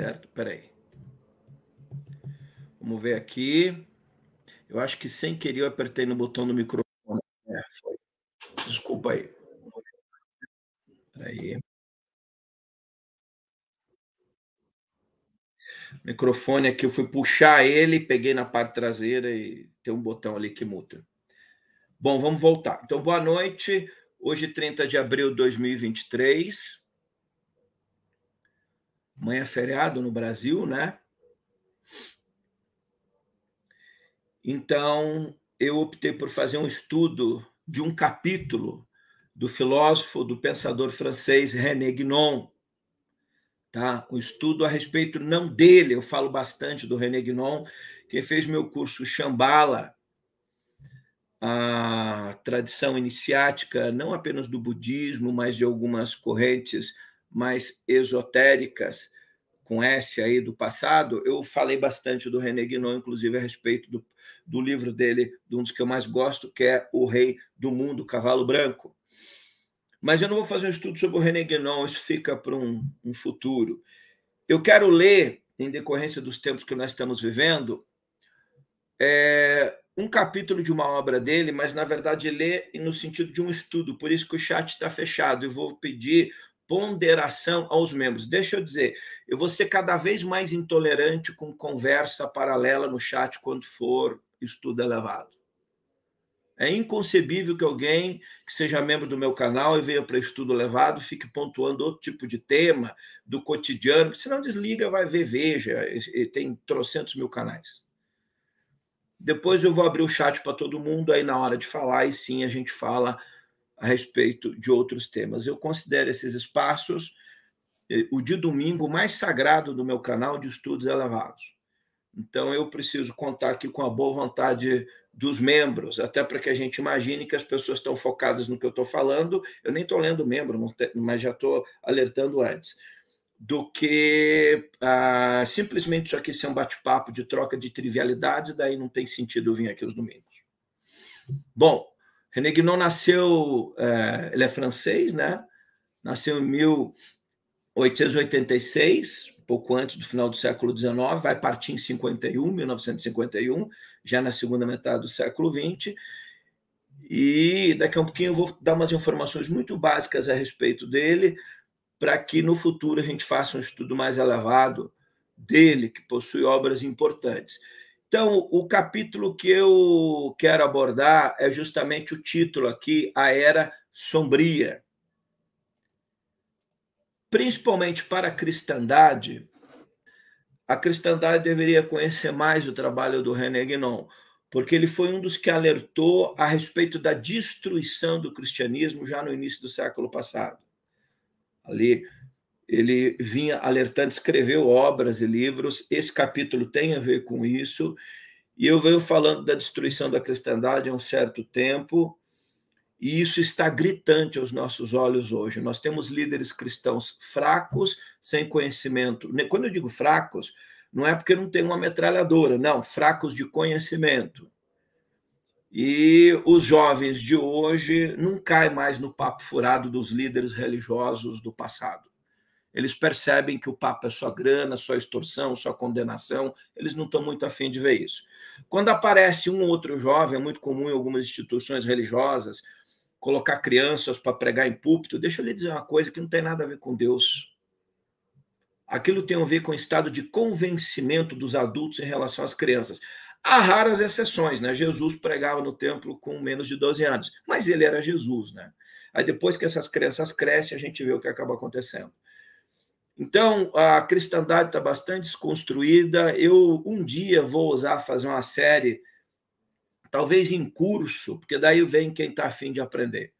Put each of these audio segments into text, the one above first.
Certo? Peraí. Vamos ver aqui. Eu acho que sem querer eu apertei no botão do microfone. É, foi. Desculpa aí. Peraí. Microfone aqui, eu fui puxar ele, peguei na parte traseira e tem um botão ali que muda. Bom, vamos voltar. Então, boa noite. Hoje, 30 de abril de 2023. Amanhã é feriado no Brasil, né? Então, eu optei por fazer um estudo de um capítulo do filósofo, do pensador francês René Guinon, tá? Um estudo a respeito não dele, eu falo bastante do René Guinon, quem fez meu curso Shambhala, a tradição iniciática não apenas do budismo, mas de algumas correntes mais esotéricas, com S aí do passado, eu falei bastante do René Guinon, inclusive a respeito do, do livro dele, de um dos que eu mais gosto, que é O Rei do Mundo, Cavalo Branco. Mas eu não vou fazer um estudo sobre o René Guinon, isso fica para um, um futuro. Eu quero ler, em decorrência dos tempos que nós estamos vivendo, é, um capítulo de uma obra dele, mas na verdade ler no sentido de um estudo, por isso que o chat está fechado. Eu vou pedir ponderação aos membros. Deixa eu dizer, eu vou ser cada vez mais intolerante com conversa paralela no chat quando for estudo elevado. É inconcebível que alguém que seja membro do meu canal e venha para estudo elevado fique pontuando outro tipo de tema do cotidiano. Se não desliga, vai ver, veja. Tem trocentos mil canais. Depois eu vou abrir o chat para todo mundo, aí na hora de falar, e sim a gente fala a respeito de outros temas. Eu considero esses espaços eh, o de domingo mais sagrado do meu canal de estudos elevados. Então eu preciso contar aqui com a boa vontade dos membros, até para que a gente imagine que as pessoas estão focadas no que eu estou falando. Eu nem estou lendo membro, mas já estou alertando antes. Do que ah, simplesmente isso aqui ser um bate-papo de troca de trivialidades, daí não tem sentido vir aqui os domingos. Bom, René Guinon nasceu, é, ele é francês, né? Nasceu em 1886, pouco antes do final do século XIX, vai partir em 51, 1951, já na segunda metade do século XX. E daqui a um pouquinho eu vou dar umas informações muito básicas a respeito dele, para que no futuro a gente faça um estudo mais elevado dele, que possui obras importantes. Então, o capítulo que eu quero abordar é justamente o título aqui, A Era Sombria. Principalmente para a cristandade, a cristandade deveria conhecer mais o trabalho do René Guénon, porque ele foi um dos que alertou a respeito da destruição do cristianismo já no início do século passado. Ali, ele vinha alertando, escreveu obras e livros, esse capítulo tem a ver com isso, e eu venho falando da destruição da cristandade há um certo tempo, e isso está gritante aos nossos olhos hoje. Nós temos líderes cristãos fracos, sem conhecimento. Quando eu digo fracos, não é porque não tem uma metralhadora, não, fracos de conhecimento. E os jovens de hoje não caem mais no papo furado dos líderes religiosos do passado eles percebem que o papo é só grana, só extorsão, só condenação, eles não estão muito afim de ver isso. Quando aparece um ou outro jovem, é muito comum em algumas instituições religiosas, colocar crianças para pregar em púlpito, deixa eu lhe dizer uma coisa que não tem nada a ver com Deus. Aquilo tem a ver com o estado de convencimento dos adultos em relação às crianças. Há raras exceções, né? Jesus pregava no templo com menos de 12 anos, mas ele era Jesus, né? Aí depois que essas crianças crescem, a gente vê o que acaba acontecendo. Então, a cristandade está bastante desconstruída. Eu um dia vou usar fazer uma série, talvez em curso, porque daí vem quem está afim de aprender.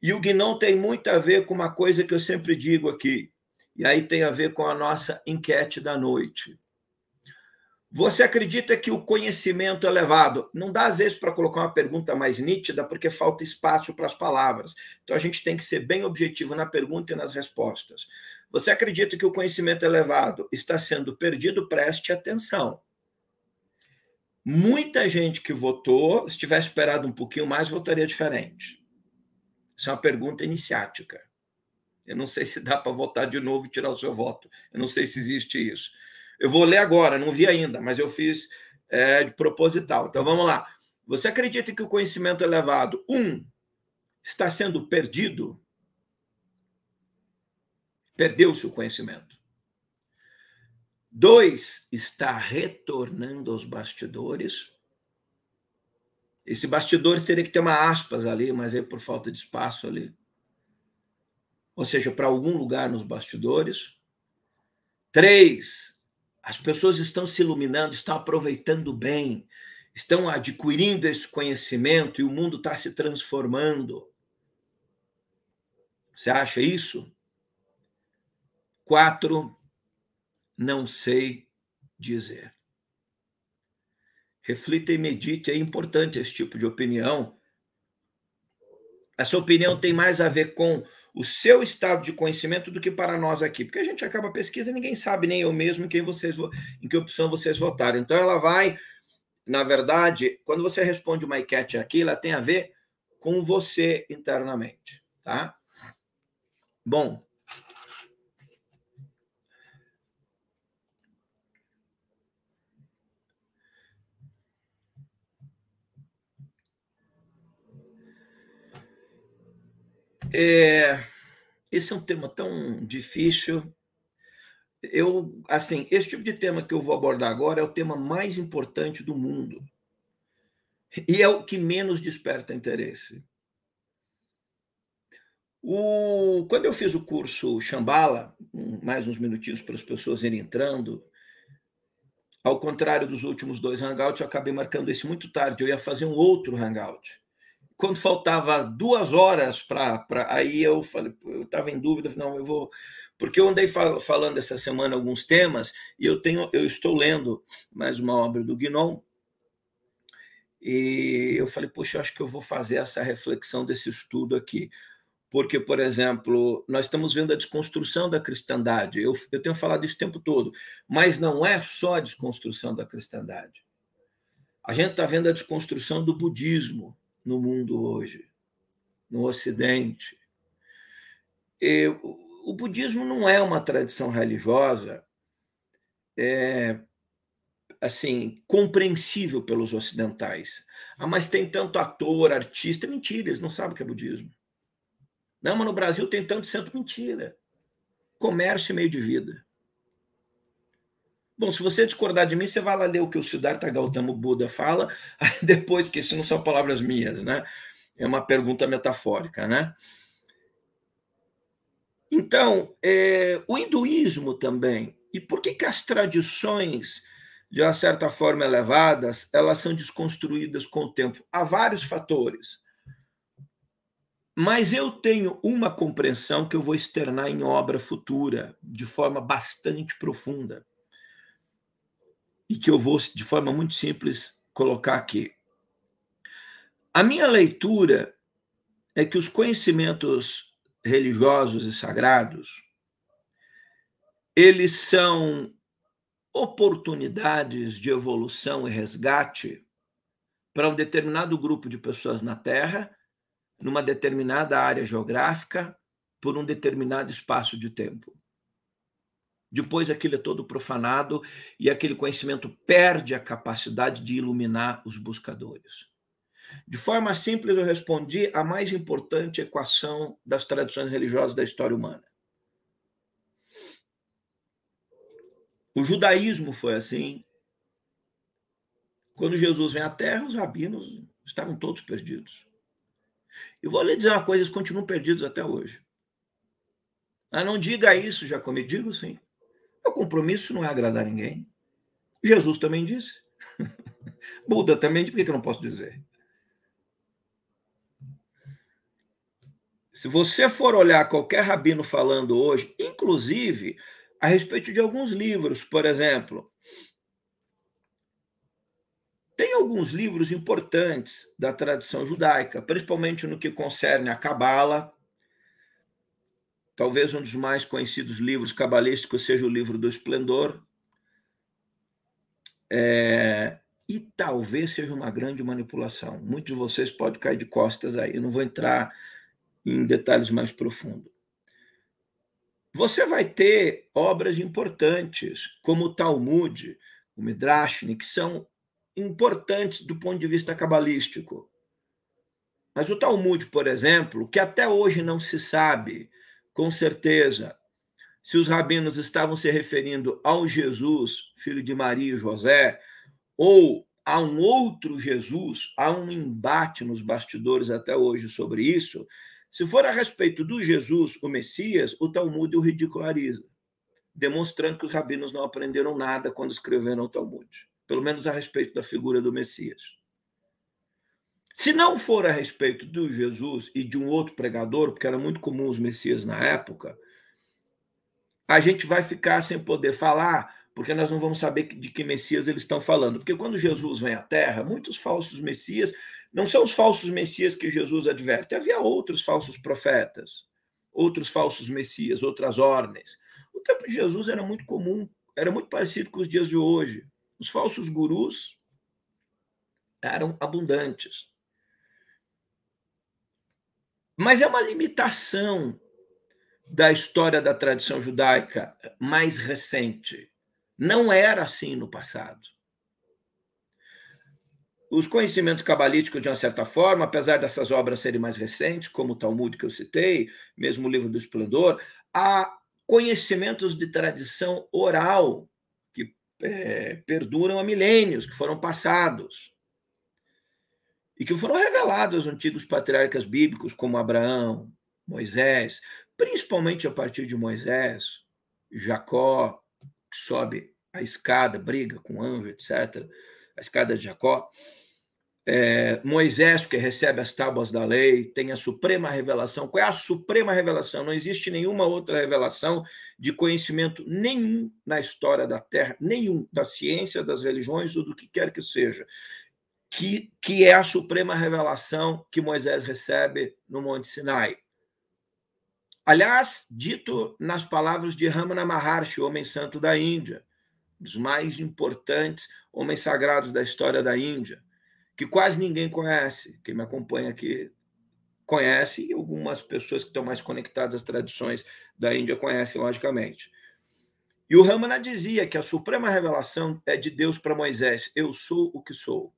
E o não tem muito a ver com uma coisa que eu sempre digo aqui, e aí tem a ver com a nossa enquete da noite. Você acredita que o conhecimento é elevado? Não dá às vezes para colocar uma pergunta mais nítida, porque falta espaço para as palavras. Então a gente tem que ser bem objetivo na pergunta e nas respostas. Você acredita que o conhecimento elevado está sendo perdido? Preste atenção. Muita gente que votou, se tivesse esperado um pouquinho mais, votaria diferente. Isso é uma pergunta iniciática. Eu não sei se dá para votar de novo e tirar o seu voto. Eu não sei se existe isso. Eu vou ler agora, não vi ainda, mas eu fiz é, de proposital. Então vamos lá. Você acredita que o conhecimento elevado, um, está sendo perdido? Perdeu-se o conhecimento. Dois, está retornando aos bastidores. Esse bastidor teria que ter uma aspas ali, mas aí é por falta de espaço ali. Ou seja, para algum lugar nos bastidores. Três, as pessoas estão se iluminando, estão aproveitando bem, estão adquirindo esse conhecimento e o mundo está se transformando. Você acha isso? quatro não sei dizer. Reflita e medite, é importante esse tipo de opinião. Essa opinião tem mais a ver com o seu estado de conhecimento do que para nós aqui, porque a gente acaba a pesquisa e ninguém sabe, nem eu mesmo, em, quem vocês, em que opção vocês votaram. Então, ela vai, na verdade, quando você responde uma enquete aqui, ela tem a ver com você internamente, tá? Bom, É, esse é um tema tão difícil. Eu, assim, esse tipo de tema que eu vou abordar agora é o tema mais importante do mundo. E é o que menos desperta interesse. O, quando eu fiz o curso Shambhala, mais uns minutinhos para as pessoas irem entrando, ao contrário dos últimos dois hangouts, eu acabei marcando esse muito tarde. Eu ia fazer um outro hangout quando faltava duas horas para. Aí eu falei, eu estava em dúvida, não, eu vou. Porque eu andei fal falando essa semana alguns temas e eu tenho, eu estou lendo mais uma obra do Guinon. E eu falei, poxa, eu acho que eu vou fazer essa reflexão desse estudo aqui. Porque, por exemplo, nós estamos vendo a desconstrução da cristandade. Eu, eu tenho falado isso o tempo todo, mas não é só a desconstrução da cristandade. A gente está vendo a desconstrução do budismo, no mundo hoje, no Ocidente. E o budismo não é uma tradição religiosa é, assim compreensível pelos ocidentais. Ah, mas tem tanto ator, artista, é mentira, eles não sabem o que é budismo. Não, mas no Brasil tem tanto centro, mentira. Comércio e meio de vida. Bom, se você discordar de mim, você vai lá ler o que o Siddhartha Gautama Buda fala, depois, porque isso não são palavras minhas, né? É uma pergunta metafórica, né? Então, é, o hinduísmo também, e por que, que as tradições, de uma certa forma elevadas, elas são desconstruídas com o tempo? Há vários fatores. Mas eu tenho uma compreensão que eu vou externar em obra futura, de forma bastante profunda e que eu vou, de forma muito simples, colocar aqui. A minha leitura é que os conhecimentos religiosos e sagrados eles são oportunidades de evolução e resgate para um determinado grupo de pessoas na Terra, numa determinada área geográfica, por um determinado espaço de tempo. Depois aquilo é todo profanado e aquele conhecimento perde a capacidade de iluminar os buscadores. De forma simples, eu respondi a mais importante equação das tradições religiosas da história humana. O judaísmo foi assim. Quando Jesus vem à Terra, os rabinos estavam todos perdidos. E vou lhe dizer uma coisa: eles continuam perdidos até hoje. Ah, não diga isso, Jacome, digo sim. Meu compromisso não é agradar ninguém. Jesus também disse. Buda também disse, por que eu não posso dizer? Se você for olhar qualquer rabino falando hoje, inclusive a respeito de alguns livros, por exemplo, tem alguns livros importantes da tradição judaica, principalmente no que concerne a Cabala, Talvez um dos mais conhecidos livros cabalísticos seja o livro do Esplendor. É, e talvez seja uma grande manipulação. Muitos de vocês podem cair de costas aí. Eu não vou entrar em detalhes mais profundos. Você vai ter obras importantes, como o Talmud, o Midrashne, que são importantes do ponto de vista cabalístico. Mas o Talmud, por exemplo, que até hoje não se sabe com certeza, se os rabinos estavam se referindo ao Jesus, filho de Maria e José, ou a um outro Jesus, há um embate nos bastidores até hoje sobre isso. Se for a respeito do Jesus, o Messias, o Talmud o ridiculariza, demonstrando que os rabinos não aprenderam nada quando escreveram o Talmud, pelo menos a respeito da figura do Messias. Se não for a respeito de Jesus e de um outro pregador, porque era muito comum os messias na época, a gente vai ficar sem poder falar, porque nós não vamos saber de que messias eles estão falando. Porque quando Jesus vem à Terra, muitos falsos messias, não são os falsos messias que Jesus adverte, havia outros falsos profetas, outros falsos messias, outras ordens. O tempo de Jesus era muito comum, era muito parecido com os dias de hoje. Os falsos gurus eram abundantes. Mas é uma limitação da história da tradição judaica mais recente. Não era assim no passado. Os conhecimentos cabalísticos de uma certa forma, apesar dessas obras serem mais recentes, como o Talmud que eu citei, mesmo o Livro do Esplendor, há conhecimentos de tradição oral que é, perduram há milênios, que foram passados e que foram revelados aos antigos patriarcas bíblicos como Abraão, Moisés, principalmente a partir de Moisés, Jacó, que sobe a escada, briga com o anjo, etc., a escada de Jacó. É, Moisés, que recebe as tábuas da lei, tem a suprema revelação. Qual é a suprema revelação? Não existe nenhuma outra revelação de conhecimento nenhum na história da Terra, nenhum, da ciência, das religiões ou do que quer que seja, que, que é a suprema revelação que Moisés recebe no Monte Sinai. Aliás, dito nas palavras de Ramana Maharshi, homem santo da Índia, dos mais importantes homens sagrados da história da Índia, que quase ninguém conhece, quem me acompanha aqui conhece, e algumas pessoas que estão mais conectadas às tradições da Índia conhecem, logicamente. E o Ramana dizia que a suprema revelação é de Deus para Moisés: Eu sou o que sou.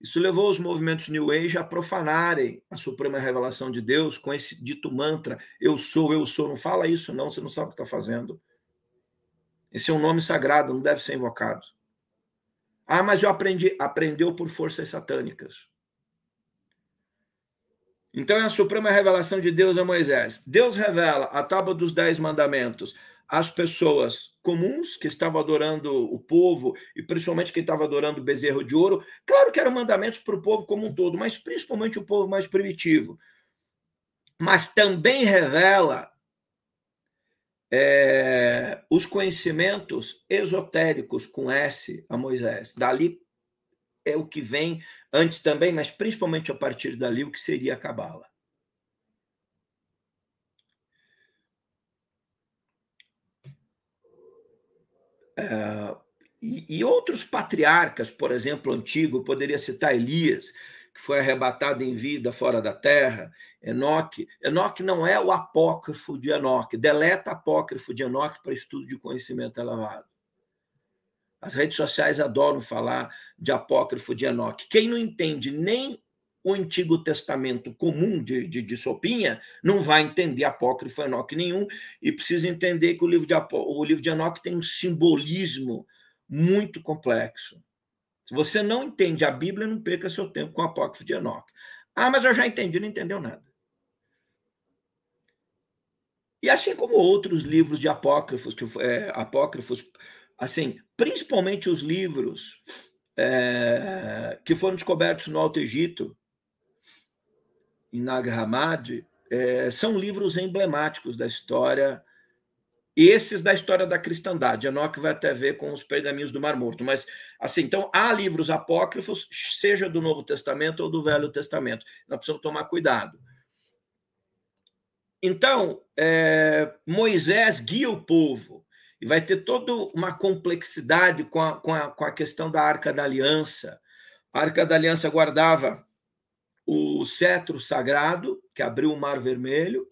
Isso levou os movimentos New Age a profanarem a suprema revelação de Deus com esse dito mantra: eu sou, eu sou. Não fala isso, não, você não sabe o que está fazendo. Esse é um nome sagrado, não deve ser invocado. Ah, mas eu aprendi. Aprendeu por forças satânicas. Então é a suprema revelação de Deus a é Moisés. Deus revela a tábua dos dez mandamentos as pessoas comuns que estavam adorando o povo, e principalmente quem estava adorando o bezerro de ouro. Claro que eram mandamentos para o povo como um todo, mas principalmente o povo mais primitivo. Mas também revela é, os conhecimentos esotéricos com S a Moisés. Dali é o que vem antes também, mas principalmente a partir dali, o que seria a Cabala. e, e, outros patriarcas, por exemplo, antigo, poderia citar Elias, que foi arrebatado em vida fora da terra, Enoque. Enoque não é o apócrifo de Enoque, deleta apócrifo de Enoque para estudo de conhecimento elevado. As redes sociais adoram falar de apócrifo de Enoque. Quem não entende nem o Antigo Testamento comum de, de, de, Sopinha não vai entender apócrifo Enoque nenhum e precisa entender que o livro de, o livro de Enoque tem um simbolismo muito complexo. Se você não entende a Bíblia, não perca seu tempo com o apócrifo de Enoque. Ah, mas eu já entendi, não entendeu nada. E assim como outros livros de apócrifos, que, é, apócrifos assim, principalmente os livros é, que foram descobertos no Alto Egito, em Nag Hammadi, é, são livros emblemáticos da história, esses da história da cristandade. Enoque vai até ver com os pergaminhos do Mar Morto. Mas, assim, então há livros apócrifos, seja do Novo Testamento ou do Velho Testamento. Nós precisamos tomar cuidado. Então, é, Moisés guia o povo e vai ter toda uma complexidade com a, com a, com a questão da Arca da Aliança. A Arca da Aliança guardava o cetro sagrado, que abriu o mar vermelho,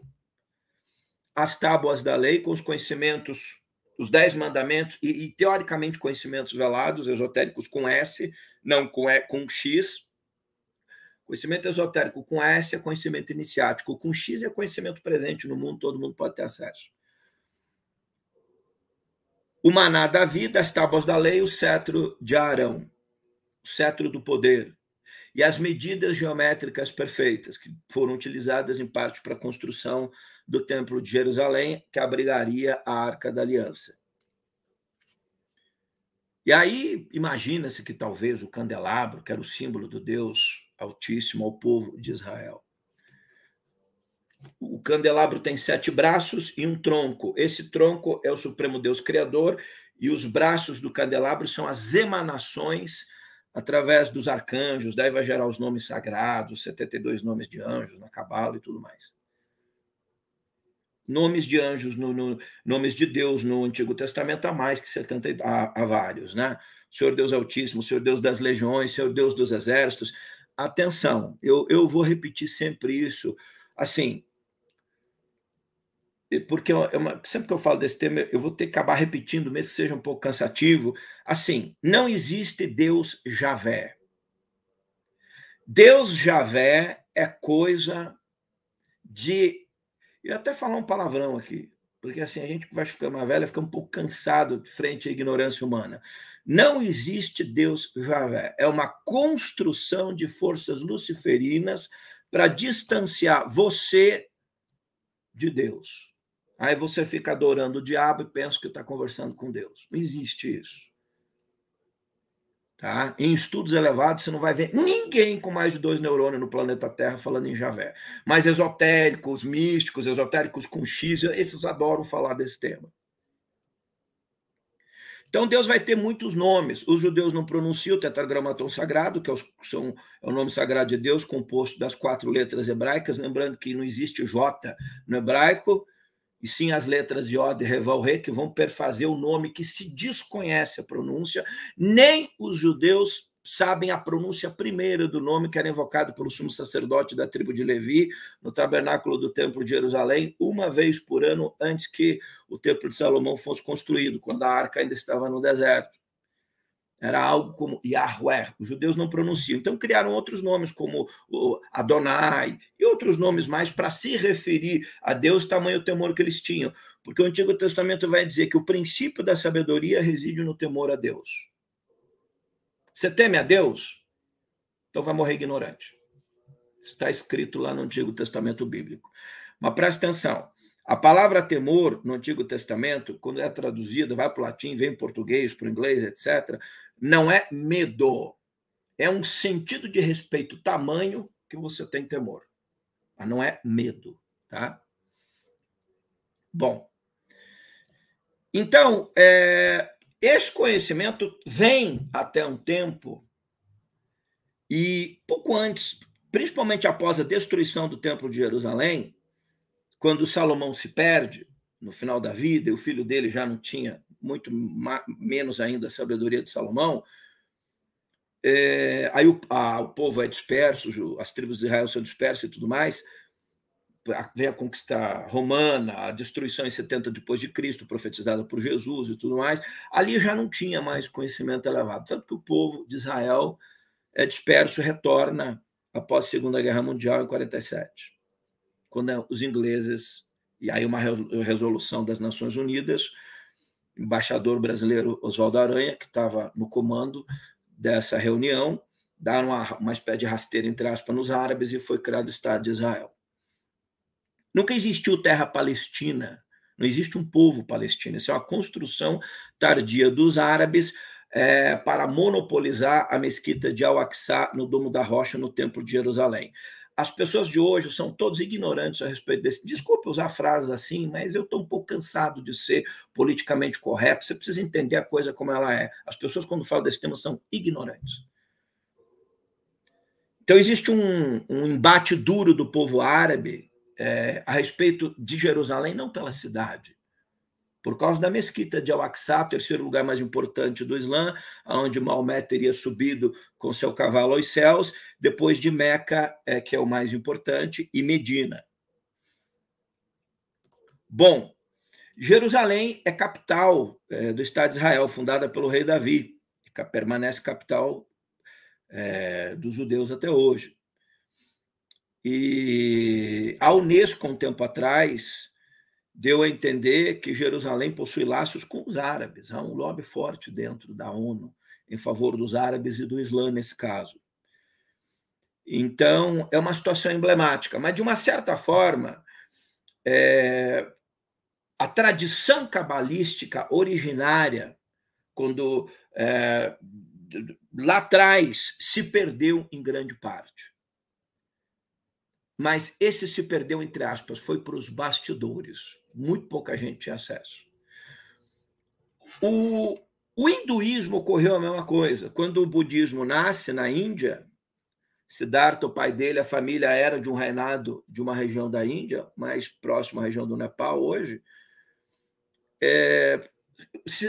as tábuas da lei com os conhecimentos, os dez mandamentos e, e teoricamente conhecimentos velados, esotéricos com S, não com, e, com X. Conhecimento esotérico com S é conhecimento iniciático, com X é conhecimento presente no mundo, todo mundo pode ter acesso. O maná da vida, as tábuas da lei, o cetro de Arão, o cetro do poder, e as medidas geométricas perfeitas, que foram utilizadas em parte para a construção do Templo de Jerusalém, que abrigaria a Arca da Aliança. E aí, imagina-se que talvez o candelabro, que era o símbolo do Deus Altíssimo ao povo de Israel. O candelabro tem sete braços e um tronco. Esse tronco é o Supremo Deus Criador, e os braços do candelabro são as emanações através dos arcanjos, daí vai gerar os nomes sagrados, 72 nomes de anjos na Cabala e tudo mais. Nomes de anjos, no, no, nomes de Deus no Antigo Testamento há mais que 70, há, há vários, né? Senhor Deus Altíssimo, Senhor Deus das legiões, Senhor Deus dos exércitos. Atenção, eu, eu vou repetir sempre isso. Assim, porque sempre que eu falo desse tema, eu vou ter que acabar repetindo, mesmo que seja um pouco cansativo. Assim, não existe Deus Javé. Deus Javé é coisa de. Eu até falar um palavrão aqui, porque assim a gente vai ficar mais velha, fica um pouco cansado de frente à ignorância humana. Não existe Deus Javé. É uma construção de forças luciferinas para distanciar você de Deus. Aí você fica adorando o diabo e pensa que está conversando com Deus. Não existe isso. Tá? Em estudos elevados, você não vai ver ninguém com mais de dois neurônios no planeta Terra falando em Javé. Mas esotéricos, místicos, esotéricos com X, esses adoram falar desse tema. Então Deus vai ter muitos nomes. Os judeus não pronunciam o tetragramaton sagrado, que é, os, são, é o nome sagrado de Deus, composto das quatro letras hebraicas. Lembrando que não existe J no hebraico, e sim as letras Yod e Revalre, Re, que vão perfazer o nome que se desconhece a pronúncia, nem os judeus sabem a pronúncia primeira do nome que era invocado pelo sumo sacerdote da tribo de Levi no tabernáculo do templo de Jerusalém, uma vez por ano antes que o templo de Salomão fosse construído, quando a arca ainda estava no deserto. Era algo como Yahweh, os judeus não pronunciam. Então criaram outros nomes como Adonai e outros nomes mais para se referir a Deus, tamanho o temor que eles tinham. Porque o Antigo Testamento vai dizer que o princípio da sabedoria reside no temor a Deus. Você teme a Deus? Então vai morrer ignorante. Está escrito lá no Antigo Testamento Bíblico. Mas presta atenção. A palavra temor no Antigo Testamento, quando é traduzida, vai para o latim, vem para o português, para o inglês, etc não é medo, é um sentido de respeito tamanho que você tem temor, mas não é medo, tá? Bom, então, é, esse conhecimento vem até um tempo e pouco antes, principalmente após a destruição do Templo de Jerusalém, quando Salomão se perde no final da vida e o filho dele já não tinha muito menos ainda a sabedoria de Salomão. É, aí o, a, o, povo é disperso, as tribos de Israel são dispersas e tudo mais. Vem a conquista romana, a destruição em 70 depois de Cristo, profetizada por Jesus e tudo mais. Ali já não tinha mais conhecimento elevado, tanto que o povo de Israel é disperso, retorna após a Segunda Guerra Mundial em 47, quando é os ingleses e aí uma resolução das Nações Unidas embaixador brasileiro Oswaldo Aranha, que estava no comando dessa reunião, dar uma, uma espécie de rasteira, entre aspas, nos árabes e foi criado o Estado de Israel. Nunca existiu terra palestina, não existe um povo palestino. Isso é uma construção tardia dos árabes é, para monopolizar a mesquita de Al-Aqsa no Domo da Rocha, no Templo de Jerusalém as pessoas de hoje são todos ignorantes a respeito desse. Desculpe usar frases assim, mas eu estou um pouco cansado de ser politicamente correto. Você precisa entender a coisa como ela é. As pessoas, quando falam desse tema, são ignorantes. Então, existe um, um embate duro do povo árabe é, a respeito de Jerusalém, não pela cidade, por causa da mesquita de Al-Aqsa, terceiro lugar mais importante do Islã, onde Maomé teria subido com seu cavalo aos céus, depois de Meca, é, que é o mais importante, e Medina. Bom, Jerusalém é capital é, do Estado de Israel, fundada pelo rei Davi, permanece capital é, dos judeus até hoje. E a Unesco, um tempo atrás, deu a entender que Jerusalém possui laços com os árabes. Há um lobby forte dentro da ONU em favor dos árabes e do Islã nesse caso. Então, é uma situação emblemática, mas de uma certa forma, é, a tradição cabalística originária, quando é, lá atrás se perdeu em grande parte. Mas esse se perdeu, entre aspas, foi para os bastidores muito pouca gente tinha acesso. O, o hinduísmo ocorreu a mesma coisa. Quando o budismo nasce na Índia, Siddhartha, o pai dele, a família era de um reinado de uma região da Índia, mais próxima à região do Nepal hoje. É,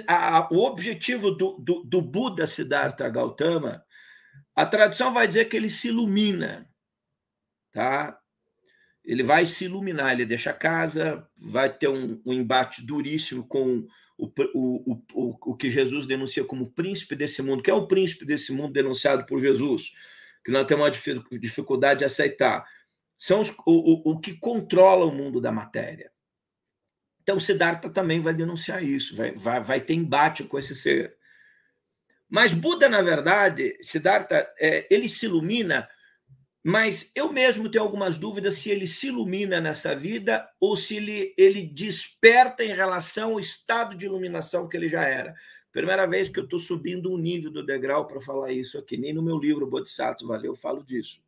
a, o objetivo do, do, do Buda Siddhartha Gautama, a tradição vai dizer que ele se ilumina, tá? ele vai se iluminar, ele deixa a casa, vai ter um, um embate duríssimo com o, o, o, o que Jesus denuncia como príncipe desse mundo, que é o príncipe desse mundo denunciado por Jesus, que nós temos uma dificuldade de aceitar. São os, o, o que controla o mundo da matéria. Então, Siddhartha também vai denunciar isso, vai, vai, vai ter embate com esse ser. Mas Buda, na verdade, Siddhartha, é, ele se ilumina mas eu mesmo tenho algumas dúvidas se ele se ilumina nessa vida ou se ele, ele desperta em relação ao estado de iluminação que ele já era. Primeira vez que eu estou subindo um nível do degrau para falar isso aqui, nem no meu livro Bodhisattva, valeu, eu falo disso.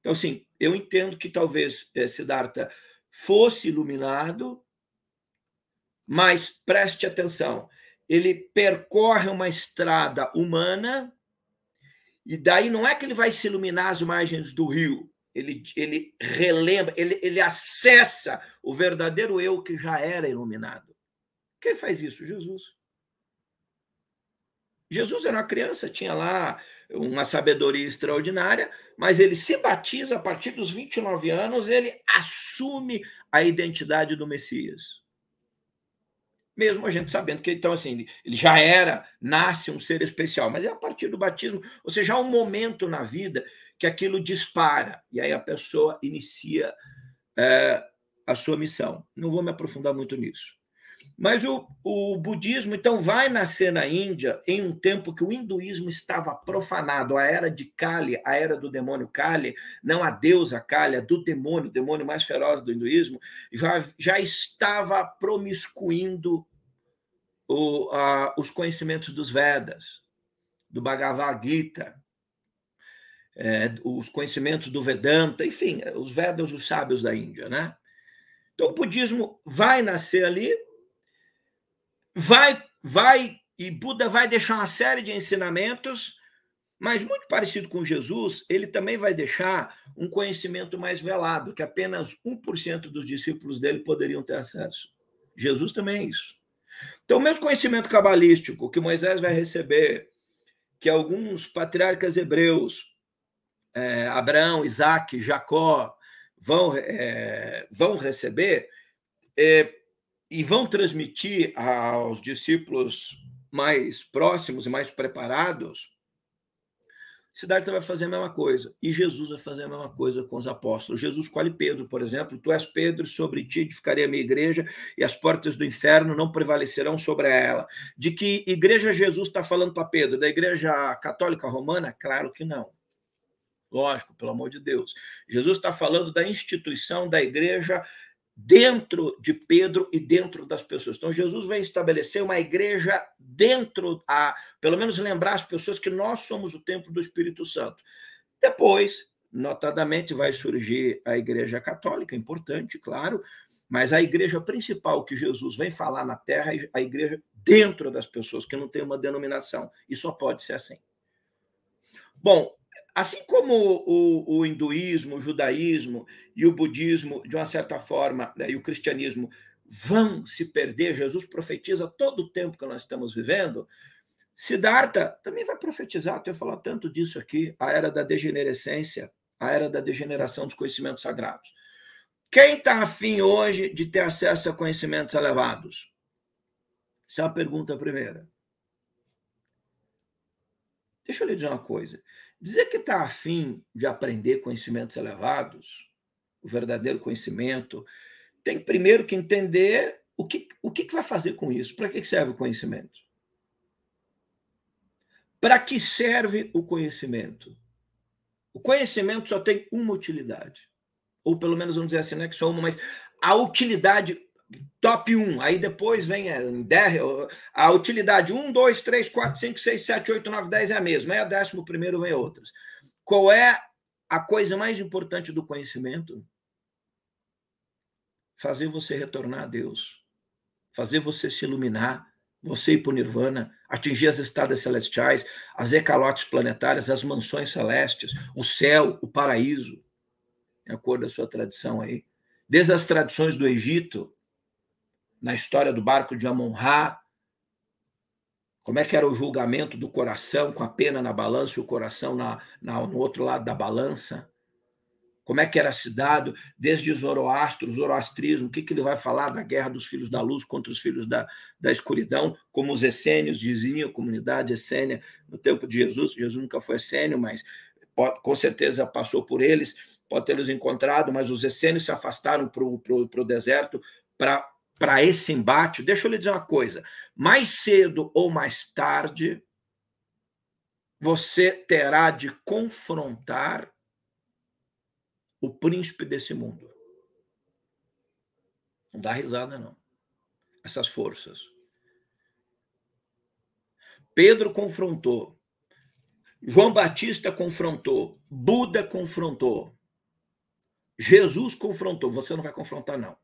Então, assim, eu entendo que talvez eh, Siddhartha fosse iluminado, mas preste atenção, ele percorre uma estrada humana e daí não é que ele vai se iluminar às margens do rio, ele, ele relembra, ele, ele acessa o verdadeiro eu que já era iluminado. Quem faz isso? Jesus. Jesus era uma criança, tinha lá uma sabedoria extraordinária, mas ele se batiza a partir dos 29 anos, ele assume a identidade do Messias mesmo a gente sabendo que então assim ele já era nasce um ser especial mas é a partir do batismo ou seja há um momento na vida que aquilo dispara e aí a pessoa inicia é, a sua missão não vou me aprofundar muito nisso mas o, o budismo, então, vai nascer na Índia em um tempo que o hinduísmo estava profanado. A era de Kali, a era do demônio Kali, não a deusa Kali, a do demônio, o demônio mais feroz do hinduísmo, já, já estava promiscuindo o, a, os conhecimentos dos Vedas, do Bhagavad Gita, é, os conhecimentos do Vedanta, enfim, os Vedas, os sábios da Índia, né? Então, o budismo vai nascer ali, vai, vai, e Buda vai deixar uma série de ensinamentos, mas muito parecido com Jesus, ele também vai deixar um conhecimento mais velado, que apenas 1% dos discípulos dele poderiam ter acesso. Jesus também é isso. Então, o mesmo conhecimento cabalístico que Moisés vai receber, que alguns patriarcas hebreus, é, Abraão, Isaac, Jacó, vão, é, vão receber, é, e vão transmitir aos discípulos mais próximos e mais preparados, Siddhartha vai fazer a mesma coisa. E Jesus vai fazer a mesma coisa com os apóstolos. Jesus colhe Pedro, por exemplo. Tu és Pedro, sobre ti edificarei a minha igreja, e as portas do inferno não prevalecerão sobre ela. De que igreja Jesus está falando para Pedro? Da igreja católica romana? Claro que não. Lógico, pelo amor de Deus. Jesus está falando da instituição da igreja dentro de Pedro e dentro das pessoas. Então, Jesus vem estabelecer uma igreja dentro, a, pelo menos lembrar as pessoas que nós somos o templo do Espírito Santo. Depois, notadamente, vai surgir a igreja católica, importante, claro, mas a igreja principal que Jesus vem falar na terra é a igreja dentro das pessoas, que não tem uma denominação. E só pode ser assim. Bom, Assim como o, o hinduísmo, o judaísmo e o budismo, de uma certa forma, né, e o cristianismo vão se perder, Jesus profetiza todo o tempo que nós estamos vivendo. Siddhartha também vai profetizar, tenho falado tanto disso aqui, a era da degenerescência, a era da degeneração dos conhecimentos sagrados. Quem está afim hoje de ter acesso a conhecimentos elevados? Essa é a pergunta primeira. Deixa eu lhe dizer uma coisa. Dizer que está afim de aprender conhecimentos elevados, o verdadeiro conhecimento, tem primeiro que entender o que, o que, que vai fazer com isso, para que serve o conhecimento. Para que serve o conhecimento? O conhecimento só tem uma utilidade. Ou pelo menos vamos dizer assim, não é que só uma, mas a utilidade top 1, aí depois vem é, a utilidade 1, 2, 3, 4, 5, 6, 7, 8, 9, 10 é a mesma, aí a décimo primeiro vem outras. Qual é a coisa mais importante do conhecimento? Fazer você retornar a Deus, fazer você se iluminar, você ir para o Nirvana, atingir as estradas celestiais, as ecalotes planetárias, as mansões celestes, o céu, o paraíso, de é acordo com a sua tradição aí. Desde as tradições do Egito, na história do barco de Amon-Ra, como é que era o julgamento do coração com a pena na balança e o coração na, na, no outro lado da balança, como é que era se dado desde Zoroastro, Zoroastrismo, o que, que ele vai falar da guerra dos filhos da luz contra os filhos da, da escuridão, como os essênios diziam, a comunidade essênia no tempo de Jesus, Jesus nunca foi essênio, mas pode, com certeza passou por eles, pode tê-los encontrado, mas os essênios se afastaram para o deserto para para esse embate, deixa eu lhe dizer uma coisa: mais cedo ou mais tarde, você terá de confrontar o príncipe desse mundo. Não dá risada, não. Essas forças. Pedro confrontou. João Batista confrontou. Buda confrontou. Jesus confrontou. Você não vai confrontar, não.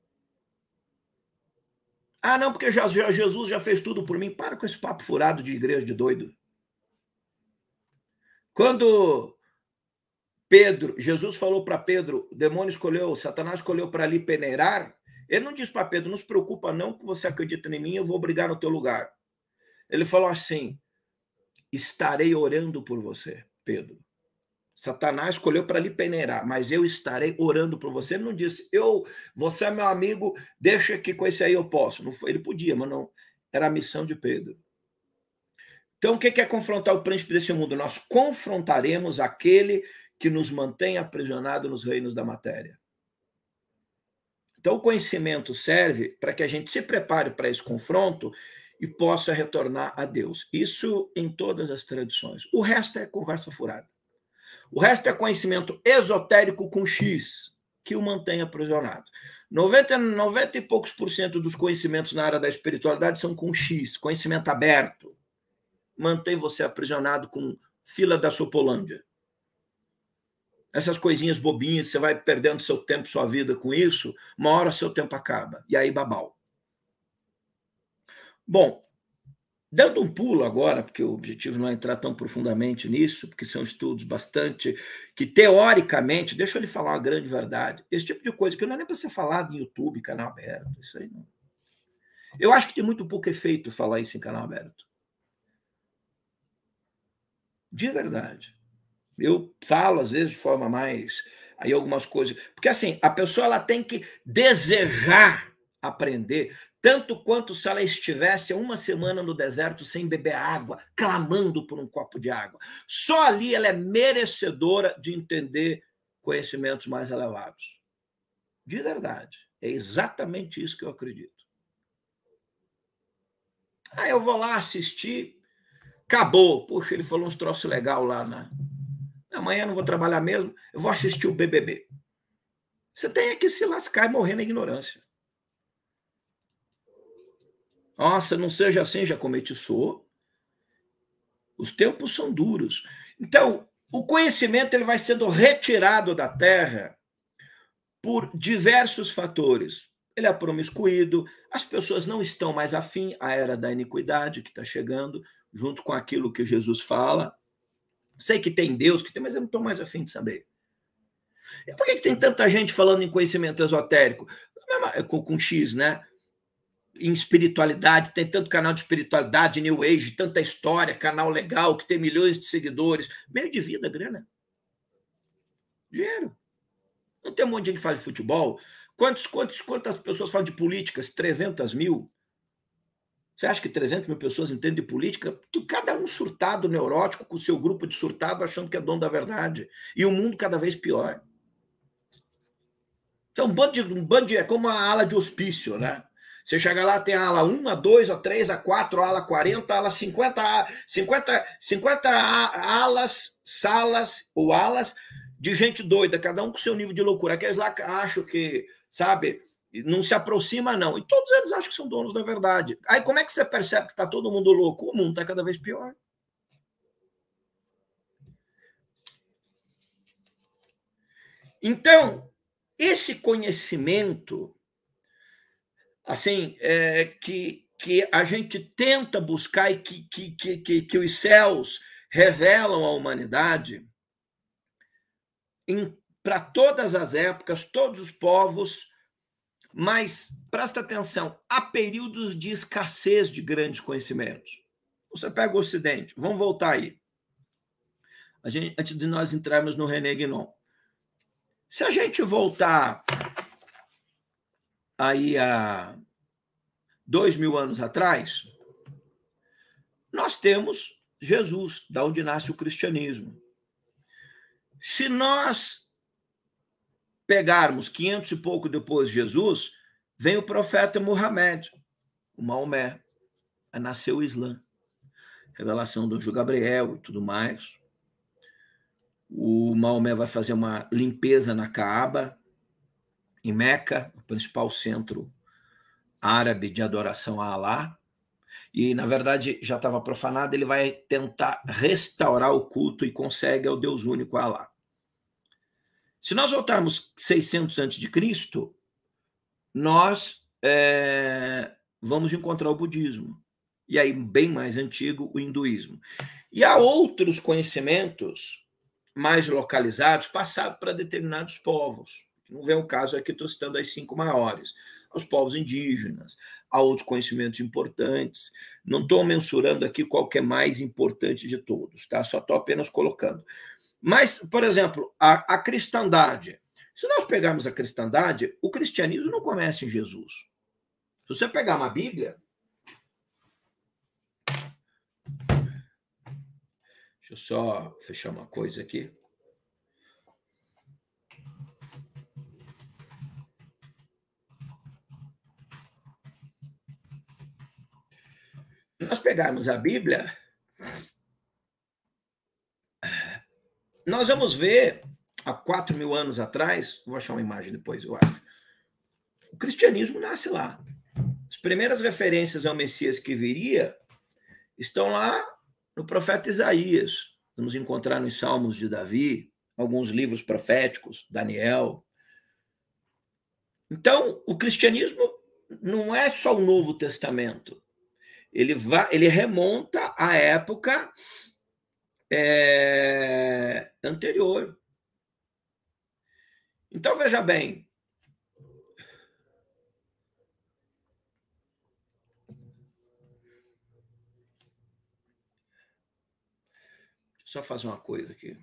Ah, não, porque já, já, Jesus já fez tudo por mim. Para com esse papo furado de igreja de doido. Quando Pedro, Jesus falou para Pedro, o demônio escolheu, Satanás escolheu para ali peneirar, ele não disse para Pedro, não se preocupa não que você acredita em mim, eu vou brigar no teu lugar. Ele falou assim, estarei orando por você, Pedro. Satanás escolheu para lhe peneirar, mas eu estarei orando por você. Ele não disse, eu, você é meu amigo, deixa que com esse aí eu posso. Foi, ele podia, mas não. Era a missão de Pedro. Então, o que é confrontar o príncipe desse mundo? Nós confrontaremos aquele que nos mantém aprisionado nos reinos da matéria. Então, o conhecimento serve para que a gente se prepare para esse confronto e possa retornar a Deus. Isso em todas as tradições. O resto é conversa furada. O resto é conhecimento esotérico com X, que o mantém aprisionado. 90, 90 e poucos por cento dos conhecimentos na área da espiritualidade são com X, conhecimento aberto. Mantém você aprisionado com fila da Sopolândia. Essas coisinhas bobinhas, você vai perdendo seu tempo, sua vida com isso, uma hora seu tempo acaba. E aí, babau. Bom, Dando um pulo agora, porque o objetivo não é entrar tão profundamente nisso, porque são estudos bastante que, teoricamente, deixa eu lhe falar uma grande verdade, esse tipo de coisa que não é nem para ser falado em YouTube, canal aberto, isso aí não. Eu acho que tem muito pouco efeito falar isso em canal aberto. De verdade. Eu falo, às vezes, de forma mais. Aí algumas coisas. Porque, assim, a pessoa ela tem que desejar aprender, tanto quanto se ela estivesse uma semana no deserto sem beber água, clamando por um copo de água. Só ali ela é merecedora de entender conhecimentos mais elevados. De verdade. É exatamente isso que eu acredito. Ah, eu vou lá assistir. Acabou. Poxa, ele falou uns troços legal lá na. Né? Amanhã não vou trabalhar mesmo, eu vou assistir o BBB. Você tem que se lascar e morrer na ignorância. Nossa, ah, não seja assim, Jacomete, sou. Os tempos são duros. Então, o conhecimento ele vai sendo retirado da terra por diversos fatores. Ele é promiscuído, as pessoas não estão mais afim à era da iniquidade que está chegando, junto com aquilo que Jesus fala. Sei que tem Deus, que tem, mas eu não estou mais afim de saber. E por que, que tem tanta gente falando em conhecimento esotérico? Com, com X, né? em espiritualidade, tem tanto canal de espiritualidade, New Age, tanta história, canal legal, que tem milhões de seguidores. Meio de vida, grana. Dinheiro. Não tem um monte de gente que fala de futebol. Quantos, quantos, quantas pessoas falam de políticas? 300 mil? Você acha que 300 mil pessoas entendem de política? Cada um surtado neurótico com o seu grupo de surtado achando que é dono da verdade. E o mundo cada vez pior. Então, um bando de, um bando de, é como a ala de hospício, né? Você chega lá, tem a ala 1, a 2, a 3, a 4, a ala 40, a ala 50, 50, 50 alas, salas ou alas de gente doida, cada um com seu nível de loucura. Aqueles lá acham que, sabe, não se aproxima, não. E todos eles acham que são donos da verdade. Aí como é que você percebe que está todo mundo louco? O mundo está cada vez pior. Então, esse conhecimento assim, é, que, que a gente tenta buscar e que, que, que, que, os céus revelam à humanidade para todas as épocas, todos os povos, mas presta atenção, há períodos de escassez de grandes conhecimentos. Você pega o Ocidente, vamos voltar aí. Gente, antes de nós entrarmos no René Guinon. Se a gente voltar aí há dois mil anos atrás, nós temos Jesus, da onde nasce o cristianismo. Se nós pegarmos 500 e pouco depois de Jesus, vem o profeta Muhammad, o Maomé, nasceu o Islã. Revelação do anjo Gabriel e tudo mais. O Maomé vai fazer uma limpeza na Caaba, em Meca, principal centro árabe de adoração a Alá, e na verdade já estava profanado, ele vai tentar restaurar o culto e consegue ao Deus único Alá. Se nós voltarmos 600 antes de Cristo, nós é, vamos encontrar o budismo e aí bem mais antigo o hinduísmo. E há outros conhecimentos mais localizados passados para determinados povos. Não vem o caso aqui, estou citando as cinco maiores. Aos povos indígenas, a outros conhecimentos importantes. Não estou mensurando aqui qual que é mais importante de todos, tá? Só estou apenas colocando. Mas, por exemplo, a, a cristandade. Se nós pegarmos a cristandade, o cristianismo não começa em Jesus. Se você pegar uma Bíblia. Deixa eu só fechar uma coisa aqui. nós pegarmos a Bíblia, nós vamos ver, há quatro mil anos atrás, vou achar uma imagem depois, eu acho, o cristianismo nasce lá. As primeiras referências ao Messias que viria estão lá no profeta Isaías. Vamos encontrar nos Salmos de Davi, alguns livros proféticos, Daniel. Então, o cristianismo não é só o Novo Testamento. Ele, vai, ele remonta à época é, anterior. Então, veja bem. Só fazer uma coisa aqui.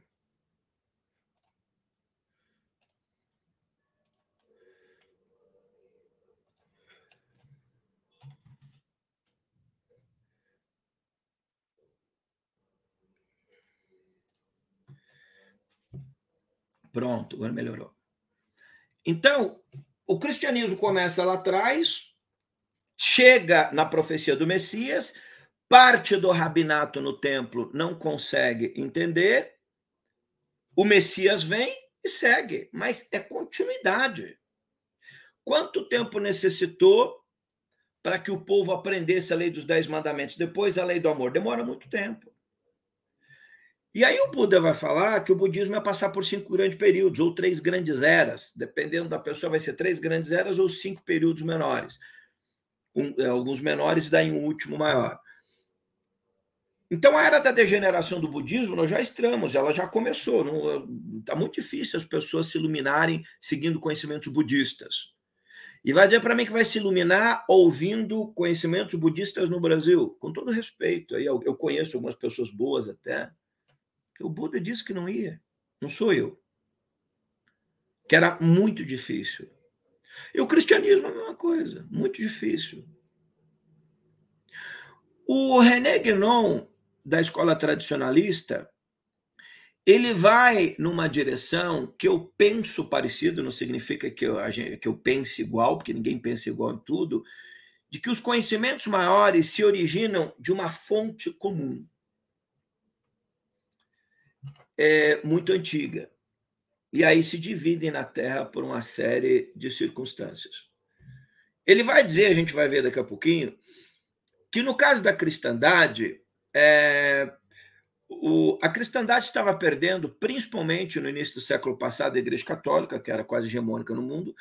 Pronto, agora melhorou. Então, o cristianismo começa lá atrás, chega na profecia do Messias, parte do rabinato no templo não consegue entender, o Messias vem e segue, mas é continuidade. Quanto tempo necessitou para que o povo aprendesse a lei dos dez mandamentos, depois a lei do amor? Demora muito tempo. E aí o Buda vai falar que o budismo é passar por cinco grandes períodos, ou três grandes eras, dependendo da pessoa, vai ser três grandes eras ou cinco períodos menores. Um, é, alguns menores e daí um último maior. Então, a era da degeneração do budismo, nós já estamos, ela já começou. Está muito difícil as pessoas se iluminarem seguindo conhecimentos budistas. E vai dizer para mim que vai se iluminar ouvindo conhecimentos budistas no Brasil. Com todo respeito, aí eu conheço algumas pessoas boas até, o Buda disse que não ia, não sou eu. Que era muito difícil. E o cristianismo é a mesma coisa, muito difícil. O René Guénon, da escola tradicionalista, ele vai numa direção que eu penso parecido, não significa que eu, que eu pense igual, porque ninguém pensa igual em tudo, de que os conhecimentos maiores se originam de uma fonte comum é muito antiga. E aí se dividem na Terra por uma série de circunstâncias. Ele vai dizer, a gente vai ver daqui a pouquinho, que no caso da cristandade, é, o, a cristandade estava perdendo, principalmente no início do século passado, a Igreja Católica, que era quase hegemônica no mundo,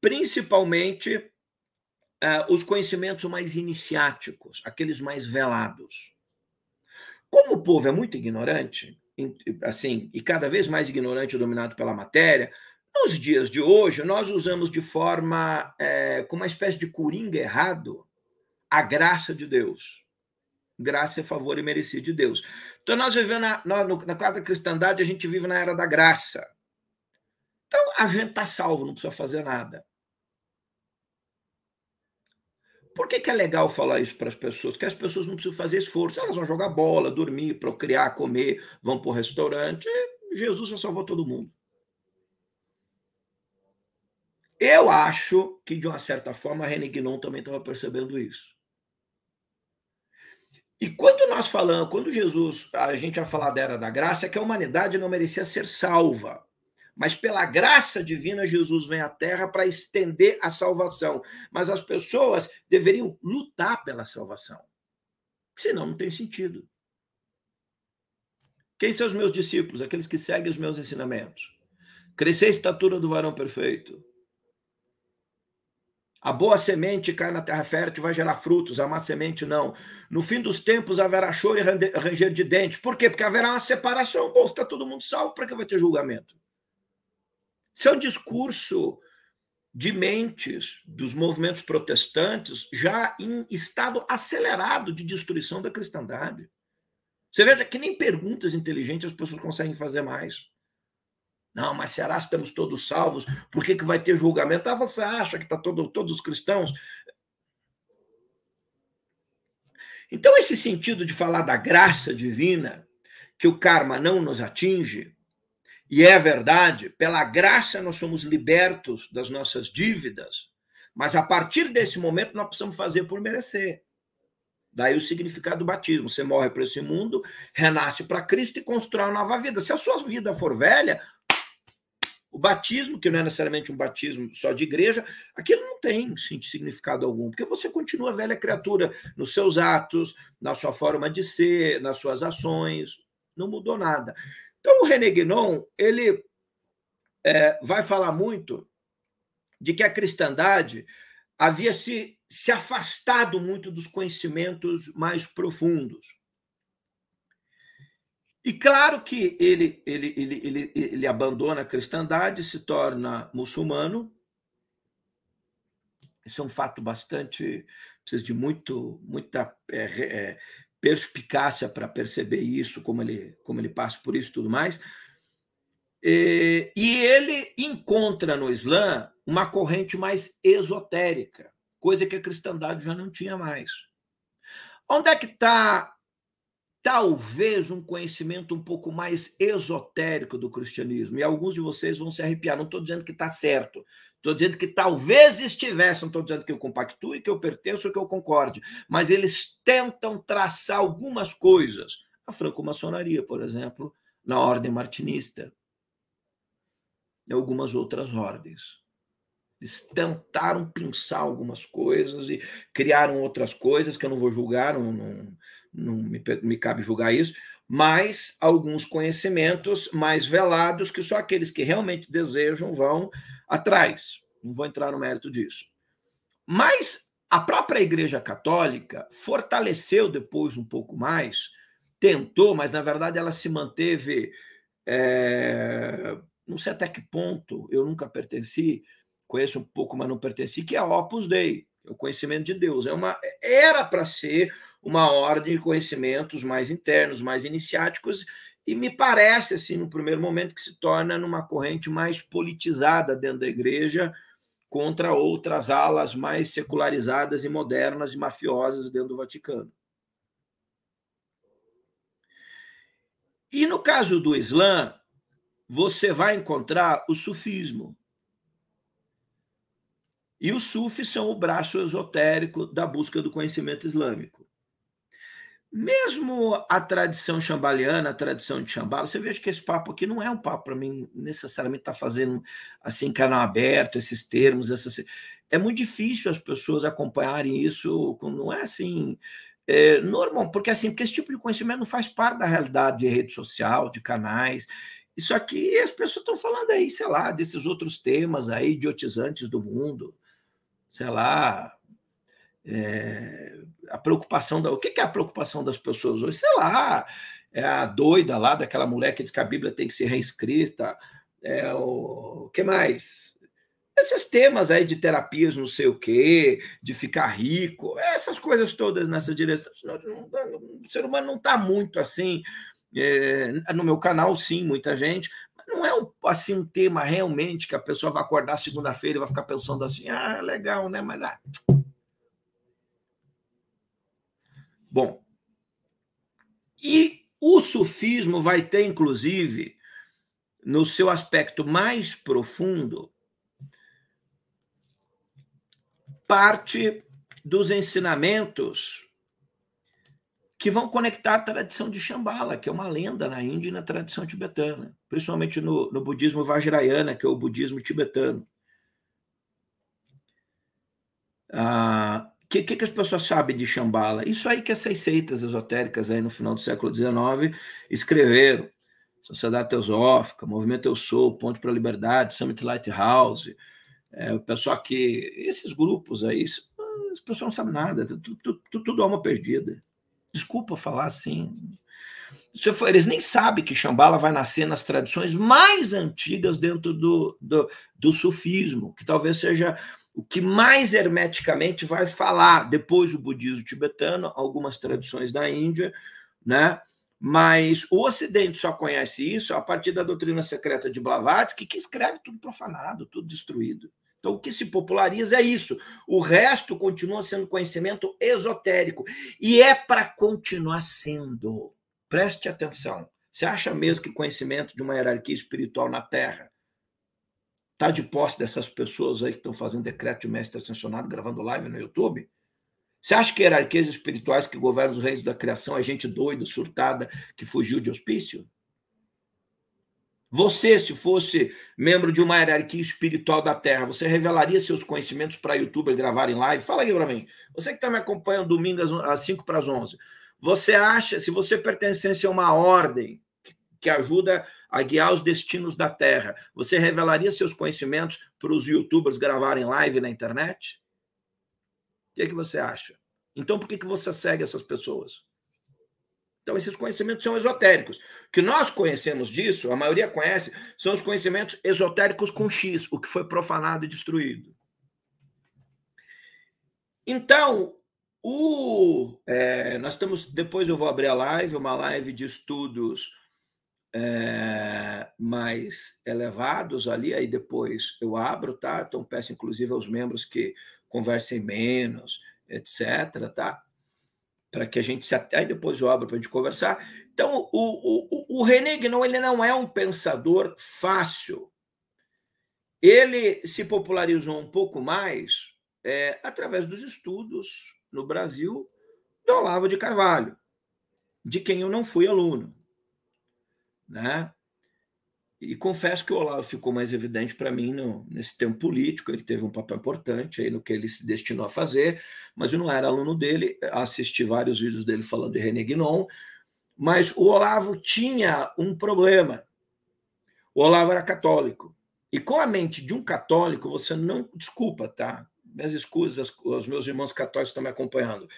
principalmente é, os conhecimentos mais iniciáticos, aqueles mais velados. Como o povo é muito ignorante, assim, e cada vez mais ignorante e dominado pela matéria, nos dias de hoje, nós usamos de forma, é, com uma espécie de coringa errado, a graça de Deus. Graça é favor e merecer de Deus. Então, nós vivemos na, na, na quarta cristandade, a gente vive na era da graça. Então, a gente está salvo, não precisa fazer nada. Por que, que é legal falar isso para as pessoas? Que as pessoas não precisam fazer esforço, elas vão jogar bola, dormir, procriar, comer, vão para o restaurante. Jesus já salvou todo mundo. Eu acho que, de uma certa forma, a René Guinon também estava percebendo isso. E quando nós falamos, quando Jesus, a gente vai falar da era da graça, é que a humanidade não merecia ser salva. Mas pela graça divina, Jesus vem à Terra para estender a salvação. Mas as pessoas deveriam lutar pela salvação. Senão não tem sentido. Quem são os meus discípulos? Aqueles que seguem os meus ensinamentos. Crescer a estatura do varão perfeito. A boa semente cai na terra fértil, vai gerar frutos, a má semente não. No fim dos tempos haverá choro e ranger de dentes. Por quê? Porque haverá uma separação. Bom, está todo mundo salvo, para que vai ter julgamento? Isso é um discurso de mentes dos movimentos protestantes já em estado acelerado de destruição da cristandade. Você veja que nem perguntas inteligentes as pessoas conseguem fazer mais. Não, mas será que estamos todos salvos? Por que, que vai ter julgamento? Ah, você acha que está todo, todos os cristãos? Então, esse sentido de falar da graça divina, que o karma não nos atinge, e é verdade, pela graça nós somos libertos das nossas dívidas, mas a partir desse momento nós precisamos fazer por merecer. Daí o significado do batismo. Você morre para esse mundo, renasce para Cristo e constrói uma nova vida. Se a sua vida for velha, o batismo, que não é necessariamente um batismo só de igreja, aquilo não tem significado algum, porque você continua velha criatura nos seus atos, na sua forma de ser, nas suas ações, não mudou nada. Então, o René Guinon, ele é, vai falar muito de que a cristandade havia se, se afastado muito dos conhecimentos mais profundos. E claro que ele, ele, ele, ele, ele abandona a cristandade, se torna muçulmano. esse é um fato bastante. precisa de muito, muita é, é, perspicácia para perceber isso, como ele, como ele passa por isso e tudo mais. E, é, e ele encontra no Islã uma corrente mais esotérica, coisa que a cristandade já não tinha mais. Onde é que está, talvez, um conhecimento um pouco mais esotérico do cristianismo? E alguns de vocês vão se arrepiar. Não estou dizendo que está certo, Estou dizendo que talvez estivessem, estou dizendo que eu compactue, que eu pertenço, que eu concorde, mas eles tentam traçar algumas coisas. A franco-maçonaria, por exemplo, na ordem martinista e algumas outras ordens. Eles tentaram pensar algumas coisas e criaram outras coisas que eu não vou julgar, não, não, não me, me cabe julgar isso, mais alguns conhecimentos mais velados que só aqueles que realmente desejam vão atrás. Não vou entrar no mérito disso. Mas a própria Igreja Católica fortaleceu depois um pouco mais, tentou, mas na verdade ela se manteve. É, não sei até que ponto, eu nunca pertenci, conheço um pouco, mas não pertenci, que é a Opus Dei, é o conhecimento de Deus. É uma, era para ser uma ordem de conhecimentos mais internos, mais iniciáticos, e me parece, assim, no primeiro momento, que se torna numa corrente mais politizada dentro da igreja contra outras alas mais secularizadas e modernas e mafiosas dentro do Vaticano. E no caso do Islã, você vai encontrar o sufismo. E os sufis são o braço esotérico da busca do conhecimento islâmico. Mesmo a tradição xambaliana, a tradição de xambala, você veja que esse papo aqui não é um papo para mim necessariamente estar tá fazendo assim, canal aberto, esses termos, essas. É muito difícil as pessoas acompanharem isso, não é assim. É, normal, porque assim, porque esse tipo de conhecimento não faz parte da realidade de rede social, de canais. Isso aqui as pessoas estão falando aí, sei lá, desses outros temas aí idiotizantes do mundo, sei lá, é, a preocupação da. O que é a preocupação das pessoas hoje? Sei lá, é a doida lá daquela mulher que diz que a Bíblia tem que ser reescrita. É o, o que mais? Esses temas aí de terapias, não sei o quê, de ficar rico, essas coisas todas nessa direção. O ser humano não está muito assim. É, no meu canal, sim, muita gente, não é assim um tema realmente que a pessoa vai acordar segunda-feira e vai ficar pensando assim, ah, legal, né? Mas ah, Bom, e o sufismo vai ter, inclusive, no seu aspecto mais profundo, parte dos ensinamentos que vão conectar a tradição de Shambhala, que é uma lenda na Índia e na tradição tibetana, principalmente no, no budismo Vajrayana, que é o budismo tibetano. Ah, que, que, que, as pessoas sabem de Shambhala? Isso aí que essas seitas esotéricas aí no final do século XIX escreveram. Sociedade Teosófica, Movimento Eu Sou, Ponte para a Liberdade, Summit Lighthouse, é, o pessoal que... Esses grupos aí, ah, as pessoas não sabem nada, tudo, tudo, é tudo alma perdida. Desculpa falar assim. For, eles nem sabem que Shambhala vai nascer nas tradições mais antigas dentro do, do, do sufismo, que talvez seja o que mais hermeticamente vai falar depois o budismo tibetano, algumas tradições da Índia, né? Mas o Ocidente só conhece isso a partir da doutrina secreta de Blavatsky, que escreve tudo profanado, tudo destruído. Então, o que se populariza é isso. O resto continua sendo conhecimento esotérico. E é para continuar sendo. Preste atenção. Você acha mesmo que conhecimento de uma hierarquia espiritual na Terra está de posse dessas pessoas aí que estão fazendo decreto de mestre ascensionado, gravando live no YouTube? Você acha que hierarquias espirituais que governam os reis da criação é gente doida, surtada, que fugiu de hospício? Você, se fosse membro de uma hierarquia espiritual da Terra, você revelaria seus conhecimentos para youtuber em live? Fala aí para mim. Você que está me acompanhando domingo às 5 para as 11. Você acha, se você pertencesse a uma ordem que ajuda a guiar os destinos da Terra, você revelaria seus conhecimentos para os youtubers gravarem live na internet? O que, é que você acha? Então, por que, que você segue essas pessoas? Então, esses conhecimentos são esotéricos. O que nós conhecemos disso, a maioria conhece, são os conhecimentos esotéricos com X, o que foi profanado e destruído. Então, o, é, nós estamos. Depois eu vou abrir a live, uma live de estudos é, mais elevados ali, aí depois eu abro, tá? Então peço inclusive aos membros que conversem menos, etc, tá? Para que a gente se aí depois eu abro para a gente conversar. Então o, o, o René Guinon, ele não é um pensador fácil. Ele se popularizou um pouco mais é, através dos estudos no Brasil do Olavo de Carvalho, de quem eu não fui aluno né? E confesso que o Olavo ficou mais evidente para mim no, nesse tempo político, ele teve um papel importante aí no que ele se destinou a fazer, mas eu não era aluno dele, assisti vários vídeos dele falando de René Guinon, mas o Olavo tinha um problema. O Olavo era católico. E com a mente de um católico, você não. Desculpa, tá? Minhas escusas, os meus irmãos católicos estão me acompanhando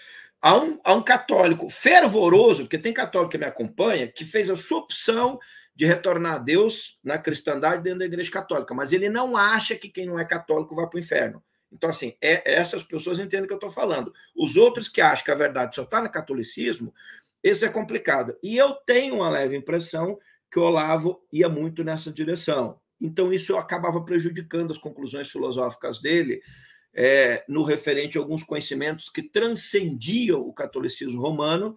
a um, a um católico fervoroso, porque tem católico que me acompanha, que fez a sua opção de retornar a Deus na cristandade dentro da igreja católica, mas ele não acha que quem não é católico vai para o inferno. Então, assim, é, é, essas pessoas entendem o que eu estou falando. Os outros que acham que a verdade só está no catolicismo, esse é complicado. E eu tenho uma leve impressão que o Olavo ia muito nessa direção. Então, isso acabava prejudicando as conclusões filosóficas dele, é, no referente a alguns conhecimentos que transcendiam o catolicismo romano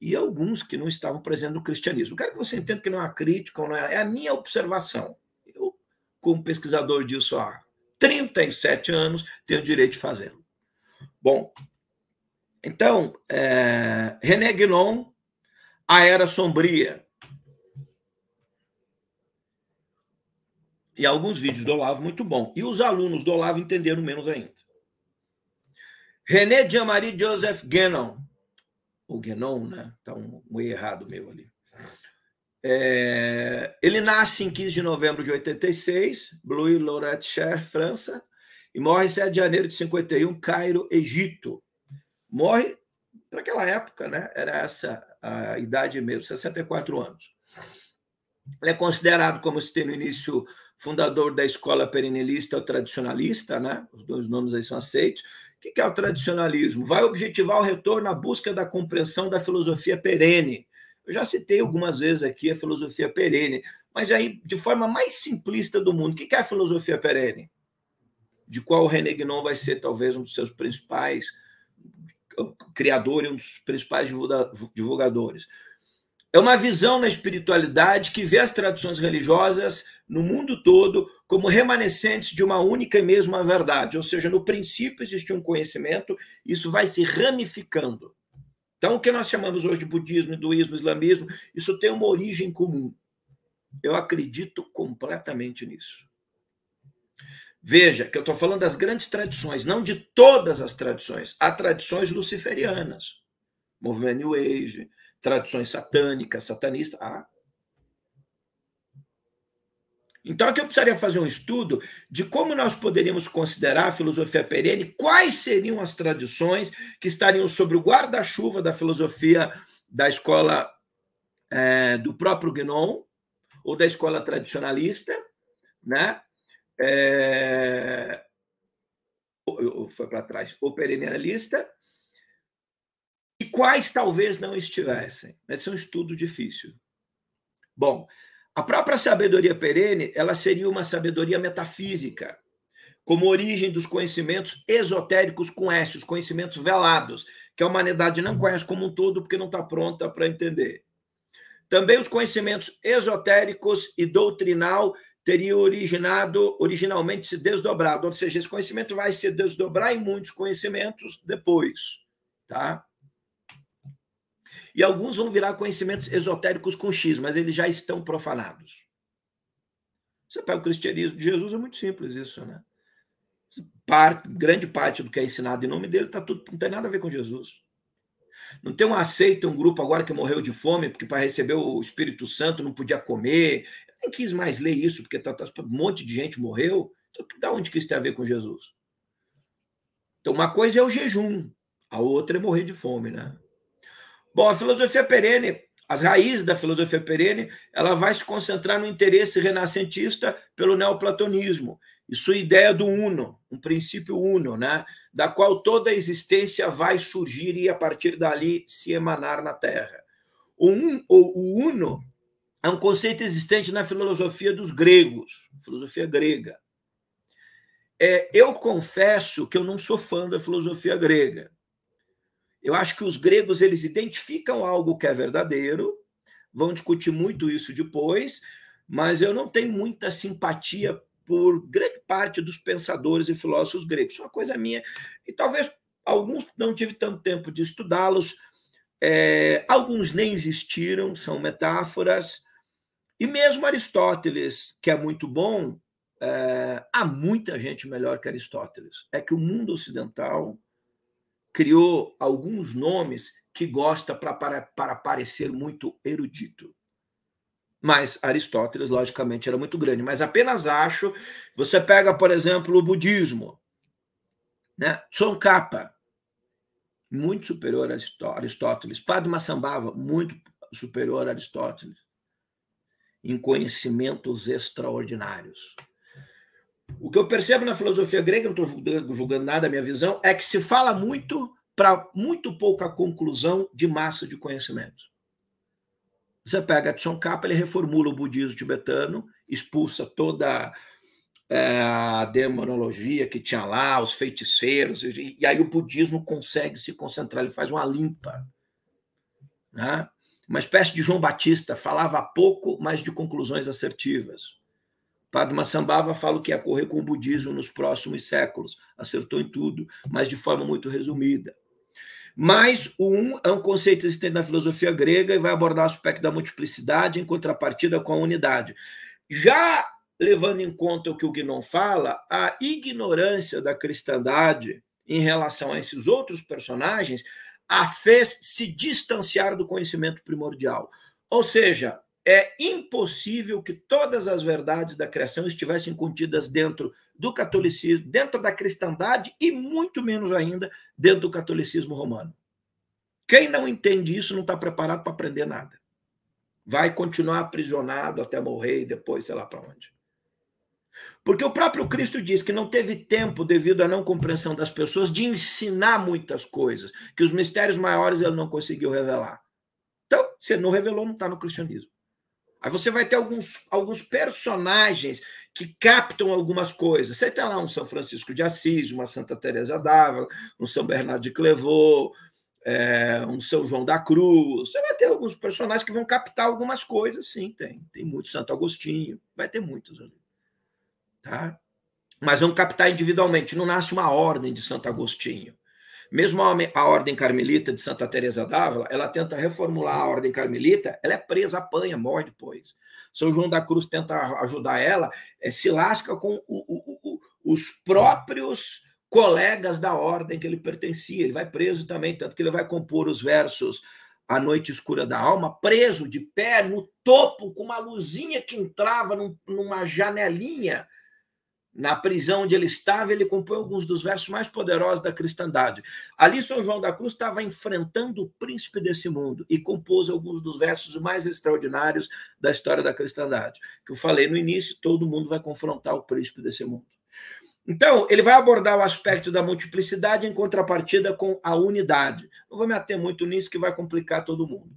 e alguns que não estavam presentes no cristianismo. Quero que você entenda que não é uma crítica, não é, é a minha observação. Eu, como pesquisador disso há 37 anos, tenho o direito de fazê-lo. Bom, então, é, René Guilon, A Era Sombria, e alguns vídeos do Olavo muito bom. E os alunos do Olavo entenderam menos ainda. René Jean-Marie Joseph Guénon, ou Guénon, né? Tá um, um errado meu ali. É, ele nasce em 15 de novembro de 86, Lorette Cher França, e morre em 7 de janeiro de 51, Cairo, Egito. Morre para aquela época, né? Era essa a idade mesmo, 64 anos. Ele é considerado como se tem no início fundador da escola perenilista ou tradicionalista, né? Os dois nomes aí são aceitos. O que é o tradicionalismo? Vai objetivar o retorno à busca da compreensão da filosofia perene. Eu já citei algumas vezes aqui a filosofia perene, mas aí de forma mais simplista do mundo. O que é a filosofia perene? De qual o René Guinon vai ser talvez um dos seus principais criadores e um dos principais divulgadores. É uma visão na espiritualidade que vê as tradições religiosas no mundo todo como remanescentes de uma única e mesma verdade. Ou seja, no princípio existe um conhecimento, isso vai se ramificando. Então, o que nós chamamos hoje de budismo, hinduísmo, islamismo, isso tem uma origem comum. Eu acredito completamente nisso. Veja que eu estou falando das grandes tradições, não de todas as tradições. Há tradições luciferianas, movimento New Age, tradições satânicas, satanistas. Ah, então, aqui eu precisaria fazer um estudo de como nós poderíamos considerar a filosofia perene, quais seriam as tradições que estariam sobre o guarda-chuva da filosofia da escola é, do próprio Guénon ou da escola tradicionalista, né? É, ou, foi para trás, ou perenealista e quais talvez não estivessem. Esse é um estudo difícil. Bom, a própria sabedoria perene, ela seria uma sabedoria metafísica, como origem dos conhecimentos esotéricos com S, os conhecimentos velados, que a humanidade não conhece como um todo porque não está pronta para entender. Também os conhecimentos esotéricos e doutrinal teriam originado, originalmente se desdobrado, ou seja, esse conhecimento vai se desdobrar em muitos conhecimentos depois, tá? E alguns vão virar conhecimentos esotéricos com X, mas eles já estão profanados. Você pega o cristianismo de Jesus, é muito simples isso, né? Parte, grande parte do que é ensinado em nome dele tá tudo, não tem nada a ver com Jesus. Não tem uma seita, um grupo agora que morreu de fome, porque para receber o Espírito Santo não podia comer. Eu nem quis mais ler isso, porque tá, tá, um monte de gente morreu. Então, da onde que isso tem a ver com Jesus? Então, uma coisa é o jejum, a outra é morrer de fome, né? Bom, a filosofia perene, as raízes da filosofia perene, ela vai se concentrar no interesse renascentista pelo neoplatonismo e sua ideia do uno, um princípio uno, né? da qual toda a existência vai surgir e a partir dali se emanar na Terra. O, o, o uno é um conceito existente na filosofia dos gregos, filosofia grega. É, eu confesso que eu não sou fã da filosofia grega. Eu acho que os gregos eles identificam algo que é verdadeiro, vão discutir muito isso depois, mas eu não tenho muita simpatia por grande parte dos pensadores e filósofos gregos. é uma coisa minha. E talvez alguns não tive tanto tempo de estudá-los, é, alguns nem existiram, são metáforas. E mesmo Aristóteles, que é muito bom, é, há muita gente melhor que Aristóteles. É que o mundo ocidental criou alguns nomes que gosta pra, para, para parecer muito erudito. Mas Aristóteles, logicamente, era muito grande. Mas apenas acho. Você pega, por exemplo, o budismo. Né? Tsongkhapa, muito superior a Aristóteles. Padmasambhava, muito superior a Aristóteles. Em conhecimentos extraordinários. O que eu percebo na filosofia grega, não estou julgando, nada a minha visão, é que se fala muito para muito pouca conclusão de massa de conhecimento. Você pega Tson Kappa, ele reformula o budismo tibetano, expulsa toda é, a demonologia que tinha lá, os feiticeiros, e, aí o budismo consegue se concentrar, ele faz uma limpa. Né? Uma espécie de João Batista, falava pouco, mas de conclusões assertivas. Padre Sambhava fala o que ia ocorrer com o budismo nos próximos séculos. Acertou em tudo, mas de forma muito resumida. Mas o um é um conceito existente na filosofia grega e vai abordar o aspecto da multiplicidade em contrapartida com a unidade. Já levando em conta o que o Guinon fala, a ignorância da cristandade em relação a esses outros personagens a fez se distanciar do conhecimento primordial. Ou seja, é impossível que todas as verdades da criação estivessem contidas dentro do catolicismo, dentro da cristandade e muito menos ainda dentro do catolicismo romano. Quem não entende isso não está preparado para aprender nada. Vai continuar aprisionado até morrer e depois sei lá para onde. Porque o próprio Cristo diz que não teve tempo, devido à não compreensão das pessoas, de ensinar muitas coisas, que os mistérios maiores ele não conseguiu revelar. Então, se não revelou, não está no cristianismo. Aí você vai ter alguns, alguns personagens que captam algumas coisas. Você tem lá um São Francisco de Assis, uma Santa Teresa d'Ávila, um São Bernardo de Clevaux, é, um São João da Cruz. Você vai ter alguns personagens que vão captar algumas coisas, sim, tem. Tem muito Santo Agostinho, vai ter muitos ali. Tá? Mas vão captar individualmente, não nasce uma ordem de Santo Agostinho. Mesmo a ordem carmelita de Santa Teresa d'Ávila, ela tenta reformular a ordem carmelita, ela é presa, apanha, morre depois. São João da Cruz tenta ajudar ela, eh, se lasca com o, o, o, os próprios colegas da ordem que ele pertencia. Ele vai preso também, tanto que ele vai compor os versos A Noite Escura da Alma, preso de pé no topo, com uma luzinha que entrava num, numa janelinha na prisão onde ele estava, ele compõe alguns dos versos mais poderosos da cristandade. Ali, São João da Cruz estava enfrentando o príncipe desse mundo e compôs alguns dos versos mais extraordinários da história da cristandade. Que eu falei no início, todo mundo vai confrontar o príncipe desse mundo. Então, ele vai abordar o aspecto da multiplicidade em contrapartida com a unidade. Não vou me ater muito nisso, que vai complicar todo mundo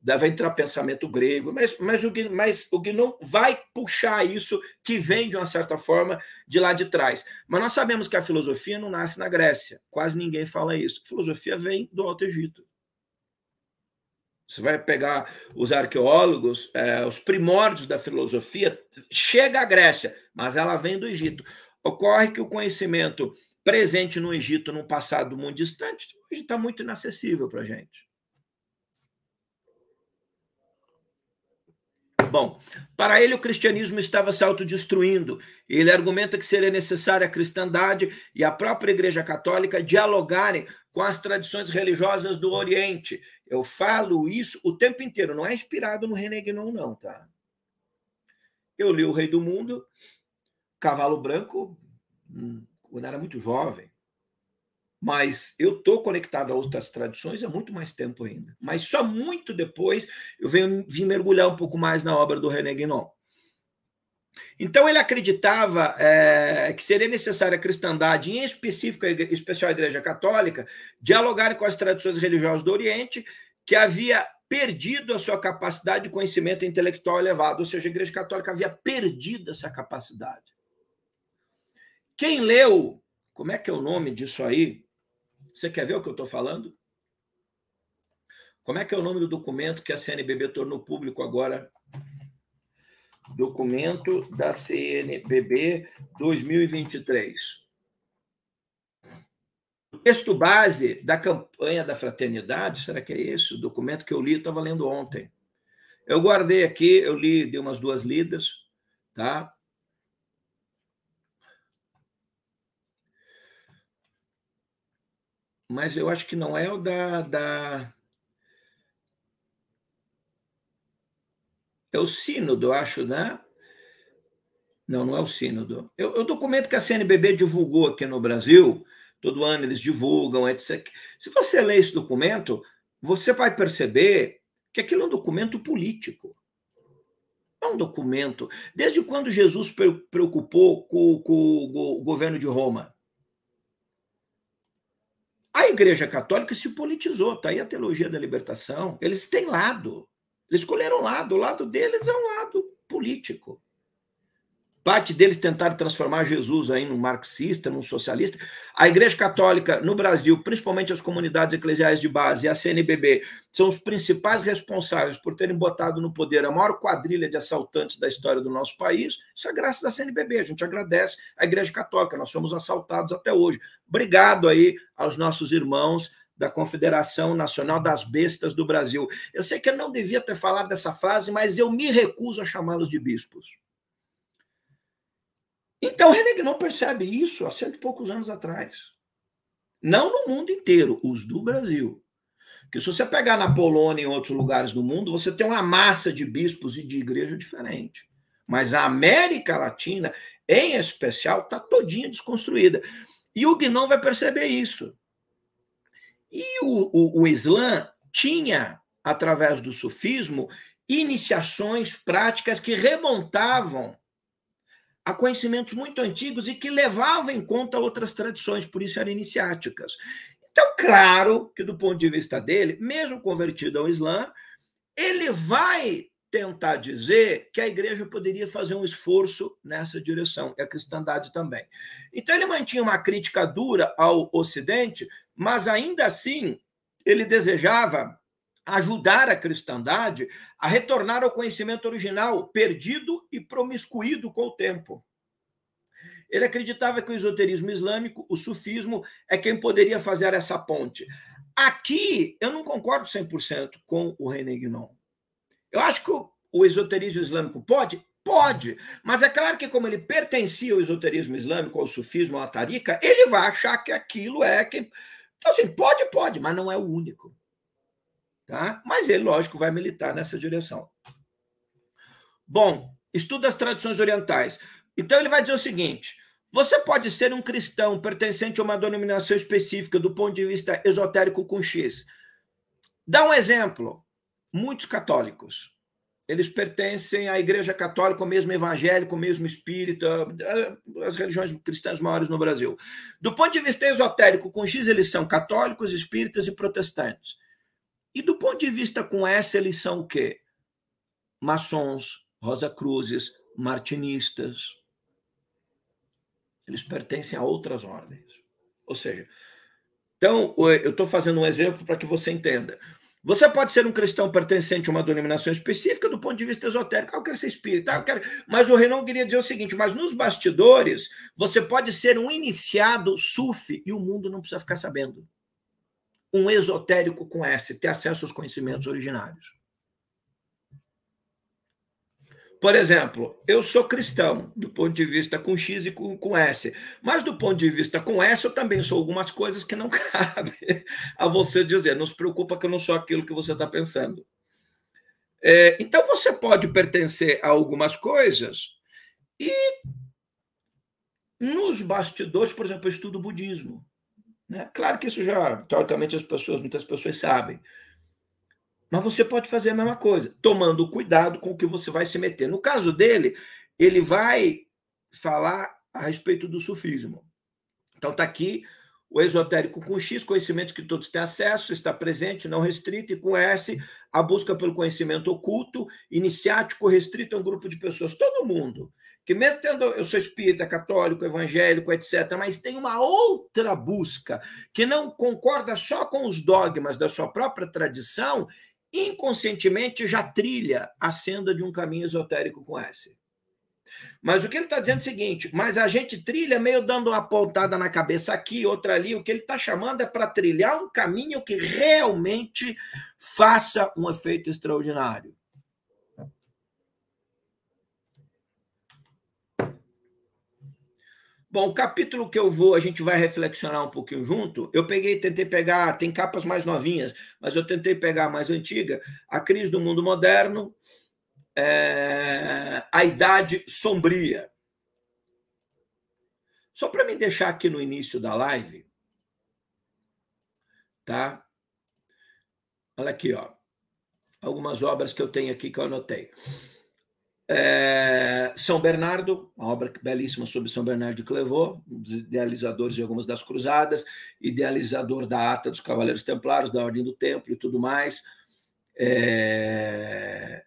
deve entrar pensamento grego, mas, mas, o, mas o não vai puxar isso que vem, de uma certa forma, de lá de trás. Mas nós sabemos que a filosofia não nasce na Grécia, quase ninguém fala isso. A filosofia vem do Alto Egito. Você vai pegar os arqueólogos, é, os primórdios da filosofia, chega à Grécia, mas ela vem do Egito. Ocorre que o conhecimento presente no Egito, num passado muito distante, hoje está muito inacessível para a gente. Bom, para ele o cristianismo estava se autodestruindo. Ele argumenta que seria necessária a cristandade e a própria Igreja Católica dialogarem com as tradições religiosas do Oriente. Eu falo isso o tempo inteiro, não é inspirado no René Guénon, não, tá? Eu li O Rei do Mundo, Cavalo Branco, hum, quando era muito jovem mas eu estou conectado a outras tradições há muito mais tempo ainda. Mas só muito depois eu venho, vim mergulhar um pouco mais na obra do René Guénon. Então ele acreditava é, que seria necessária a cristandade, em específico, a igreja, especial a Igreja Católica, dialogar com as tradições religiosas do Oriente, que havia perdido a sua capacidade de conhecimento intelectual elevado, ou seja, a Igreja Católica havia perdido essa capacidade. Quem leu, como é que é o nome disso aí? Você quer ver o que eu estou falando? Como é que é o nome do documento que a CNBB tornou público agora? Documento da CNBB 2023. O texto base da campanha da fraternidade, será que é esse? O documento que eu li, estava lendo ontem. Eu guardei aqui, eu li, dei umas duas lidas, tá? mas eu acho que não é o da, da... É o sínodo, eu acho, né? Não, não é o sínodo. É o documento que a CNBB divulgou aqui no Brasil, todo ano eles divulgam, etc. Se você ler esse documento, você vai perceber que aquilo é um documento político. É um documento. Desde quando Jesus preocupou com, com o governo de Roma? A Igreja Católica se politizou, está aí a teologia da libertação. Eles têm lado, eles escolheram lado, o lado deles é um lado político. Parte deles tentaram transformar Jesus aí num marxista, num socialista. A Igreja Católica no Brasil, principalmente as comunidades eclesiais de base a CNBB, são os principais responsáveis por terem botado no poder a maior quadrilha de assaltantes da história do nosso país. Isso é graças à CNBB. A gente agradece à Igreja Católica. Nós somos assaltados até hoje. Obrigado aí aos nossos irmãos da Confederação Nacional das Bestas do Brasil. Eu sei que eu não devia ter falado dessa frase, mas eu me recuso a chamá-los de bispos. Então não percebe isso há cento e poucos anos atrás. Não no mundo inteiro, os do Brasil. Porque se você pegar na Polônia e em outros lugares do mundo, você tem uma massa de bispos e de igreja diferente. Mas a América Latina, em especial, está todinha desconstruída. E o Gnon vai perceber isso. E o, o, o Islã tinha, através do sufismo, iniciações, práticas que remontavam a conhecimentos muito antigos e que levavam em conta outras tradições, por isso eram iniciáticas. Então, claro que, do ponto de vista dele, mesmo convertido ao Islã, ele vai tentar dizer que a igreja poderia fazer um esforço nessa direção, e a cristandade também. Então, ele mantinha uma crítica dura ao Ocidente, mas ainda assim ele desejava ajudar a cristandade a retornar ao conhecimento original, perdido e promiscuído com o tempo. Ele acreditava que o esoterismo islâmico, o sufismo, é quem poderia fazer essa ponte. Aqui, eu não concordo 100% com o René Guinon. Eu acho que o, esoterismo islâmico pode? Pode. Mas é claro que, como ele pertencia ao esoterismo islâmico, ao sufismo, à tarica, ele vai achar que aquilo é quem. Então, assim, pode, pode, mas não é o único. Tá? Mas ele, lógico, vai militar nessa direção. Bom, estudo das tradições orientais. Então ele vai dizer o seguinte: você pode ser um cristão pertencente a uma denominação específica do ponto de vista esotérico com X. Dá um exemplo. Muitos católicos. Eles pertencem à igreja católica, ao mesmo evangélico, ao mesmo espírita, as religiões cristãs maiores no Brasil. Do ponto de vista esotérico, com X, eles são católicos, espíritas e protestantes. E do ponto de vista com essa eles são o quê? Maçons, Rosa Cruzes, martinistas. Eles pertencem a outras ordens. Ou seja, então eu estou fazendo um exemplo para que você entenda. Você pode ser um cristão pertencente a uma denominação específica do ponto de vista esotérico. Ah, eu quero ser espírita, ah, eu quero... mas o Renan queria dizer o seguinte: mas nos bastidores, você pode ser um iniciado sufi e o mundo não precisa ficar sabendo um esotérico com S ter acesso aos conhecimentos originários. Por exemplo, eu sou cristão, do ponto de vista com X e com, com S, mas do ponto de vista com S, eu também sou algumas coisas que não cabe a você dizer. Não se preocupa que eu não sou aquilo que você está pensando. É, então, você pode pertencer a algumas coisas e nos bastidores, por exemplo, eu estudo budismo. Né? Claro que isso já, teoricamente, as pessoas, muitas pessoas sabem. Mas você pode fazer a mesma coisa, tomando cuidado com o que você vai se meter. No caso dele, ele vai falar a respeito do sufismo. Então está aqui o esotérico com X, conhecimento que todos têm acesso, está presente, não restrito, e com S, a busca pelo conhecimento oculto, iniciático, restrito a um grupo de pessoas. Todo mundo que mesmo tendo eu sou espírita, católico, evangélico, etc, mas tem uma outra busca que não concorda só com os dogmas da sua própria tradição, inconscientemente já trilha a senda de um caminho esotérico com esse. Mas o que ele está dizendo é o seguinte: mas a gente trilha meio dando uma pontada na cabeça aqui, outra ali. O que ele está chamando é para trilhar um caminho que realmente faça um efeito extraordinário. Bom, o capítulo que eu vou, a gente vai reflexionar um pouquinho junto. Eu peguei, tentei pegar, tem capas mais novinhas, mas eu tentei pegar a mais antiga, A Crise do Mundo Moderno, é, A Idade Sombria. Só para me deixar aqui no início da live, tá? Olha aqui, ó. Algumas obras que eu tenho aqui que eu anotei. É, São Bernardo, uma obra belíssima sobre São Bernardo de Clevô, um dos idealizadores de algumas das cruzadas, idealizador da ata dos Cavaleiros Templários, da Ordem do Templo e tudo mais. É,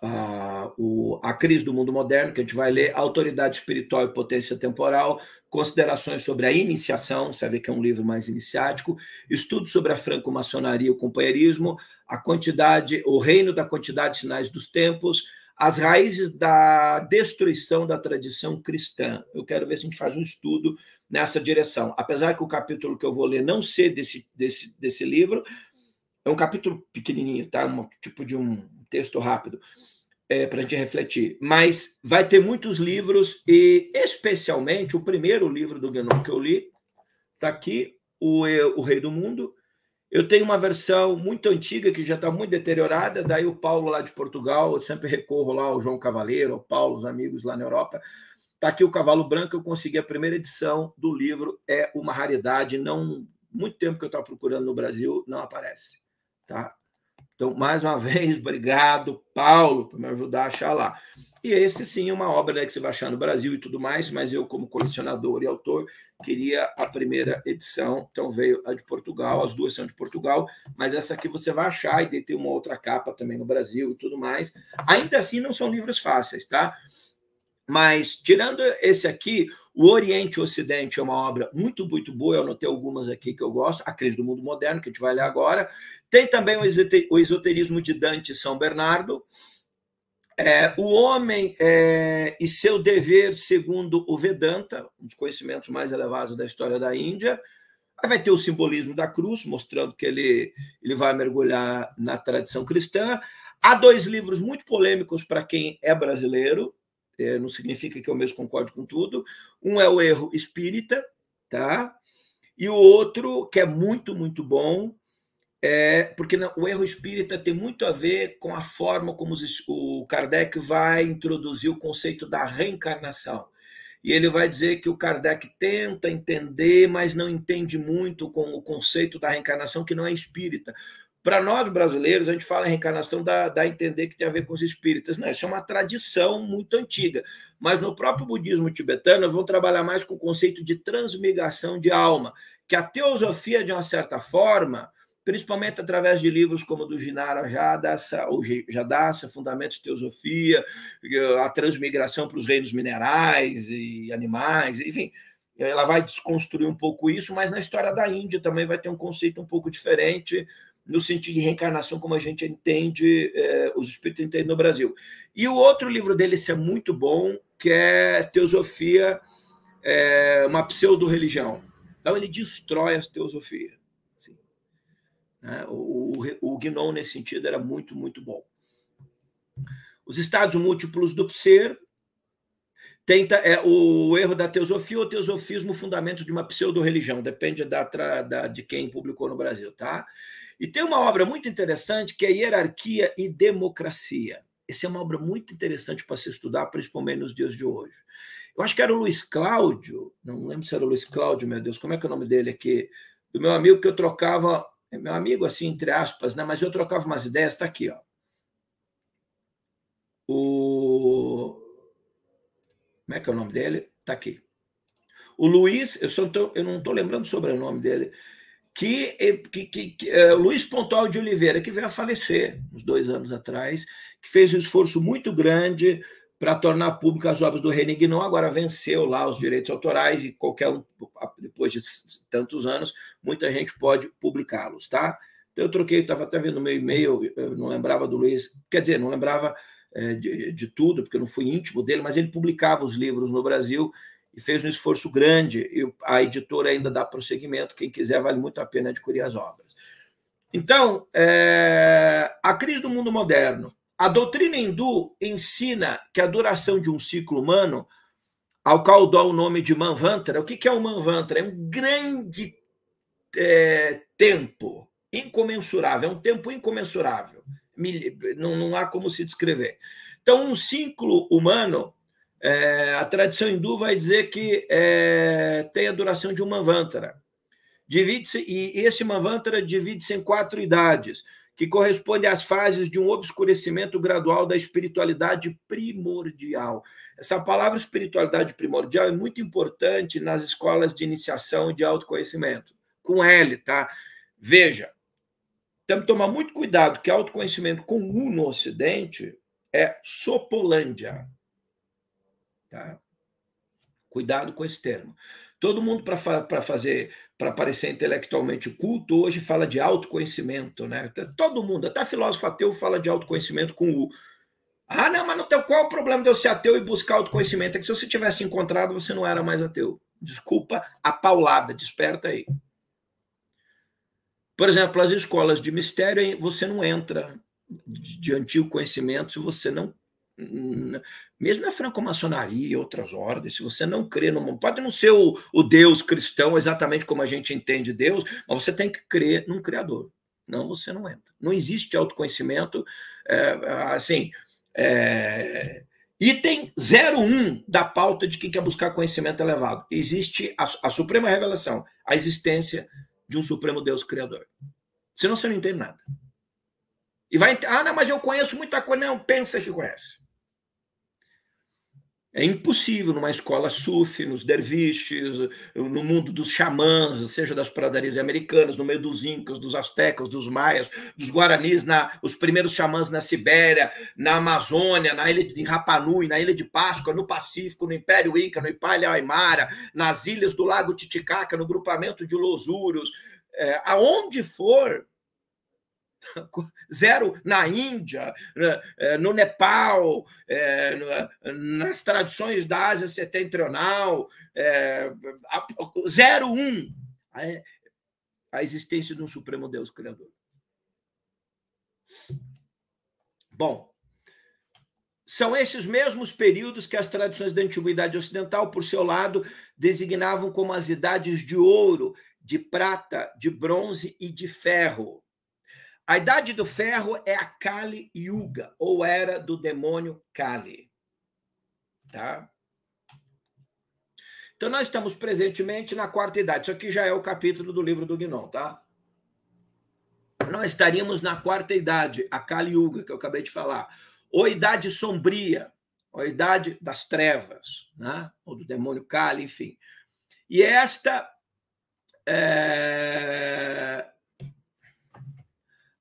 a, o, a Crise do Mundo Moderno, que a gente vai ler, Autoridade Espiritual e Potência Temporal, Considerações sobre a Iniciação, você vê que é um livro mais iniciático, Estudo sobre a Franco-Maçonaria e o Companheirismo, a quantidade, o reino da quantidade de sinais dos tempos, as raízes da destruição da tradição cristã. Eu quero ver se a gente faz um estudo nessa direção. Apesar que o capítulo que eu vou ler não ser desse, desse, desse livro, é um capítulo pequenininho, tá? Um tipo de um texto rápido é, para a gente refletir. Mas vai ter muitos livros e especialmente o primeiro livro do Guénon que eu li está aqui, o, o Rei do Mundo, eu tenho uma versão muito antiga que já está muito deteriorada, daí o Paulo lá de Portugal, eu sempre recorro lá ao João Cavaleiro, ao Paulo, os amigos lá na Europa. Está aqui o Cavalo Branco, eu consegui a primeira edição do livro, é uma raridade, não muito tempo que eu estava procurando no Brasil, não aparece. Tá? Então, mais uma vez, obrigado, Paulo, por me ajudar a achar lá. E esse sim é uma obra né, que você vai achar no Brasil e tudo mais, mas eu, como colecionador e autor, queria a primeira edição, então veio a de Portugal, as duas são de Portugal, mas essa aqui você vai achar e tem uma outra capa também no Brasil e tudo mais. Ainda assim, não são livros fáceis, tá? Mas, tirando esse aqui, o Oriente e o Ocidente é uma obra muito, muito boa. Eu anotei algumas aqui que eu gosto. A Crise do Mundo Moderno, que a gente vai ler agora. Tem também o Esoterismo de Dante e São Bernardo. É, o homem é, e seu dever, segundo o Vedanta, um dos conhecimentos mais elevados da história da Índia, Aí vai ter o simbolismo da cruz, mostrando que ele, ele vai mergulhar na tradição cristã. Há dois livros muito polêmicos para quem é brasileiro, é, não significa que eu mesmo concorde com tudo. Um é O Erro Espírita, tá? E o outro, que é muito, muito bom, é, porque o erro espírita tem muito a ver com a forma como os, o Kardec vai introduzir o conceito da reencarnação. E ele vai dizer que o Kardec tenta entender, mas não entende muito com o conceito da reencarnação, que não é espírita. Para nós brasileiros, a gente fala em reencarnação, dá, dá a entender que tem a ver com os espíritas. Não, né? isso é uma tradição muito antiga. Mas no próprio budismo tibetano, vão trabalhar mais com o conceito de transmigração de alma, que a teosofia, de uma certa forma, principalmente através de livros como do Ginara Jadassa, ou Jadassa, Fundamentos de Teosofia, a transmigração para os reinos minerais e animais, enfim, ela vai desconstruir um pouco isso, mas na história da Índia também vai ter um conceito um pouco diferente no sentido de reencarnação como a gente entende eh, os espíritos entendem no Brasil. E o outro livro dele, esse é muito bom, que é Teosofia, eh, uma pseudo-religião. Então ele destrói as teosofias né? O, o, o Gnome, nesse sentido, era muito, muito bom. Os estados múltiplos do ser tenta é, o erro da teosofia ou teosofismo, fundamento de uma pseudo-religião, depende da, da, de quem publicou no Brasil, tá? E tem uma obra muito interessante que é Hierarquia e Democracia. Essa é uma obra muito interessante para se estudar, principalmente nos dias de hoje. Eu acho que era o Luiz Cláudio, não lembro se era o Luiz Cláudio, meu Deus, como é que é o nome dele aqui? Do meu amigo que eu trocava é meu amigo, assim, entre aspas, né? mas eu trocava umas ideias, está aqui, ó. O. Como é que é o nome dele? Está aqui. O Luiz, eu, só tô, eu não estou lembrando sobre o sobrenome dele, que, que, que, que é, Luiz Pontual de Oliveira, que veio a falecer uns dois anos atrás, que fez um esforço muito grande para tornar públicas as obras do René Guinon. Agora venceu lá os direitos autorais e qualquer um, depois de tantos anos, muita gente pode publicá-los, tá? Então eu troquei, estava até vendo meu e-mail, não lembrava do Luiz, quer dizer, não lembrava é, de, de, tudo, porque eu não fui íntimo dele, mas ele publicava os livros no Brasil e fez um esforço grande. E a editora ainda dá prosseguimento, quem quiser, vale muito a pena adquirir as obras. Então, é, a crise do mundo moderno a doutrina hindu ensina que a duração de um ciclo humano, ao qual dá o nome de Manvantara, o que é o Manvantara? É um grande é, tempo incomensurável, é um tempo incomensurável. Não, não há como se descrever. Então, um ciclo humano, é, a tradição hindu vai dizer que é, tem a duração de um Manvantara. Divide e esse Manvantara divide-se em quatro idades que corresponde às fases de um obscurecimento gradual da espiritualidade primordial. Essa palavra espiritualidade primordial é muito importante nas escolas de iniciação e de autoconhecimento. Com L, tá? Veja, temos que tomar muito cuidado que autoconhecimento com U no Ocidente é Sopolândia. Tá? Cuidado com esse termo. Todo mundo para fa fazer para parecer intelectualmente culto, hoje fala de autoconhecimento, né? Todo mundo, até filósofo ateu fala de autoconhecimento com o Ah, não, mas não tem qual é o problema de eu ser ateu e buscar autoconhecimento? É que se você tivesse encontrado, você não era mais ateu. Desculpa a paulada, desperta aí. Por exemplo, as escolas de mistério, você não entra de antigo conhecimento se você não mesmo na franco e outras ordens, se você não crê no mundo, pode não ser o, o, Deus cristão exatamente como a gente entende Deus, mas você tem que crer num Criador. Não, você não entra. Não existe autoconhecimento. É, assim, é, item 01 da pauta de quem quer buscar conhecimento elevado. Existe a, a suprema revelação, a existência de um supremo Deus criador. Senão você não entende nada. E vai, ah, não, mas eu conheço muita coisa. Não, pensa que conhece. É impossível numa escola sufi, nos derviches, no mundo dos xamãs, seja das pradarias americanas, no meio dos incas, dos astecas, dos maias, dos guaranis, na, os primeiros xamãs na Sibéria, na Amazônia, na ilha de Rapanui, na ilha de Páscoa, no Pacífico, no Império Inca, no Ipalha Aimara, nas ilhas do Lago Titicaca, no grupamento de Losuros, é, aonde for, zero na Índia, né, é, no Nepal, é, nas tradições da Ásia Setentrional, é, zero um a existência de um Supremo Deus Criador. Bom, são esses mesmos períodos que as tradições da antiguidade ocidental, por seu lado, designavam como as idades de ouro, de prata, de bronze e de ferro. A idade do ferro é a Kali Yuga, ou era do demônio Kali. Tá? Então, nós estamos presentemente na quarta idade. Isso aqui já é o capítulo do livro do Gnon, tá? Nós estaríamos na quarta idade, a Kali Yuga, que eu acabei de falar. Ou idade sombria, ou idade das trevas, né? ou do demônio Kali, enfim. E esta é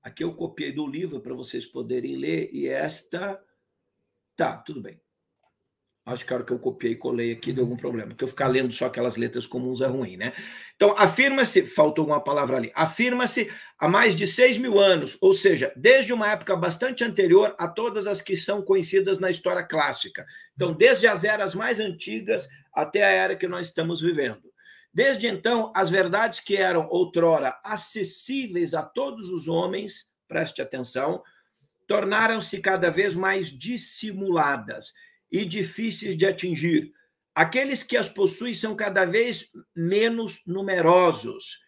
Aqui eu copiei do livro para vocês poderem ler, e esta. Tá, tudo bem. Acho que a hora que eu copiei e colei aqui deu algum uhum. problema, porque eu ficar lendo só aquelas letras comuns é ruim, né? Então, afirma-se, faltou uma palavra ali, afirma-se há mais de 6 mil anos, ou seja, desde uma época bastante anterior a todas as que são conhecidas na história clássica. Então, desde as eras mais antigas até a era que nós estamos vivendo. Desde então, as verdades que eram outrora acessíveis a todos os homens, preste atenção, tornaram-se cada vez mais dissimuladas e difíceis de atingir. Aqueles que as possuem são cada vez menos numerosos.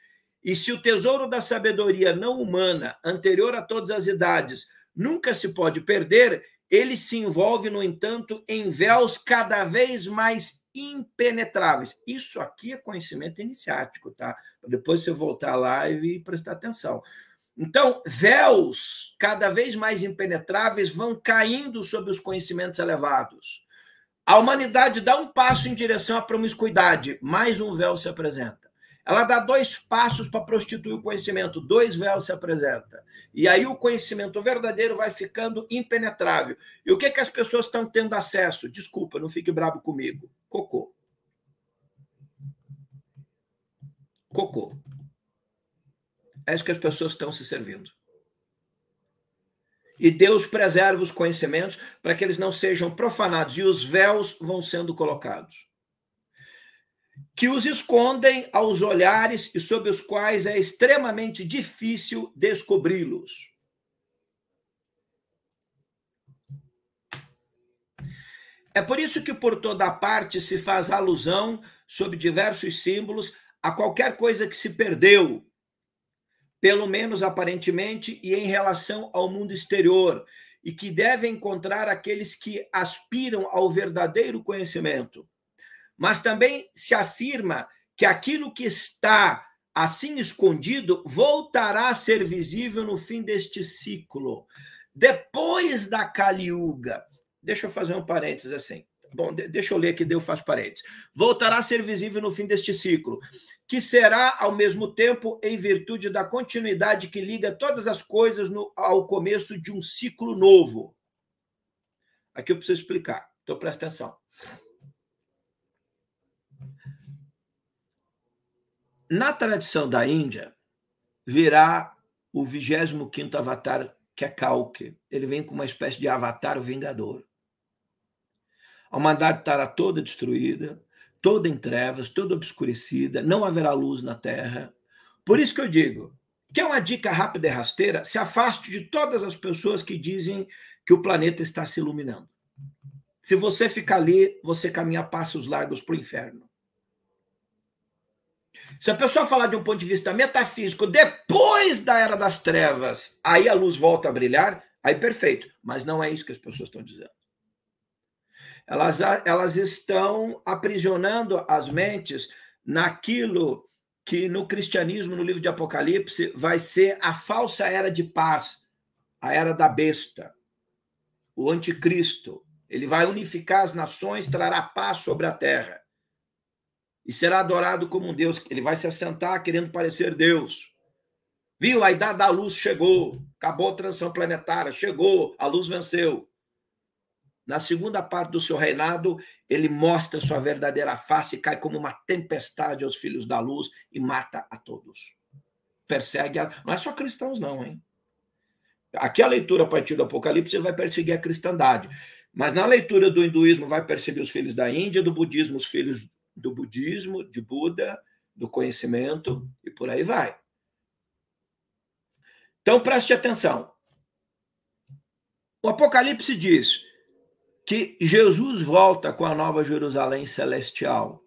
E se o tesouro da sabedoria não humana, anterior a todas as idades, nunca se pode perder, ele se envolve, no entanto, em véus cada vez mais impenetráveis. Isso aqui é conhecimento iniciático, tá? Depois você voltar à live e prestar atenção. Então, véus cada vez mais impenetráveis vão caindo sobre os conhecimentos elevados. A humanidade dá um passo em direção à promiscuidade, mais um véu se apresenta. Ela dá dois passos para prostituir o conhecimento, dois véus se apresenta. E aí o conhecimento verdadeiro vai ficando impenetrável. E o que, que as pessoas estão tendo acesso? Desculpa, não fique bravo comigo. Cocô. Cocô. É isso que as pessoas estão se servindo. E Deus preserva os conhecimentos para que eles não sejam profanados e os véus vão sendo colocados que os escondem aos olhares e sob os quais é extremamente difícil descobri-los. É por isso que por toda parte se faz alusão, sob diversos símbolos, a qualquer coisa que se perdeu, pelo menos aparentemente, e em relação ao mundo exterior, e que deve encontrar aqueles que aspiram ao verdadeiro conhecimento mas também se afirma que aquilo que está assim escondido voltará a ser visível no fim deste ciclo. Depois da Caliuga, deixa eu fazer um parênteses assim. Bom, deixa eu ler aqui, eu faço parênteses. Voltará a ser visível no fim deste ciclo, que será, ao mesmo tempo, em virtude da continuidade que liga todas as coisas no, ao começo de um ciclo novo. Aqui eu preciso explicar, então presta atenção. Na tradição da Índia, virá o 25º avatar, que é Kalki. Ele vem com uma espécie de avatar vingador. A humanidade estará toda destruída, toda em trevas, toda obscurecida, não haverá luz na terra. Por isso que eu digo, que é uma dica rápida e rasteira, se afaste de todas as pessoas que dizem que o planeta está se iluminando. Se você ficar ali, você caminha passos largos para o inferno. Se a pessoa falar de um ponto de vista metafísico, depois da era das trevas, aí a luz volta a brilhar, aí perfeito. Mas não é isso que as pessoas estão dizendo. Elas, elas estão aprisionando as mentes naquilo que no cristianismo, no livro de Apocalipse, vai ser a falsa era de paz, a era da besta, o anticristo. Ele vai unificar as nações, trará paz sobre a terra e será adorado como um Deus. Ele vai se assentar querendo parecer Deus. Viu? A idade da luz chegou. Acabou a transição planetária. Chegou. A luz venceu. Na segunda parte do seu reinado, ele mostra sua verdadeira face e cai como uma tempestade aos filhos da luz e mata a todos. Persegue. A... Não é só cristãos, não, hein? Aqui a leitura a partir do Apocalipse vai perseguir a cristandade. Mas na leitura do hinduísmo vai perseguir os filhos da Índia, do budismo os filhos do budismo, de Buda, do conhecimento e por aí vai. Então preste atenção. O Apocalipse diz que Jesus volta com a nova Jerusalém celestial.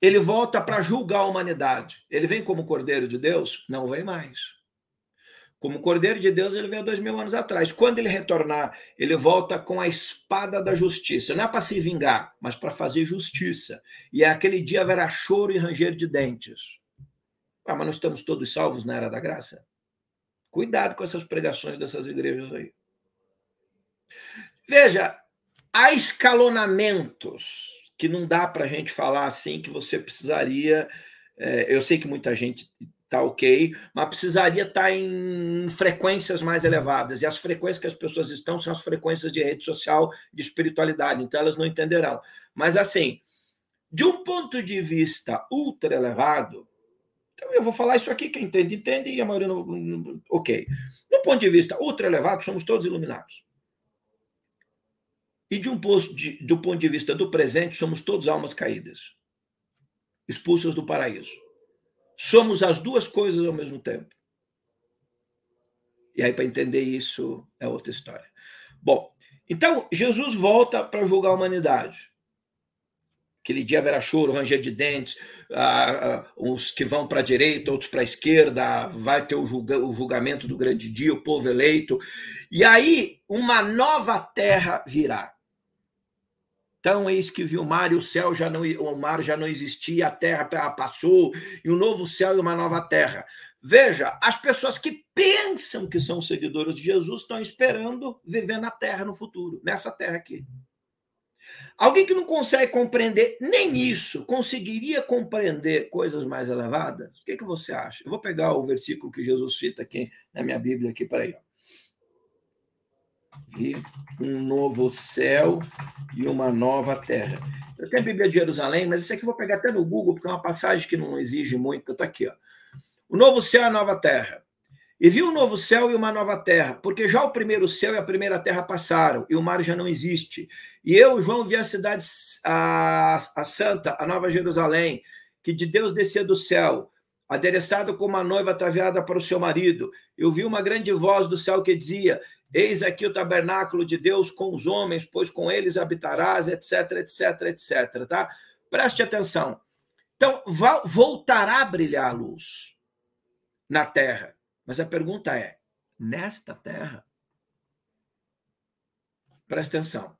Ele volta para julgar a humanidade. Ele vem como Cordeiro de Deus? Não vem mais. Como Cordeiro de Deus, ele veio dois mil anos atrás. Quando ele retornar, ele volta com a espada da justiça. Não é para se vingar, mas para fazer justiça. E é aquele dia haverá choro e ranger de dentes. Ah, mas nós estamos todos salvos na era da graça? Cuidado com essas pregações dessas igrejas aí. Veja, há escalonamentos que não dá para a gente falar assim que você precisaria. É, eu sei que muita gente tá ok, mas precisaria estar tá em frequências mais uhum. elevadas. E as frequências que as pessoas estão são as frequências de rede social, de espiritualidade, então elas não entenderão. Mas assim, de um ponto de vista ultra elevado, então eu vou falar isso aqui, quem entende, entende, e a maioria não, não ok. Do ponto de vista ultra elevado, somos todos iluminados. E de um posto de, do ponto de vista do presente, somos todos almas caídas, expulsas do paraíso. Somos as duas coisas ao mesmo tempo. E aí, para entender isso, é outra história. Bom, então, Jesus volta para julgar a humanidade. Aquele dia haverá choro, ranger de dentes, ah, ah, uns que vão para a direita, outros para a esquerda, vai ter o, julga, o julgamento do grande dia, o povo eleito. E aí, uma nova terra virá. Então, eis que viu o mar e o céu já não, o mar já não existia, a terra passou, e um novo céu e uma nova terra. Veja, as pessoas que pensam que são seguidores de Jesus estão esperando viver na terra no futuro, nessa terra aqui. Alguém que não consegue compreender nem isso, conseguiria compreender coisas mais elevadas? O que, que você acha? Eu vou pegar o versículo que Jesus cita aqui na minha Bíblia aqui para e um novo céu e uma nova terra. Eu tenho a Bíblia de Jerusalém, mas isso aqui eu vou pegar até no Google, porque é uma passagem que não exige muito. Está aqui. Ó. O novo céu e a nova terra. E vi um novo céu e uma nova terra, porque já o primeiro céu e a primeira terra passaram, e o mar já não existe. E eu, João, vi a cidade, a, a santa, a nova Jerusalém, que de Deus descia do céu, adereçada como uma noiva ataviada para o seu marido. Eu vi uma grande voz do céu que dizia: Eis aqui o tabernáculo de Deus com os homens, pois com eles habitarás, etc, etc, etc, tá? Preste atenção. Então, voltará a brilhar a luz na terra. Mas a pergunta é: nesta terra? Presta atenção.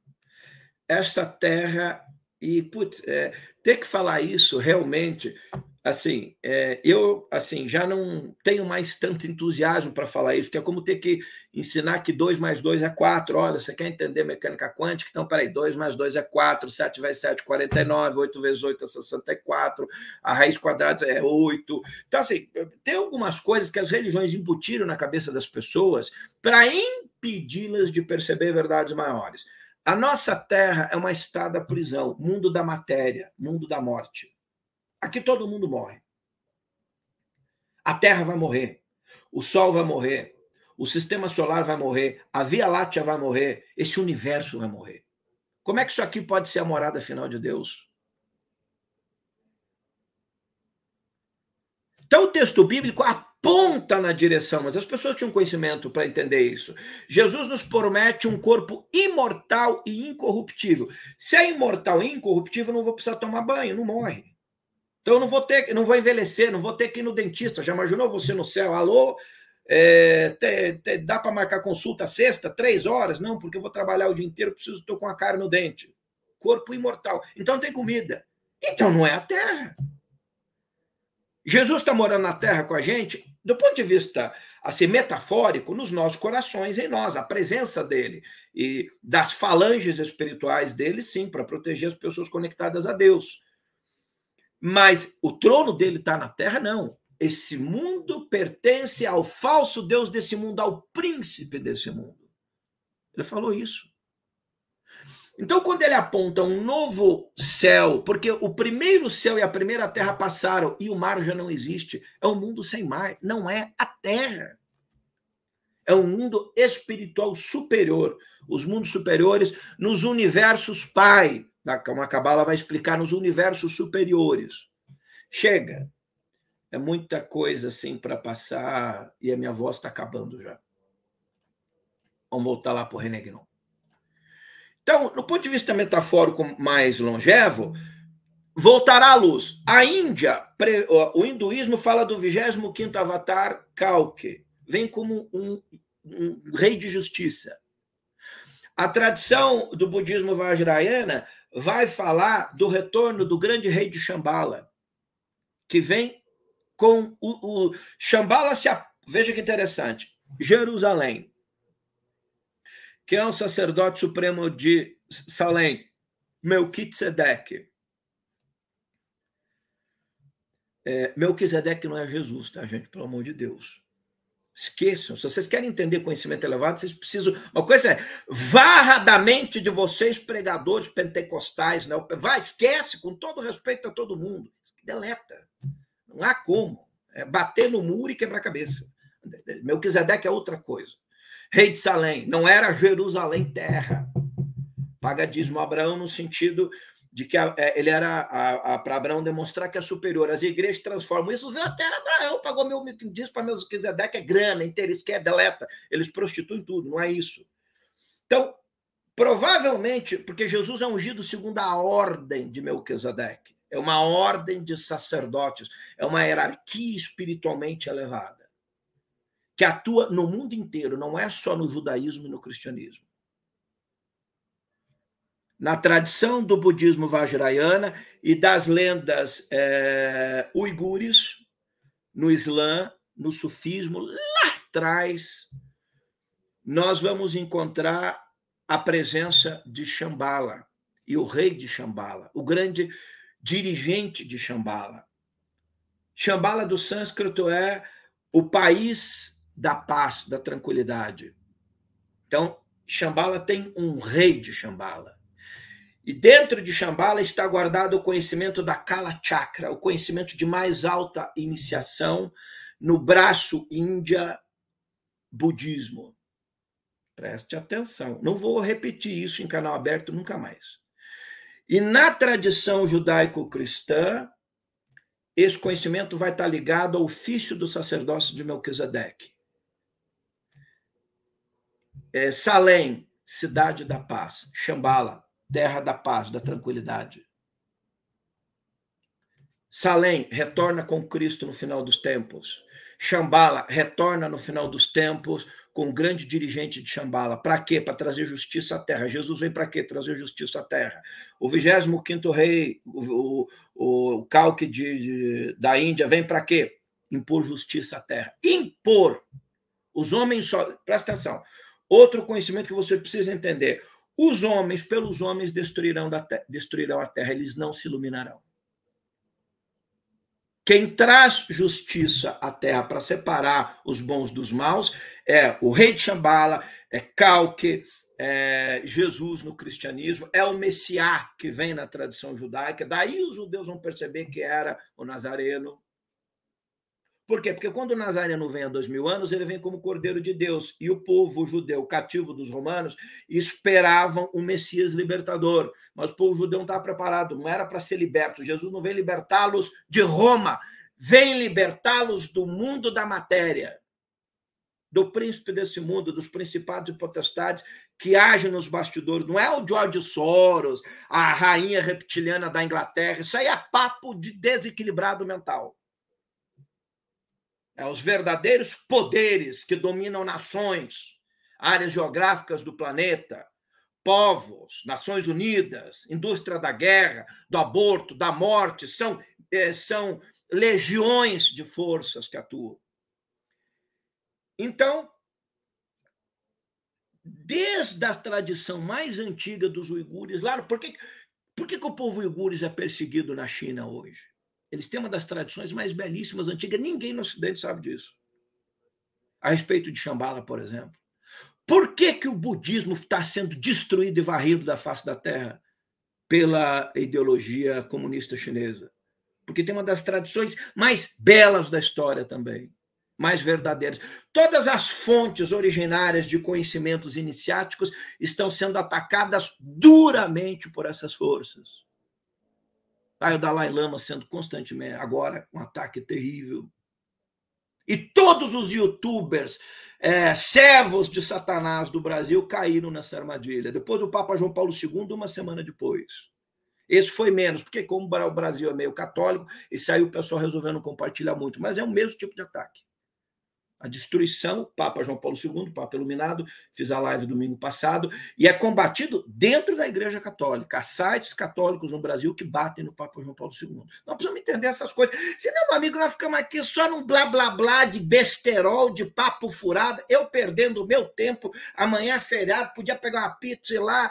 Esta terra, e putz, é, ter que falar isso realmente assim, é, eu assim já não tenho mais tanto entusiasmo para falar isso, que é como ter que ensinar que 2 mais 2 é 4. Olha, você quer entender mecânica quântica? Então, peraí, 2 mais 2 é 4, 7 vezes 7 49, 8 vezes 8 é 64, a raiz quadrada é 8. Então, assim, tem algumas coisas que as religiões imputiram na cabeça das pessoas para impedi-las de perceber verdades maiores. A nossa Terra é uma estrada prisão, mundo da matéria, mundo da morte. Aqui todo mundo morre. A Terra vai morrer. O Sol vai morrer. O sistema solar vai morrer. A Via Láctea vai morrer. Esse universo vai morrer. Como é que isso aqui pode ser a morada final de Deus? Então o texto bíblico aponta na direção, mas as pessoas tinham conhecimento para entender isso. Jesus nos promete um corpo imortal e incorruptível. Se é imortal e incorruptível, não vou precisar tomar banho, não morre. Então eu não vou ter, não vou envelhecer, não vou ter que ir no dentista. Já imaginou você no céu? Alô, é, te, te, dá para marcar consulta sexta, três horas? Não, porque eu vou trabalhar o dia inteiro, preciso, estou com a cara no dente. Corpo imortal. Então tem comida. Então não é a terra. Jesus está morando na terra com a gente, do ponto de vista assim, metafórico, nos nossos corações, em nós, a presença dele e das falanges espirituais dele, sim, para proteger as pessoas conectadas a Deus. Mas o trono dele está na terra, não. Esse mundo pertence ao falso Deus desse mundo, ao príncipe desse mundo. Ele falou isso. Então, quando ele aponta um novo céu, porque o primeiro céu e a primeira terra passaram e o mar já não existe, é um mundo sem mar, não é a terra. É um mundo espiritual superior. Os mundos superiores nos universos Pai, uma cabala vai explicar nos universos superiores. Chega. É muita coisa assim para passar e a minha voz está acabando já. Vamos voltar lá para o René Então, no ponto de vista metafórico mais longevo, voltará à luz. A Índia, o hinduísmo fala do 25 avatar Kalki, vem como um, um rei de justiça. A tradição do budismo vajrayana vai falar do retorno do grande rei de Shambhala, que vem com o, o Shambhala se veja que interessante, Jerusalém, que é um sacerdote supremo de Salém, Melquisedeque. É, Melquisedeque não é Jesus, tá, gente? Pelo amor de Deus. Esqueçam. Se vocês querem entender conhecimento elevado, vocês precisam. Uma coisa é, varra da mente de vocês, pregadores pentecostais, né? Vai, esquece, com todo respeito a todo mundo. Deleta. Não há como. É bater no muro e quebrar a cabeça. Melquisedeque é outra coisa. Rei de Salém, não era Jerusalém terra. Paga dízimo Abraão no sentido de que a, é, ele era para Abraão demonstrar que é superior. As igrejas transformam isso, veio até Abraão, pagou meu diz para Melquisedeque, é grana, é interesse, que é deleta. Eles prostituem tudo, não é isso. Então, provavelmente, porque Jesus é ungido segundo a ordem de Melquisedeque, é uma ordem de sacerdotes, é uma hierarquia espiritualmente elevada, que atua no mundo inteiro, não é só no judaísmo e no cristianismo na tradição do budismo Vajrayana e das lendas é, uigures no Islã, no sufismo, lá atrás, nós vamos encontrar a presença de Shambhala e o rei de Shambhala, o grande dirigente de Shambhala. Shambhala do sânscrito é o país da paz, da tranquilidade. Então, Shambhala tem um rei de Shambhala. E dentro de Shambhala está guardado o conhecimento da Kala Chakra, o conhecimento de mais alta iniciação no braço Índia budismo. Preste atenção. Não vou repetir isso em canal aberto nunca mais. E na tradição judaico-cristã, esse conhecimento vai estar ligado ao ofício do sacerdócio de Melquisedeque. É Salem, cidade da paz. Shambhala, terra da paz, da tranquilidade. Salém retorna com Cristo no final dos tempos. Chambala retorna no final dos tempos com o grande dirigente de Chambala Para quê? Para trazer justiça à terra. Jesus vem para quê? Trazer justiça à terra. O 25 rei, o, o, o calque de, de, da Índia, vem para quê? Impor justiça à terra. Impor. Os homens só. Presta atenção. Outro conhecimento que você precisa entender. Os homens, pelos homens, destruirão, te- destruirão a terra, eles não se iluminarão. Quem traz justiça à terra para separar os bons dos maus é o rei de Xambala, é Calque, é Jesus no cristianismo, é o Messias que vem na tradição judaica. Daí os judeus vão perceber que era o Nazareno, por quê? Porque quando o Nazareno vem há dois mil anos, ele vem como Cordeiro de Deus. E o povo judeu, cativo dos romanos, esperavam o Messias libertador. Mas o povo judeu não estava preparado, não era para ser liberto. Jesus não veio libertá-los de Roma, vem libertá-los do mundo da matéria, do príncipe desse mundo, dos principados e potestades que agem nos bastidores. Não é o George Soros, a rainha reptiliana da Inglaterra. Isso aí é papo de desequilibrado mental é, os verdadeiros poderes que dominam nações, áreas geográficas do planeta, povos, Nações Unidas, indústria da guerra, do aborto, da morte, são, é, são legiões de forças que atuam. Então, desde a tradição mais antiga dos uigures, lá, por que, por que, que o povo uigures é perseguido na China hoje? Eles têm uma das tradições mais belíssimas, antigas. Ninguém no Ocidente sabe disso. A respeito de Shambhala, por exemplo. Por que, que o budismo está sendo destruído e varrido da face da terra pela ideologia comunista chinesa? Porque tem uma das tradições mais belas da história também, mais verdadeiras. Todas as fontes originárias de conhecimentos iniciáticos estão sendo atacadas duramente por essas forças. Aí tá, o Dalai Lama sendo constantemente, agora, um ataque terrível. E todos os youtubers, é, servos de Satanás do Brasil, caíram nessa armadilha. Depois o Papa João Paulo II, uma semana depois. Esse foi menos, porque como o Brasil é meio católico, e saiu o pessoal resolvendo compartilhar muito. Mas é o mesmo tipo de ataque a destruição, Papa João Paulo II, Papa Iluminado, fiz a live domingo passado, e é combatido dentro da Igreja Católica. Há sites católicos no Brasil que batem no Papa João Paulo II. Não precisamos entender essas coisas. Senão, meu amigo, nós ficamos aqui só num blá blá blá de besterol, de papo furado, eu perdendo o meu tempo. Amanhã é feriado, podia pegar uma pizza e ir lá,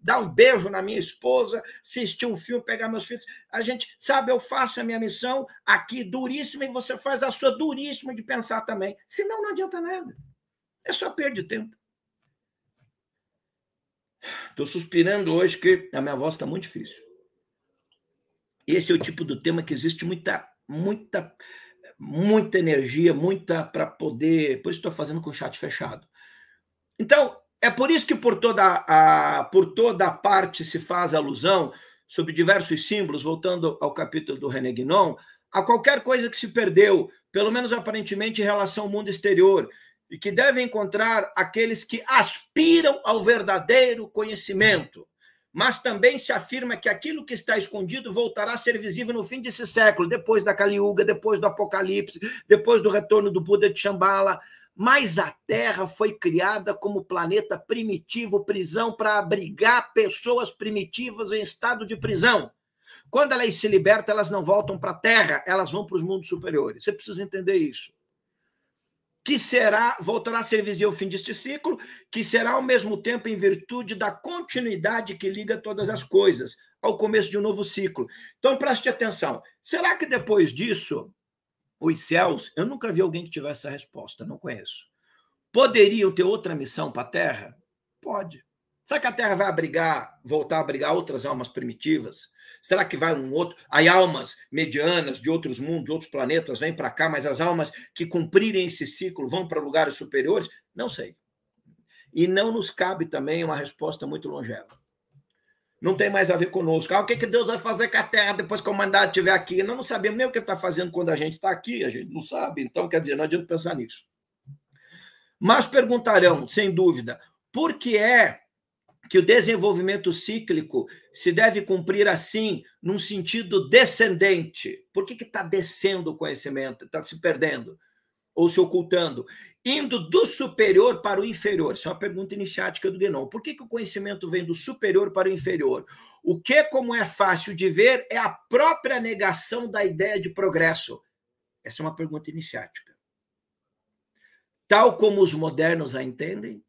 dar um beijo na minha esposa, assistir um filme, pegar meus filhos. A gente, sabe, eu faço a minha missão aqui duríssima e você faz a sua duríssima de pensar também. Senão não adianta nada. É só perde tempo. Estou suspirando hoje que a minha voz está muito difícil. Esse é o tipo do tema que existe muita, muita, muita energia, muita para poder. Por isso estou fazendo com o chat fechado. Então, é por isso que por toda a, por toda a parte se faz alusão, sobre diversos símbolos, voltando ao capítulo do René Guinon, a qualquer coisa que se perdeu, pelo menos aparentemente, em relação ao mundo exterior, e que deve encontrar aqueles que aspiram ao verdadeiro conhecimento. Mas também se afirma que aquilo que está escondido voltará a ser visível no fim desse século, depois da Caliúga, depois do Apocalipse, depois do retorno do Buda de Shambhala. Mas a Terra foi criada como planeta primitivo, prisão, para abrigar pessoas primitivas em estado de prisão. Quando elas se libertam, elas não voltam para a terra, elas vão para os mundos superiores. Você precisa entender isso. Que será, voltará a ser visível o fim deste ciclo, que será ao mesmo tempo em virtude da continuidade que liga todas as coisas, ao começo de um novo ciclo. Então preste atenção. Será que depois disso, os céus, eu nunca vi alguém que tivesse essa resposta, não conheço. Poderiam ter outra missão para a Terra? Pode. Será que a Terra vai abrigar, voltar a abrigar outras almas primitivas? Será que vai um outro? Aí almas medianas de outros mundos, outros planetas vêm para cá, mas as almas que cumprirem esse ciclo vão para lugares superiores? Não sei. E não nos cabe também uma resposta muito longeva. Não tem mais a ver conosco. Ah, o que, que Deus vai fazer com a Terra depois que o mandato estiver aqui? Nós não sabemos nem o que está fazendo quando a gente está aqui, a gente não sabe. Então, quer dizer, não adianta pensar nisso. Mas perguntarão, sem dúvida, por que é que o desenvolvimento cíclico se deve cumprir assim, num sentido descendente. Por que está descendo o conhecimento? Está se perdendo ou se ocultando? Indo do superior para o inferior. Isso é uma pergunta iniciática do Guénon. Por que, que o conhecimento vem do superior para o inferior? O que, como é fácil de ver, é a própria negação da ideia de progresso. Essa é uma pergunta iniciática. Tal como os modernos a entendem,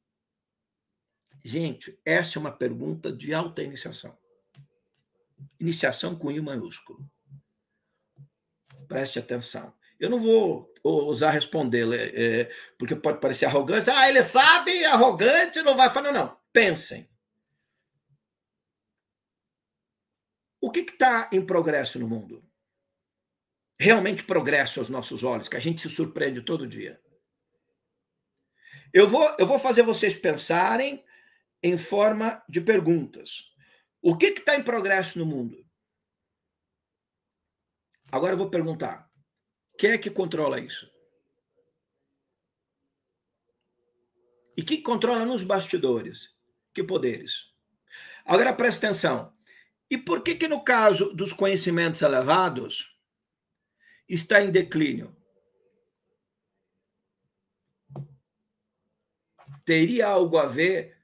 Gente, essa é uma pergunta de alta iniciação. Iniciação com I maiúsculo. Preste atenção. Eu não vou ousar responder é, é porque pode parecer arrogância. Ah, ele sabe, arrogante, não vai falar. Não, não. pensem. O que está em progresso no mundo? Realmente progresso aos nossos olhos, que a gente se surpreende todo dia. Eu vou, eu vou fazer vocês pensarem em forma de perguntas. O que está em progresso no mundo? Agora eu vou perguntar: quem é que controla isso? E quem controla nos bastidores? Que poderes? Agora presta atenção. E por que, que no caso dos conhecimentos elevados está em declínio? Teria algo a ver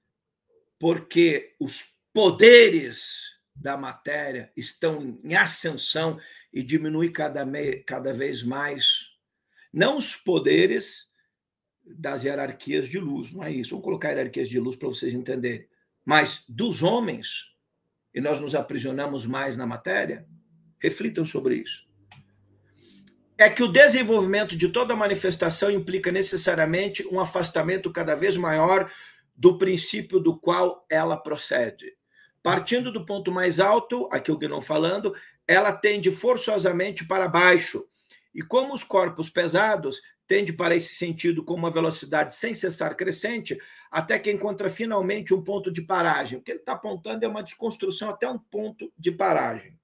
porque os poderes da matéria estão em ascensão e diminui cada, cada vez mais. Não os poderes das hierarquias de luz, não é isso. Vamos colocar hierarquias de luz para vocês entenderem. Mas dos homens, e nós nos aprisionamos mais na matéria? Reflitam sobre isso. É que o desenvolvimento de toda manifestação implica necessariamente um afastamento cada vez maior do princípio do qual ela procede. Partindo do ponto mais alto, aqui o não falando, ela tende forçosamente para baixo. E como os corpos pesados tende para esse sentido com uma velocidade sem cessar crescente, até que encontra finalmente um ponto de paragem. O que ele está apontando é uma desconstrução até um ponto de paragem.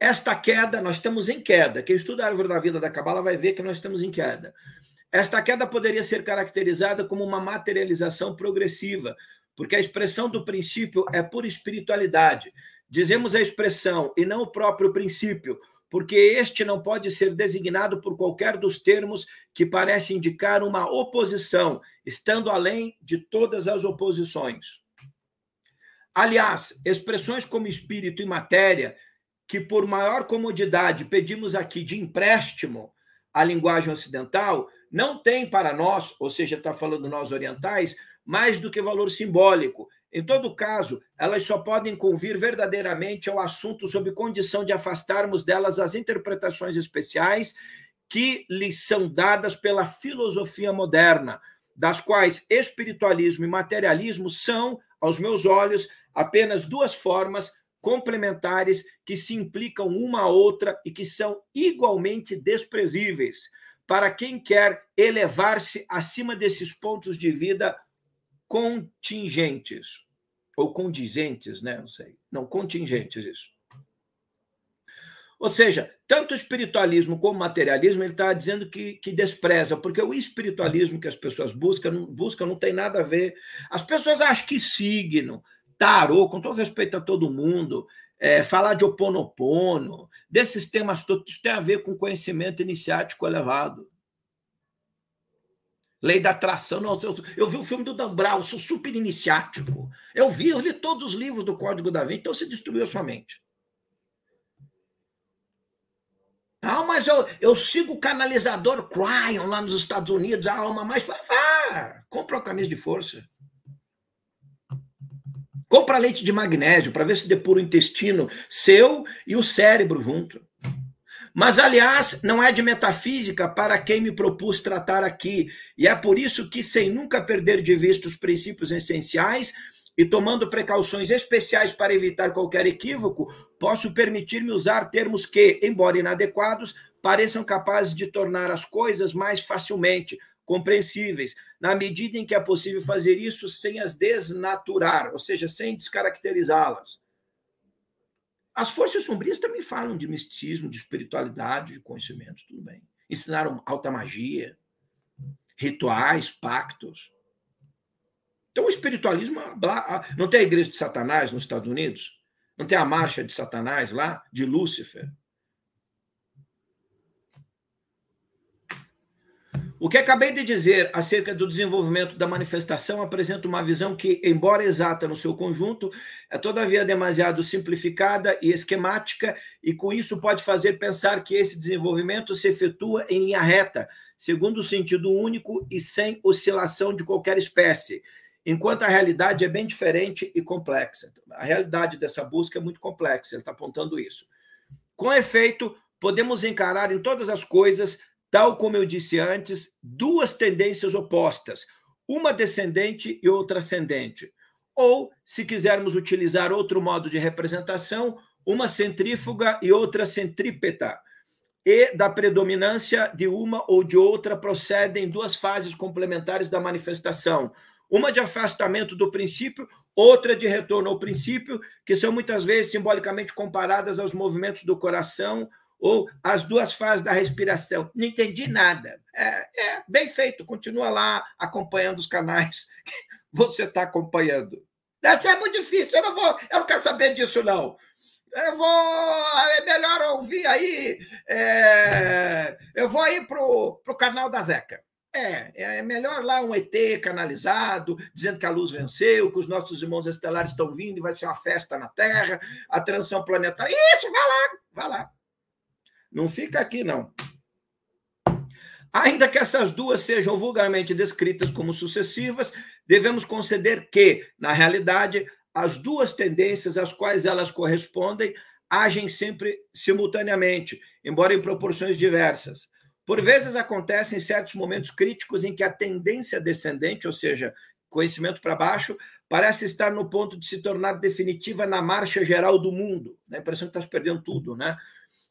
Esta queda, nós estamos em queda. Quem estuda a árvore da vida da Cabala vai ver que nós estamos em queda. Esta queda poderia ser caracterizada como uma materialização progressiva, porque a expressão do princípio é pura espiritualidade. Dizemos a expressão e não o próprio princípio, porque este não pode ser designado por qualquer dos termos que parece indicar uma oposição, estando além de todas as oposições. Aliás, expressões como espírito e matéria, que por maior comodidade pedimos aqui de empréstimo à linguagem ocidental, não tem para nós, ou seja, está falando nós orientais, mais do que valor simbólico. Em todo caso, elas só podem convir verdadeiramente ao assunto sob condição de afastarmos delas as interpretações especiais que lhes são dadas pela filosofia moderna, das quais espiritualismo e materialismo são, aos meus olhos, apenas duas formas complementares que se implicam uma à outra e que são igualmente desprezíveis para quem quer elevar-se acima desses pontos de vida contingentes ou condizentes, né? Não sei. Não contingentes isso. Ou seja, tanto o espiritualismo como o materialismo, ele está dizendo que, que despreza, porque o espiritualismo que as pessoas buscam, buscam não tem nada a ver. As pessoas acham que signo, tarô, com todo respeito a todo mundo, é, falar de oponopono, desses temas todos, isso tem a ver com conhecimento iniciático elevado. Lei da atração. Não, eu, eu, vi o filme do Dan Brown, sou super iniciático. Eu vi, eu li todos os livros do Código da Vinci, então se destruiu a sua mente. Ah, mas eu, eu sigo o canalizador Cryon lá nos Estados Unidos, a alma mais. Vá, vá, compra uma camisa de força. Compra leite de magnésio para ver se depura o intestino seu e o cérebro junto. Mas, aliás, não é de metafísica para quem me propus tratar aqui. E é por isso que, sem nunca perder de vista os princípios essenciais e tomando precauções especiais para evitar qualquer equívoco, posso permitir-me usar termos que, embora inadequados, pareçam capazes de tornar as coisas mais facilmente compreensíveis, na medida em que é possível fazer isso sem as desnaturar, ou seja, sem descaracterizá-las. As forças sombrias também falam de misticismo, de espiritualidade, de conhecimento, tudo bem. Ensinaram alta magia, rituais, pactos. Então, o espiritualismo. Ah, ah, não tem a igreja de Satanás nos Estados Unidos? Não tem a marcha de Satanás lá, de Lúcifer? O que acabei de dizer acerca do desenvolvimento da manifestação apresenta uma visão que, embora exata no seu conjunto, é todavia demasiado simplificada e esquemática, e com isso pode fazer pensar que esse desenvolvimento se efetua em linha reta, segundo o sentido único e sem oscilação de qualquer espécie, enquanto a realidade é bem diferente e complexa. Então, a realidade dessa busca é muito complexa, ele está apontando isso. Com efeito, podemos encarar em todas as coisas tal como eu disse antes, duas tendências opostas, uma descendente e outra ascendente. Ou, se quisermos utilizar outro modo de representação, uma centrífuga e outra centrípeta. E da predominância de uma ou de outra procedem duas fases complementares da manifestação. Uma de afastamento do princípio, outra de retorno ao princípio, que são muitas vezes simbolicamente comparadas aos movimentos do coração ou as duas fases da respiração. Não entendi nada. É, é bem feito, continua lá acompanhando os canais que você está acompanhando. Essa é muito difícil, eu não, vou, eu não quero saber disso, não. Eu vou. É melhor ouvir aí. É, eu vou aí para o canal da Zeca. É, é, é melhor lá um ET canalizado, dizendo que a luz venceu, que os nossos irmãos estelares estão vindo e vai ser uma festa na Terra, a transição planetária. Isso, vai lá, vai lá. Não fica aqui, não. Ainda que essas duas sejam vulgarmente descritas como sucessivas, devemos conceder que, na realidade, as duas tendências às quais elas correspondem agem sempre simultaneamente, embora em proporções diversas. Por vezes acontecem certos momentos críticos em que a tendência descendente, ou seja, conhecimento para baixo, parece estar no ponto de se tornar definitiva na marcha geral do mundo. Dá a impressão que está se perdendo tudo, né?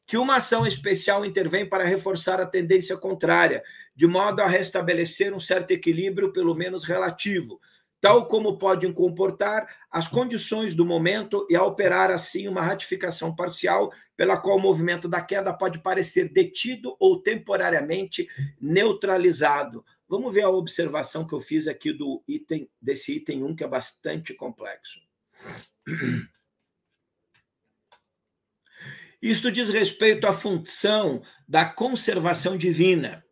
que uma ação especial intervém para reforçar a tendência contrária, de modo a restabelecer um certo equilíbrio, pelo menos relativo, tal como podem comportar as condições do momento e a operar assim uma ratificação parcial, pela qual o movimento da queda pode parecer detido ou temporariamente neutralizado. Vamos ver a observação que eu fiz aqui do item desse item 1 que é bastante complexo. Isto diz respeito à função da conservação divina,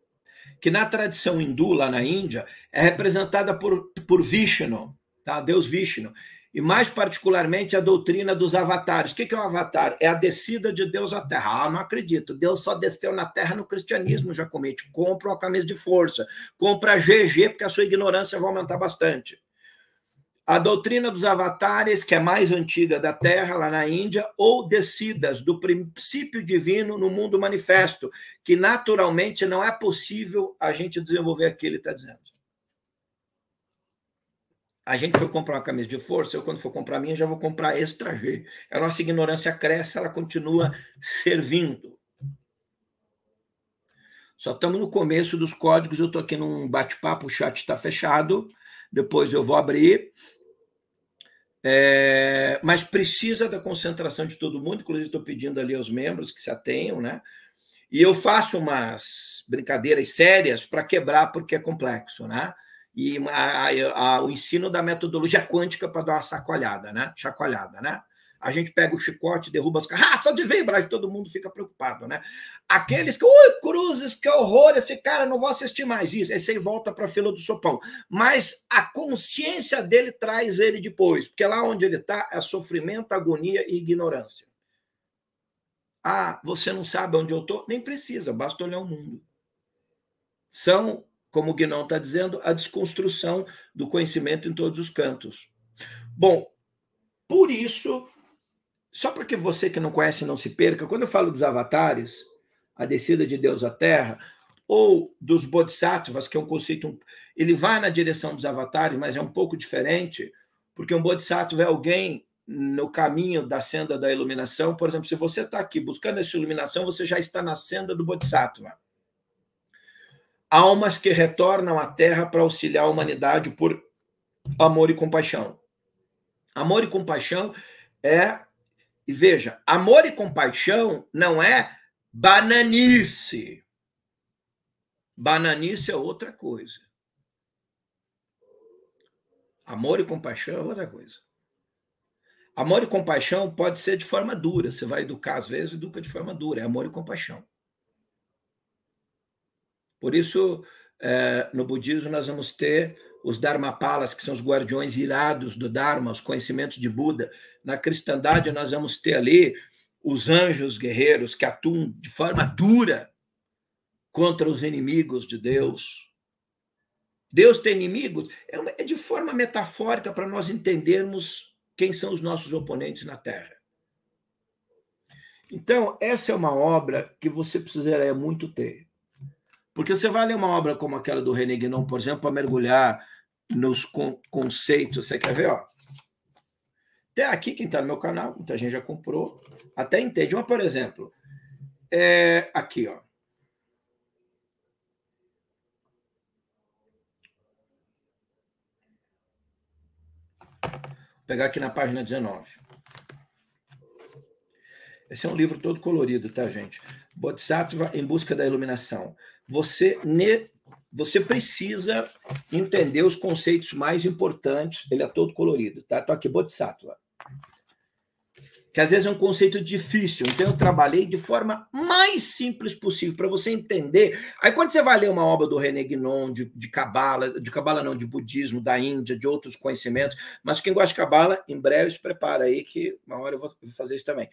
que na tradição hindu, lá na Índia, é representada por, por Vishnu, tá? Deus Vishnu, e mais particularmente a doutrina dos avatares. O que é um avatar? É a descida de Deus à Terra. Ah, não acredito. Deus só desceu na Terra no cristianismo, Jacomete. Compra uma camisa de força, compra GG, porque a sua ignorância vai aumentar bastante. A doutrina dos avatares, que é mais antiga da Terra, lá na Índia, ou descidas do princípio divino no mundo manifesto, que naturalmente não é possível a gente desenvolver aquilo ele está dizendo. A gente foi comprar uma camisa de força, eu quando for comprar minha, já vou comprar extra G. A nossa ignorância cresce, ela continua servindo. Só estamos no começo dos códigos, eu estou aqui num bate-papo, o chat está fechado depois eu vou abrir. É, mas precisa da concentração de todo mundo, inclusive estou pedindo ali aos membros que se atenham, né? E eu faço umas brincadeiras sérias para quebrar, porque é complexo, né? E a, a, a, o ensino da metodologia quântica para dar uma sacolhada né? Chacoalhada, né? a gente pega o chicote, derruba as carraças ah, de vibra, todo mundo fica preocupado, né? Aqueles que, ui, cruzes, que horror, esse cara, não vou assistir mais isso. Esse aí volta para a fila do sopão. Mas a consciência dele traz ele depois, porque lá onde ele está é sofrimento, agonia e ignorância. Ah, você não sabe onde eu estou? Nem precisa, basta olhar o mundo. São, como o guinão está dizendo, a desconstrução do conhecimento em todos os cantos. Bom, por isso só para que você que não conhece não se perca, quando eu falo dos avatares, a descida de Deus à Terra, ou dos bodhisattvas, que é um conceito, ele vai na direção dos avatares, mas é um pouco diferente, porque um bodhisattva é alguém no caminho da senda da iluminação. Por exemplo, se você está aqui buscando essa iluminação, você já está na senda do bodhisattva. Almas que retornam à Terra para auxiliar a humanidade por amor e compaixão. Amor e compaixão é e veja, amor e compaixão não é bananice. Bananice é outra coisa. Amor e compaixão é outra coisa. Amor e compaixão pode ser de forma dura. Você vai educar às vezes, educa de forma dura. É amor e compaixão. Por isso, eh, no budismo, nós vamos ter os Dharmapalas, que são os guardiões irados do Dharma, os conhecimentos de Buda. Na cristandade, nós vamos ter ali os anjos guerreiros que atuam de forma dura contra os inimigos de Deus. Deus tem inimigos? É, é de forma metafórica para nós entendermos quem são os nossos oponentes na Terra. Então, essa é uma obra que você precisaria muito ter. Porque você vai ler uma obra como aquela do René Guénon, por exemplo, para mergulhar nos con conceitos. Você quer ver? Ó? Até aqui, quem está no meu canal, muita gente já comprou, até entende. Mas, por exemplo, é, aqui, ó. Vou pegar aqui na página 19. Esse é um livro todo colorido, tá, gente? Bodhisattva em busca da iluminação. Você ne você precisa entender os conceitos mais importantes. Ele é todo colorido, tá? Tô aqui, Bodhisattva. Que às vezes é um conceito difícil, então eu trabalhei de forma mais simples possível para você entender. Aí quando você vai ler uma obra do René Guinon, de Cabala, de Cabala não, de budismo, da Índia, de outros conhecimentos, mas quem gosta de Cabala, em breve se prepara aí que uma hora eu vou fazer isso também.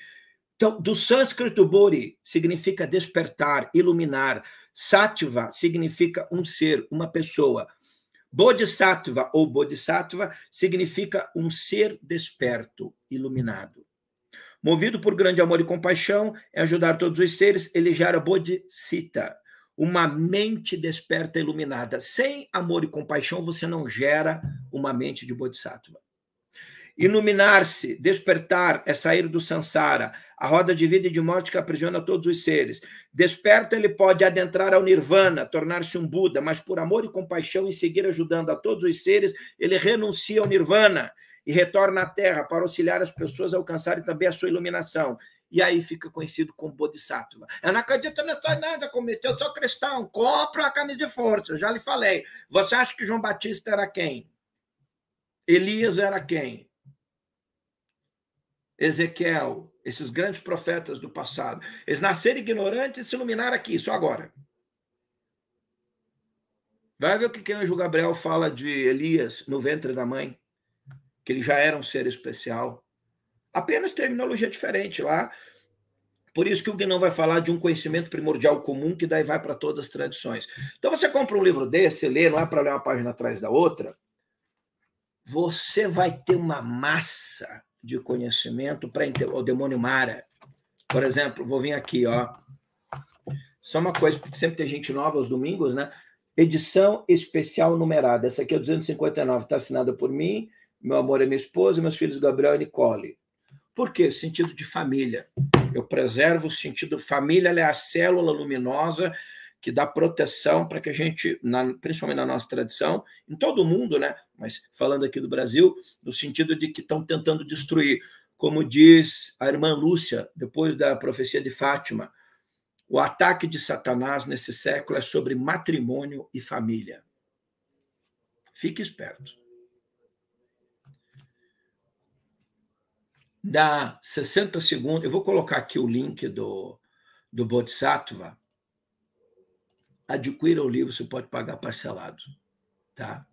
Então, do sânscrito bori significa despertar, iluminar. Sattva significa um ser, uma pessoa. Bodhisattva ou bodhisattva significa um ser desperto, iluminado. Movido por grande amor e compaixão, é ajudar todos os seres, ele gera bodhicitta, uma mente desperta iluminada. Sem amor e compaixão, você não gera uma mente de bodhisattva. Iluminar-se, despertar, é sair do sansara, a roda de vida e de morte que aprisiona todos os seres. Desperto, ele pode adentrar ao nirvana, tornar-se um Buda, mas por amor e compaixão, em seguir ajudando a todos os seres, ele renuncia ao nirvana e retorna à Terra para auxiliar as pessoas a alcançarem também a sua iluminação. E aí fica conhecido como Bodhisattva. Eu não acredito nessa nada, comitê, eu sou cristão, compra a camisa de força, eu já lhe falei. Você acha que João Batista era quem? Elias era quem? Ezequiel, esses grandes profetas do passado. Eles nasceram ignorantes e se iluminaram aqui, só agora. Vai ver o que, que o anjo Gabriel fala de Elias no ventre da mãe, que ele já era um ser especial. Apenas terminologia diferente lá. Por isso que o não vai falar de um conhecimento primordial comum que daí vai para todas as tradições. Então você compra um livro desse, lê, não é para ler uma página atrás da outra, você vai ter uma massa de conhecimento para o demônio Mara. Por exemplo, vou vir aqui, ó. Só uma coisa, porque sempre tem gente nova aos domingos, né? Edição especial numerada. Essa aqui é o 259, está assinada por mim, meu amor é minha esposa, meus filhos Gabriel e Nicole. Por quê? Sentido de família. Eu preservo o sentido família, ela é a célula luminosa que dá proteção para que a gente, na, principalmente na nossa tradição, em todo o mundo, né? Mas falando aqui do Brasil, no sentido de que estão tentando destruir. Como diz a irmã Lúcia, depois da profecia de Fátima, o ataque de Satanás nesse século é sobre matrimônio e família. Fique esperto. Dá 60 segundos. Eu vou colocar aqui o link do, do Bodhisattva adquira o livro, você pode pagar parcelado, tá?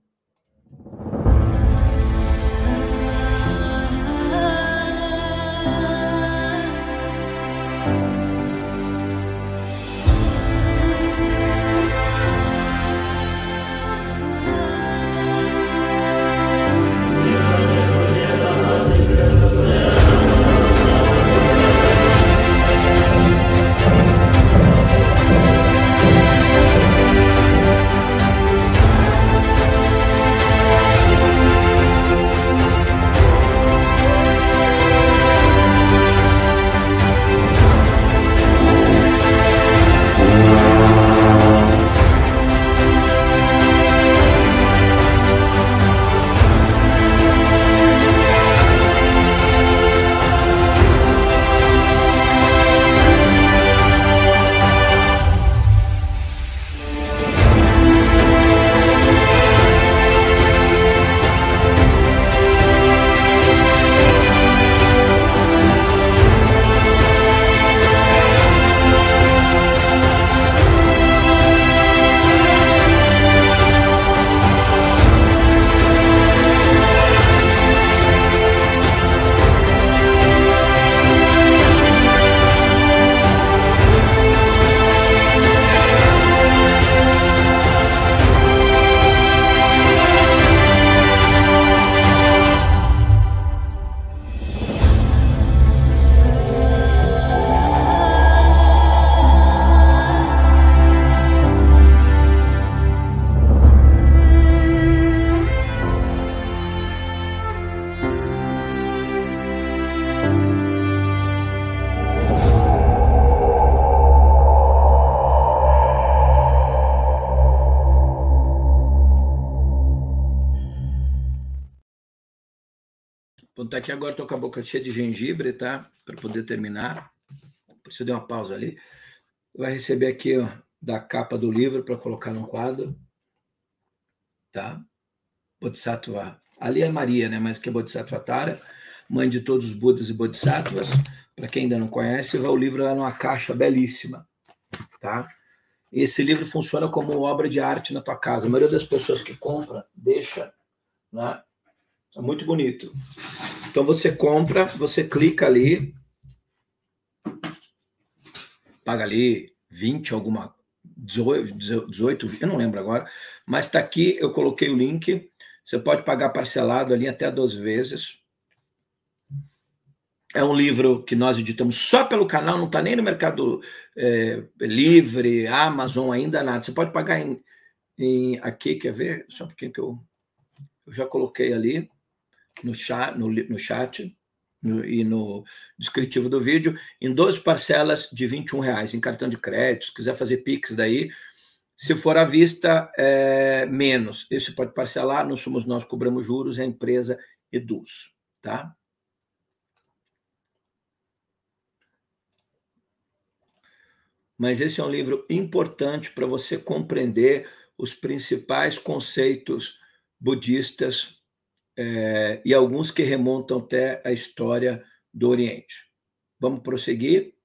aqui agora estou com a boca cheia de gengibre, tá? Para poder terminar. Por isso eu dei uma pausa ali. Vai receber aqui ó, da capa do livro para colocar no quadro. Tá? Bodhisattva. Ali é Maria, né? Mas que é Bodhisattva Tara, mãe de todos os Budas e Bodhisattvas. Para quem ainda não conhece, vai o livro lá numa caixa belíssima. Tá? Esse livro funciona como obra de arte na tua casa. A maioria das pessoas que compra, deixa, né? É muito bonito. Então você compra, você clica ali, paga ali 20, alguma 18, 18 eu não lembro agora, mas está aqui, eu coloquei o link. Você pode pagar parcelado ali até 12 vezes. É um livro que nós editamos só pelo canal, não está nem no Mercado é, Livre, Amazon ainda, nada. Você pode pagar em, em aqui, quer ver? Só um pouquinho que eu, eu já coloquei ali no chat, no, no chat no, e no descritivo do vídeo, em 12 parcelas de R$ reais em cartão de crédito. Se quiser fazer Pix daí, se for à vista, é, menos. Isso pode parcelar, não somos nós cobramos juros, é a empresa Eduz, tá? Mas esse é um livro importante para você compreender os principais conceitos budistas é, e alguns que remontam até a história do Oriente. Vamos prosseguir.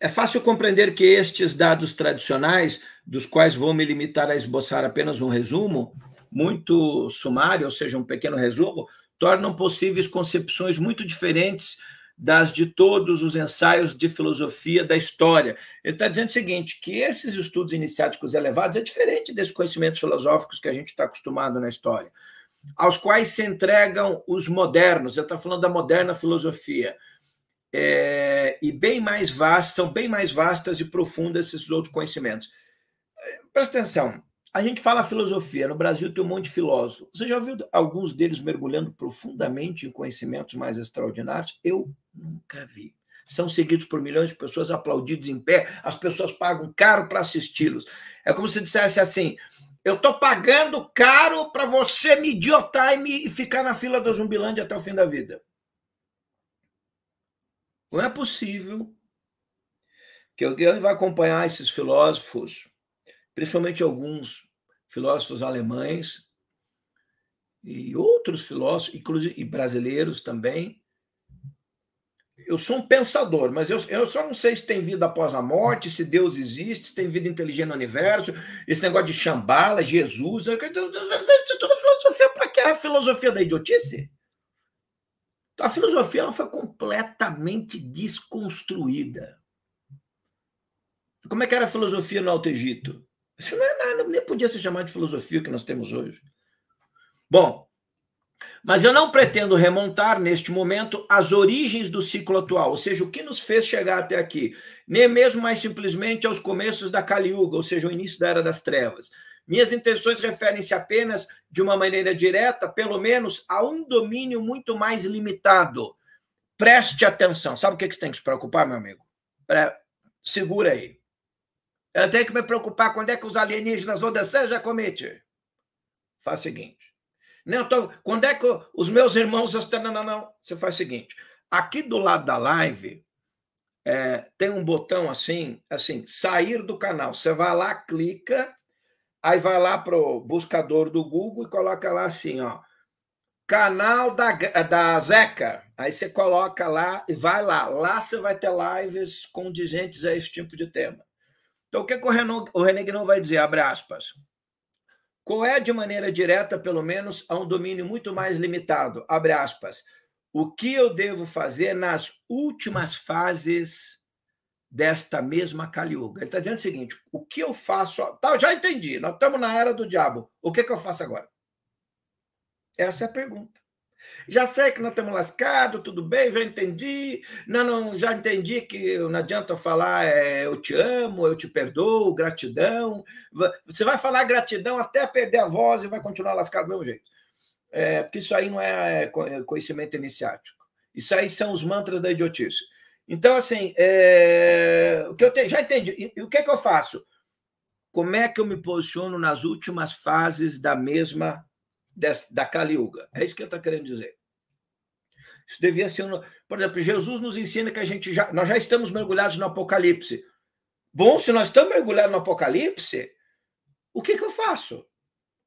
É fácil compreender que estes dados tradicionais, dos quais vou me limitar a esboçar apenas um resumo, muito sumário, ou seja, um pequeno resumo, tornam possíveis concepções muito diferentes das de todos os ensaios de filosofia da história. Ele está dizendo o seguinte: que esses estudos iniciáticos elevados é diferente desses conhecimentos filosóficos que a gente está acostumado na história, aos quais se entregam os modernos. Ele está falando da moderna filosofia. É, e bem mais vastas, são bem mais vastas e profundas esses outros conhecimentos. Presta atenção, a gente fala filosofia, no Brasil tem um monte de filósofos. Você já viu alguns deles mergulhando profundamente em conhecimentos mais extraordinários? Eu nunca vi. São seguidos por milhões de pessoas, aplaudidos em pé, as pessoas pagam caro para assisti-los. É como se dissesse assim: eu estou pagando caro para você me idiotar e, me, e ficar na fila da Zumbilândia até o fim da vida. Não é possível que alguém vai acompanhar esses filósofos principalmente alguns filósofos alemães e outros filósofos, inclusive e brasileiros também. Eu sou um pensador, mas eu, eu só não sei se tem vida após a morte, se Deus existe, se tem vida inteligente no universo, esse negócio de Xambala, Jesus, isso é tudo filosofia para que é a filosofia da idiotice? A filosofia ela foi completamente desconstruída. Como é que era a filosofia no Alto Egito? Isso não é nada, nem podia se chamar de filosofia que nós temos hoje. Bom, mas eu não pretendo remontar neste momento as origens do ciclo atual, ou seja, o que nos fez chegar até aqui, nem mesmo mais simplesmente aos começos da Caliuga, ou seja, o início da Era das Trevas. Minhas intenções referem-se apenas, de uma maneira direta, pelo menos, a um domínio muito mais limitado. Preste atenção. Sabe o que você tem que se preocupar, meu amigo? Segura aí. Eu tenho que me preocupar quando é que os alienígenas vão descer, Jacomite. Faz o seguinte. Não, tô, quando é que os meus irmãos. Não, não, não. Você faz o seguinte. Aqui do lado da live é, tem um botão assim, assim, sair do canal. Você vai lá, clica, aí vai lá para o buscador do Google e coloca lá assim, ó. Canal da, da Zeca. Aí você coloca lá e vai lá. Lá você vai ter lives condizentes a esse tipo de tema. Então, o que, é que o, Renan, o René Guinon vai dizer? Abre aspas. Coé, de maneira direta, pelo menos, a um domínio muito mais limitado. Abre aspas. O que eu devo fazer nas últimas fases desta mesma caliuga? Ele está dizendo o seguinte: o que eu faço. Tá, já entendi, nós estamos na era do diabo. O que, é que eu faço agora? Essa é a pergunta. Já sei que não estamos lascados, tudo bem, já entendi. Não, não, já entendi que não adianta falar é, eu te amo, eu te perdoo, gratidão. Você vai falar gratidão até perder a voz e vai continuar lascado do mesmo jeito. É, porque isso aí não é, é, é conhecimento iniciático. Isso aí são os mantras da idiotice. Então, assim, é, o que eu tenho, já entendi. E, o que é que eu faço? Como é que eu me posiciono nas últimas fases da mesma da Caliuga. É isso que ele está querendo dizer. Isso devia ser. Um... Por exemplo, Jesus nos ensina que a gente já, nós já estamos mergulhados no Apocalipse. Bom, se nós estamos mergulhados no Apocalipse, o que, que eu faço?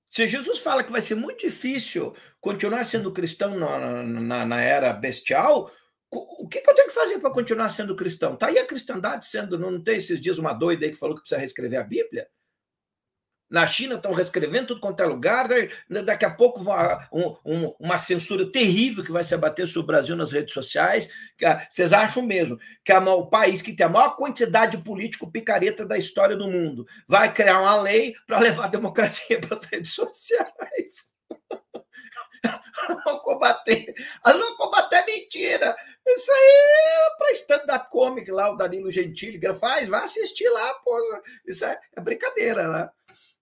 Se Jesus fala que vai ser muito difícil continuar sendo cristão na, na, na era bestial, o que, que, eu tenho que fazer para continuar sendo cristão? Tá aí a cristandade sendo, não tem esses dias uma doida aí que falou que precisa reescrever a Bíblia? Na China estão reescrevendo tudo quanto é lugar. Né? Daqui a pouco uma, um, uma censura terrível que vai se abater sobre o Brasil nas redes sociais. Ah, vocês acham mesmo que é o país que tem a maior quantidade de político picareta da história do mundo vai criar uma lei para levar a democracia para as redes sociais? Não combater, não combater mentira. Isso aí é para stand da comic lá, o Danilo Gentili faz, vai assistir lá, pô. Isso é, é brincadeira, né?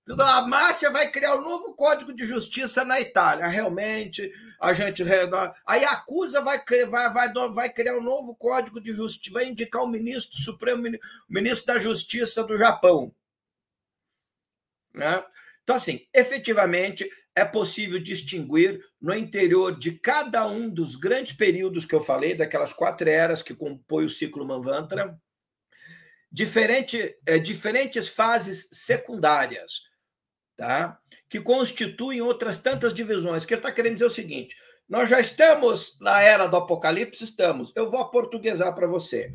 Então, a máfia vai criar um novo código de justiça na Itália. Realmente, a gente. A Yakuza vai, vai, vai, vai criar um novo código de justiça, vai indicar o ministro Supremo, o ministro da Justiça do Japão. Né? Então, assim, efetivamente, é possível distinguir no interior de cada um dos grandes períodos que eu falei, daquelas quatro eras que compõem o ciclo Manvantara diferente, é, diferentes fases secundárias tá? que constituem outras tantas divisões. que ele está querendo dizer o seguinte: nós já estamos na era do apocalipse, estamos. Eu vou aportuguesar para você.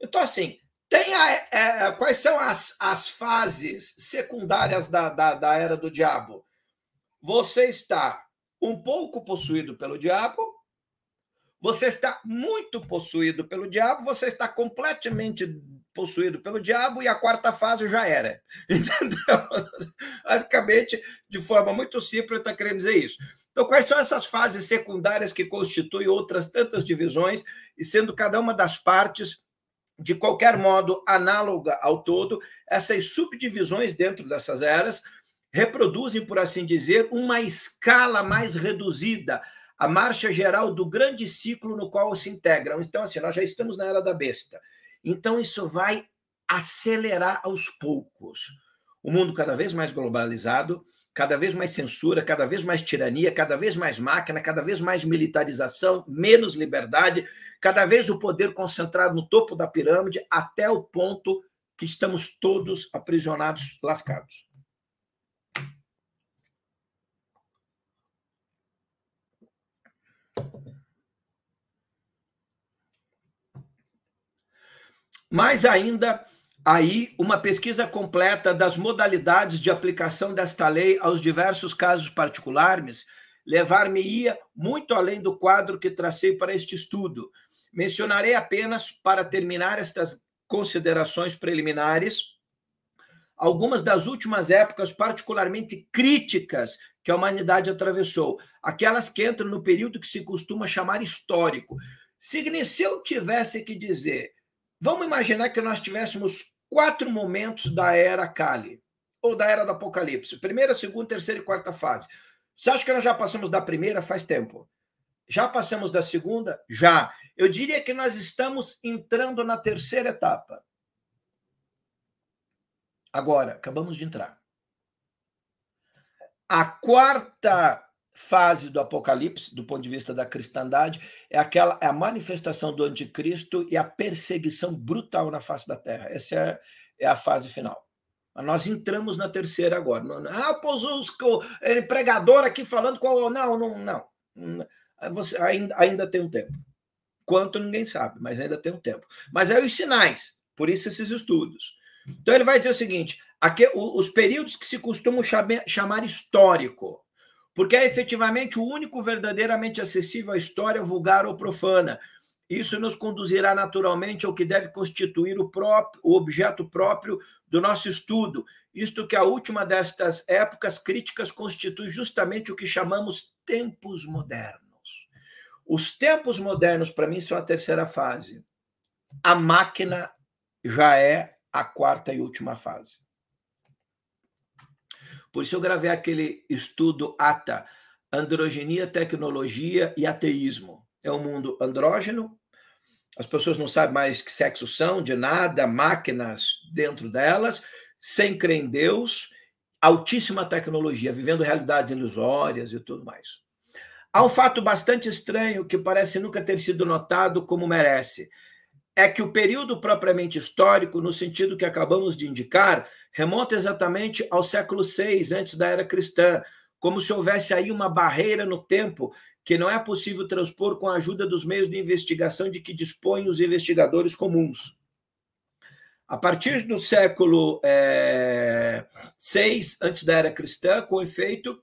Então, assim, tem a, é, quais são as, as fases secundárias da, da, da era do diabo? Você está um pouco possuído pelo diabo, você está muito possuído pelo diabo, você está completamente possuído pelo diabo e a quarta fase já era. Entendeu? Basicamente, de forma muito simples, está querendo dizer isso. Então, quais são essas fases secundárias que constituem outras tantas divisões, e sendo cada uma das partes, de qualquer modo, análoga ao todo, essas subdivisões dentro dessas eras reproduzem, por assim dizer, uma escala mais reduzida, a marcha geral do grande ciclo no qual se integram. Então, assim, nós já estamos na era da besta. Então, isso vai acelerar aos poucos. O mundo cada vez mais globalizado, cada vez mais censura, cada vez mais tirania, cada vez mais máquina, cada vez mais militarização, menos liberdade, cada vez o poder concentrado no topo da pirâmide, até o ponto que estamos todos aprisionados, lascados. Mais ainda, aí uma pesquisa completa das modalidades de aplicação desta lei aos diversos casos particulares levar-me-ia muito além do quadro que tracei para este estudo. Mencionarei apenas, para terminar estas considerações preliminares, algumas das últimas épocas particularmente críticas que a humanidade atravessou, aquelas que entram no período que se costuma chamar histórico. Se eu tivesse que dizer Vamos imaginar que nós tivéssemos quatro momentos da era Kali, ou da era do Apocalipse: primeira, segunda, terceira e quarta fase. Você acha que nós já passamos da primeira? Faz tempo. Já passamos da segunda? Já. Eu diria que nós estamos entrando na terceira etapa. Agora, acabamos de entrar. A quarta fase do Apocalipse, do ponto de vista da cristandade, é aquela é a manifestação do anticristo e a perseguição brutal na face da terra. Essa é, é a fase final. Nós entramos na terceira agora. Ah, pôs os ele, é pregador aqui falando qual. Não, não, não. Você ainda, ainda tem um tempo. Quanto ninguém sabe, mas ainda tem um tempo. Mas é os sinais, por isso esses estudos. Então ele vai dizer o seguinte: aqui, os períodos que se costumam chamar histórico, porque é efetivamente o único verdadeiramente acessível à história vulgar ou profana. Isso nos conduzirá naturalmente ao que deve constituir o, próprio, o objeto próprio do nosso estudo, isto que a última destas épocas críticas constitui justamente o que chamamos tempos modernos. Os tempos modernos, para mim, são a terceira fase. A máquina já é a quarta e última fase. Por isso eu gravei aquele estudo ATA, Androgenia, Tecnologia e Ateísmo. É um mundo andrógeno, as pessoas não sabem mais que sexo são, de nada, máquinas dentro delas, sem crer em Deus, altíssima tecnologia, vivendo realidades ilusórias e tudo mais. Há um fato bastante estranho que parece nunca ter sido notado como merece. É que o período propriamente histórico, no sentido que acabamos de indicar, remonta exatamente ao século VI, antes da era cristã, como se houvesse aí uma barreira no tempo que não é possível transpor com a ajuda dos meios de investigação de que dispõem os investigadores comuns. A partir do século é, eh, VI, antes da era cristã, com efeito,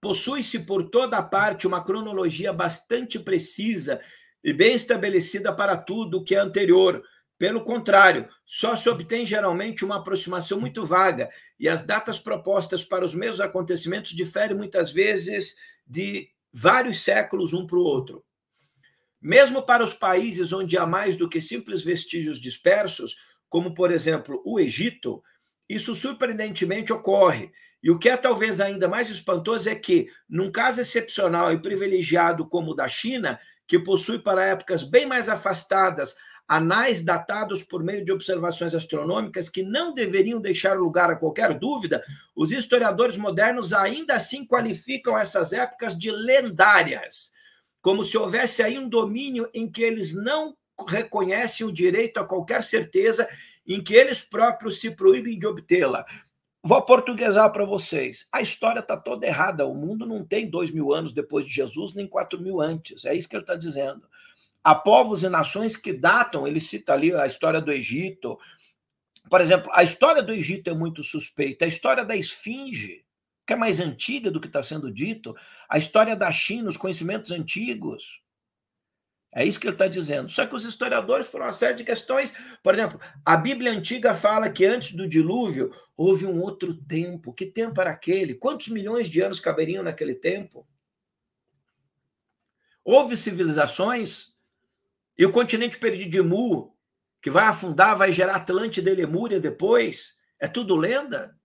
possui-se por toda a parte uma cronologia bastante precisa e bem estabelecida para tudo o que é anterior, pelo contrário, só se obtém geralmente uma aproximação muito vaga, e as datas propostas para os mesmos acontecimentos diferem muitas vezes de vários séculos um para o outro. Mesmo para os países onde há mais do que simples vestígios dispersos, como por exemplo o Egito, isso surpreendentemente ocorre. E o que é talvez ainda mais espantoso é que, num caso excepcional e privilegiado como o da China, que possui para épocas bem mais afastadas anais datados por meio de observações astronômicas que não deveriam deixar lugar a qualquer dúvida, os historiadores modernos ainda assim qualificam essas épocas de lendárias, como se houvesse aí um domínio em que eles não reconhecem o direito a qualquer certeza, em que eles próprios se proíbem de obtê-la. Vou portuguesar para vocês. A história está toda errada. O mundo não tem dois mil anos depois de Jesus, nem quatro mil antes. É isso que ele está dizendo a povos e nações que datam, ele cita ali a história do Egito. Por exemplo, a história do Egito é muito suspeita, a história da Esfinge, que é mais antiga do que está sendo dito, a história da China, os conhecimentos antigos. É isso que ele está dizendo. Só que os historiadores, foram uma série de questões, por exemplo, a Bíblia Antiga fala que antes do dilúvio houve um outro tempo. Que tempo era aquele? Quantos milhões de anos caberiam naquele tempo? Houve civilizações? E o continente perdido de Mu, que vai afundar, vai gerar Atlântida e Lemúria depois, é tudo lenda?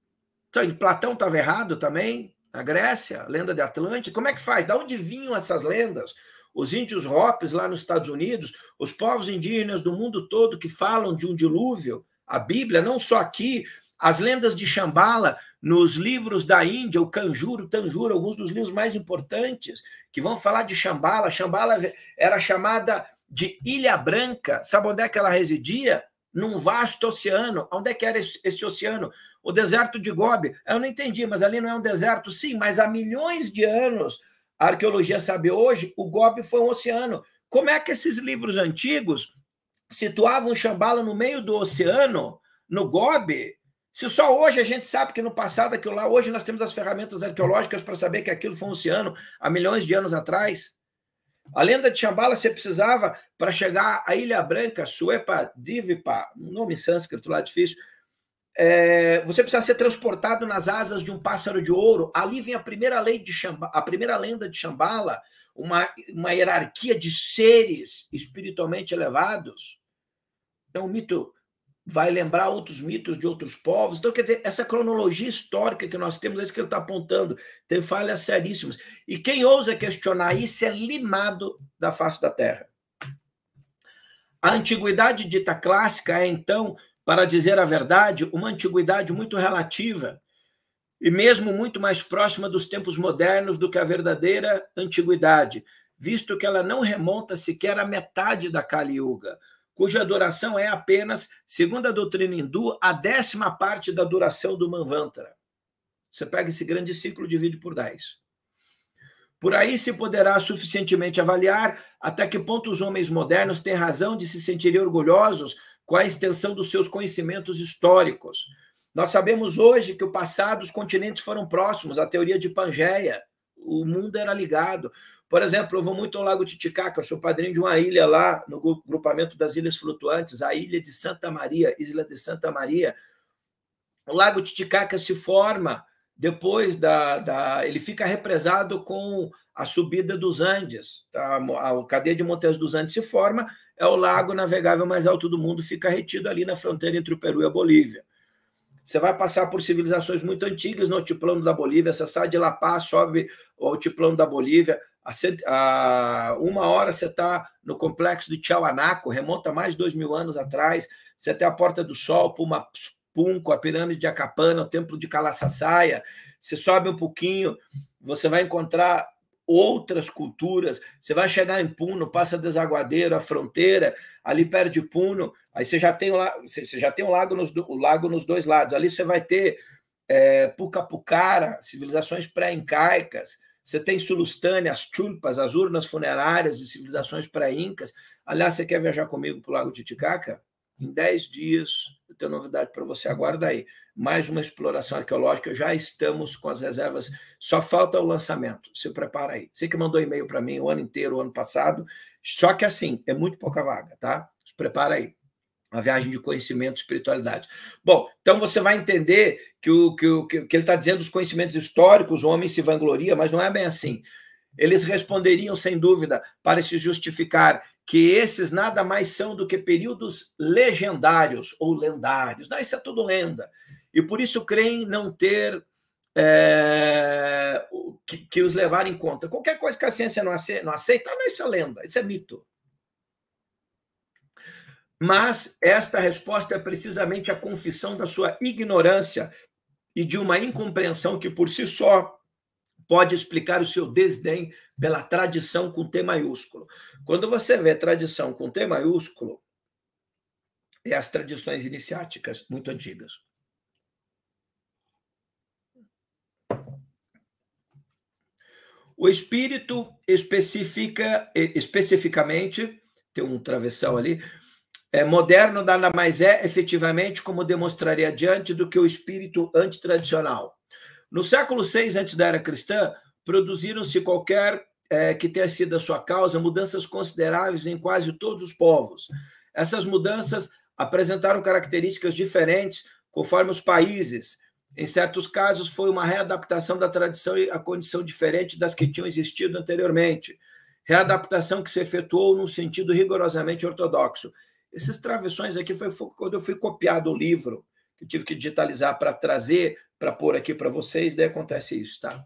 Então, Platão estava errado também, na Grécia, lenda de Atlântida. Como é que faz? Da onde vinham essas lendas? Os índios Hopes lá nos Estados Unidos, os povos indígenas do mundo todo que falam de um dilúvio, a Bíblia, não só aqui, as lendas de Shambhala, nos livros da Índia, o Kanjuro, o Tanjuro, alguns dos livros mais importantes, que vão falar de Shambhala. Shambhala era chamada de Ilha Branca, sabe onde é que ela residia? Num vasto oceano. Onde é que era esse, esse oceano? O deserto de Gobi. Eu não entendi, mas ali não é um deserto? Sim, mas há milhões de anos, a arqueologia sabe hoje, o Gobi foi um oceano. Como é que esses livros antigos situavam Xambala no meio do oceano, no Gobi? Se só hoje a gente sabe que no passado aquilo lá, hoje nós temos as ferramentas arqueológicas para saber que aquilo foi um oceano há milhões de anos atrás. Além da Chambala, você precisava, para chegar à Ilha Branca, Suepa Divipa, um nome sânscrito lá difícil, é, você precisava ser transportado nas asas de um pássaro de ouro. Ali vem a primeira lei de Shambhala, a primeira lenda de Chambala, uma, uma hierarquia de seres espiritualmente elevados. É um mito vai lembrar outros mitos de outros povos. Então, quer dizer, essa cronologia histórica que nós temos, é isso que ele está apontando, tem falhas seríssimas. E quem ousa questionar isso é limado da face da terra. A antiguidade dita clássica é, então, para dizer a verdade, uma antiguidade muito relativa e mesmo muito mais próxima dos tempos modernos do que a verdadeira antiguidade, visto que ela não remonta sequer à metade da Kali Yuga cuja adoração é apenas, segundo a doutrina hindu, a décima parte da duração do manvantara. Você pega esse grande ciclo e divide por 10. Por aí se poderá suficientemente avaliar até que ponto os homens modernos têm razão de se sentirem orgulhosos com a extensão dos seus conhecimentos históricos. Nós sabemos hoje que o passado, os continentes foram próximos, a teoria de Pangeia, o mundo era ligado. Por exemplo, eu vou muito ao Lago Titicaca, eu sou padrinho de uma ilha lá, no grupamento das Ilhas Flutuantes, a Ilha de Santa Maria, Isla de Santa Maria. O Lago Titicaca se forma depois da, da ele fica represado com a subida dos Andes, tá? a cadeia de montes dos Andes se forma, é o lago navegável mais alto do mundo, fica retido ali na fronteira entre o Peru e a Bolívia. Você vai passar por civilizações muito antigas no altiplano da Bolívia, você sai de La Paz, sobe o altiplano da Bolívia, a, uma hora você está no complexo de Tiahuanaco, remonta mais de dois mil anos atrás, você tem a Porta do Sol, Puma Punco, a Pirâmide de Acapana, o Templo de Calaçaçaia, você sobe um pouquinho, você vai encontrar outras culturas, você vai chegar em Puno, passa Desaguadeiro, a fronteira, ali perto de Puno, aí você já tem, lá, você já tem o, lago nos, o lago nos dois lados, ali você vai ter é, Pucapucara, civilizações pré-incaicas, você tem Sulustânia, as Tulpas, as urnas funerárias e civilizações pré-incas. Aliás, você quer viajar comigo para o Lago Titicaca? Em 10 dias, eu tenho novidade para você, aguarda aí. Mais uma exploração arqueológica, já estamos com as reservas, só falta o lançamento, se prepara aí. Você que mandou e-mail para mim o ano inteiro, o ano passado, só que assim, é muito pouca vaga, tá? Se prepara aí uma viagem de conhecimento, espiritualidade. Bom, então você vai entender que o que, o, que ele está dizendo, os conhecimentos históricos, o homem se vangloria, mas não é bem assim. Eles responderiam, sem dúvida, para se justificar que esses nada mais são do que períodos legendários ou lendários. Não, isso é tudo lenda. E por isso creem não ter é, que, que, os levar em conta. Qualquer coisa que a ciência não aceita, não aceita, ah, não, isso é lenda, isso é mito. Mas esta resposta é precisamente a confissão da sua ignorância e de uma incompreensão que por si só pode explicar o seu desdém pela tradição com T maiúsculo. Quando você vê tradição com T maiúsculo, é as tradições iniciáticas muito antigas. O espírito especifica especificamente, tem um travessão ali, é, moderno nada mais é, efetivamente, como demonstrarei adiante, do que o espírito antitradicional. No século VI antes da era cristã, produziram-se qualquer é, que tenha sido a sua causa mudanças consideráveis em quase todos os povos. Essas mudanças apresentaram características diferentes conforme os países. Em certos casos, foi uma readaptação da tradição à condição diferente das que tinham existido anteriormente. Readaptação que se efetuou num sentido rigorosamente ortodoxo esses travessões aqui foi quando eu fui copiado o livro, que eu tive que digitalizar para trazer, para pôr aqui para vocês, daí acontece isso, tá?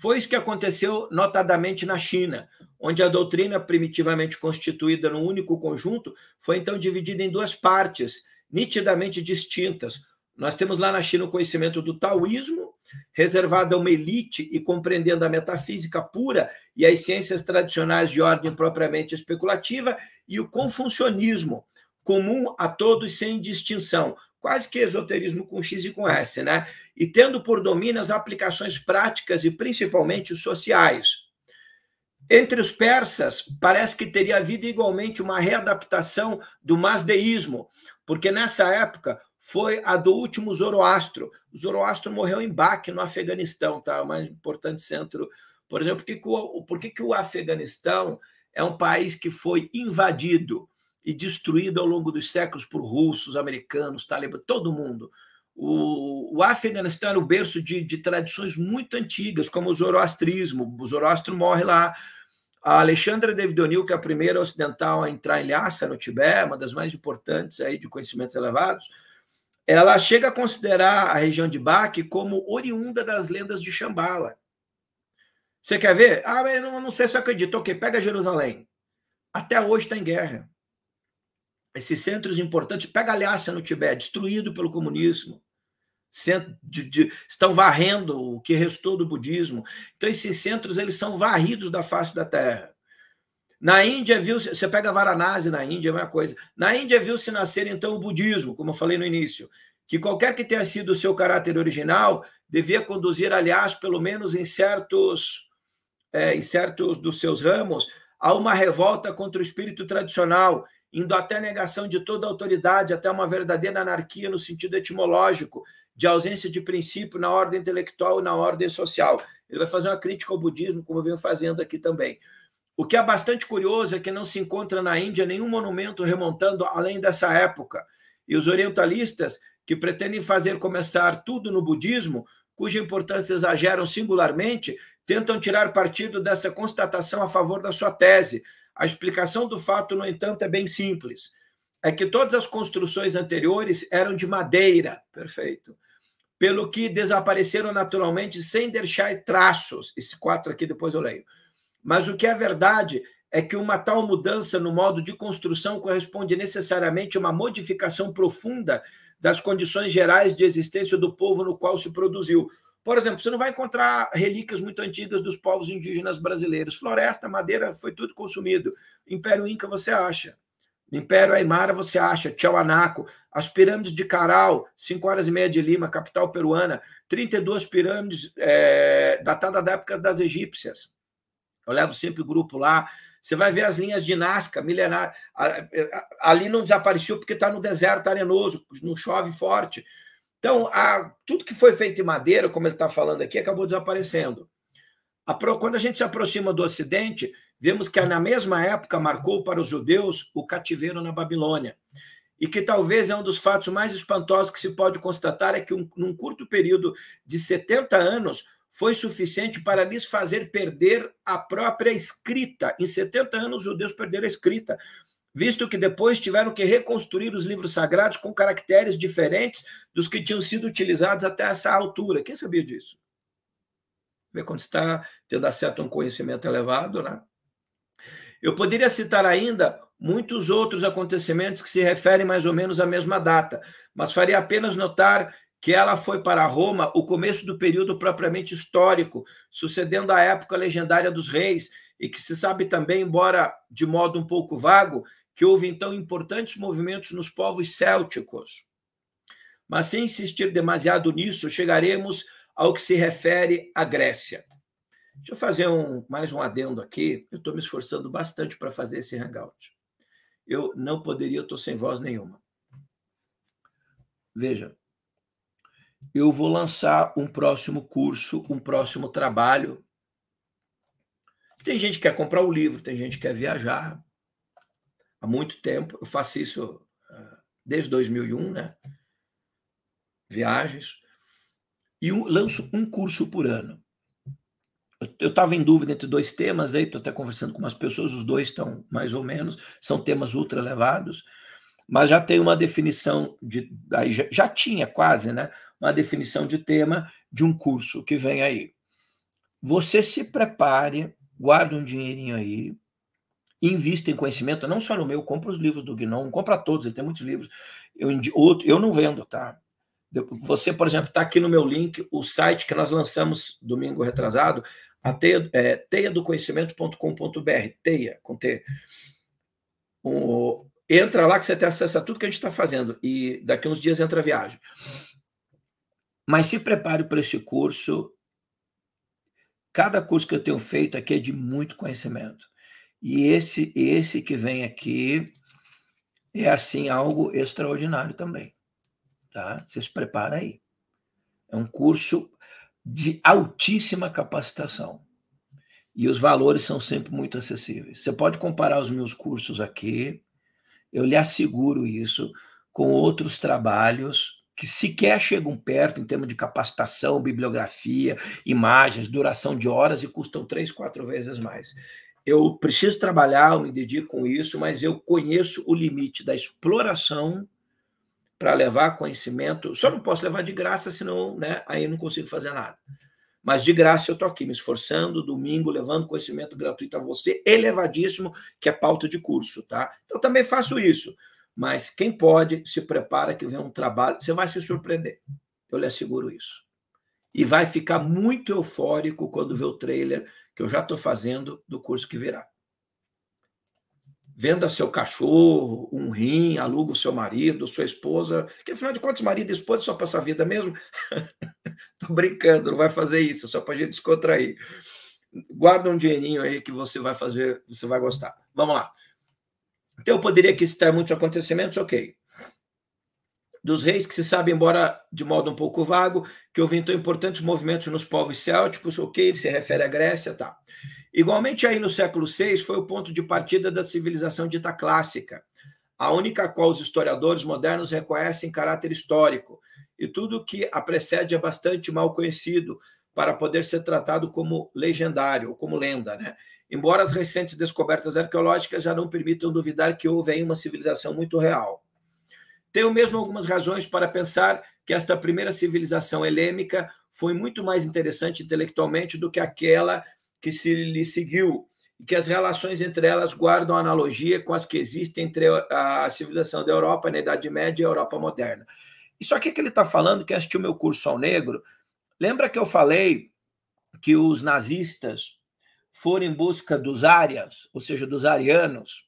Foi isso que aconteceu notadamente na China, onde a doutrina primitivamente constituída num único conjunto foi então dividida em duas partes, nitidamente distintas. Nós temos lá na China o conhecimento do taoísmo reservada a uma elite e compreendendo a metafísica pura e as ciências tradicionais de ordem propriamente especulativa, e o confucionismo comum a todos sem distinção, quase que esoterismo com X e com S, né? E tendo por domínio as aplicações práticas e principalmente sociais. Entre os persas, parece que teria havido igualmente uma readaptação do masdeísmo, porque nessa época foi a do último Zoroastro. O Zoroastro morreu em Baque, no Afeganistão, tá? É o mais importante centro. Por exemplo, por que, o, por que, que o Afeganistão é um país que foi invadido e destruído ao longo dos séculos por russos, americanos, talibã, todo mundo? O, o Afeganistão era o berço de, de tradições muito antigas, como o zoroastrismo. O Zoroastro morre lá. A Alexandra O'Neill, que é a primeira ocidental a entrar em Lhasa, no Tibete, uma das mais importantes aí de conhecimentos elevados, ela chega a considerar a região de Baque como oriunda das lendas de Xambala. Você quer ver? Ah, mas não, não sei se eu acredito. Ok, pega Jerusalém. Até hoje está em guerra. Esses centros importantes, pega Lhasa no Tibete, destruído pelo comunismo. Centro de, de, estão varrendo o que restou do budismo. Então, esses centros eles são varridos da face da terra. Na Índia, viu você pega Varanasi na Índia, é uma coisa. Na Índia, viu-se nascer, então, o budismo, como eu falei no início, que qualquer que tenha sido o seu caráter original, devia conduzir, aliás, pelo menos em certos, é, em certos dos seus ramos, a uma revolta contra o espírito tradicional, indo até a negação de toda autoridade, até uma verdadeira anarquia no sentido etimológico, de ausência de princípio na ordem intelectual e na ordem social. Ele vai fazer uma crítica ao budismo, como eu venho fazendo aqui também. O que é bastante curioso é que não se encontra na Índia nenhum monumento remontando além dessa época. E os orientalistas, que pretendem fazer começar tudo no budismo, cuja importância exageram singularmente, tentam tirar partido dessa constatação a favor da sua tese. A explicação do fato, no entanto, é bem simples. É que todas as construções anteriores eram de madeira, perfeito. Pelo que desapareceram naturalmente sem deixar traços. Esse quatro aqui depois eu leio mas o que é verdade é que uma tal mudança no modo de construção corresponde necessariamente a uma modificação profunda das condições gerais de existência do povo no qual se produziu. Por exemplo, você não vai encontrar relíquias muito antigas dos povos indígenas brasileiros. Floresta, madeira, foi tudo consumido. Império Inca você acha. Império Aymara você acha. Tiahuanaco. As pirâmides de Caral, 5 horas e meia de Lima, capital peruana. 32 pirâmides é, eh, datadas da época das egípcias. Eu levo sempre o grupo lá. Você vai ver as linhas de Nazca, milenar. Ali não desapareceu porque está no deserto arenoso, não chove forte. Então, a, tudo que foi feito em madeira, como ele está falando aqui, acabou desaparecendo. A, quando a gente se aproxima do Ocidente, vemos que na mesma época marcou para os judeus o cativeiro na Babilônia. E que talvez é um dos fatos mais espantosos que se pode constatar é que um, num curto período de 70 anos, foi suficiente para lhes fazer perder a própria escrita. Em 70 anos, os judeus perderam a escrita, visto que depois tiveram que reconstruir os livros sagrados com caracteres diferentes dos que tinham sido utilizados até essa altura. Quem sabia disso? Vê quando está tendo acesso a um conhecimento elevado, né? Eu poderia citar ainda muitos outros acontecimentos que se referem mais ou menos à mesma data, mas faria apenas notar que ela foi para Roma o começo do período propriamente histórico, sucedendo a época legendária dos reis, e que se sabe também, embora de modo um pouco vago, que houve então importantes movimentos nos povos célticos. Mas sem insistir demasiado nisso, chegaremos ao que se refere à Grécia. Deixa eu fazer um, mais um adendo aqui. Eu estou me esforçando bastante para fazer esse hangout. Eu não poderia, estou sem voz nenhuma. Veja, eu vou lançar um próximo curso, um próximo trabalho. Tem gente que quer comprar o livro, tem gente que quer viajar. Há muito tempo, eu faço isso ah, desde 2001, né? Viagens. E lanço um curso por ano. Eu estava em dúvida entre dois temas, aí estou até conversando com umas pessoas, os dois estão mais ou menos, são temas ultra elevados, mas já tem uma definição de. Aí já, já tinha quase, né? na definição de tema de um curso que vem aí. Você se prepare, guarde um dinheirinho aí, invista em conhecimento, não só no meu, compra os livros do Gnome, compra todos, ele tem muitos livros. Eu, outro, eu não vendo, tá? Você, por exemplo, está aqui no meu link, o site que nós lançamos domingo retrasado, a teia, é, teiadoconhecimento.com.br, teia, com T. O, entra lá que você tem acesso a tudo que a gente está fazendo e daqui uns dias entra a viagem. Mas se prepare para esse curso. Cada curso que eu tenho feito aqui é de muito conhecimento. E esse, esse que vem aqui é assim algo extraordinário também, tá? Você se prepara aí. É um curso de altíssima capacitação. E os valores são sempre muito acessíveis. Você pode comparar os meus cursos aqui, eu lhe asseguro isso, com outros trabalhos que sequer chegam perto em termos de capacitação, bibliografia, imagens, duração de horas e custam três, quatro vezes mais. Eu preciso trabalhar, eu me dedico com isso, mas eu conheço o limite da exploração para levar conhecimento. Só não posso levar de graça, senão né, aí eu não consigo fazer nada. Mas de graça eu estou aqui me esforçando, domingo, levando conhecimento gratuito a você, elevadíssimo, que é pauta de curso, tá? Então também faço isso. Mas quem pode, se prepara que vem um trabalho, você vai se surpreender. Eu lhe asseguro isso. E vai ficar muito eufórico quando vê o trailer que eu já estou fazendo do curso que virá. Venda seu cachorro, um rim, aluga o seu marido, sua esposa, que afinal de contas, marido e esposa é só passa a vida mesmo? Estou brincando, não vai fazer isso, é só para a gente descontrair. Guarda um dinheirinho aí que você vai fazer, você vai gostar. Vamos lá. Então, eu poderia aqui citar muitos acontecimentos, ok. Dos reis que se sabe, embora de modo um pouco vago, que houve então importantes movimentos nos povos célticos, ok, ele se refere à Grécia, tá. Igualmente, aí no século VI foi o ponto de partida da civilização dita clássica, a única a qual os historiadores modernos reconhecem caráter histórico, e tudo que a precede é bastante mal conhecido para poder ser tratado como legendário, ou como lenda, né? embora as recentes descobertas arqueológicas já não permitam duvidar que houve aí uma civilização muito real. Tenho mesmo algumas razões para pensar que esta primeira civilização helênica foi muito mais interessante intelectualmente do que aquela que se lhe seguiu, e que as relações entre elas guardam analogia com as que existem entre a civilização da Europa na Idade Média e a Europa moderna. Isso aqui que ele está falando, quem assistiu meu curso ao negro, lembra que eu falei que os nazistas foram em busca dos Arias, ou seja, dos arianos,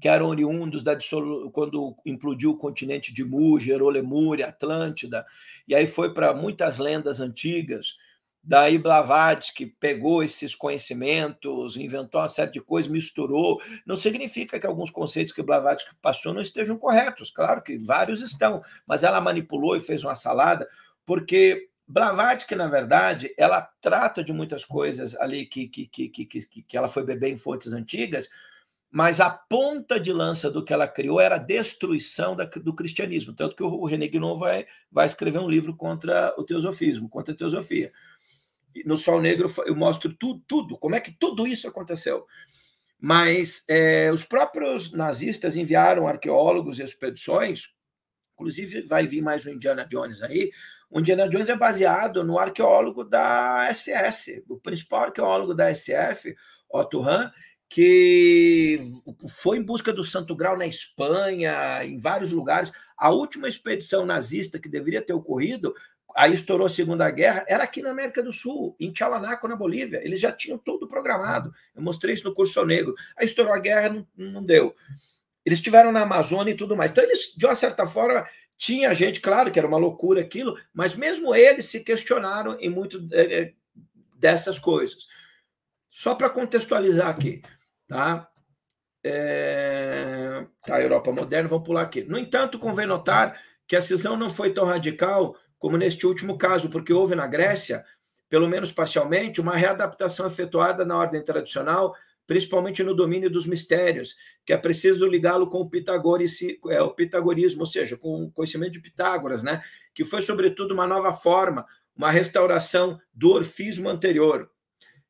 que eram oriundos da dissolu... quando implodiu o continente de Mu, gerou Lemúria, Atlântida, e aí foi para muitas lendas antigas. Daí Blavatsky pegou esses conhecimentos, inventou uma série de coisas, misturou. Não significa que alguns conceitos que Blavatsky passou não estejam corretos, claro que vários estão, mas ela manipulou e fez uma salada, porque Blavatsky, na verdade, ela trata de muitas coisas ali que, que, que, que, que, que ela foi beber em fontes antigas, mas a ponta de lança do que ela criou era a destruição da, do cristianismo. Tanto que o René Guinon vai, vai escrever um livro contra o teosofismo, contra a teosofia. No Sol Negro eu mostro tudo, tudo como é que tudo isso aconteceu. Mas é, os próprios nazistas enviaram arqueólogos e expedições, inclusive vai vir mais um Indiana Jones aí, o Indiana Jones é baseado no arqueólogo da SS, o principal arqueólogo da SF, Otto Hahn, que foi em busca do Santo Grau na Espanha, em vários lugares. A última expedição nazista que deveria ter ocorrido, aí estourou a Segunda Guerra, era aqui na América do Sul, em Tialanaco, na Bolívia. Eles já tinham tudo programado. Eu mostrei isso no curso negro. Aí estourou a guerra, não, não deu. Eles estiveram na Amazônia e tudo mais. Então, eles, de uma certa forma, tinha gente, claro que era uma loucura aquilo, mas mesmo eles se questionaram em muito eh, eh, dessas coisas. Só para contextualizar aqui, tá? É... Tá, Europa moderna, vamos pular aqui. No entanto, convém notar que a cisão não foi tão radical como neste último caso, porque houve na Grécia, pelo menos parcialmente, uma readaptação efetuada na ordem tradicional principalmente no domínio dos mistérios, que é preciso ligá-lo com o, é, o pitagorismo, ou seja, com o conhecimento de Pitágoras, né? que foi, sobretudo, uma nova forma, uma restauração do orfismo anterior,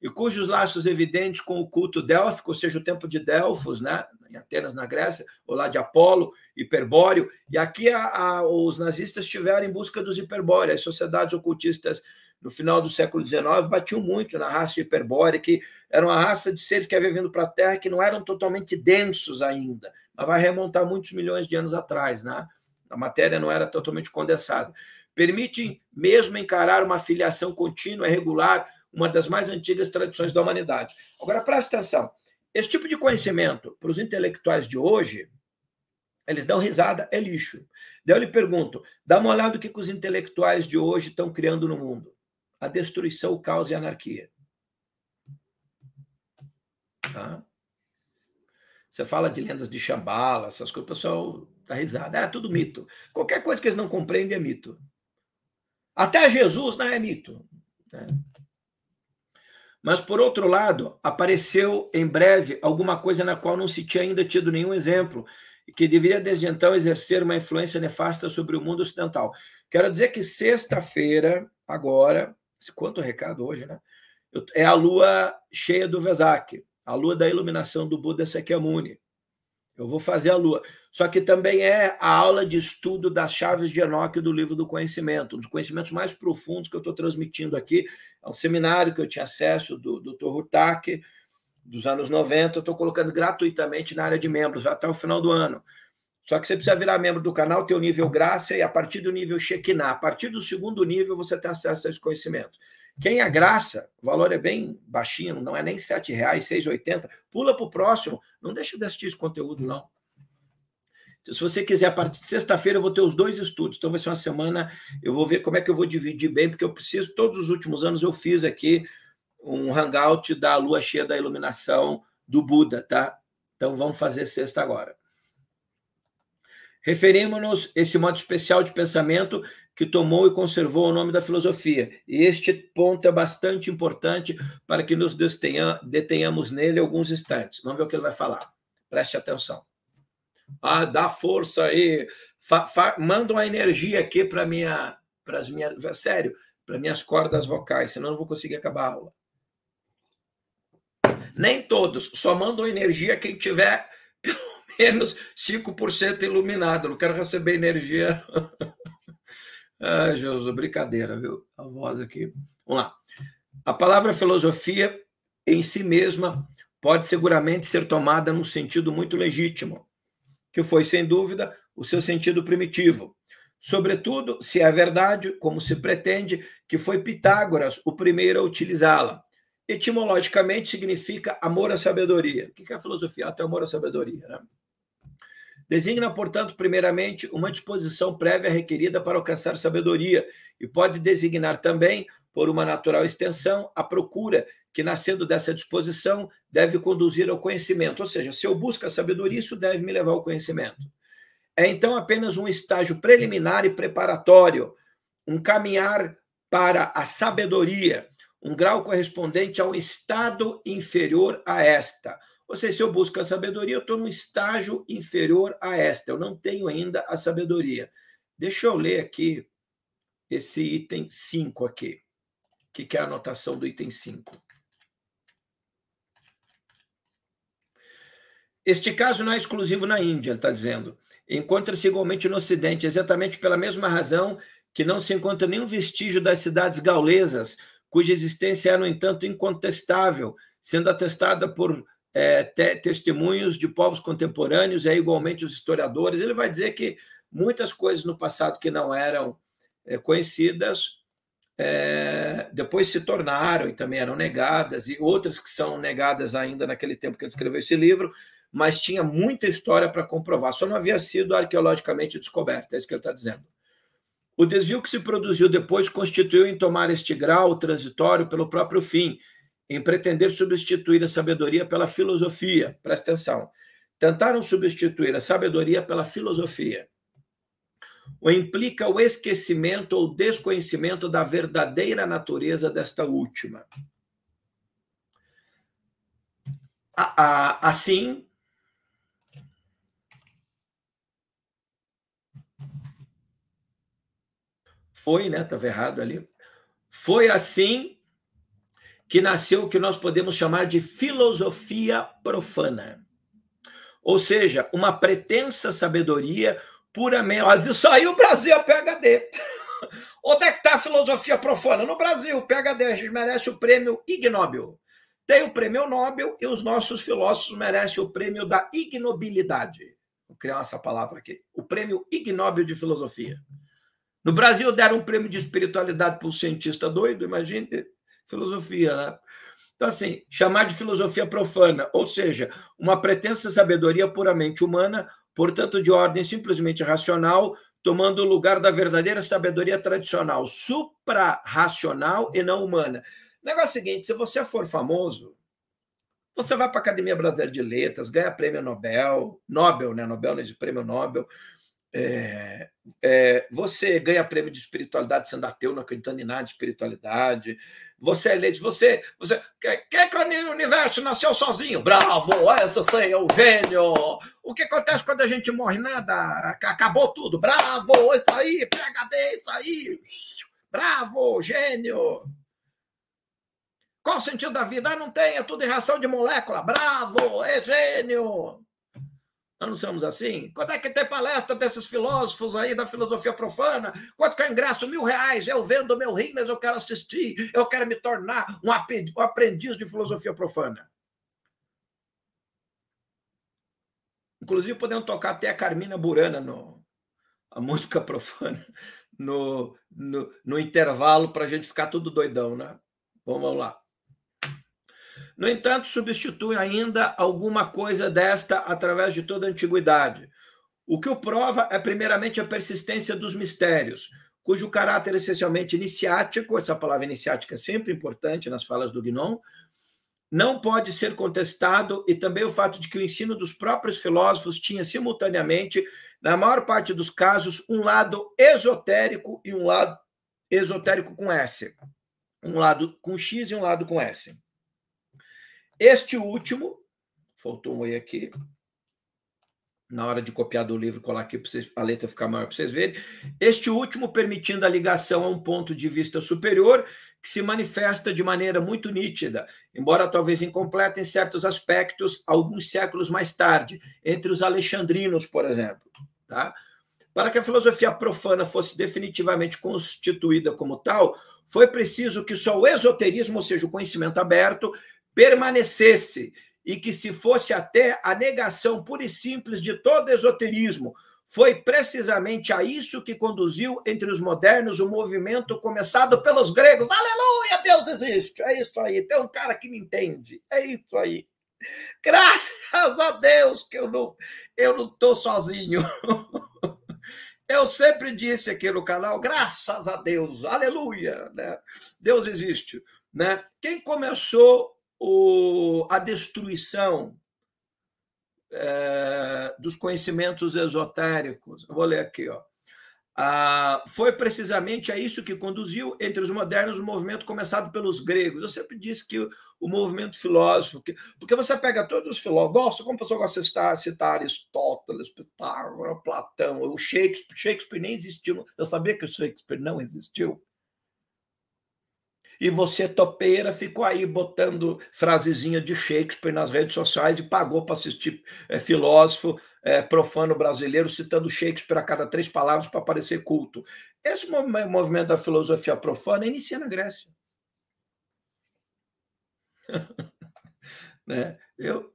e cujos laços evidentes com o culto délfico, ou seja, o templo de Delfos, né? em Atenas, na Grécia, ou lá de Apolo, Hiperbóreo, e aqui a, a, os nazistas estiveram em busca dos Hiperbóreos, as sociedades ocultistas no final do século XIX, batiam muito na raça hiperbórica, era uma raça de seres que havia vindo para a Terra que não eram totalmente densos ainda, mas vai remontar muitos milhões de anos atrás, né? A matéria não era totalmente condensada. Permitem mesmo encarar uma filiação contínua e regular, uma das mais antigas tradições da humanidade. Agora, presta atenção. Esse tipo de conhecimento, para os intelectuais de hoje, eles dão risada, é lixo. Daí eu lhe pergunto, dá uma olhada o que, que os intelectuais de hoje estão criando no mundo a destruição, o caos e a anarquia. Tá? Você fala de lendas de Xambala, essas coisas, o pessoal dá risada. é tudo mito. Qualquer coisa que eles não compreendem é mito. Até Jesus não né, é mito. Né? Mas, por outro lado, apareceu em breve alguma coisa na qual não se tinha ainda tido nenhum exemplo e que deveria desde então exercer uma influência nefasta sobre o mundo ocidental. Quero dizer que sexta-feira, agora, Quanto recado hoje, né? Eu, é a lua cheia do Vesak, a lua da iluminação do Buda Sekyamuni. Eu vou fazer a lua. Só que também é a aula de estudo das chaves de Enoque do livro do conhecimento, um dos conhecimentos mais profundos que eu estou transmitindo aqui. É um seminário que eu tinha acesso do Dr. Hutak, dos anos 90. Eu estou colocando gratuitamente na área de membros até o final do ano. Só que você precisa virar membro do canal, ter o nível graça e a partir do nível chequinar. A partir do segundo nível, você tem acesso a esse conhecimento. Quem é graça, o valor é bem baixinho, não é nem R$7,00, R$6,80. R$ Pula para o próximo, não deixa de assistir esse conteúdo, não. Então, se você quiser, a partir de sexta-feira eu vou ter os dois estudos. Então, vai ser uma semana, eu vou ver como é que eu vou dividir bem, porque eu preciso, todos os últimos anos eu fiz aqui um hangout da lua cheia da iluminação do Buda, tá? Então, vamos fazer sexta agora. Referimos-nos esse modo especial de pensamento que tomou e conservou o nome da filosofia. E este ponto é bastante importante para que nos detenhamos nele alguns instantes. Vamos ver o que ele vai falar. Preste atenção. Ah, dá força aí. Fa, fa manda uma energia aqui para minha, as minhas. É sério, para minhas cordas vocais, senão eu não vou conseguir acabar a aula. Nem todos, só mandam energia quem tiver menos 5% iluminado, não quero receber energia. Ai, Jesus, brincadeira, viu? A voz aqui. Vamos lá. A palavra filosofia em si mesma pode seguramente ser tomada num sentido muito legítimo, que foi, sem dúvida, o seu sentido primitivo. Sobretudo, se é verdade, como se pretende, que foi Pitágoras o primeiro a utilizá-la. Etimologicamente significa amor à sabedoria. O que é a filosofia? Até amor à sabedoria, né? Designa, portanto, primeiramente, uma disposição prévia requerida para alcançar sabedoria, e pode designar também, por uma natural extensão, a procura, que nascendo dessa disposição deve conduzir ao conhecimento. Ou seja, se eu busco a sabedoria, isso deve me levar ao conhecimento. É então apenas um estágio preliminar e preparatório, um caminhar para a sabedoria, um grau correspondente a um estado inferior a esta. Ou seja, se eu busco a sabedoria, eu estou num estágio inferior a esta, eu não tenho ainda a sabedoria. Deixa eu ler aqui esse item 5 aqui, que, que é a anotação do item 5. Este caso não é exclusivo na Índia, ele está dizendo. Encontra-se igualmente no Ocidente, exatamente pela mesma razão que não se encontra nenhum vestígio das cidades gaulesas, cuja existência é, no entanto, incontestável, sendo atestada por é, te, testemunhos de povos contemporâneos, é, igualmente os historiadores. Ele vai dizer que muitas coisas no passado que não eram é, conhecidas é, depois se tornaram e também eram negadas, e outras que são negadas ainda naquele tempo que ele escreveu esse livro, mas tinha muita história para comprovar, só não havia sido arqueologicamente descoberta, é isso que ele está dizendo. O desvio que se produziu depois constituiu em tomar este grau transitório pelo próprio fim, em pretender substituir a sabedoria pela filosofia. Presta atenção. Tentaram substituir a sabedoria pela filosofia. O implica o esquecimento ou desconhecimento da verdadeira natureza desta última. Assim, foi, né? Estava errado ali. Foi assim que nasceu o que nós podemos chamar de filosofia profana. Ou seja, uma pretensa sabedoria puramente. olha isso aí o Brasil é PHD. Onde é que está a filosofia profana? No Brasil, o PHD merece o prêmio Ig Nobel. Tem o prêmio Nobel e os nossos filósofos merecem o prêmio da ignobilidade. Vou criar essa palavra aqui. O prêmio Ig Nobel de filosofia. No Brasil deram um prêmio de espiritualidade para o cientista doido, imagine filosofia, né? Então, assim, chamar de filosofia profana, ou seja, uma pretensa sabedoria puramente humana, portanto, de ordem simplesmente racional, tomando o lugar da verdadeira sabedoria tradicional, suprarracional e não humana. O negócio é o seguinte: se você for famoso, você vai para a Academia Brasileira de Letras, ganha prêmio Nobel, Nobel, né? Nobel, né? Prêmio Nobel. É, é, você ganha prêmio de espiritualidade sendo ateu, não acreditando em nada de espiritualidade. Você é leite, você. você quer, quer que o universo nasceu sozinho? Bravo! Essa aí, sei, é o gênio! O que acontece quando a gente morre? Nada, acabou tudo. Bravo! Isso aí, PHD, isso aí! Bravo, gênio! Qual o sentido da vida? Ah, não tem, é tudo em reação de molécula. Bravo, é gênio! Nós não somos assim? Quando é que tem palestra desses filósofos aí da filosofia profana? Quanto que eu é ingresso? Mil reais. Eu vendo meu rim, mas eu quero assistir. Eu quero me tornar um aprendiz de filosofia profana. Inclusive, podemos tocar até a Carmina Burana, no, a música profana, no, no, no intervalo, para a gente ficar tudo doidão, né? Vamos lá. No entanto, substitui ainda alguma coisa desta através de toda a antiguidade. O que o prova é, primeiramente, a persistência dos mistérios, cujo caráter essencialmente iniciático, essa palavra iniciática é sempre importante nas falas do Gnon, não pode ser contestado, e também o fato de que o ensino dos próprios filósofos tinha simultaneamente, na maior parte dos casos, um lado esotérico e um lado esotérico com S. Um lado com X e um lado com S. Este último, faltou um E aqui, na hora de copiar do livro, colar aqui para a letra ficar maior para vocês verem. Este último permitindo a ligação a um ponto de vista superior que se manifesta de maneira muito nítida, embora talvez incompleta em certos aspectos, alguns séculos mais tarde, entre os alexandrinos, por exemplo. Tá? Para que a filosofia profana fosse definitivamente constituída como tal, foi preciso que só o esoterismo, ou seja, o conhecimento aberto, permanecesse e que se fosse até a negação pura e simples de todo esoterismo, foi precisamente a isso que conduziu entre os modernos o movimento começado pelos gregos. Aleluia, Deus existe. É isso aí. Tem um cara que me entende. É isso aí. Graças a Deus que eu não eu não tô sozinho. Eu sempre disse aqui no canal, graças a Deus, aleluia, né? Deus existe, né? Quem começou o, a destruição é, dos conhecimentos esotéricos. Eu vou ler aqui, ó. Ah, foi precisamente a isso que conduziu, entre os modernos, o movimento começado pelos gregos. Eu sempre disse que o, o movimento filósofo, que, porque você pega todos os filósofos, nossa, como a pessoa gosta de citar, citar Aristóteles, Pitágoras, Platão, o Shakespeare, Shakespeare nem existiu. Eu sabia que o Shakespeare não existiu e você, topeira, ficou aí botando frasezinha de Shakespeare nas redes sociais e pagou para assistir é, filósofo é, profano brasileiro citando Shakespeare a cada três palavras para parecer culto. Esse movimento da filosofia profana inicia na Grécia. né? eu,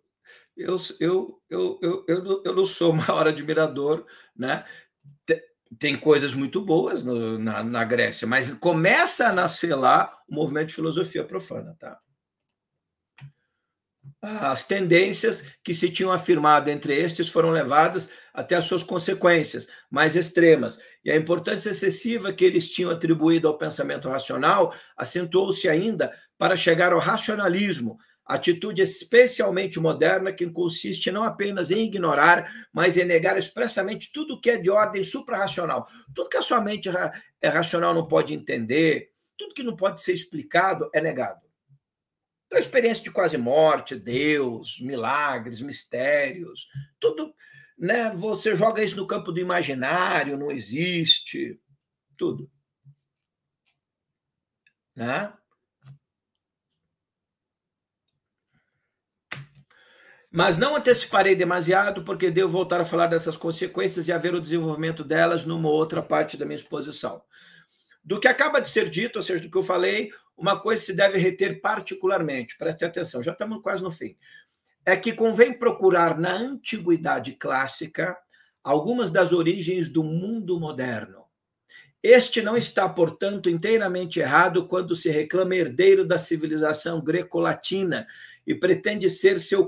eu, eu, eu, eu, eu, não sou o maior admirador, né? tem coisas muito boas no, na, na Grécia, mas começa a nascer lá o movimento de filosofia profana, tá? As tendências que se tinham afirmado entre estes foram levadas até as suas consequências mais extremas, e a importância excessiva que eles tinham atribuído ao pensamento racional acentuou-se ainda para chegar ao racionalismo, Atitude especialmente moderna que consiste não apenas em ignorar, mas em negar expressamente tudo que é de ordem suprarracional. Tudo que a sua mente é racional não pode entender, tudo que não pode ser explicado é negado. Então, a experiência de quase morte, Deus, milagres, mistérios, tudo, né? Você joga isso no campo do imaginário, não existe, tudo. Né? Mas não anteciparei demasiado, porque devo voltar a falar dessas consequências e haver o desenvolvimento delas numa outra parte da minha exposição. Do que acaba de ser dito, ou seja, do que eu falei, uma coisa se deve reter particularmente, preste atenção, já estamos quase no fim. É que convém procurar na antiguidade clássica algumas das origens do mundo moderno. Este não está, portanto, inteiramente errado quando se reclama herdeiro da civilização greco-latina, e pretende ser seu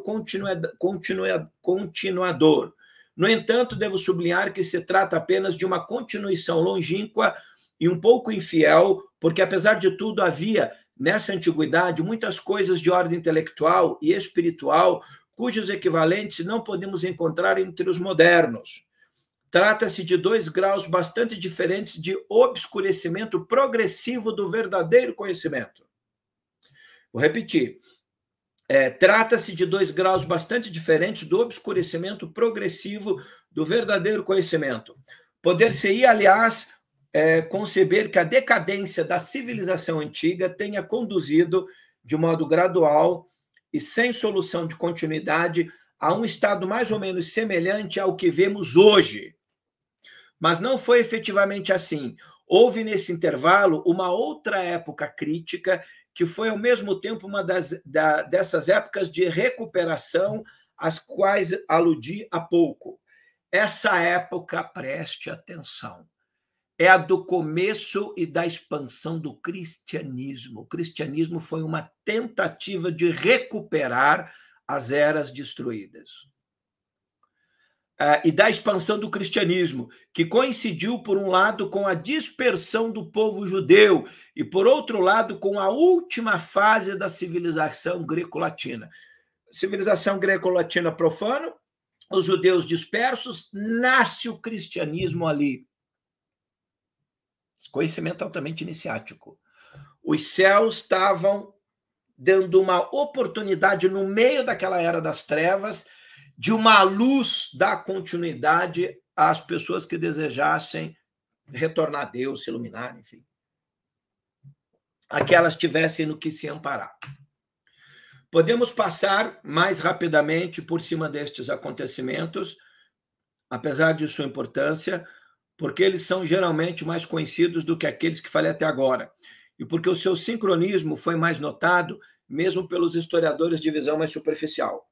continuador. No entanto, devo sublinhar que se trata apenas de uma continuação longínqua e um pouco infiel, porque apesar de tudo havia nessa antiguidade muitas coisas de ordem intelectual e espiritual cujos equivalentes não podemos encontrar entre os modernos. Trata-se de dois graus bastante diferentes de obscurecimento progressivo do verdadeiro conhecimento. Vou repetir. É, Trata-se de dois graus bastante diferentes do obscurecimento progressivo do verdadeiro conhecimento. Poder-se-ia, aliás, é, conceber que a decadência da civilização antiga tenha conduzido, de modo gradual e sem solução de continuidade, a um estado mais ou menos semelhante ao que vemos hoje. Mas não foi efetivamente assim. Houve nesse intervalo uma outra época crítica que foi ao mesmo tempo uma das, da, dessas épocas de recuperação às quais aludi há pouco. Essa época, preste atenção, é a do começo e da expansão do cristianismo. O cristianismo foi uma tentativa de recuperar as eras destruídas. Ah, e da expansão do cristianismo, que coincidiu, por um lado, com a dispersão do povo judeu e, por outro lado, com a última fase da civilização greco-latina. Civilização greco-latina profana, os judeus dispersos, nasce o cristianismo ali. Conhecimento altamente iniciático. Os céus estavam dando uma oportunidade no meio daquela era das trevas de uma luz dar continuidade às pessoas que desejassem retornar a Deus, se iluminar, enfim. aquelas que tivessem no que se amparar. Podemos passar mais rapidamente por cima destes acontecimentos, apesar de sua importância, porque eles são geralmente mais conhecidos do que aqueles que falei até agora, e porque o seu sincronismo foi mais notado mesmo pelos historiadores de visão mais superficial.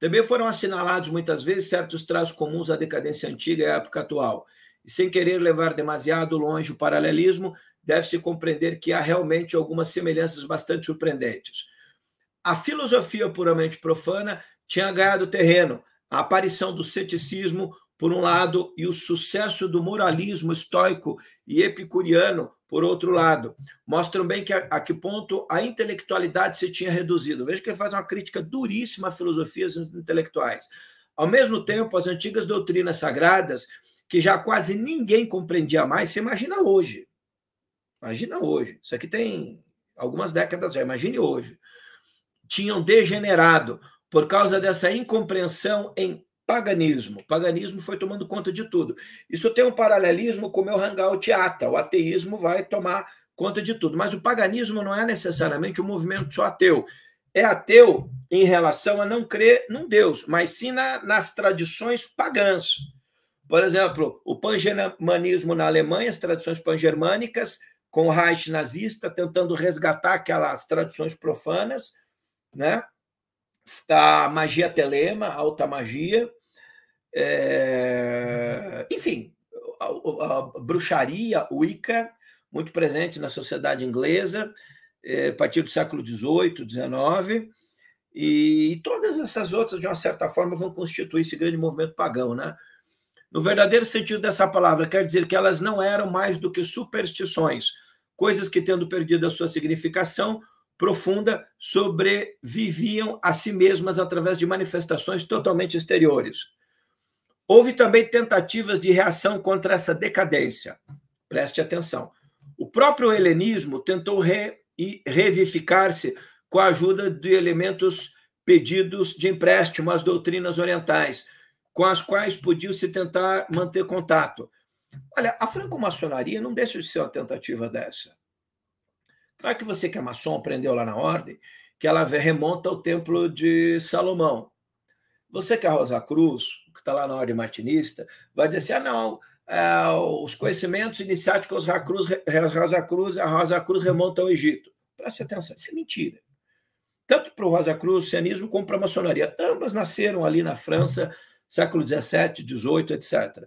Também foram assinalados muitas vezes certos traços comuns à decadência antiga e à época atual. E sem querer levar demasiado longe o paralelismo, deve-se compreender que há realmente algumas semelhanças bastante surpreendentes. A filosofia puramente profana tinha ganhado terreno. A aparição do ceticismo, por um lado, e o sucesso do moralismo estoico e epicuriano, por outro lado. Mostram bem que a, a que ponto a intelectualidade se tinha reduzido. Veja que ele faz uma crítica duríssima à filosofia intelectuais. Ao mesmo tempo, as antigas doutrinas sagradas, que já quase ninguém compreendia mais, você imagina hoje. Imagina hoje. Isso aqui tem algumas décadas já, imagine hoje. Tinham degenerado por causa dessa incompreensão em paganismo. paganismo foi tomando conta de tudo. Isso tem um paralelismo com o meu hangout ata. O ateísmo vai tomar conta de tudo. Mas o paganismo não é necessariamente um movimento só ateu. É ateu em relação a não crer num Deus, mas sim na, nas tradições pagãs. Por exemplo, o pangermanismo na Alemanha, as tradições pangermânicas, com o Reich nazista tentando resgatar aquelas tradições profanas, né? a magia telema, a alta magia, é... Enfim, a, a, a bruxaria, Wicca, muito presente na sociedade inglesa, é, a partir do século XVIII, XIX, e, e todas essas outras, de uma certa forma, vão constituir esse grande movimento pagão, né? No verdadeiro sentido dessa palavra, quer dizer que elas não eram mais do que superstições, coisas que, tendo perdido a sua significação profunda, sobreviviam a si mesmas através de manifestações totalmente exteriores. Houve também tentativas de reação contra essa decadência. Preste atenção. O próprio helenismo tentou re, revificar-se com a ajuda de elementos pedidos de empréstimo às doutrinas orientais, com as quais podia se tentar manter contato. Olha, a franco-maçonaria não deixa de ser uma tentativa dessa. Claro que você que é maçom aprendeu lá na ordem que ela remonta ao templo de Salomão. Você que é Rosa Cruz, que está lá na ordem martinista, vai dizer assim: ah, não, é, os conhecimentos iniciáticos da Cruz, Rosa Cruz, a Rosa Cruz remonta ao Egito. Preste atenção, isso é mentira. Tanto para o Rosa Cruz, o cianismo, como para a maçonaria. Ambas nasceram ali na França, século XVII, XVIII, etc.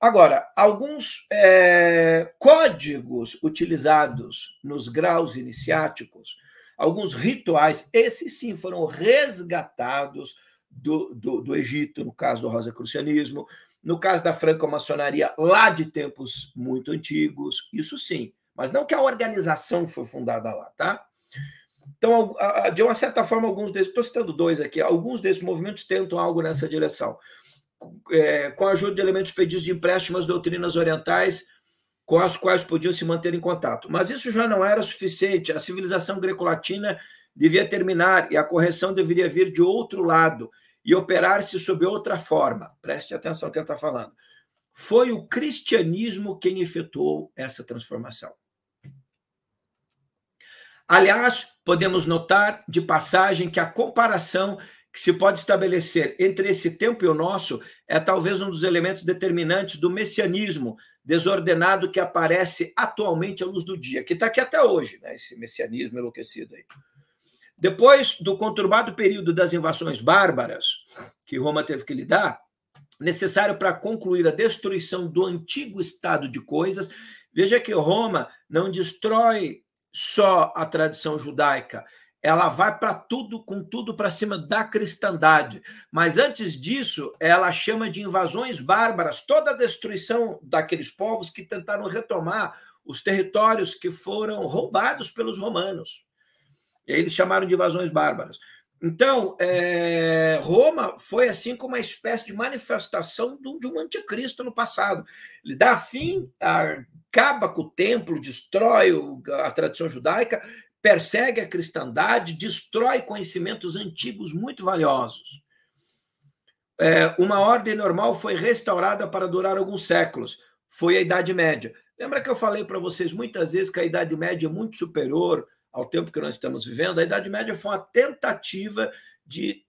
Agora, alguns é, códigos utilizados nos graus iniciáticos, alguns rituais, esses sim foram resgatados do, do, do Egito, no caso do rosacrucianismo, no caso da franco-maçonaria lá de tempos muito antigos, isso sim, mas não que a organização foi fundada lá, tá? Então, de uma certa forma, alguns desses, estou citando dois aqui, alguns desses movimentos tentam algo nessa direção. É, com a ajuda de elementos pedidos de empréstimo às doutrinas orientais, com as quais podiam se manter em contato. Mas isso já não era suficiente. A civilização greco-latina devia terminar e a correção deveria vir de outro lado, e operar-se sob outra forma. Preste atenção no que ele está falando. Foi o cristianismo quem efetuou essa transformação. Aliás, podemos notar de passagem que a comparação que se pode estabelecer entre esse tempo e o nosso é talvez um dos elementos determinantes do messianismo desordenado que aparece atualmente à luz do dia, que está aqui até hoje, né? esse messianismo enlouquecido aí. Depois do conturbado período das invasões bárbaras, que Roma teve que lidar, necessário para concluir a destruição do antigo estado de coisas, veja que Roma não destrói só a tradição judaica, ela vai para tudo, com tudo para cima da cristandade. Mas antes disso, ela chama de invasões bárbaras toda a destruição daqueles povos que tentaram retomar os territórios que foram roubados pelos romanos. E aí eles chamaram de invasões bárbaras. Então, é, Roma foi assim como uma espécie de manifestação de um anticristo no passado. Ele dá fim, acaba com o templo, destrói a tradição judaica, persegue a cristandade, destrói conhecimentos antigos muito valiosos. É, uma ordem normal foi restaurada para durar alguns séculos. Foi a Idade Média. Lembra que eu falei para vocês muitas vezes que a Idade Média é muito superior ao tempo que nós estamos vivendo, a Idade Média foi uma tentativa de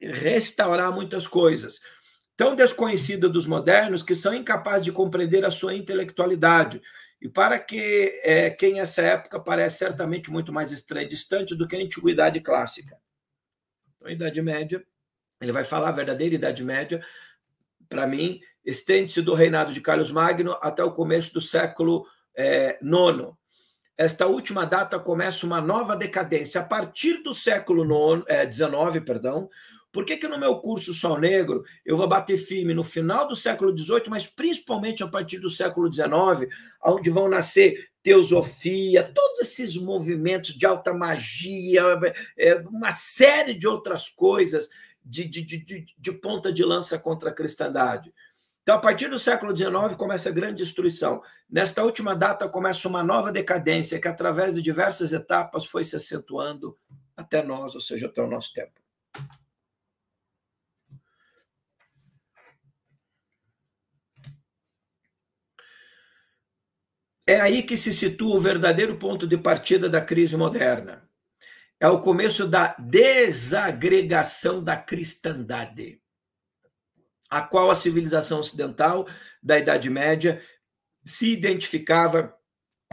restaurar muitas coisas, tão desconhecida dos modernos que são incapazes de compreender a sua intelectualidade. E para que é, quem é essa época parece certamente muito mais estranha, distante do que a antiguidade clássica. Então, a Idade Média, ele vai falar a verdadeira Idade Média, para mim, estende-se do reinado de Carlos Magno até o começo do século é, nono esta última data começa uma nova decadência. A partir do século XIX, é, perdão, por que, que no meu curso Sol Negro eu vou bater firme no final do século XVIII, mas principalmente a partir do século XIX, onde vão nascer teosofia, todos esses movimentos de alta magia, é, uma série de outras coisas de, de, de, de ponta de lança contra a cristandade? Então, a partir do século XIX, começa a grande destruição. Nesta última data, começa uma nova decadência que, através de diversas etapas, foi se acentuando até nós, ou seja, até o nosso tempo. É aí que se situa o verdadeiro ponto de partida da crise moderna. É o começo da desagregação da cristandade a qual a civilização ocidental da Idade Média se identificava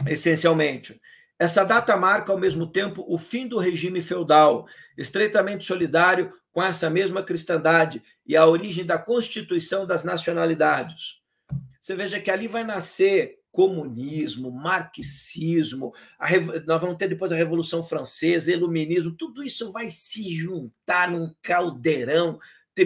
essencialmente. Essa data marca, ao mesmo tempo, o fim do regime feudal, estreitamente solidário com essa mesma cristandade e a origem da constituição das nacionalidades. Você veja que ali vai nascer comunismo, marxismo, nós vamos ter depois a Revolução Francesa, iluminismo, tudo isso vai se juntar num caldeirão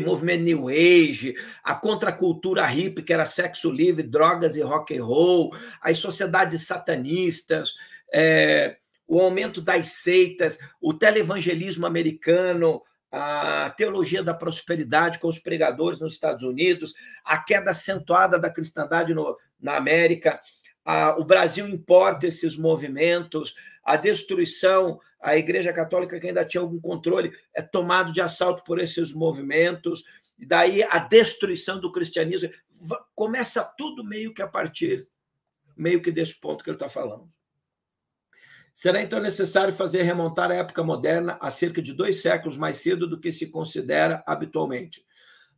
movimento New Age, a contracultura hippie, que era sexo livre, drogas e rock and roll, as sociedades satanistas, é, o aumento das seitas, o televangelismo americano, a teologia da prosperidade com os pregadores nos Estados Unidos, a queda acentuada da cristandade no, na América, a, o Brasil importa esses movimentos, a destruição, a Igreja Católica, que ainda tinha algum controle, é tomado de assalto por esses movimentos, e daí a destruição do cristianismo. Começa tudo meio que a partir, meio que desse ponto que ele está falando. Será então necessário fazer remontar a época moderna a cerca de dois séculos mais cedo do que se considera habitualmente.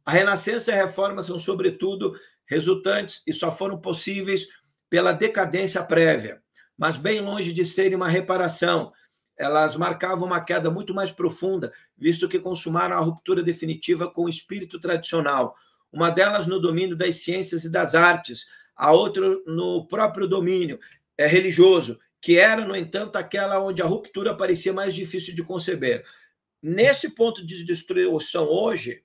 A Renascença e a Reforma são, sobretudo, resultantes e só foram possíveis pela decadência prévia mas bem longe de serem uma reparação. Elas marcavam uma queda muito mais profunda, visto que consumaram a ruptura definitiva com o espírito tradicional. Uma delas no domínio das ciências e das artes, a outra no próprio domínio é, religioso, que era, no entanto, aquela onde a ruptura parecia mais difícil de conceber. Nesse ponto de destruição hoje,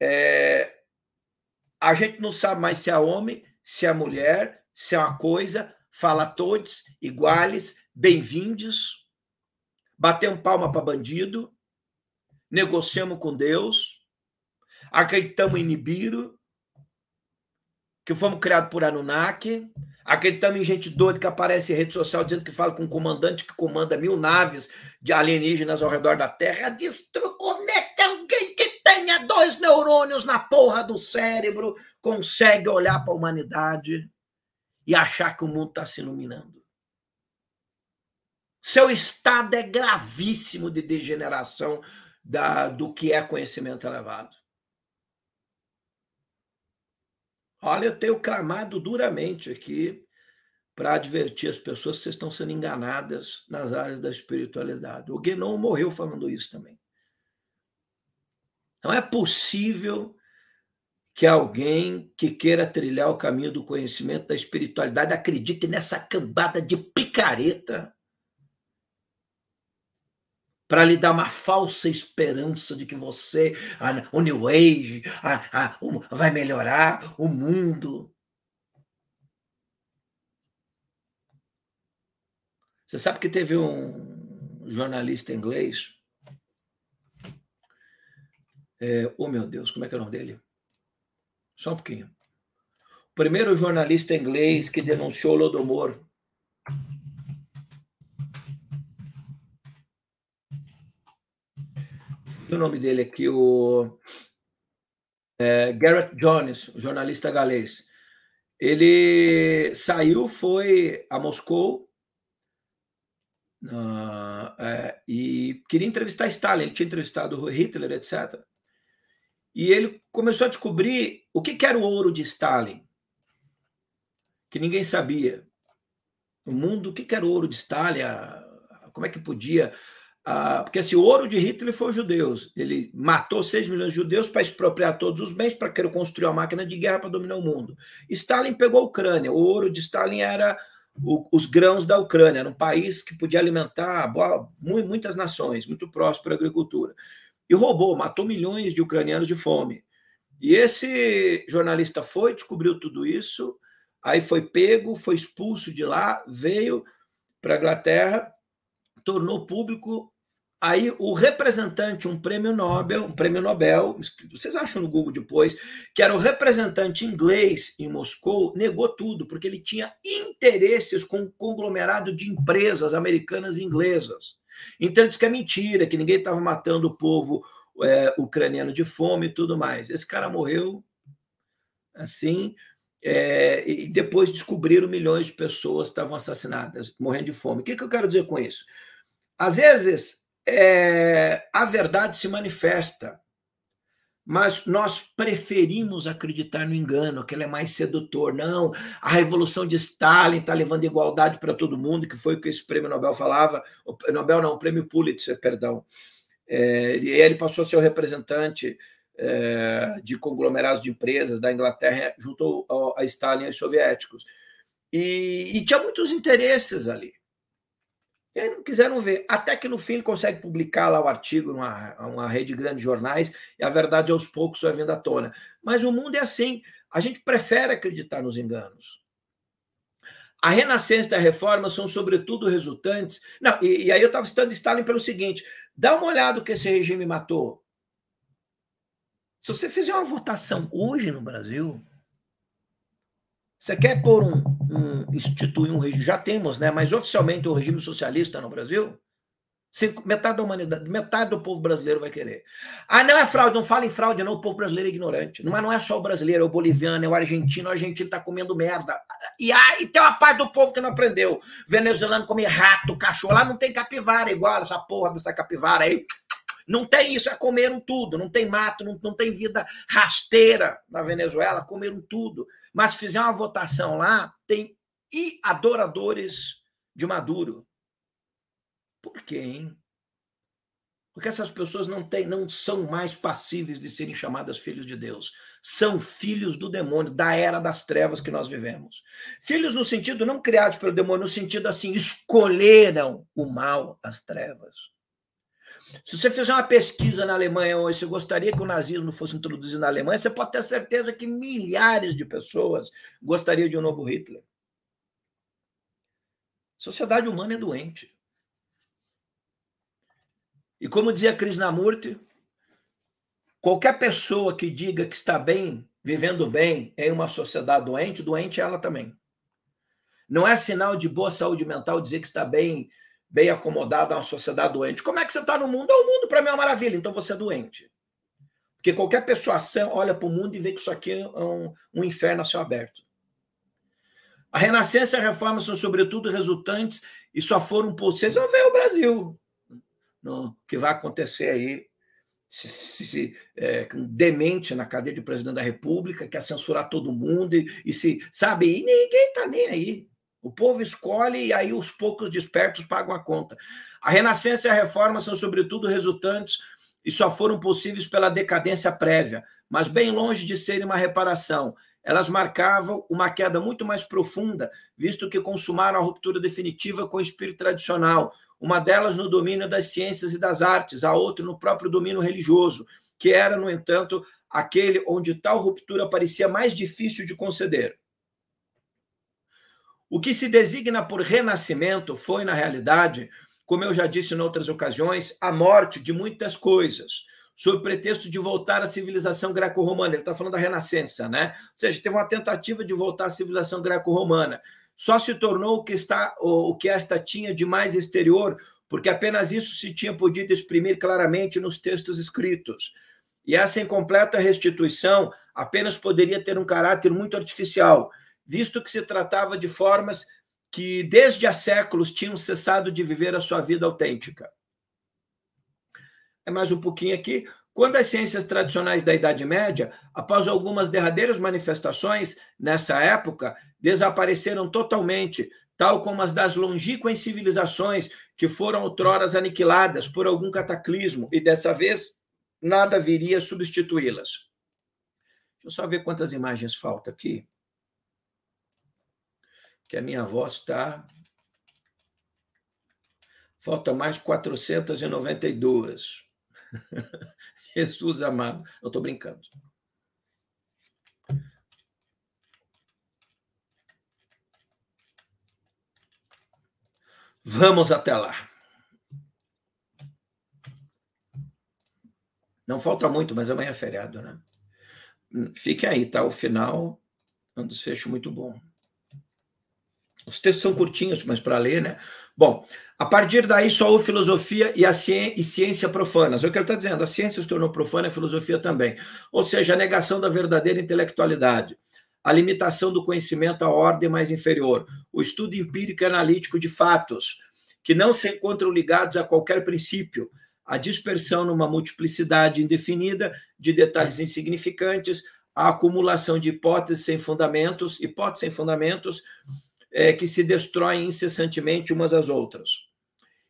é, a gente não sabe mais se é homem, se é mulher, se é uma coisa, fala a todos iguais, bem-vindos, batemos palma para bandido, negociamos com Deus, acreditamos em Nibiru, que fomos criados por Anunnaki, acreditamos em gente doida que aparece em rede social dizendo que fala com um comandante que comanda mil naves de alienígenas ao redor da Terra. Destru... Como é que alguém que tenha dois neurônios na porra do cérebro consegue olhar para a humanidade? e achar que o mundo está se iluminando. Seu estado é gravíssimo de degeneração da, do que é conhecimento elevado. Olha, eu tenho clamado duramente aqui para advertir as pessoas que vocês estão sendo enganadas nas áreas da espiritualidade. O Guénon morreu falando isso também. Não é possível que alguém que queira trilhar o caminho do conhecimento da espiritualidade acredite nessa cambada de picareta para lhe dar uma falsa esperança de que você, a, o New Age, a, a, o, vai melhorar o mundo. Você sabe que teve um jornalista inglês. É, oh, meu Deus, como é que é o nome dele? Só um pouquinho. O primeiro jornalista inglês que denunciou o Lodomor. O nome dele aqui, o é, Garrett Jones, jornalista galês. Ele saiu, foi a Moscou uh, é, e queria entrevistar Stalin. Ele tinha entrevistado Hitler, etc. E ele começou a descobrir o que era o ouro de Stalin, que ninguém sabia. O mundo, o que era o ouro de Stalin, como é que podia. Porque esse ouro de Hitler foi os judeus. Ele matou 6 milhões de judeus para expropriar todos os bens, para querer construir uma máquina de guerra para dominar o mundo. Stalin pegou a Ucrânia. O ouro de Stalin era os grãos da Ucrânia. Era um país que podia alimentar muitas nações, muito próspero à agricultura e roubou, matou milhões de ucranianos de fome. E esse jornalista foi, descobriu tudo isso, aí foi pego, foi expulso de lá, veio para a Inglaterra, tornou público. Aí o representante, um prêmio Nobel, um prêmio Nobel, vocês acham no Google depois, que era o representante inglês em Moscou, negou tudo, porque ele tinha interesses com um conglomerado de empresas americanas e inglesas. Então ele diz que é mentira, que ninguém estava matando o povo é, ucraniano de fome e tudo mais. Esse cara morreu assim, é, e depois descobriram milhões de pessoas estavam assassinadas, morrendo de fome. O que, que eu quero dizer com isso? Às vezes, é, a verdade se manifesta mas nós preferimos acreditar no engano, que ele é mais sedutor. Não, a revolução de Stalin está levando igualdade para todo mundo, que foi o que esse prêmio Nobel falava. O Nobel não, o prêmio Pulitzer, perdão. É, ele passou a ser o representante é, de conglomerados de empresas da Inglaterra junto ao, a Stalin e aos soviéticos. E, e tinha muitos interesses ali. E aí não quiseram ver. Até que no fim ele consegue publicar lá o artigo numa uma rede de grandes jornais e a verdade aos poucos vai vindo à tona. Mas o mundo é assim. A gente prefere acreditar nos enganos. A renascença e a reforma são, sobretudo, resultantes. Não, e, e aí eu estava citando Stalin pelo seguinte: dá uma olhada o que esse regime matou. Se você fizer uma votação hoje no Brasil, você quer pôr um, um instituir um regime? Já temos, né? Mas oficialmente o regime socialista no Brasil, cinco, metade da humanidade, metade do povo brasileiro vai querer. Ah, não é fraude, não fala em fraude, não. O povo brasileiro é ignorante. Mas não é só o brasileiro, é o boliviano, é o argentino. O argentino tá comendo merda. E, ah, e tem uma parte do povo que não aprendeu. Venezuelano come rato, cachorro. Lá não tem capivara igual essa porra dessa capivara aí. Não tem isso, é comeram tudo. Não tem mato, não, não tem vida rasteira na Venezuela, comeram tudo. Mas se fizer uma votação lá, tem e adoradores de Maduro. Por quê, hein? Porque essas pessoas não, têm, não são mais passíveis de serem chamadas filhos de Deus. São filhos do demônio, da era das trevas que nós vivemos. Filhos no sentido não criados pelo demônio, no sentido assim, escolheram o mal, as trevas. Se você fizer uma pesquisa na Alemanha hoje, você gostaria que o nazismo fosse introduzido na Alemanha, você pode ter certeza que milhares de pessoas gostariam de um novo Hitler. sociedade humana é doente. E como dizia Krishnamurti, qualquer pessoa que diga que está bem, vivendo bem, em é uma sociedade doente, doente é ela também. Não é sinal de boa saúde mental dizer que está bem bem a uma sociedade doente. Como é que você está no mundo? É o mundo para mim é uma maravilha, então você é doente. Porque qualquer pessoa olha para o mundo e vê que isso aqui é um, um inferno a céu aberto. A Renascença e a Reforma são, sobretudo, resultantes e só foram possíveis. Vocês vão ver o Brasil, o que vai acontecer aí, se, se, se é, demente na cadeia de presidente da República, quer censurar todo mundo e, e se, sabe, e ninguém está nem aí. O povo escolhe e aí os poucos despertos pagam a conta. A renascença e a reforma são, sobretudo, resultantes e só foram possíveis pela decadência prévia, mas bem longe de serem uma reparação. Elas marcavam uma queda muito mais profunda, visto que consumaram a ruptura definitiva com o espírito tradicional, uma delas no domínio das ciências e das artes, a outra no próprio domínio religioso, que era, no entanto, aquele onde tal ruptura parecia mais difícil de conceder. O que se designa por renascimento foi, na realidade, como eu já disse em outras ocasiões, a morte de muitas coisas, sob pretexto de voltar à civilização greco-romana. Ele está falando da Renascença, né? Ou seja, teve uma tentativa de voltar à civilização greco-romana. Só se tornou o que, está, o que esta tinha de mais exterior, porque apenas isso se tinha podido exprimir claramente nos textos escritos. E essa incompleta restituição apenas poderia ter um caráter muito artificial visto que se tratava de formas que desde há séculos tinham cessado de viver a sua vida autêntica. É mais um pouquinho aqui. Quando as ciências tradicionais da Idade Média, após algumas derradeiras manifestações nessa época, desapareceram totalmente, tal como as das longínquas civilizações que foram outrora aniquiladas por algum cataclismo e dessa vez nada viria substituí-las. Deixa eu só ver quantas imagens falta aqui que a minha voz está. Falta mais 492. Jesus amado. Eu estou brincando. Vamos até lá. Não falta muito, mas amanhã é feriado, né? Hum, fique aí, tá? O final é um desfecho muito bom. Os textos são curtinhos, mas para ler, né? Bom, a partir daí só o filosofia e a ciência, ciência profanas. É o que ele está dizendo, a ciência se tornou profana e a filosofia também. Ou seja, a negação da verdadeira intelectualidade, a limitação do conhecimento à ordem mais inferior, o estudo empírico e analítico de fatos, que não se encontram ligados a qualquer princípio, a dispersão numa multiplicidade indefinida de detalhes insignificantes, a acumulação de hipóteses sem fundamentos, hipóteses sem fundamentos, é, que se destroem incessantemente umas às outras.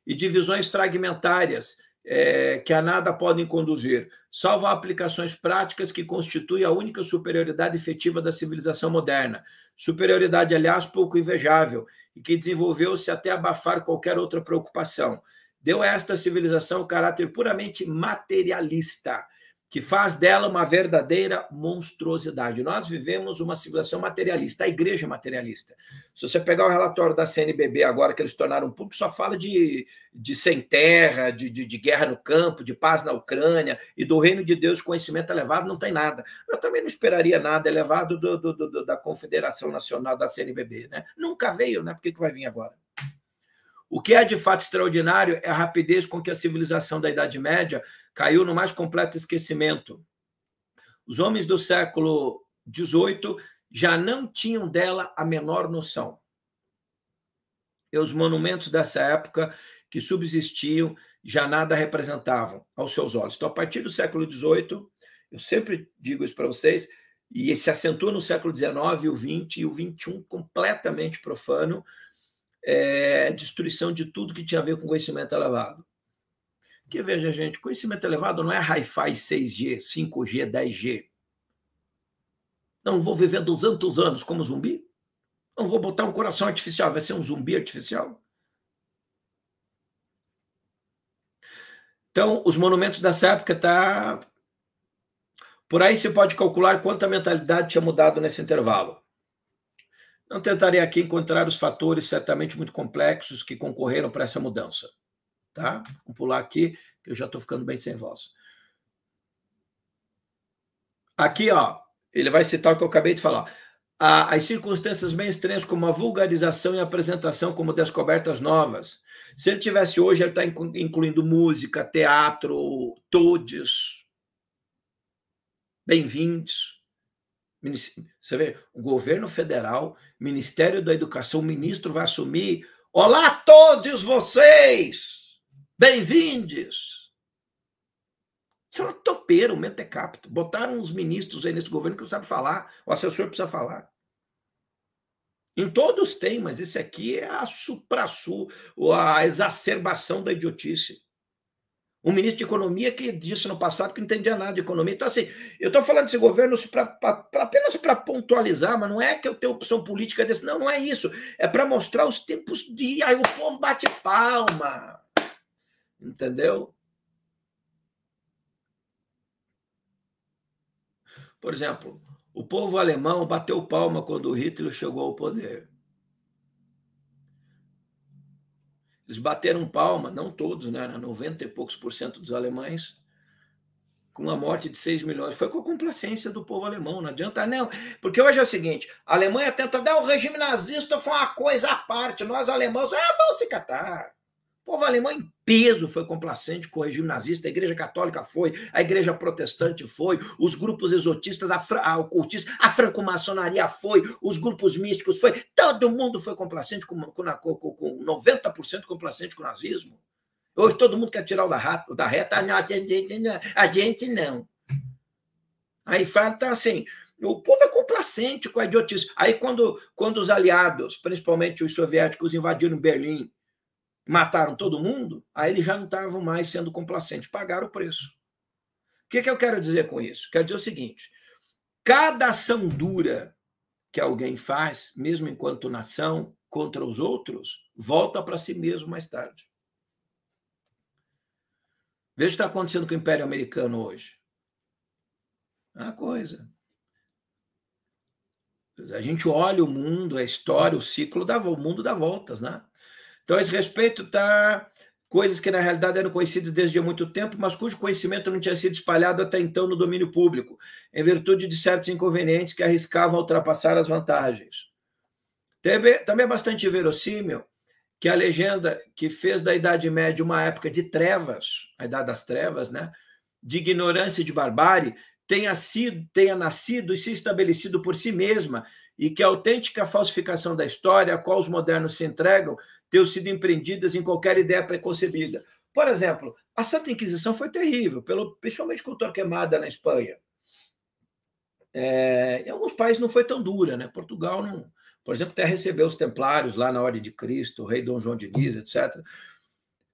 E divisões fragmentárias é, que a nada podem conduzir, salvo aplicações práticas que constituem a única superioridade efetiva da civilização moderna. Superioridade, aliás, pouco invejável e que desenvolveu-se até abafar qualquer outra preocupação. Deu a esta civilização um caráter puramente materialista que faz dela uma verdadeira monstruosidade. Nós vivemos uma civilização materialista, a igreja é materialista. Se você pegar o relatório da CNBB agora, que eles tornaram público, só fala de, de sem terra, de, de, de guerra no campo, de paz na Ucrânia e do reino de Deus, conhecimento elevado, não tem nada. Eu também não esperaria nada elevado do, do, do, da Confederação Nacional da CNBB. Né? Nunca veio, né? por que, que vai vir agora? O que é de fato extraordinário é a rapidez com que a civilização da Idade Média caiu no mais completo esquecimento. Os homens do século XVIII já não tinham dela a menor noção. E os monumentos dessa época que subsistiam já nada representavam aos seus olhos. Então, a partir do século XVIII, eu sempre digo isso para vocês, e se acentua no século XIX, o XX e o XXI completamente profano, é, destruição de tudo que tinha a ver com conhecimento elevado. Porque veja, gente, conhecimento elevado não é Hi-Fi 6G, 5G, 10G. Não vou viver 200 anos como zumbi? Não vou botar um coração artificial, vai ser um zumbi artificial? Então, os monumentos dessa época tá por aí se pode calcular quanto a mentalidade tinha mudado nesse intervalo. Não tentarei aqui encontrar os fatores certamente muito complexos que concorreram para essa mudança tá? Vamos pular aqui, que eu já estou ficando bem sem voz. Aqui, ó, ele vai citar o que eu acabei de falar. as circunstâncias bem estranhas, como a vulgarização e a apresentação como descobertas novas. Se ele tivesse hoje, ele está incluindo música, teatro, todos. Bem-vindos. Você vê, o governo federal, Ministério da Educação, o ministro vai assumir. Olá a todos vocês! Bem-vindes! Isso é uma topeira, um mentecapto. Botaram uns ministros aí nesse governo que não sabe falar, o assessor precisa falar. Em todos tem, mas esse aqui é a supra-su, a exacerbação da idiotice. Um ministro de economia que disse no passado que não entendia nada de economia. Então, assim, eu estou falando desse governo pra, pra, pra, apenas para pontualizar, mas não é que eu tenho opção política desse. Não, não é isso. É para mostrar os tempos de. Aí o povo bate palma. Entendeu? Por exemplo, o povo alemão bateu palma quando Hitler chegou ao poder. Eles bateram palma, não todos, né? 90 e poucos por cento dos alemães, com a morte de 6 milhões. Foi com a complacência do povo alemão, não adianta, não. Porque hoje é o seguinte: a Alemanha tenta dar o regime nazista, foi uma coisa à parte. Nós alemães, ah, vamos se catar. O povo alemão em peso foi complacente com o regime nazista, a igreja católica foi, a igreja protestante foi, os grupos exotistas, a, a ocultista, a franco-maçonaria foi, os grupos místicos foi, todo mundo foi complacente com, com, com, com 90% complacente com o nazismo. Hoje todo mundo quer tirar o da, da reta, a, gente, não, a gente não. Aí fala, assim, o povo é complacente com a idiotice. Aí quando, quando os aliados, principalmente os soviéticos, invadiram Berlim, mataram todo mundo, aí eles já não estavam mais sendo complacentes, pagaram o preço. O que, que eu quero dizer com isso? Quero dizer o seguinte: cada ação dura que alguém faz, mesmo enquanto nação, contra os outros, volta para si mesmo mais tarde. Veja o que está acontecendo com o Império Americano hoje. É uma coisa. A gente olha o mundo, a história, o ciclo, da o mundo dá voltas, né? Então, a esse respeito, está coisas que na realidade eram conhecidas desde há muito tempo, mas cujo conhecimento não tinha sido espalhado até então no domínio público, em virtude de certos inconvenientes que arriscavam ultrapassar as vantagens. Também é bastante verossímil que a legenda que fez da Idade Média uma época de trevas, a Idade das Trevas, né, de ignorância e de barbárie, tenha sido, tenha nascido e se estabelecido por si mesma e que a autêntica falsificação da história a qual os modernos se entregam tenham sido empreendidas em qualquer ideia preconcebida. Por exemplo, a Santa Inquisição foi terrível, pelo, principalmente com Torquemada na Espanha. É, em alguns países não foi tão dura, né? Portugal não, por exemplo, até recebeu os templários lá na Ordem de Cristo, o rei Dom João de Guisa, etc.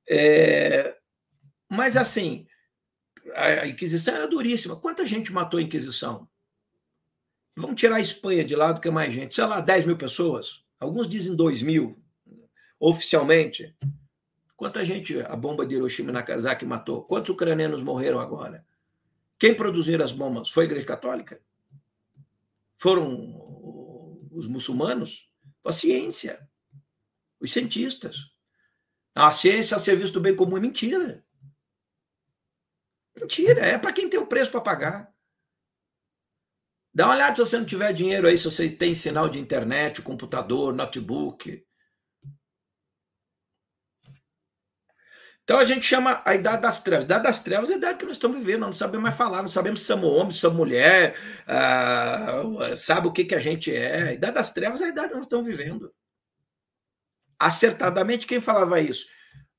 É, mas assim, a Inquisição era duríssima. Quanta gente matou a Inquisição? Vamos tirar a Espanha de lado, que é mais gente. Sei lá, 10 mil pessoas. Alguns dizem 2 mil, oficialmente. Quanta gente a bomba de Hiroshima e Nagasaki matou? Quantos ucranianos morreram agora? Quem produziu as bombas? Foi a Igreja Católica? Foram os muçulmanos? A ciência. Os cientistas. A ciência a serviço do bem comum é mentira. Mentira. É para quem tem o preço para pagar. Dá uma olhada se você não tiver dinheiro aí, se você tem sinal de internet, computador, notebook. Então a gente chama a idade das trevas. A idade das trevas é a idade que nós estamos vivendo, Nós não sabemos mais falar, não sabemos se somos homem, se somos mulher, ah, sabe o que, que a gente é. A idade das trevas é a idade que nós estamos vivendo. Acertadamente, quem falava isso?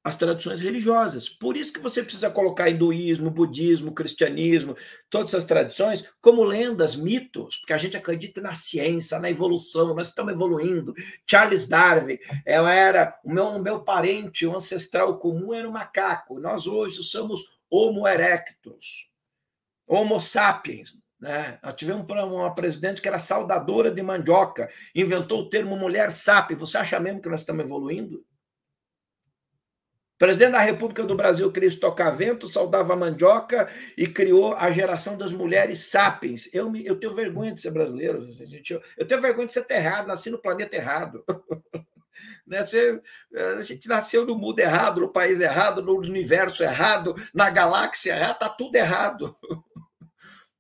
as tradições religiosas. Por isso que você precisa colocar hinduísmo, budismo, cristianismo, todas essas tradições como lendas, mitos, porque a gente acredita na ciência, na evolução, nós estamos evoluindo. Charles Darwin era o meu, o meu parente, o ancestral comum era o um macaco. Nós hoje somos Homo erectus, Homo sapiens. Né? Nós tivemos uma presidente que era saudadora de mandioca, inventou o termo mulher sapi. Você acha mesmo que nós estamos evoluindo? Presidente da República do Brasil Cristo Tocavento saudava mandioca e criou a geração das mulheres sapiens. Eu, me, eu tenho vergonha de ser brasileiro, gente. Eu, eu tenho vergonha de ser errado, nasci no planeta errado. Né? Você, a gente nasceu no mundo errado, no país errado, no universo errado, na galáxia errada, tá tudo errado.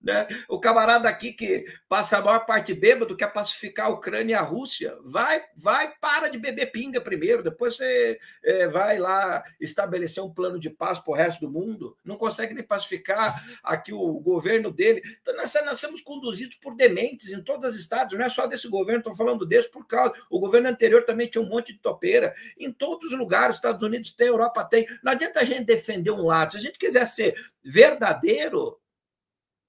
Né? O camarada aqui que passa a maior parte bêbado quer pacificar a Ucrânia e a Rússia. Vai, vai, para de beber pinga primeiro, depois você é, vai lá estabelecer um plano de paz para o resto do mundo. Não consegue nem pacificar aqui o governo dele. Então, nós, nós somos conduzidos por dementes em todos os estados, não é só desse governo, estou falando desse por causa. O governo anterior também tinha um monte de topeira. Em todos os lugares, Estados Unidos tem, Europa tem. Não adianta a gente defender um lado. Se a gente quiser ser verdadeiro,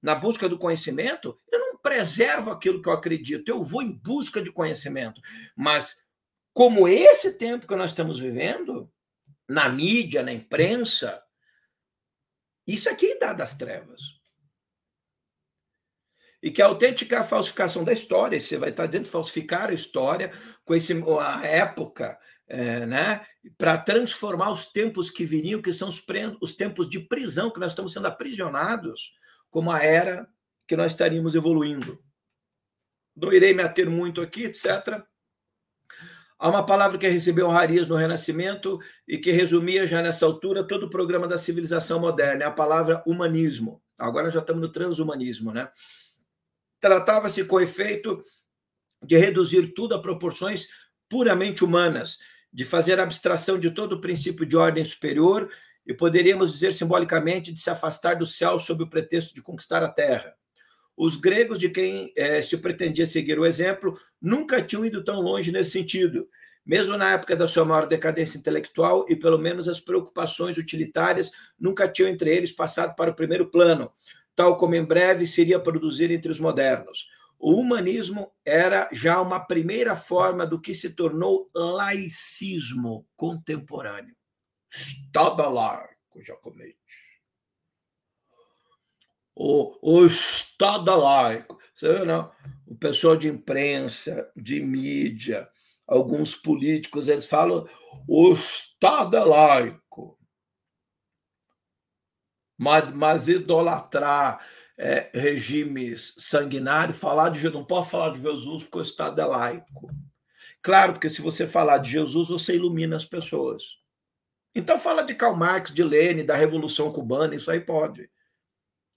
na busca do conhecimento, eu não preservo aquilo que eu acredito, eu vou em busca de conhecimento. Mas, como esse tempo que nós estamos vivendo, na mídia, na imprensa, isso aqui é dá das trevas. E que a autêntica falsificação da história, você vai estar dizendo falsificar a história com esse, a época, é, né, para transformar os tempos que viriam, que são os, os tempos de prisão, que nós estamos sendo aprisionados como a era que nós estaríamos evoluindo. Não irei me ater muito aqui, etc. Há uma palavra que é recebeu honrarias no Renascimento e que resumia já nessa altura todo o programa da civilização moderna, é a palavra humanismo. Agora já estamos no transhumanismo, né? Tratava-se com efeito de reduzir tudo a proporções puramente humanas, de fazer abstração de todo o princípio de ordem superior e poderíamos dizer simbolicamente de se afastar do céu sob o pretexto de conquistar a terra. Os gregos, de quem eh, se pretendia seguir o exemplo, nunca tinham ido tão longe nesse sentido. Mesmo na época da sua maior decadência intelectual, e pelo menos as preocupações utilitárias nunca tinham entre eles passado para o primeiro plano, tal como em breve seria produzir entre os modernos. O humanismo era já uma primeira forma do que se tornou laicismo contemporâneo. Estado laico, com Jacomete. O, o Estado laico. Você vê, não? Né? O pessoal de imprensa, de mídia, alguns políticos, eles falam o Estado laico. Mas, mas idolatrar é, regimes sanguinários, falar de Jesus não pode falar de Jesus porque o Estado é laico. Claro, porque se você falar de Jesus, você ilumina as pessoas. Então fala de Karl Marx, de Lênin, da Revolução Cubana, isso aí pode.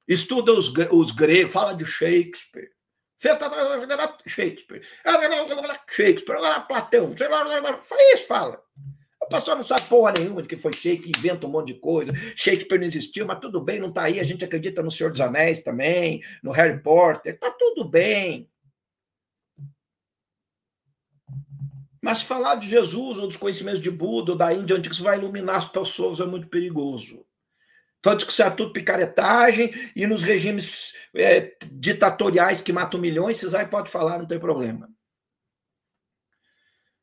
Estuda os, os gregos, fala de Shakespeare. Tá Shakespeare. Shakespeare, Platão, isso, fala. O pessoal não sabe porra nenhuma de que foi Shakespeare, inventa um monte de coisa. Shakespeare não existiu, mas tudo bem, não está aí. A gente acredita no Senhor dos Anéis também, no Harry Potter, está tudo bem. Mas falar de Jesus ou dos conhecimentos de Buda ou da Índia, onde isso vai iluminar as pessoas, é muito perigoso. Então, diz que isso é tudo picaretagem e nos regimes é, ditatoriais que matam milhões, vocês aí podem falar, não tem problema.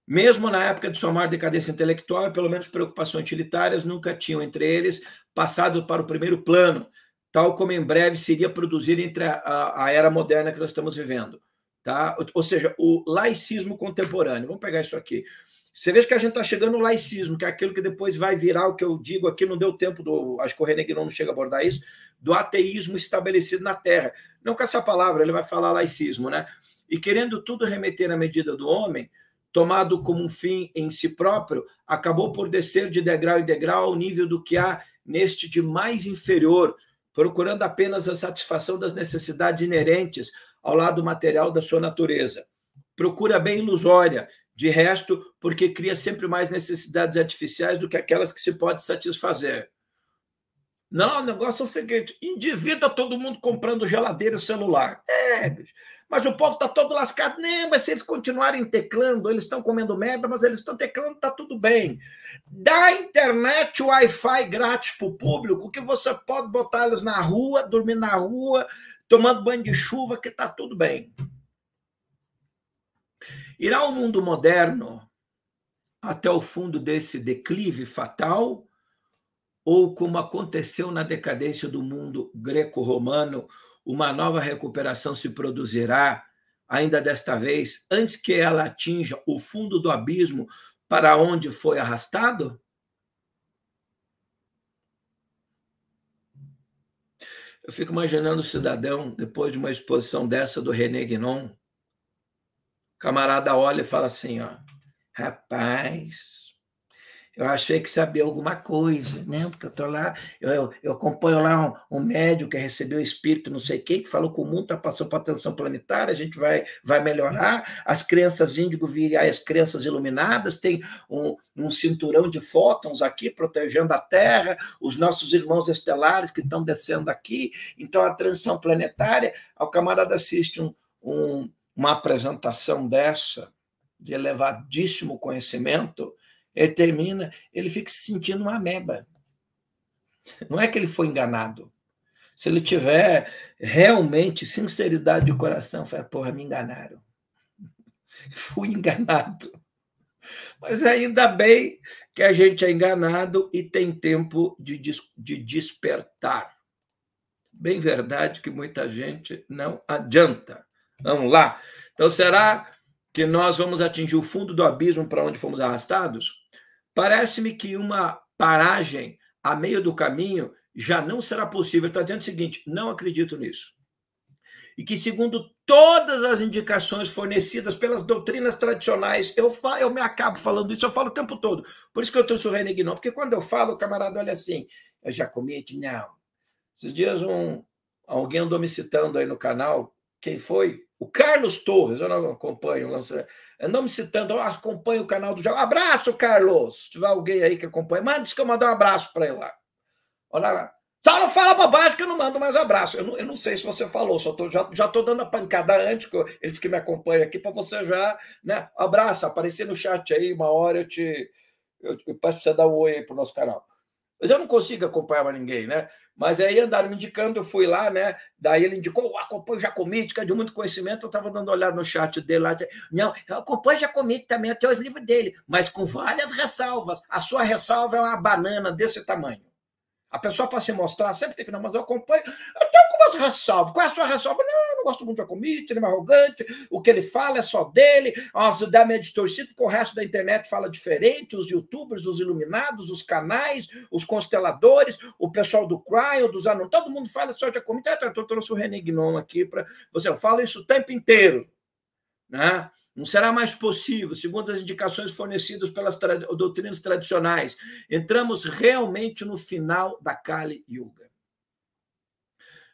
Mesmo na época de sua maior decadência intelectual, pelo menos preocupações utilitárias nunca tinham entre eles passado para o primeiro plano, tal como em breve seria produzir entre a, a era moderna que nós estamos vivendo. Tá? Ou seja, o laicismo contemporâneo. Vamos pegar isso aqui. Você vê que a gente está chegando no laicismo, que é aquilo que depois vai virar o que eu digo aqui, não deu tempo do. Acho que o René Guinon não chega a abordar isso, do ateísmo estabelecido na Terra. Não com essa palavra, ele vai falar laicismo, né? E querendo tudo remeter à medida do homem, tomado como um fim em si próprio, acabou por descer de degrau em degrau ao nível do que há neste de mais inferior, procurando apenas a satisfação das necessidades inerentes ao lado material da sua natureza. Procura bem ilusória, de resto, porque cria sempre mais necessidades artificiais do que aquelas que se pode satisfazer. Não, o negócio é o seguinte: endivida todo mundo comprando geladeira e celular. É, mas o povo está todo lascado. Nem, mas se eles continuarem teclando, eles estão comendo merda, mas eles estão teclando, está tudo bem. Dá internet, Wi-Fi grátis para o público, que você pode botar eles na rua, dormir na rua, tomando banho de chuva, que está tudo bem. Irá o mundo moderno até o fundo desse declive fatal? Ou, como aconteceu na decadência do mundo greco-romano, uma nova recuperação se produzirá, ainda desta vez, antes que ela atinja o fundo do abismo para onde foi arrastado? Eu fico imaginando o cidadão, depois de uma exposição dessa do René Guinon, o camarada olha e fala assim, ó, rapaz, eu achei que sabia alguma coisa, né? Porque eu estou lá, eu, eu, eu, acompanho lá um, um médium que recebeu o espírito, não sei quem, que falou que o mundo está passando para atenção planetária, a gente vai, vai melhorar, as crianças índigo viriam as crianças iluminadas, tem um, um cinturão de fótons aqui protegendo a Terra, os nossos irmãos estelares que estão descendo aqui, então a transição planetária, o camarada assiste um, um, uma apresentação dessa, de elevadíssimo conhecimento, ele é, termina, ele fica se sentindo uma ameba. Não é que ele foi enganado. Se ele tiver realmente sinceridade de coração, fala, porra, me enganaram. Fui enganado. Mas ainda bem que a gente é enganado e tem tempo de, des de despertar. Bem verdade que muita gente não adianta. Vamos lá. Então, será que nós vamos atingir o fundo do abismo para onde fomos arrastados? Parece-me que uma paragem a meio do caminho já não será possível. está dizendo o seguinte: não acredito nisso. E que, segundo todas as indicações fornecidas pelas doutrinas tradicionais, eu, falo, eu me acabo falando isso, eu falo o tempo todo. Por isso que eu trouxe o René Guinon, porque quando eu falo, o camarada olha assim, eu já cometi, não. Esses dias um, alguém andou me citando aí no canal, quem foi? O Carlos Torres, eu não acompanho, não me citando, eu acompanho o canal do Jago. Abraço, Carlos! Se tiver alguém aí que acompanha, manda que eu mando um abraço para ele lá. Olha lá. Só não fala bobagem que eu não mando mais abraço. Eu não, eu não sei se você falou, só tô, já, já tô dando a pancada antes, que eu, que me acompanham aqui, para você já, né? Abraço, aparecer no chat aí, uma hora eu te. Eu, eu peço para você dar um oi aí pro nosso canal. Mas eu não consigo acompanhar mais ninguém, né? Mas aí andaram me indicando, eu fui lá, né? Daí ele indicou, acompanha o Jacomite, que é de muito conhecimento. Eu estava dando uma olhada no chat dele lá. Não, eu acompanho Jacomite também, eu tenho os livros dele, mas com várias ressalvas. A sua ressalva é uma banana desse tamanho. A pessoa para se mostrar sempre tem que, não, mas eu acompanho. Eu tenho algumas ressalvas. Qual é a sua ressalva? Não, eu não gosto muito de Acomite, ele é arrogante, o que ele fala é só dele, as ideias é meio distorcidas, porque o resto da internet fala diferente, os youtubers, os iluminados, os canais, os consteladores, o pessoal do Cryo, dos Anon, todo mundo fala só de Acomite. Ah, tá, então eu trouxe o René Guinon aqui para você. Eu falo isso o tempo inteiro. Né? Não será mais possível, segundo as indicações fornecidas pelas doutrinas tradicionais. Entramos realmente no final da Kali Yuga.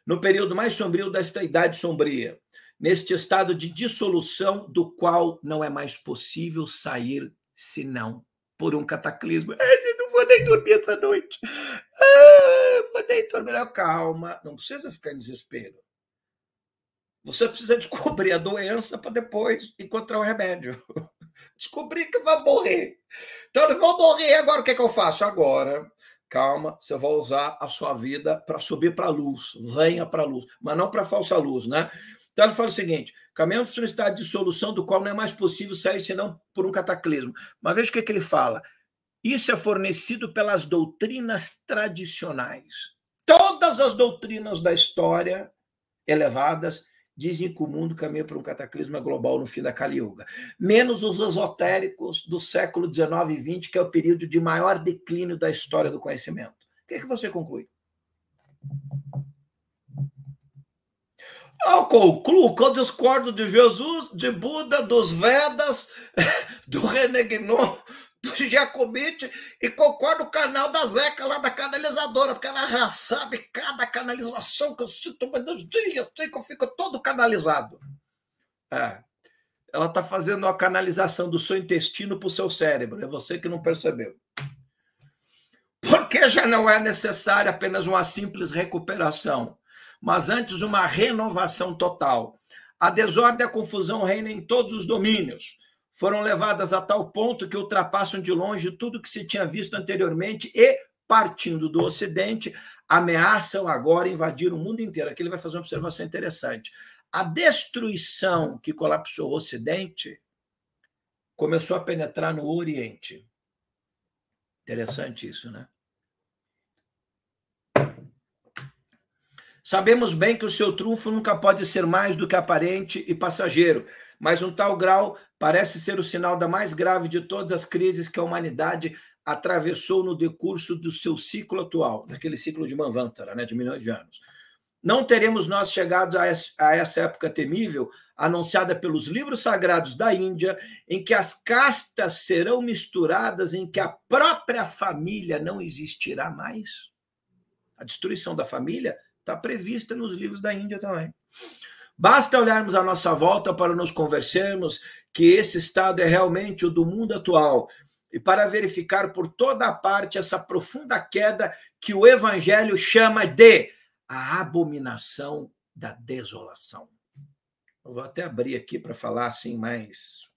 No período mais sombrio desta idade sombria, neste estado de dissolução do qual não é mais possível sair senão por um cataclismo. Eu não vou nem dormir essa noite. Ah, vou nem dormir. Calma, não precisa ficar em desespero. Você precisa descobrir a doença para depois encontrar o um remédio. Descobrir que vai morrer. Então, eu vou morrer. Agora, o que, é que eu faço? Agora, calma, você vai usar a sua vida para subir para a luz. Venha para a luz, mas não para a falsa luz, né? Então, ele fala o seguinte: caminhamos para um estado de solução do qual não é mais possível sair senão por um cataclismo. Mas veja o que, é que ele fala. Isso é fornecido pelas doutrinas tradicionais. Todas as doutrinas da história elevadas dizem que o mundo caminha para um cataclisma global no fim da Kali Yuga. Menos os esotéricos do século 19 e 20, que é o período de maior declínio da história do conhecimento. O que, é que você conclui? Eu concluo que eu discordo de Jesus, de Buda, dos Vedas, do René do Jacobite e concordo o canal da Zeca, lá da canalizadora, porque ela já sabe cada canalização que eu sinto, mas nos dias tem que eu fico todo canalizado. É. Ela está fazendo a canalização do seu intestino para o seu cérebro, é você que não percebeu. Porque já não é necessária apenas uma simples recuperação, mas antes uma renovação total. A desordem e a confusão reina em todos os domínios foram levadas a tal ponto que ultrapassam de longe tudo que se tinha visto anteriormente e, partindo do Ocidente, ameaçam agora invadir o mundo inteiro. Aqui ele vai fazer uma observação interessante. A destruição que colapsou o Ocidente começou a penetrar no Oriente. Interessante isso, né? Sabemos bem que o seu trunfo nunca pode ser mais do que aparente e passageiro mas um tal grau parece ser o sinal da mais grave de todas as crises que a humanidade atravessou no decurso do seu ciclo atual, daquele ciclo de Manvantara, né, de milhões de anos. Não teremos nós chegado a essa época temível, anunciada pelos livros sagrados da Índia, em que as castas serão misturadas, em que a própria família não existirá mais? A destruição da família está prevista nos livros da Índia também. Basta olharmos à nossa volta para nos convencermos que esse estado é realmente o do mundo atual e para verificar por toda a parte essa profunda queda que o evangelho chama de a abominação da desolação. Eu vou até abrir aqui para falar assim mais.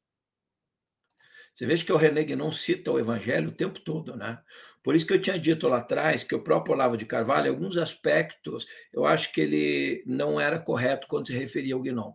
Você veja que o René não cita o evangelho o tempo todo, né? Por isso que eu tinha dito lá atrás que o próprio Olavo de Carvalho, em alguns aspectos, eu acho que ele não era correto quando se referia ao Guinom.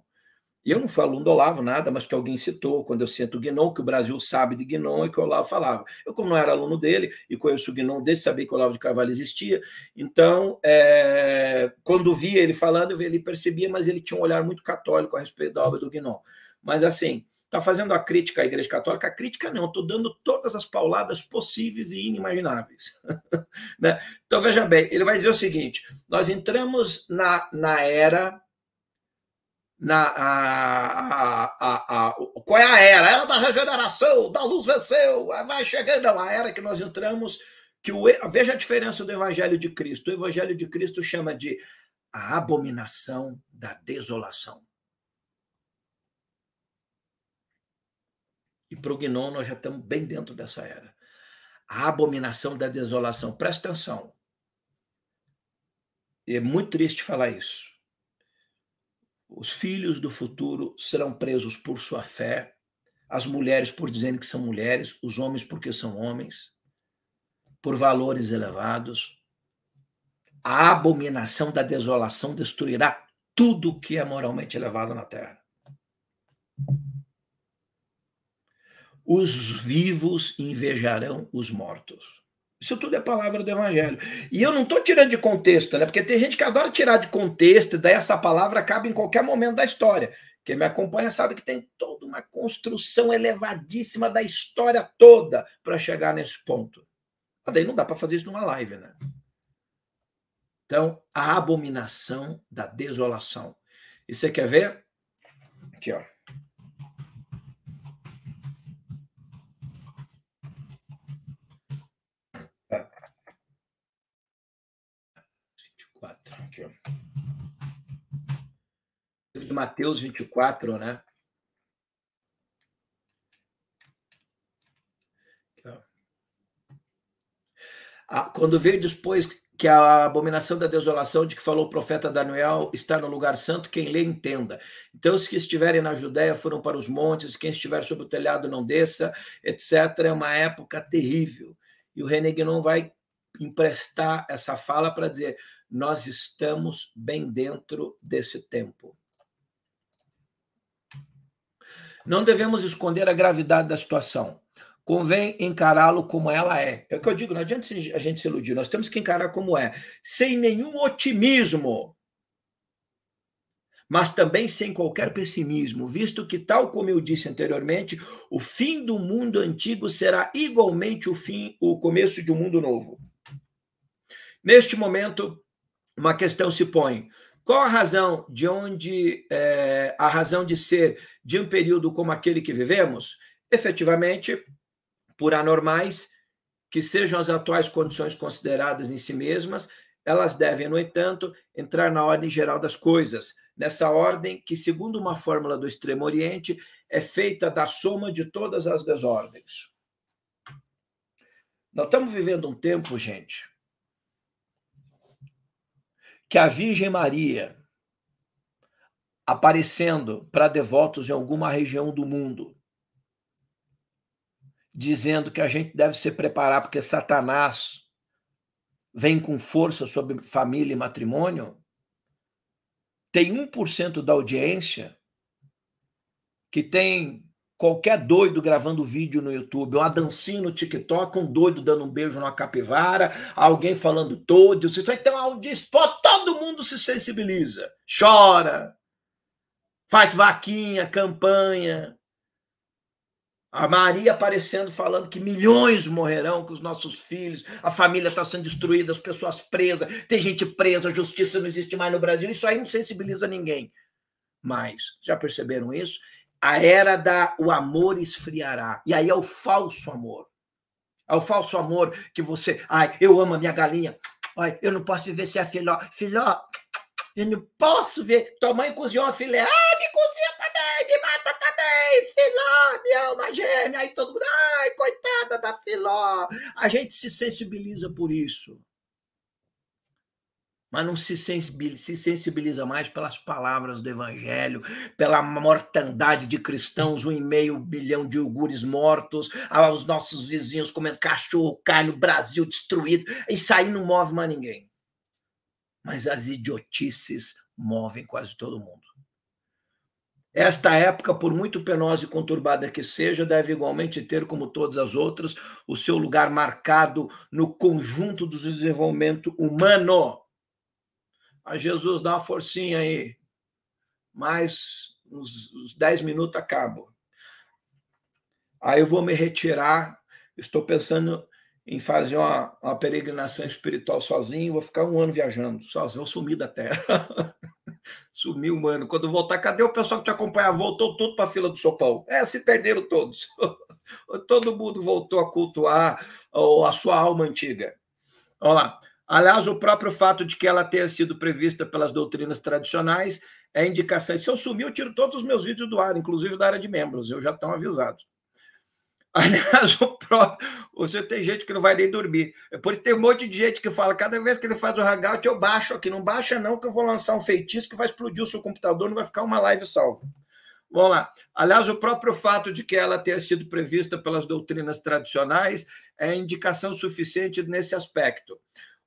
E eu não falo um do Olavo nada, mas que alguém citou, quando eu sinto o Guinon, que o Brasil sabe de Guinon e que o Olavo falava. Eu, como não era aluno dele e conheço o Guinom desde saber que o Olavo de Carvalho existia, então, é, quando via ele falando, ele percebia, mas ele tinha um olhar muito católico a respeito da obra do Guinom. Mas, assim, está fazendo a crítica à Igreja Católica. A crítica não, estou dando todas as pauladas possíveis e inimagináveis. né? Então veja bem, ele vai dizer o seguinte: nós entramos na, na era. Na, a, a, a, qual é a era? A era da regeneração, da luz venceu, vai chegando. Não, uma era que nós entramos, que o, veja a diferença do Evangelho de Cristo. O Evangelho de Cristo chama de a abominação da desolação. E Prognon, nós já estamos bem dentro dessa era. A abominação da desolação. Presta atenção. É muito triste falar isso. Os filhos do futuro serão presos por sua fé, as mulheres por dizerem que são mulheres, os homens porque são homens, por valores elevados. A abominação da desolação destruirá tudo que é moralmente elevado na terra os vivos invejarão os mortos. Isso tudo é palavra do Evangelho. E eu não estou tirando de contexto, né? Porque tem gente que adora tirar de contexto, e daí essa palavra cabe em qualquer momento da história. Quem me acompanha sabe que tem toda uma construção elevadíssima da história toda para chegar nesse ponto. Mas daí não dá para fazer isso numa live, né? Então, a abominação da desolação. E você quer ver? Aqui, ó. aqui. de Mateus 24, né? Ah, quando veio depois que a abominação da desolação de que falou o profeta Daniel está no lugar santo, quem lê entenda. Então, os que estiverem na Judéia foram para os montes, quem estiver sobre o telhado não desça, etc. É uma época terrível. E o René não vai emprestar essa fala para dizer: nós estamos bem dentro desse tempo. Não devemos esconder a gravidade da situação. Convém encará-lo como ela é. É o que eu digo, não adianta a gente se iludir, nós temos que encarar como é, sem nenhum otimismo, mas também sem qualquer pessimismo, visto que, tal como eu disse anteriormente, o fim do mundo antigo será igualmente o fim, o começo de um mundo novo. Neste momento, uma questão se põe. Qual a razão de onde é, a razão de ser de um período como aquele que vivemos? Efetivamente, por anormais que sejam as atuais condições consideradas em si mesmas, elas devem, no entanto, entrar na ordem geral das coisas, nessa ordem que, segundo uma fórmula do Extremo Oriente, é feita da soma de todas as desordens. Nós estamos vivendo um tempo, gente, que a Virgem Maria, aparecendo para devotos em alguma região do mundo, dizendo que a gente deve se preparar porque Satanás vem com força sobre família e matrimônio, tem 1% da audiência que tem qualquer doido gravando vídeo no YouTube, uma dancinha no TikTok, um doido dando um beijo numa capivara, alguém falando todos, isso aí tem uma audiência todo mundo se sensibiliza, chora, faz vaquinha, campanha. A Maria aparecendo falando que milhões morrerão, que os nossos filhos, a família está sendo destruída, as pessoas presas, tem gente presa, a justiça não existe mais no Brasil. Isso aí não sensibiliza ninguém. Mas, já perceberam isso? A era da o amor esfriará. E aí é o falso amor. É o falso amor que você, ai, eu amo a minha galinha, Olha, eu não posso viver sem a filó. Filó, eu não posso ver. Tua mãe cozinhou uma filé. Ah, me cozinha também, me mata também, filó, minha alma gêmea. Aí todo mundo, ai, coitada da filó. A gente se sensibiliza por isso mas não se sensibiliza, se sensibiliza mais pelas palavras do Evangelho, pela mortandade de cristãos, um e meio bilhão de ugures mortos, os nossos vizinhos comendo cachorro, carne, o Brasil destruído. Isso aí não move mais ninguém. Mas as idiotices movem quase todo mundo. Esta época, por muito penosa e conturbada que seja, deve igualmente ter, como todas as outras, o seu lugar marcado no conjunto do desenvolvimento humano a Jesus, dá uma forcinha aí. Mas uns, uns 10 minutos acabo. Aí eu vou me retirar. Estou pensando em fazer uma, uma peregrinação espiritual sozinho. Vou ficar um ano viajando, sozinho. Vou sumir da terra. Sumiu, mano. Quando voltar, cadê o pessoal que te acompanhava? Voltou tudo para a fila do sopão. É, se perderam todos. Todo mundo voltou a cultuar a sua alma antiga. Vamos lá. Aliás, o próprio fato de que ela tenha sido prevista pelas doutrinas tradicionais é indicação. Se eu sumir, eu tiro todos os meus vídeos do ar, inclusive da área de membros, eu já estão avisados. Aliás, o próprio, você tem gente que não vai nem dormir. É por tem um monte de gente que fala, cada vez que ele faz o hangout, eu baixo aqui. Não baixa não, que eu vou lançar um feitiço que vai explodir o seu computador, não vai ficar uma live salva. Vamos lá. Aliás, o próprio fato de que ela ter sido prevista pelas doutrinas tradicionais é indicação suficiente nesse aspecto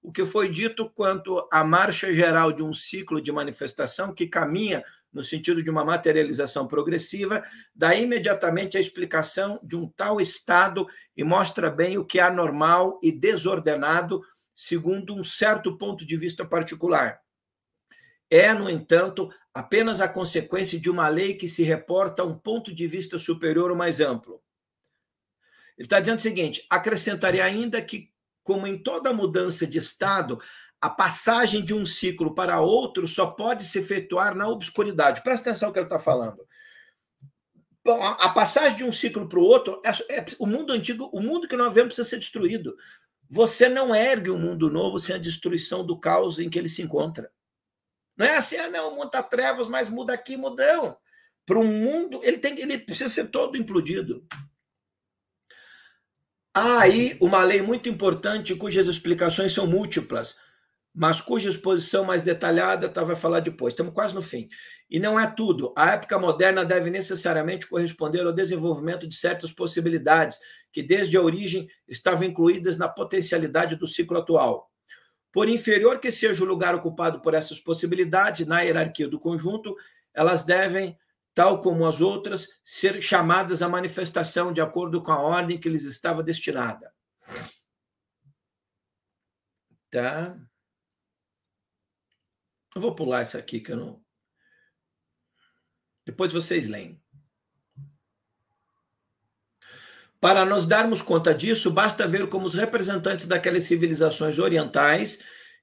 o que foi dito quanto à marcha geral de um ciclo de manifestação que caminha no sentido de uma materialização progressiva, dá imediatamente a explicação de um tal estado e mostra bem o que é anormal e desordenado, segundo um certo ponto de vista particular. É, no entanto, apenas a consequência de uma lei que se reporta a um ponto de vista superior ou mais amplo. Ele está dizendo o seguinte: acrescentaria ainda que como em toda mudança de estado, a passagem de um ciclo para outro só pode se efetuar na obscuridade. Presta atenção no que ele está falando. A passagem de um ciclo para o outro, é, é, o mundo antigo, o mundo que nós vemos precisa ser destruído. Você não ergue um mundo novo sem a destruição do caos em que ele se encontra. Não é assim, ah, não, muita tá trevas, mas muda aqui, mudão. Para um mundo, ele, tem, ele precisa ser todo implodido. Há aí uma lei muito importante cujas explicações são múltiplas, mas cuja exposição mais detalhada tá, vai falar depois. Estamos quase no fim. E não é tudo. A época moderna deve necessariamente corresponder ao desenvolvimento de certas possibilidades que, desde a origem, estavam incluídas na potencialidade do ciclo atual. Por inferior que seja o lugar ocupado por essas possibilidades na hierarquia do conjunto, elas devem tal como as outras, ser chamadas à manifestação de acordo com a ordem que lhes estava destinada. Tá? Eu vou pular essa aqui que eu não. Depois vocês leem. Para nos darmos conta disso, basta ver como os representantes daquelas civilizações orientais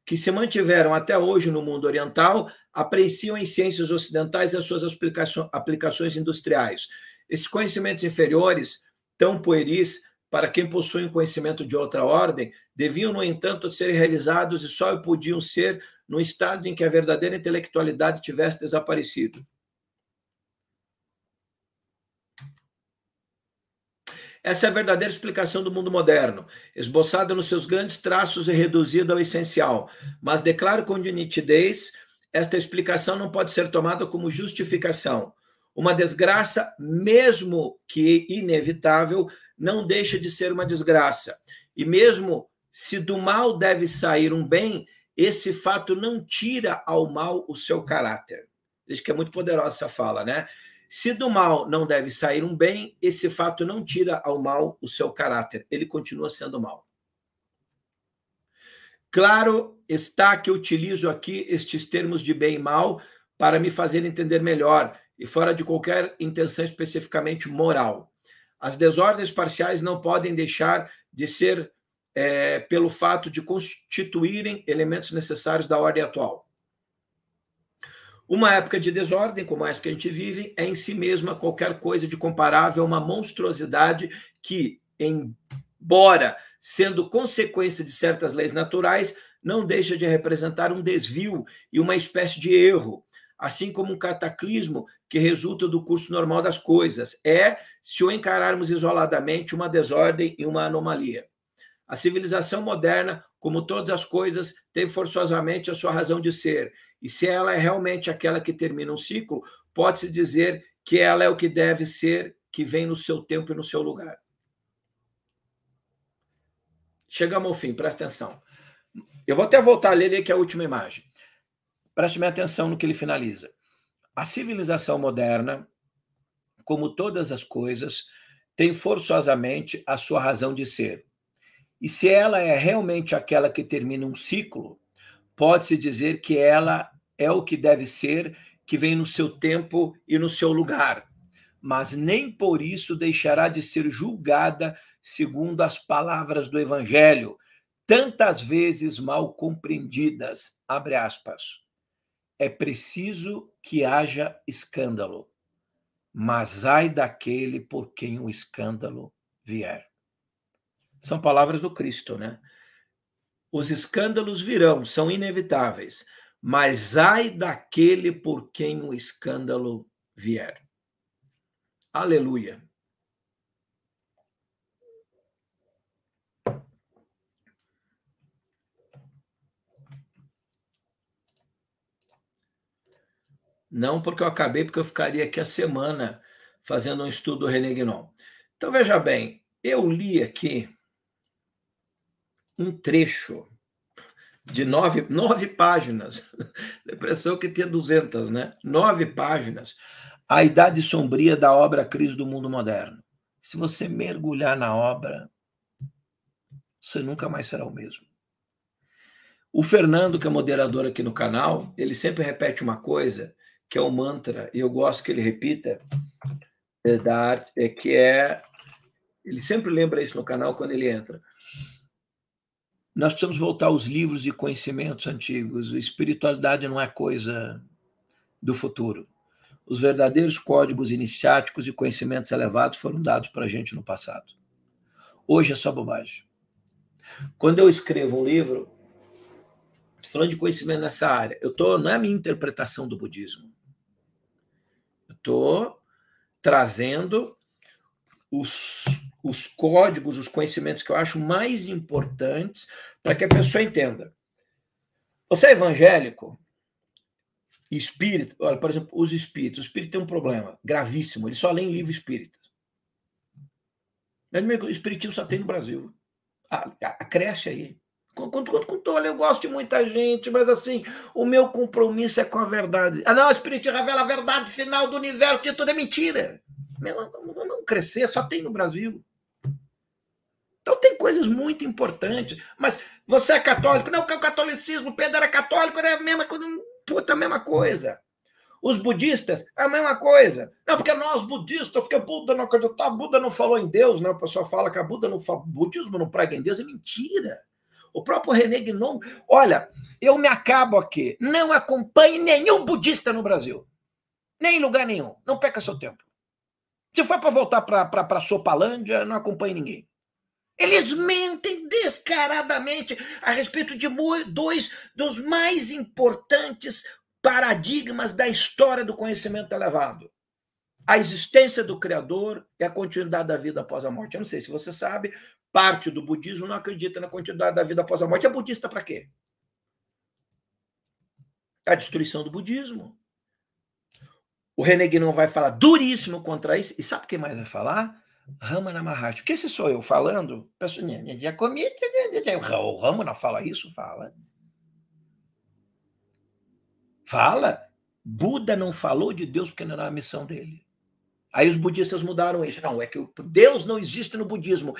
que se mantiveram até hoje no mundo oriental apreciam em ciências ocidentais as suas aplicações industriais. Esses conhecimentos inferiores, tão pueris, para quem possui um conhecimento de outra ordem, deviam, no entanto, ser realizados e só podiam ser no estado em que a verdadeira intelectualidade tivesse desaparecido. Essa é a verdadeira explicação do mundo moderno, esboçada nos seus grandes traços e reduzida ao essencial. Mas declaro com nitidez esta explicação não pode ser tomada como justificação. Uma desgraça, mesmo que inevitável, não deixa de ser uma desgraça. E mesmo se do mal deve sair um bem, esse fato não tira ao mal o seu caráter. diz que é muito poderosa essa fala, né? Se do mal não deve sair um bem, esse fato não tira ao mal o seu caráter. Ele continua sendo mal. Claro está que eu utilizo aqui estes termos de bem e mal para me fazer entender melhor e fora de qualquer intenção especificamente moral. As desordens parciais não podem deixar de ser é, pelo fato de constituírem elementos necessários da ordem atual. Uma época de desordem, como essa que a gente vive, é em si mesma qualquer coisa de comparável a uma monstruosidade que, embora sendo consequência de certas leis naturais, não deixa de representar um desvio e uma espécie de erro, assim como um cataclismo que resulta do curso normal das coisas. É, se o encararmos isoladamente, uma desordem e uma anomalia. A civilização moderna, como todas as coisas, tem forçosamente a sua razão de ser, e se ela é realmente aquela que termina um ciclo, pode-se dizer que ela é o que deve ser, que vem no seu tempo e no seu lugar. Chegamos ao fim, presta atenção. Eu vou até voltar a ler ali, que é a última imagem. Preste minha atenção no que ele finaliza. A civilização moderna, como todas as coisas, tem forçosamente a sua razão de ser. E se ela é realmente aquela que termina um ciclo, pode-se dizer que ela é o que deve ser, que vem no seu tempo e no seu lugar. Mas nem por isso deixará de ser julgada segundo as palavras do Evangelho, tantas vezes mal compreendidas, abre aspas. É preciso que haja escândalo, mas ai daquele por quem o escândalo vier. São palavras do Cristo, né? Os escândalos virão, são inevitáveis, mas ai daquele por quem o escândalo vier. Aleluia. Não porque eu acabei, porque eu ficaria aqui a semana fazendo um estudo do René Então, veja bem, eu li aqui um trecho de nove, nove páginas. Depressão que tinha 200, né? Nove páginas. A Idade Sombria da obra Crise do Mundo Moderno. Se você mergulhar na obra, você nunca mais será o mesmo. O Fernando, que é moderador aqui no canal, ele sempre repete uma coisa que é o um mantra, e eu gosto que ele repita, é, da arte, é, que é. Ele sempre lembra isso no canal quando ele entra. Nós precisamos voltar aos livros e conhecimentos antigos. A espiritualidade não é coisa do futuro. Os verdadeiros códigos iniciáticos e conhecimentos elevados foram dados para a gente no passado. Hoje é só bobagem. Quando eu escrevo um livro, falando de conhecimento nessa área, eu estou não é a minha interpretação do budismo estou trazendo os, os códigos, os conhecimentos que eu acho mais importantes para que a pessoa entenda. Você é evangélico? Espírito, olha, por exemplo, os espíritos. O espírito tem um problema gravíssimo, ele só lê em livro espírita. o espiritismo só tem no Brasil. Acresce a, cresce aí. Conto, conto, quanto, olha, eu gosto de muita gente, mas assim, o meu compromisso é com a verdade. Ah, não, o Espírito revela a verdade final do universo, de tudo é mentira. Meu, não crescer, só tem no Brasil. Então tem coisas muito importantes. Mas você é católico? Não, que o catolicismo, Pedro era católico, era a mesma coisa, puta, a mesma coisa. Os budistas, a mesma coisa. Não, porque nós budistas, porque Buda não acreditava, Buda não falou em Deus, né? O pessoal fala que a Buda não fala, budismo não prega em Deus, é mentira. O próprio René Guinon, olha, eu me acabo aqui. Não acompanhe nenhum budista no Brasil. Nem em lugar nenhum. Não peca seu tempo. Se for para voltar para Sopalândia, não acompanhe ninguém. Eles mentem descaradamente a respeito de dois dos mais importantes paradigmas da história do conhecimento elevado. A existência do Criador e a continuidade da vida após a morte. Eu não sei se você sabe, parte do budismo não acredita na continuidade da vida após a morte. É budista para quê? A destruição do budismo. O René vai falar duríssimo contra isso. E sabe quem mais vai falar? Ramana Maharshi. Porque se sou eu falando, peço, o Ramana fala isso, fala. Fala. Buda não falou de Deus porque não era a missão dele. Aí os budistas mudaram isso. Não, é que Deus não existe no budismo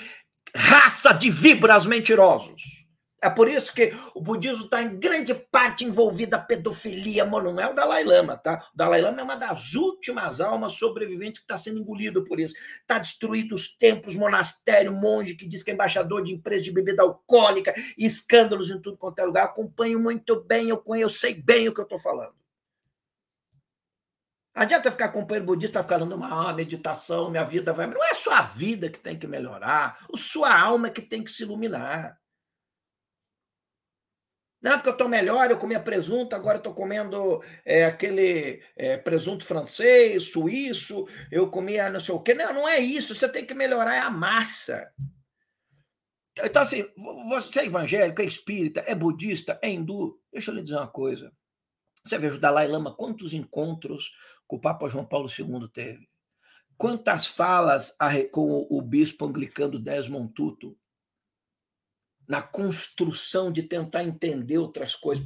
raça de vibras mentirosos. É por isso que o budismo está em grande parte envolvido a pedofilia, mano, não é o Dalai Lama, tá? O Dalai Lama é uma das últimas almas sobreviventes que está sendo engolido por isso. Está destruído os templos, monastério, monge que diz que é embaixador de empresa de bebida alcoólica, escândalos em tudo quanto é lugar. Acompanho muito bem, eu, conheço, eu sei bem o que eu estou falando. Adianta ficar com o companheiro budista, ficar falando, ah, meditação, minha vida vai. Não é a sua vida que tem que melhorar, a sua alma é que tem que se iluminar. Não, porque eu estou melhor, eu comia presunto, agora estou comendo é, aquele é, presunto francês, suíço, eu comia não sei o quê. Não, não é isso, você tem que melhorar é a massa. Então, assim, você é evangélico, é espírita, é budista, é hindu, deixa eu lhe dizer uma coisa. Você veja o Dalai Lama, quantos encontros que o Papa João Paulo II teve. Quantas falas com o bispo anglicano Desmond Tutu na construção de tentar entender outras coisas.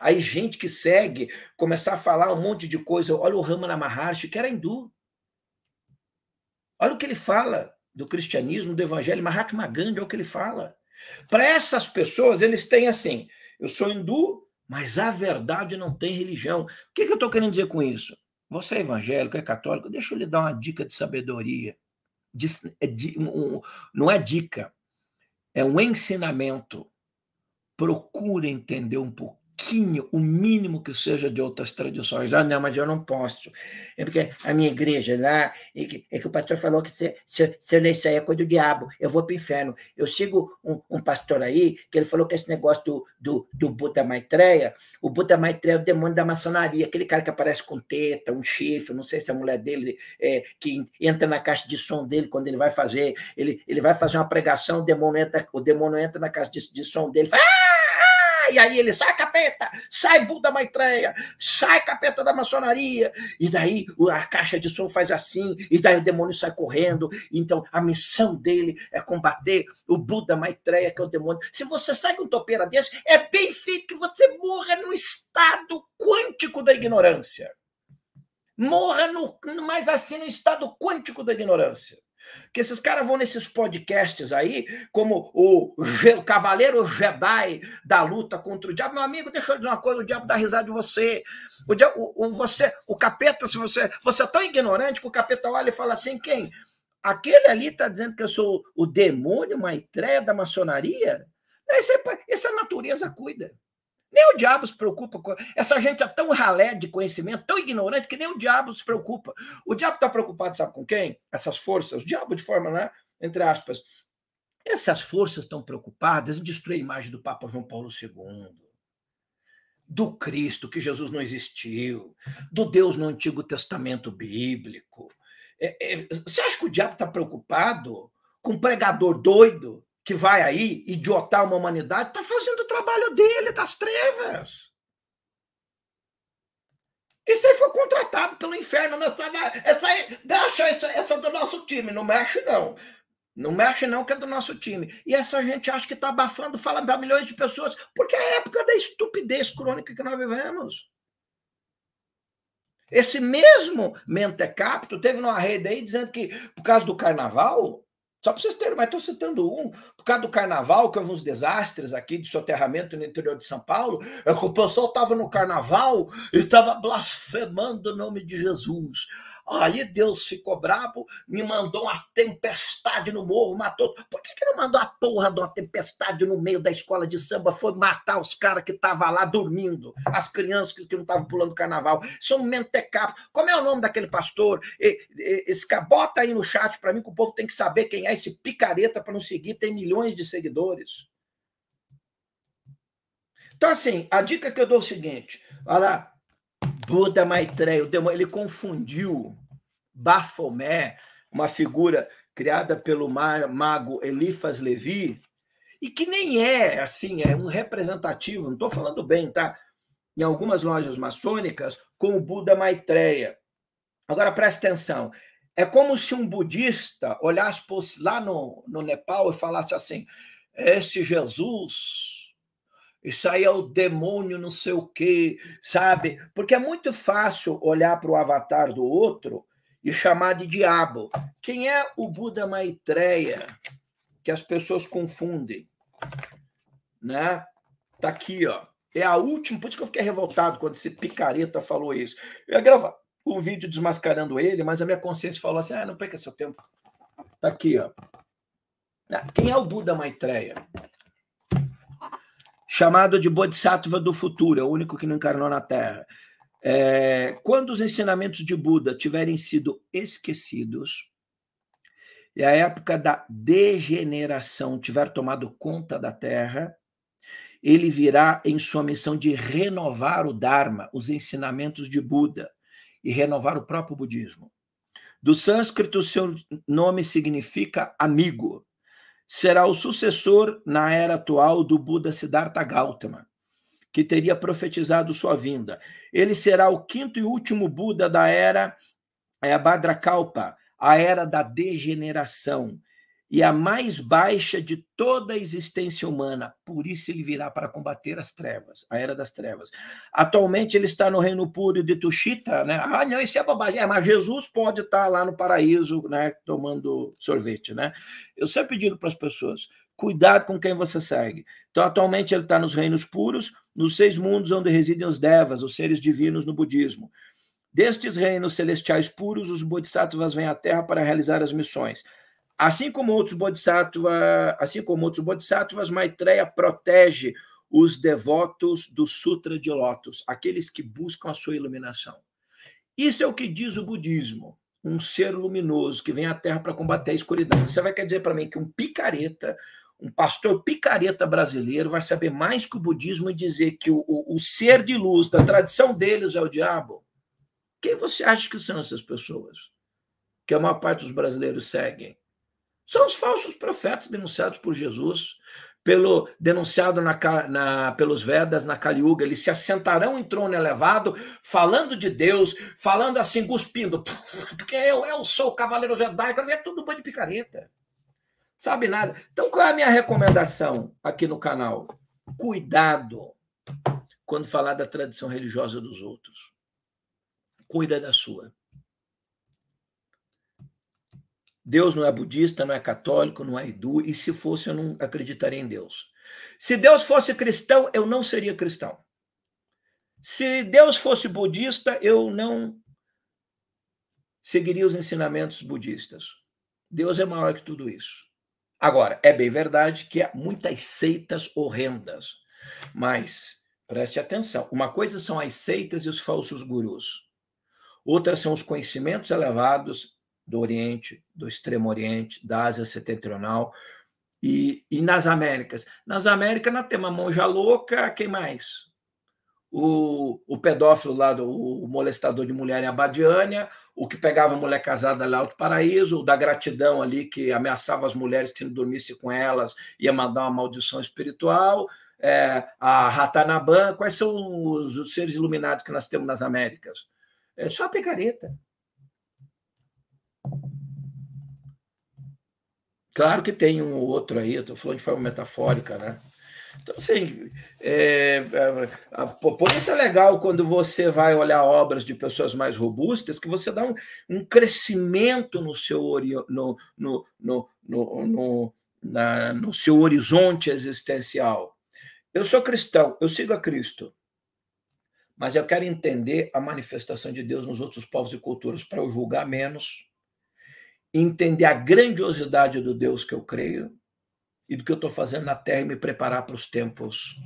Aí gente que segue começar a falar um monte de coisa. Olha o Ramana Maharshi, que era hindu. Olha o que ele fala do cristianismo, do evangelho. Mahatma Gandhi, olha o que ele fala. Para essas pessoas, eles têm assim, eu sou hindu, mas a verdade não tem religião. O que, que eu estou querendo dizer com isso? Você é evangélico, é católico? Deixa eu lhe dar uma dica de sabedoria. De, é de, um, não é dica, é um ensinamento. Procura entender um pouquinho pouquinho, o mínimo que seja de outras tradições. Ah, não, mas eu não posso. É porque a minha igreja lá, é que, é que o pastor falou que se, se, se eu ler isso aí é coisa do diabo, eu vou para o inferno. Eu sigo um, um, pastor aí, que ele falou que esse negócio do, do, do Buda Maitreya, o Buda Maitreya é o demônio da maçonaria, aquele cara que aparece com teta, um chifre, não sei se é a mulher dele, é, que entra na caixa de som dele quando ele vai fazer, ele, ele vai fazer uma pregação, o demônio entra, o demônio entra na caixa de, de som dele, fala, ah! e aí ele sai capeta, sai Buda Maitreya, sai capeta da maçonaria, e daí a caixa de som faz assim, e daí o demônio sai correndo. Então a missão dele é combater o Buda Maitreya, que é o demônio. Se você sai com um topeira desse, é bem feito que você morra no estado quântico da ignorância. Morra no, mais assim no estado quântico da ignorância. Que esses caras vão nesses podcasts aí, como o, o Cavaleiro Jedi da luta contra o diabo. Meu amigo, deixa eu dizer uma coisa: o diabo dá risada de você. O, diabo, o, o, você, o capeta, se você, você é tão ignorante que o capeta olha e fala assim: quem? Aquele ali está dizendo que eu sou o demônio, uma da maçonaria? Essa, é essa é natureza cuida. Nem o diabo se preocupa com. Essa gente é tão ralé de conhecimento, tão ignorante, que nem o diabo se preocupa. O diabo está preocupado, sabe com quem? Essas forças. O diabo, de forma, né? entre aspas. Essas forças estão preocupadas em destruir a imagem do Papa João Paulo II, do Cristo, que Jesus não existiu, do Deus no Antigo Testamento Bíblico. É, é, você acha que o diabo está preocupado com um pregador doido que vai aí idiotar uma humanidade, está fazendo o trabalho dele, das trevas. Isso aí foi contratado pelo inferno, nessa, tá essa, deixa essa, essa do nosso time, não mexe não. Não mexe não, que é do nosso time. E essa gente acha que está abafando, fala para milhões de pessoas, porque é a época da estupidez crônica que nós vivemos. Esse mesmo mentecapto teve numa rede aí dizendo que, por causa do carnaval, só para vocês terem, mas estou citando um. Por causa do carnaval, que houve uns desastres aqui de soterramento no interior de São Paulo, é que o pessoal estava no carnaval e estava blasfemando o nome de Jesus. Aí Deus ficou bravo, me mandou uma tempestade no morro, matou. Por que, que não mandou a porra de uma tempestade no meio da escola de samba? Foi matar os caras que estavam lá dormindo, as crianças que, que não estavam pulando carnaval. Isso é um mentecapo. Como é o nome daquele pastor? E, e, esse bota aí no chat para mim que o povo tem que saber quem é esse picareta para não seguir, tem milhões de seguidores. Então, assim, a dica que eu dou é o seguinte: olha lá, Buda Maitreya, ele confundiu Bafomé, uma figura criada pelo mago Elifas Levi, e que nem é assim, é um representativo, não estou falando bem, tá? Em algumas lojas maçônicas, com o Buda Maitreya. Agora preste atenção. É como se um budista olhasse lá no, no Nepal e falasse assim: esse Jesus, isso aí é o demônio, não sei o quê, sabe? Porque é muito fácil olhar para o avatar do outro e chamar de diabo. Quem é o Buda Maitreya que as pessoas confundem? Né? Tá aqui, ó. É a última, por isso que eu fiquei revoltado quando esse picareta falou isso. Eu ia gravar um vídeo desmascarando ele, mas a minha consciência falou assim: ah, não perca seu tempo. Tá aqui, ó. Ah, quem é o Buda Maitreya? Chamado de Bodhisattva do futuro, é o único que não encarnou na Terra. É, quando os ensinamentos de Buda tiverem sido esquecidos e a época da degeneração tiver tomado conta da Terra, ele virá em sua missão de renovar o Dharma, os ensinamentos de Buda, e renovar o próprio budismo. Do sânscrito, seu nome significa amigo. Será o sucessor na era atual do Buda Siddhartha Gautama que teria profetizado sua vinda. Ele será o quinto e último Buda da era é, Bhadrakalpa, a era da degeneração e a mais baixa de toda a existência humana. Por isso ele virá para combater as trevas, a era das trevas. Atualmente ele está no reino puro de Tushita, né? Ah, não, isso é bobagem. É, mas Jesus pode estar lá no paraíso, né, tomando sorvete, né? Eu sempre digo para as pessoas, cuidado com quem você segue. Então, atualmente, ele está nos reinos puros, nos seis mundos onde residem os devas, os seres divinos no budismo. Destes reinos celestiais puros, os bodhisattvas vêm à Terra para realizar as missões. Assim como outros bodhisattvas, assim como outros bodhisattvas, Maitreya protege os devotos do Sutra de Lótus, aqueles que buscam a sua iluminação. Isso é o que diz o budismo um ser luminoso que vem à Terra para combater a escuridão. Você vai querer dizer para mim que um picareta, um pastor picareta brasileiro vai saber mais que o budismo e dizer que o, o, o ser de luz da tradição deles é o diabo? Quem você acha que são essas pessoas que a maior parte dos brasileiros seguem? São os falsos profetas denunciados por Jesus, pelo denunciado na, na, pelos Vedas na Kaliuga. Eles se assentarão em trono elevado, falando de Deus, falando assim, cuspindo, porque eu, eu sou o cavaleiro Jedi, é tudo um banho de picareta sabe nada. Então, qual é a minha recomendação aqui no canal? Cuidado quando falar da tradição religiosa dos outros. Cuida da sua. Deus não é budista, não é católico, não é hindu, e se fosse, eu não acreditaria em Deus. Se Deus fosse cristão, eu não seria cristão. Se Deus fosse budista, eu não seguiria os ensinamentos budistas. Deus é maior que tudo isso. Agora, é bem verdade que há é muitas seitas horrendas, mas preste atenção: uma coisa são as seitas e os falsos gurus, outras são os conhecimentos elevados do Oriente, do Extremo Oriente, da Ásia Setentrional e, e nas Américas. Nas Américas, nós temos a monja louca, quem mais? O, o pedófilo lá, do, o molestador de mulher em Abadiânia, o que pegava a mulher casada lá do paraíso, o da gratidão ali que ameaçava as mulheres que dormisse com elas, ia mandar uma maldição espiritual, é, a Ratanabã. quais são os, os, seres iluminados que nós temos nas Américas? É só a picareta. Claro que tem um outro aí, estou falando de forma metafórica, né? Então, assim, é, é a, por isso é legal quando você vai olhar obras de pessoas mais robustas, que você dá um, um crescimento no seu, ori, no, no, no, no, no, na, no seu horizonte existencial. Eu sou cristão, eu sigo a Cristo, mas eu quero entender a manifestação de Deus nos outros povos e culturas para eu julgar menos, entender a grandiosidade do Deus que eu creio e do que eu estou fazendo na terra e me preparar para os tempos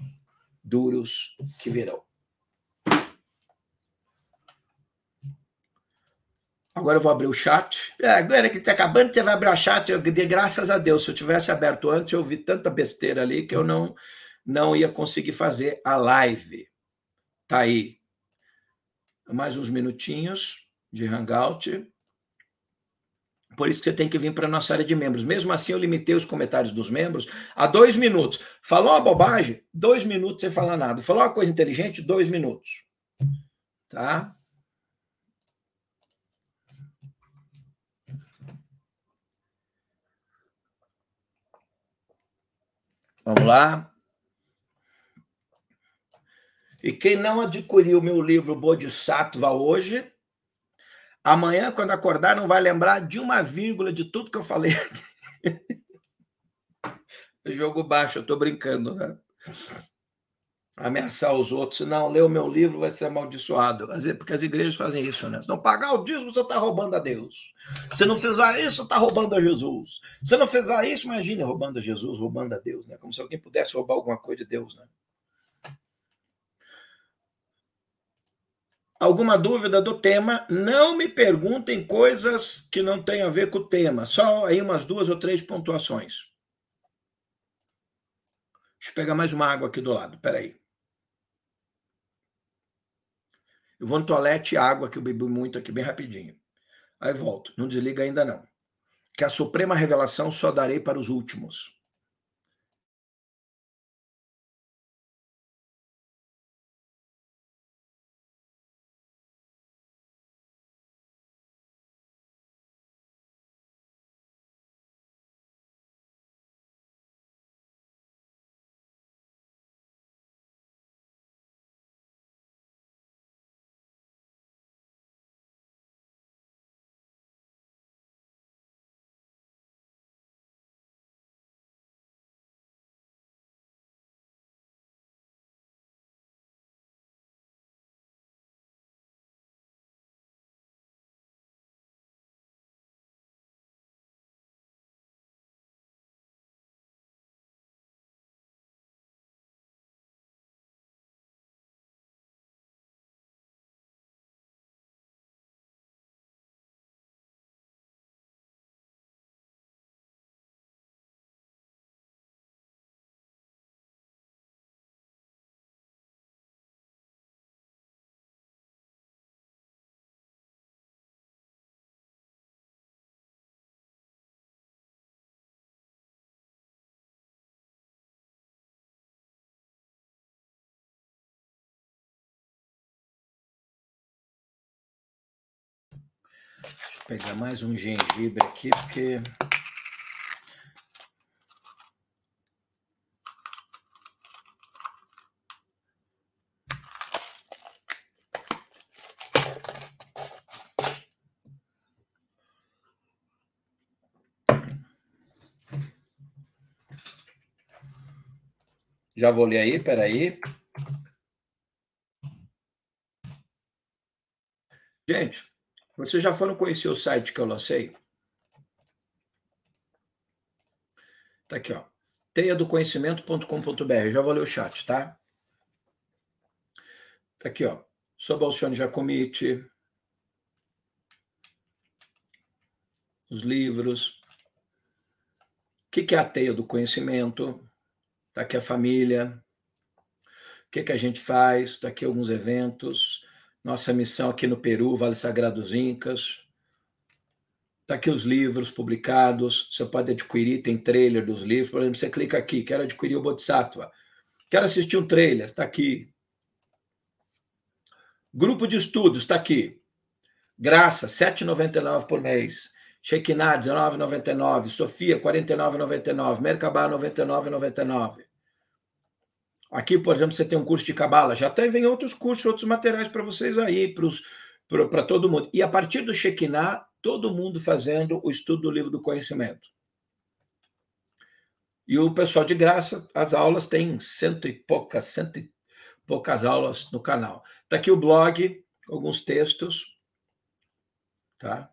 duros que virão. Agora eu vou abrir o chat. É, agora que está acabando, você vai abrir o chat. Eu, graças a Deus, se eu tivesse aberto antes, eu vi tanta besteira ali que eu não, não ia conseguir fazer a live. Tá aí. Mais uns minutinhos de Hangout. Por isso que você tem que vir para a nossa área de membros. Mesmo assim, eu limitei os comentários dos membros a dois minutos. Falou uma bobagem? Dois minutos sem falar nada. Falou uma coisa inteligente? Dois minutos. Tá? Vamos lá. E quem não adquiriu o meu livro Bodhisattva hoje, Amanhã, quando acordar, não vai lembrar de uma vírgula de tudo que eu falei. Jogo baixo, eu estou brincando, né? Ameaçar os outros, se não ler o meu livro, vai ser amaldiçoado. Porque as igrejas fazem isso, né? Se não pagar o dízimo, você está roubando a Deus. Se não fizer isso, está roubando a Jesus. Se não fizer isso, imagine roubando a Jesus, roubando a Deus, né? Como se alguém pudesse roubar alguma coisa de Deus, né? alguma dúvida do tema, não me perguntem coisas que não têm a ver com o tema. Só aí umas duas ou três pontuações. Deixa eu pegar mais uma água aqui do lado, peraí. Eu vou no toalete, água, que eu bebi muito aqui, bem rapidinho. Aí volto. Não desliga ainda não. Que a suprema revelação só darei para os últimos. Deixa eu pegar mais um gengibre aqui, porque. Já vou ler aí, peraí. aí. Vocês já foram conhecer o site que eu lancei? Tá aqui, ó. teiadoconhecimento.com.br. Já vou ler o chat, tá? Tá aqui, ó. Sou Balcione Jacomite. Os livros. O que é a teia do conhecimento? Tá aqui a família. O que, que a gente faz? Tá aqui alguns eventos nossa missão aqui no Peru, Vale Sagrado dos Incas. Está aqui os livros publicados, você pode adquirir, tem trailer dos livros. Por exemplo, você clica aqui, quero adquirir o Bodhisattva. Quero assistir um trailer, está aqui. Grupo de estudos, está aqui. Graça, 7,99 por mês. Shekinah, 19,99. Sofia, 49,99. R$ 99,99. Aqui, por exemplo, você tem um curso de cabala, já tem vem outros cursos, outros materiais para vocês aí, para todo mundo. E a partir do Shekinah, todo mundo fazendo o estudo do livro do conhecimento. E o pessoal de graça, as aulas tem cento e poucas, cento e poucas aulas no canal. Está aqui o blog, alguns textos, tá?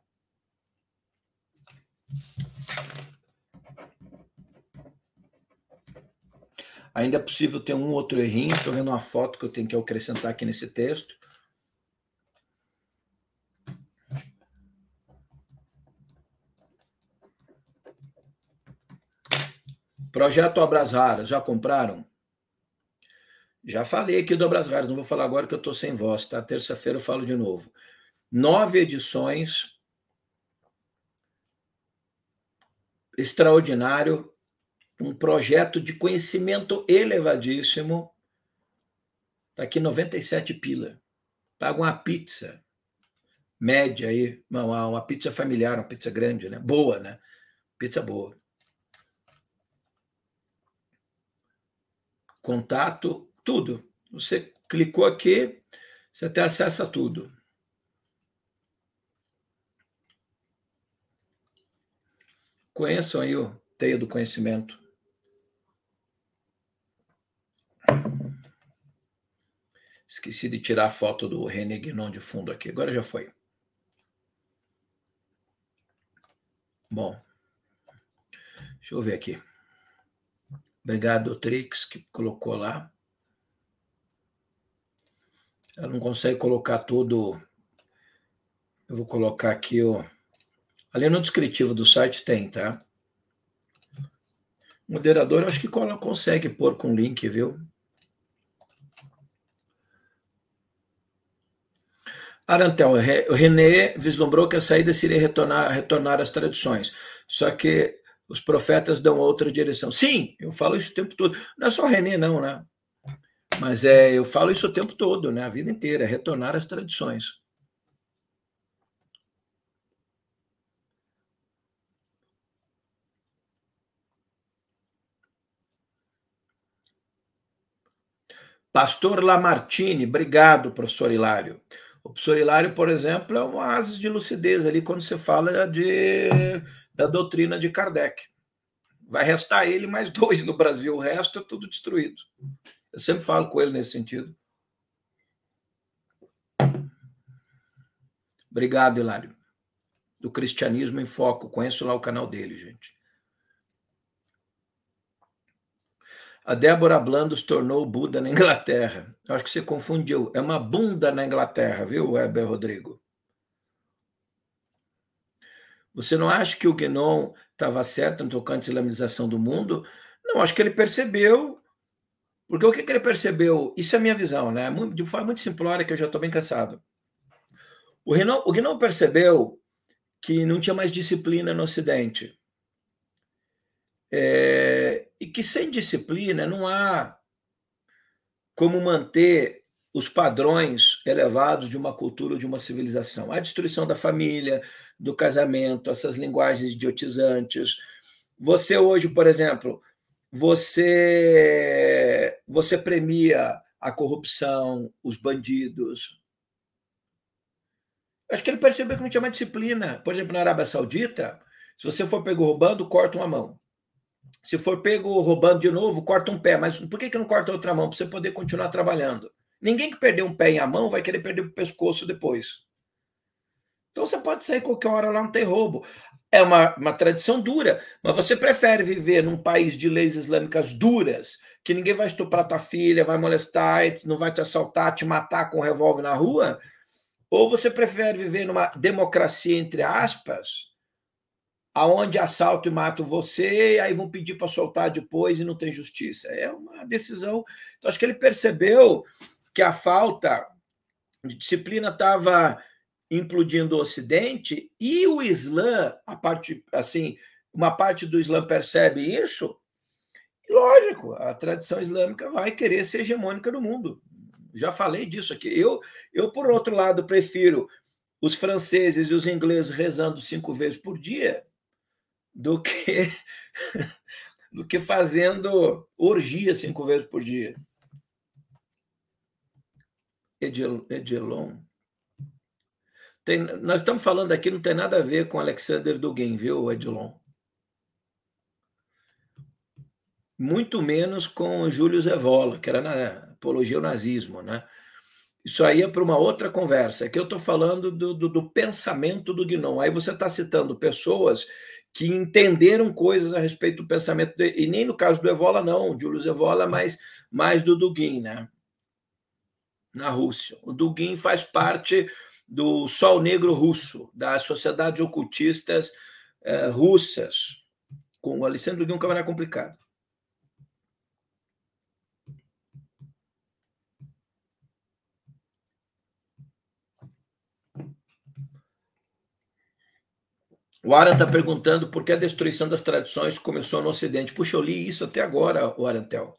Ainda é possível ter um outro errinho. Estou vendo uma foto que eu tenho que acrescentar aqui nesse texto. Projeto Obras Raras, já compraram? Já falei aqui do Obras Raras, não vou falar agora que eu estou sem voz, tá? Terça-feira eu falo de novo. Nove edições. Extraordinário, um projeto de conhecimento elevadíssimo. Está aqui 97 pila. Paga uma pizza média aí, uma, uma pizza familiar, uma pizza grande, né? Boa, né? Pizza boa. Contato, tudo. Você clicou aqui, você até acessa tudo. Conheçam aí o Teia do Conhecimento. Esqueci de tirar a foto do René Guinon de fundo aqui. Agora já foi. Bom, deixa eu ver aqui. Obrigado, Trix, que colocou lá. Ela não consegue colocar tudo. Eu vou colocar aqui o. Ali no descritivo do site tem, tá? moderador, acho que ela consegue pôr com link, viu? Arantel, então, René vislumbrou que a saída seria retornar, retornar às tradições. Só que os profetas dão outra direção. Sim, eu falo isso o tempo todo. Não é só René, não, né? Mas é, eu falo isso o tempo todo, né? A vida inteira, retornar às tradições. Pastor Lamartine, obrigado, professor Hilário. O professor Hilário, por exemplo, é um oásis de lucidez ali quando você fala de, da doutrina de Kardec. Vai restar ele mais dois no Brasil, o resto é tudo destruído. Eu sempre falo com ele nesse sentido. Obrigado, Hilário. Do Cristianismo em Foco. Conheço lá o canal dele, gente. A Débora Blandos tornou Buda na Inglaterra. Acho que você confundiu. É uma bunda na Inglaterra, viu, Weber Rodrigo? Você não acha que o Guénon estava certo no tocante à islamização do mundo? Não, acho que ele percebeu. Porque o que, que ele percebeu? Isso é a minha visão, né? De forma muito simplória, que eu já estou bem cansado. O Renan, o Guénon percebeu que não tinha mais disciplina no Ocidente. É, e que sem disciplina não há como manter os padrões elevados de uma cultura ou de uma civilização. A destruição da família, do casamento, essas linguagens idiotizantes. Você hoje, por exemplo, você você premia a corrupção, os bandidos. Acho que ele percebeu que não tinha mais disciplina. Por exemplo, na Arábia Saudita, se você for pego roubando, corta uma mão se for pego roubando de novo, corta um pé, mas por que, que não corta outra mão? Para você poder continuar trabalhando. Ninguém que perdeu um pé e a mão vai querer perder o pescoço depois. Então você pode sair qualquer hora lá, não tem roubo. É uma, uma tradição dura, mas você prefere viver num país de leis islâmicas duras, que ninguém vai estuprar tua filha, vai molestar, não vai te assaltar, te matar com um revólver na rua? Ou você prefere viver numa democracia, entre aspas, aonde assalto e mato você, aí vão pedir para soltar depois e não tem justiça. É uma decisão. Então, acho que ele percebeu que a falta de disciplina estava implodindo o Ocidente e o Islã, a parte assim, uma parte do Islã percebe isso. E lógico, a tradição islâmica vai querer ser hegemônica no mundo. Já falei disso aqui. Eu, eu por outro lado, prefiro os franceses e os ingleses rezando cinco vezes por dia do que do que fazendo orgia cinco assim, vezes por dia. Edelon. Tem, nós estamos falando aqui, não tem nada a ver com Alexander Dugin, viu, Edilon? Muito menos com Júlio Zevola, que era na apologia ao nazismo, né? Isso aí é para uma outra conversa. Aqui é eu estou falando do, do, do pensamento do Guinon. Aí você está citando pessoas que entenderam coisas a respeito do pensamento, de, e nem no caso do Evola, não, Julius Evola, mas mais do Dugin, né? Na Rússia. O Dugin faz parte do Sol Negro Russo, das sociedades ocultistas eh, russas. Com o Alessandro Dugin, é um camarada complicado. O Aran está perguntando por que a destruição das tradições começou no Ocidente. Puxa, eu li isso até agora, o Arantel.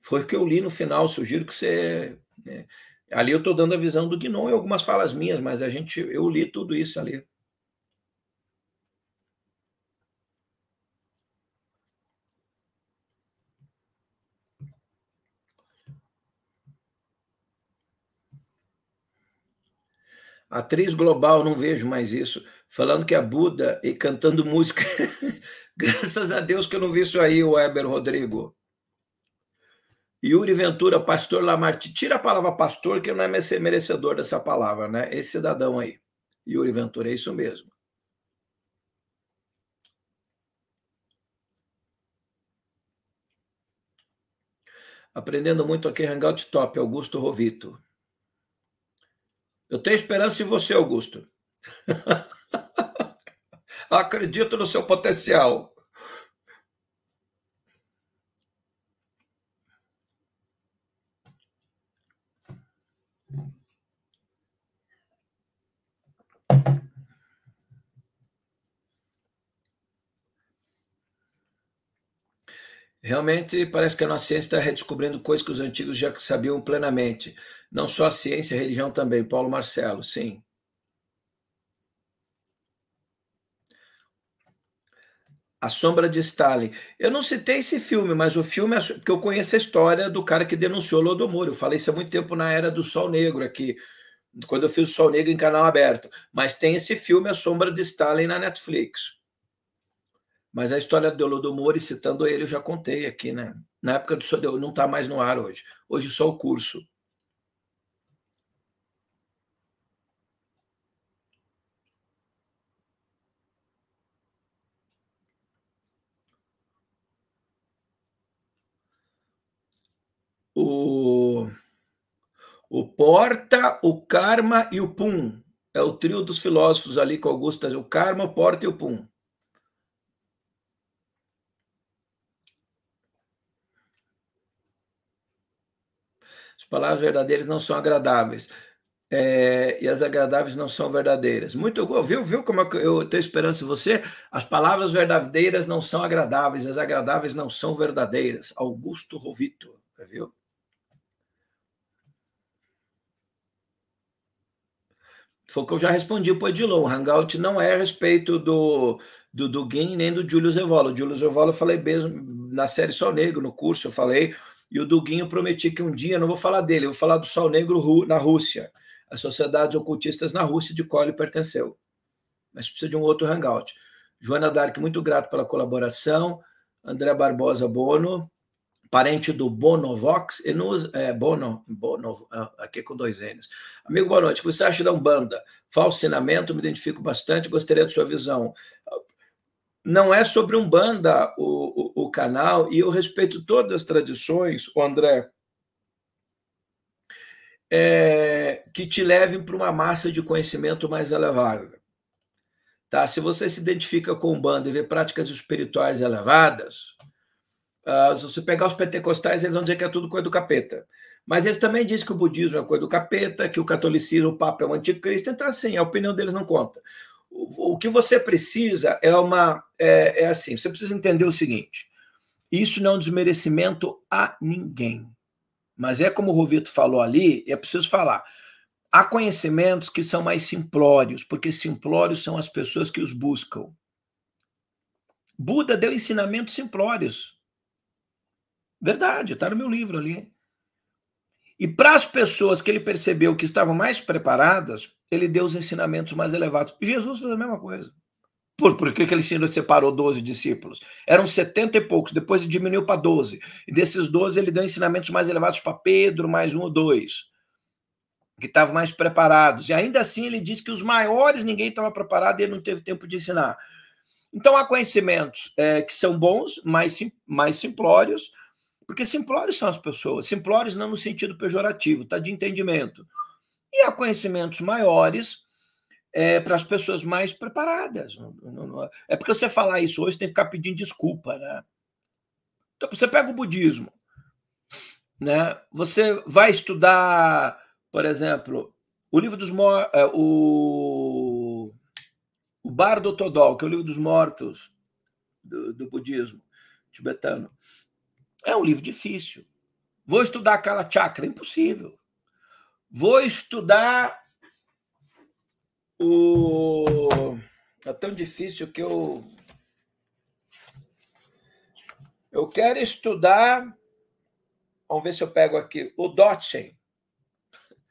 Foi o que eu li no final, sugiro que você. Né? Ali eu estou dando a visão do Gnon e algumas falas minhas, mas a gente, eu li tudo isso ali. Atriz global, não vejo mais isso falando que é Buda e cantando música. Graças a Deus que eu não vi isso aí, o Weber Rodrigo. Yuri Ventura, pastor Lamartine. Tira a palavra pastor, que não é merecedor dessa palavra, né? Esse cidadão aí. Yuri Ventura, é isso mesmo. Aprendendo muito aqui, Hangout Top, Augusto Rovito. Eu tenho esperança em você, Augusto. Acredito no seu potencial. Realmente parece que a nossa ciência está redescobrindo coisas que os antigos já sabiam plenamente. Não só a ciência, a religião também. Paulo Marcelo, sim. A Sombra de Stalin. Eu não citei esse filme, mas o filme é porque eu conheço a história do cara que denunciou Lodomoro. Eu falei isso há muito tempo na era do Sol Negro aqui, quando eu fiz o Sol Negro em canal aberto. Mas tem esse filme A Sombra de Stalin na Netflix. Mas a história do Lodomoro, citando ele, eu já contei aqui, né? Na época do Sol, Negro, não está mais no ar hoje. Hoje só o curso. O Porta, o Karma e o Pum. É o trio dos filósofos ali com Augusto, o Karma, o Porta e o Pum. As palavras verdadeiras não são agradáveis. É, e as agradáveis não são verdadeiras. Muito bom, viu? Viu como é eu tenho esperança em você? As palavras verdadeiras não são agradáveis, as agradáveis não são verdadeiras. Augusto Rovito, viu? Foi o que eu já respondi para o Edilon. O Hangout não é a respeito do, do Duguin nem do Júlio Zevolo. O Júlio Zevolo eu falei mesmo na série Sol Negro, no curso eu falei, e o Duguin eu prometi que um dia, não vou falar dele, eu vou falar do Sol Negro na Rússia, as sociedades ocultistas na Rússia de qual ele pertenceu. Mas precisa de um outro Hangout. Joana Dark, muito grato pela colaboração. André Barbosa Bono, parente do Bonovox, e não usa, é, Bono, Bono, ah, aqui é com dois N's. Amigo, boa noite. O que você acha da Umbanda? Falsinamento? me identifico bastante, gostaria da sua visão. Não é sobre Umbanda o, o, o canal, e eu respeito todas as tradições, o André, é, que te levem para uma massa de conhecimento mais elevada. Tá? Se você se identifica com Umbanda e vê práticas espirituais elevadas, Uh, se você pegar os pentecostais, eles vão dizer que é tudo coisa do capeta. Mas eles também dizem que o budismo é coisa do capeta, que o catolicismo, o papa é o anticristo. Então, assim, a opinião deles não conta. O, o que você precisa é uma. É, é assim, você precisa entender o seguinte: isso não é um desmerecimento a ninguém. Mas é como o Rovito falou ali, é preciso falar. Há conhecimentos que são mais simplórios, porque simplórios são as pessoas que os buscam. Buda deu ensinamentos simplórios. Verdade, está no meu livro ali. E para as pessoas que ele percebeu que estavam mais preparadas, ele deu os ensinamentos mais elevados. Jesus fez a mesma coisa. Por, por que, que ele separou 12 discípulos? Eram 70 e poucos, depois diminuiu para 12. E desses 12, ele deu ensinamentos mais elevados para Pedro, mais um ou dois, que estavam mais preparados. E ainda assim, ele disse que os maiores ninguém estava preparado e ele não teve tempo de ensinar. Então, há conhecimentos é, que são bons, mais, mais simplórios, porque simplórios são as pessoas, simplórios não no sentido pejorativo, tá? De entendimento. E há conhecimentos maiores é, para as pessoas mais preparadas. É. é porque você falar isso hoje tem que ficar pedindo desculpa, né? Então, você pega o budismo, né? Você vai estudar, por exemplo, o livro dos Mor é, o... o Bardo Todol, que é o livro dos mortos do, do budismo tibetano. É um livro difícil. Vou estudar aquela Chakra? É impossível. Vou estudar o. É tão difícil que eu. Eu quero estudar. Vamos ver se eu pego aqui. O Dotsen.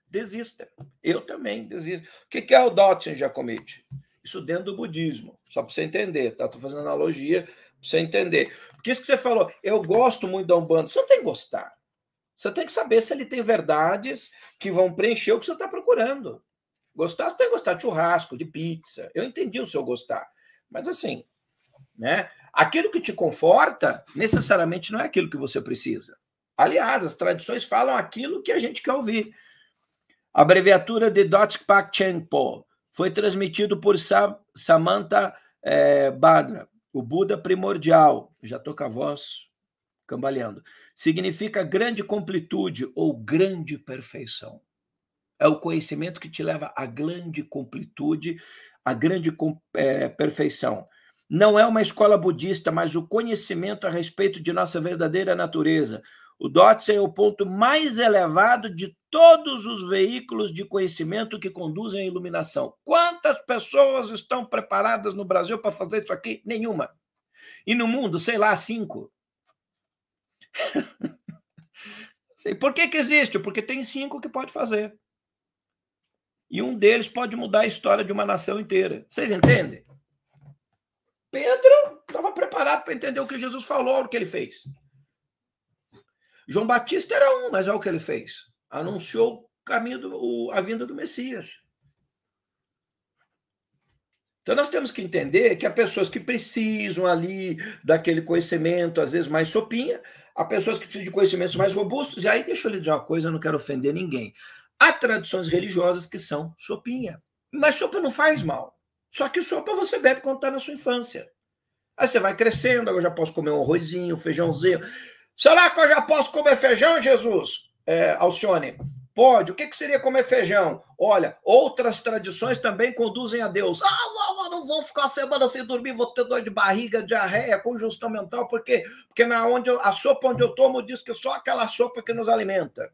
Desista. Eu também desisto. O que é o Dotsen Jacomite? Isso dentro do budismo, só para você entender, tá? Estou fazendo analogia para você entender. Porque isso que você falou, eu gosto muito da Umbanda. Você não tem que gostar. Você tem que saber se ele tem verdades que vão preencher o que você está procurando. Gostar, você tem que gostar de churrasco, de pizza. Eu entendi o seu gostar. Mas assim, né? Aquilo que te conforta necessariamente não é aquilo que você precisa. Aliás, as tradições falam aquilo que a gente quer ouvir. A abreviatura de Dotsk Pak Chenpo foi transmitido por Samantha é, Badra o Buda primordial, já estou com a voz cambaleando, significa grande completude ou grande perfeição. É o conhecimento que te leva à grande completude, à grande é, perfeição. Não é uma escola budista, mas o conhecimento a respeito de nossa verdadeira natureza. O Dotsen é o ponto mais elevado de todos os veículos de conhecimento que conduzem à iluminação. Qual Quantas pessoas estão preparadas no Brasil para fazer isso aqui? Nenhuma. E no mundo, sei lá, cinco. Por que, que existe? Porque tem cinco que pode fazer. E um deles pode mudar a história de uma nação inteira. Vocês entendem? Pedro estava preparado para entender o que Jesus falou, o que ele fez. João Batista era um, mas olha o que ele fez. Anunciou o caminho do, o, a vinda do Messias. Então, nós temos que entender que há pessoas que precisam ali daquele conhecimento, às vezes mais sopinha, há pessoas que precisam de conhecimentos mais robustos, e aí deixa eu lhe dizer uma coisa, eu não quero ofender ninguém. Há tradições religiosas que são sopinha, mas sopa não faz mal. Só que sopa você bebe quando está na sua infância. Aí você vai crescendo, agora já posso comer um arrozinho, um feijãozinho. Será que eu já posso comer feijão, Jesus? É, Alcione, pode. O que, que seria comer feijão? Olha, outras tradições também conduzem a Deus. Allah! vou ficar semana sem dormir, vou ter dor de barriga, diarreia, conjunção mental, porque, porque na onde eu, a sopa onde eu tomo diz que só aquela sopa que nos alimenta.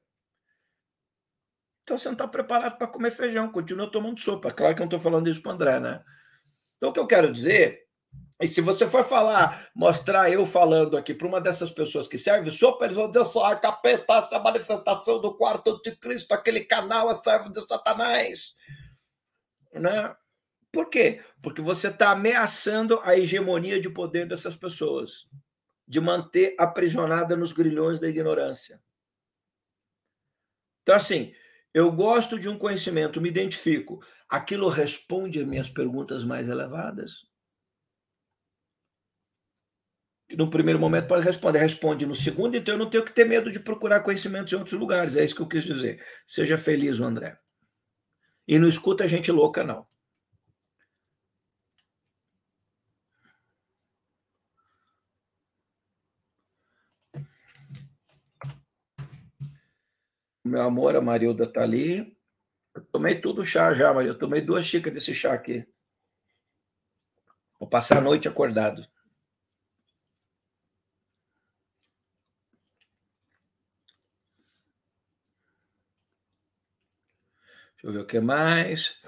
Então você não está preparado para comer feijão, continua tomando sopa. Claro que eu não estou falando isso para André, né? Então o que eu quero dizer, e se você for falar, mostrar eu falando aqui para uma dessas pessoas que serve sopa, eles vão dizer só, assim, ah, capeta, essa é manifestação do quarto de Cristo, aquele canal é servo de Satanás. Né? Por quê? Porque você está ameaçando a hegemonia de poder dessas pessoas, de manter aprisionada nos grilhões da ignorância. Então, assim, eu gosto de um conhecimento, me identifico. Aquilo responde às minhas perguntas mais elevadas? No primeiro momento pode responder, responde no segundo, então eu não tenho que ter medo de procurar conhecimentos em outros lugares. É isso que eu quis dizer. Seja feliz, André. E não escuta gente louca, não. meu amor, a Marilda tá ali. Eu tomei tudo chá já, Maria. Eu tomei duas xícaras desse chá aqui. Vou passar a noite acordado. Deixa eu ver o que mais.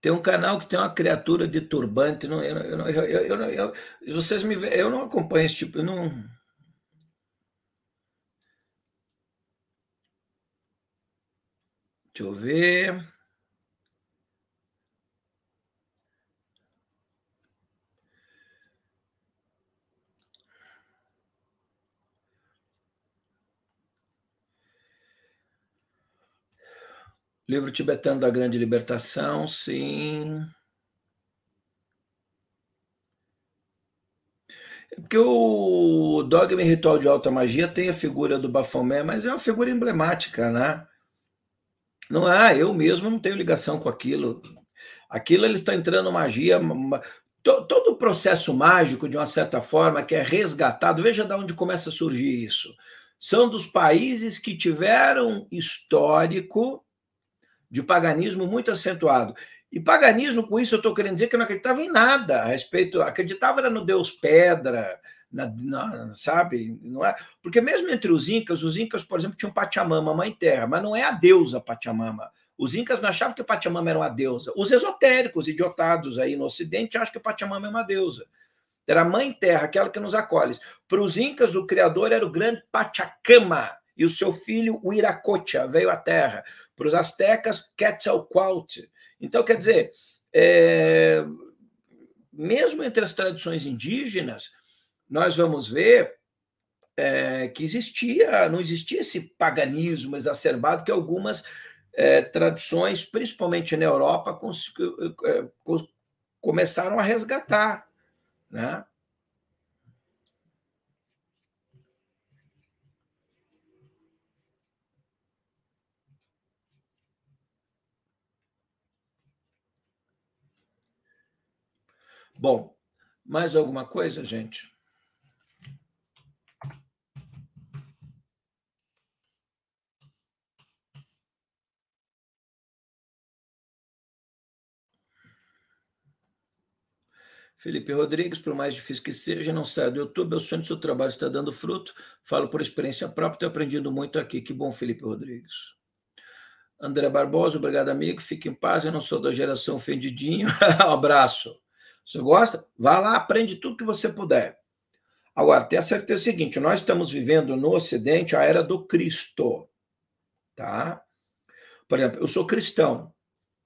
Tem um canal que tem uma criatura de turbante. Não, eu, não, eu, não, eu, eu, vocês me eu não acompanho esse tipo. Eu não, Deixa eu ver. Livro tibetano da Grande Libertação, sim. É porque o dogma e ritual de alta magia tem a figura do Bafomé, mas é uma figura emblemática, né? Não, é? Ah, eu mesmo não tenho ligação com aquilo. Aquilo ele está entrando magia. Todo o processo mágico, de uma certa forma, que é resgatado, veja de onde começa a surgir isso. São dos países que tiveram histórico de paganismo muito acentuado. E paganismo, com isso, eu estou querendo dizer que eu não acreditava em nada a respeito. Acreditava era no Deus Pedra, na, na, sabe? Não é? Porque mesmo entre os incas, os incas, por exemplo, tinham Pachamama, Mãe Terra, mas não é a deusa Pachamama. Os incas não achavam que Pachamama era uma deusa. Os esotéricos, idiotados aí no Ocidente, acham que Pachamama é uma deusa. Era a Mãe Terra, aquela que nos acolhe. Para os incas, o criador era o grande Pachacama, e o seu filho, o Iracocha, veio à Terra. Para os astecas, Quetzalcoatl. Então, quer dizer, é, mesmo entre as tradições indígenas, nós vamos ver é, que existia, não existia esse paganismo exacerbado que algumas é, tradições, principalmente na Europa, cons, é, cons, começaram a resgatar, né? Bom, mais alguma coisa, gente? Felipe Rodrigues, por mais difícil que seja, não saia do YouTube. Eu sonho que seu trabalho está dando fruto. Falo por experiência própria, tenho aprendido muito aqui. Que bom, Felipe Rodrigues. André Barbosa, obrigado, amigo. Fique em paz. Eu não sou da geração ofendidinho. abraço. Você gosta? Vá lá, aprende tudo que você puder. Agora, tenha certeza do seguinte: nós estamos vivendo no Ocidente a era do Cristo. Tá? Por exemplo, eu sou cristão.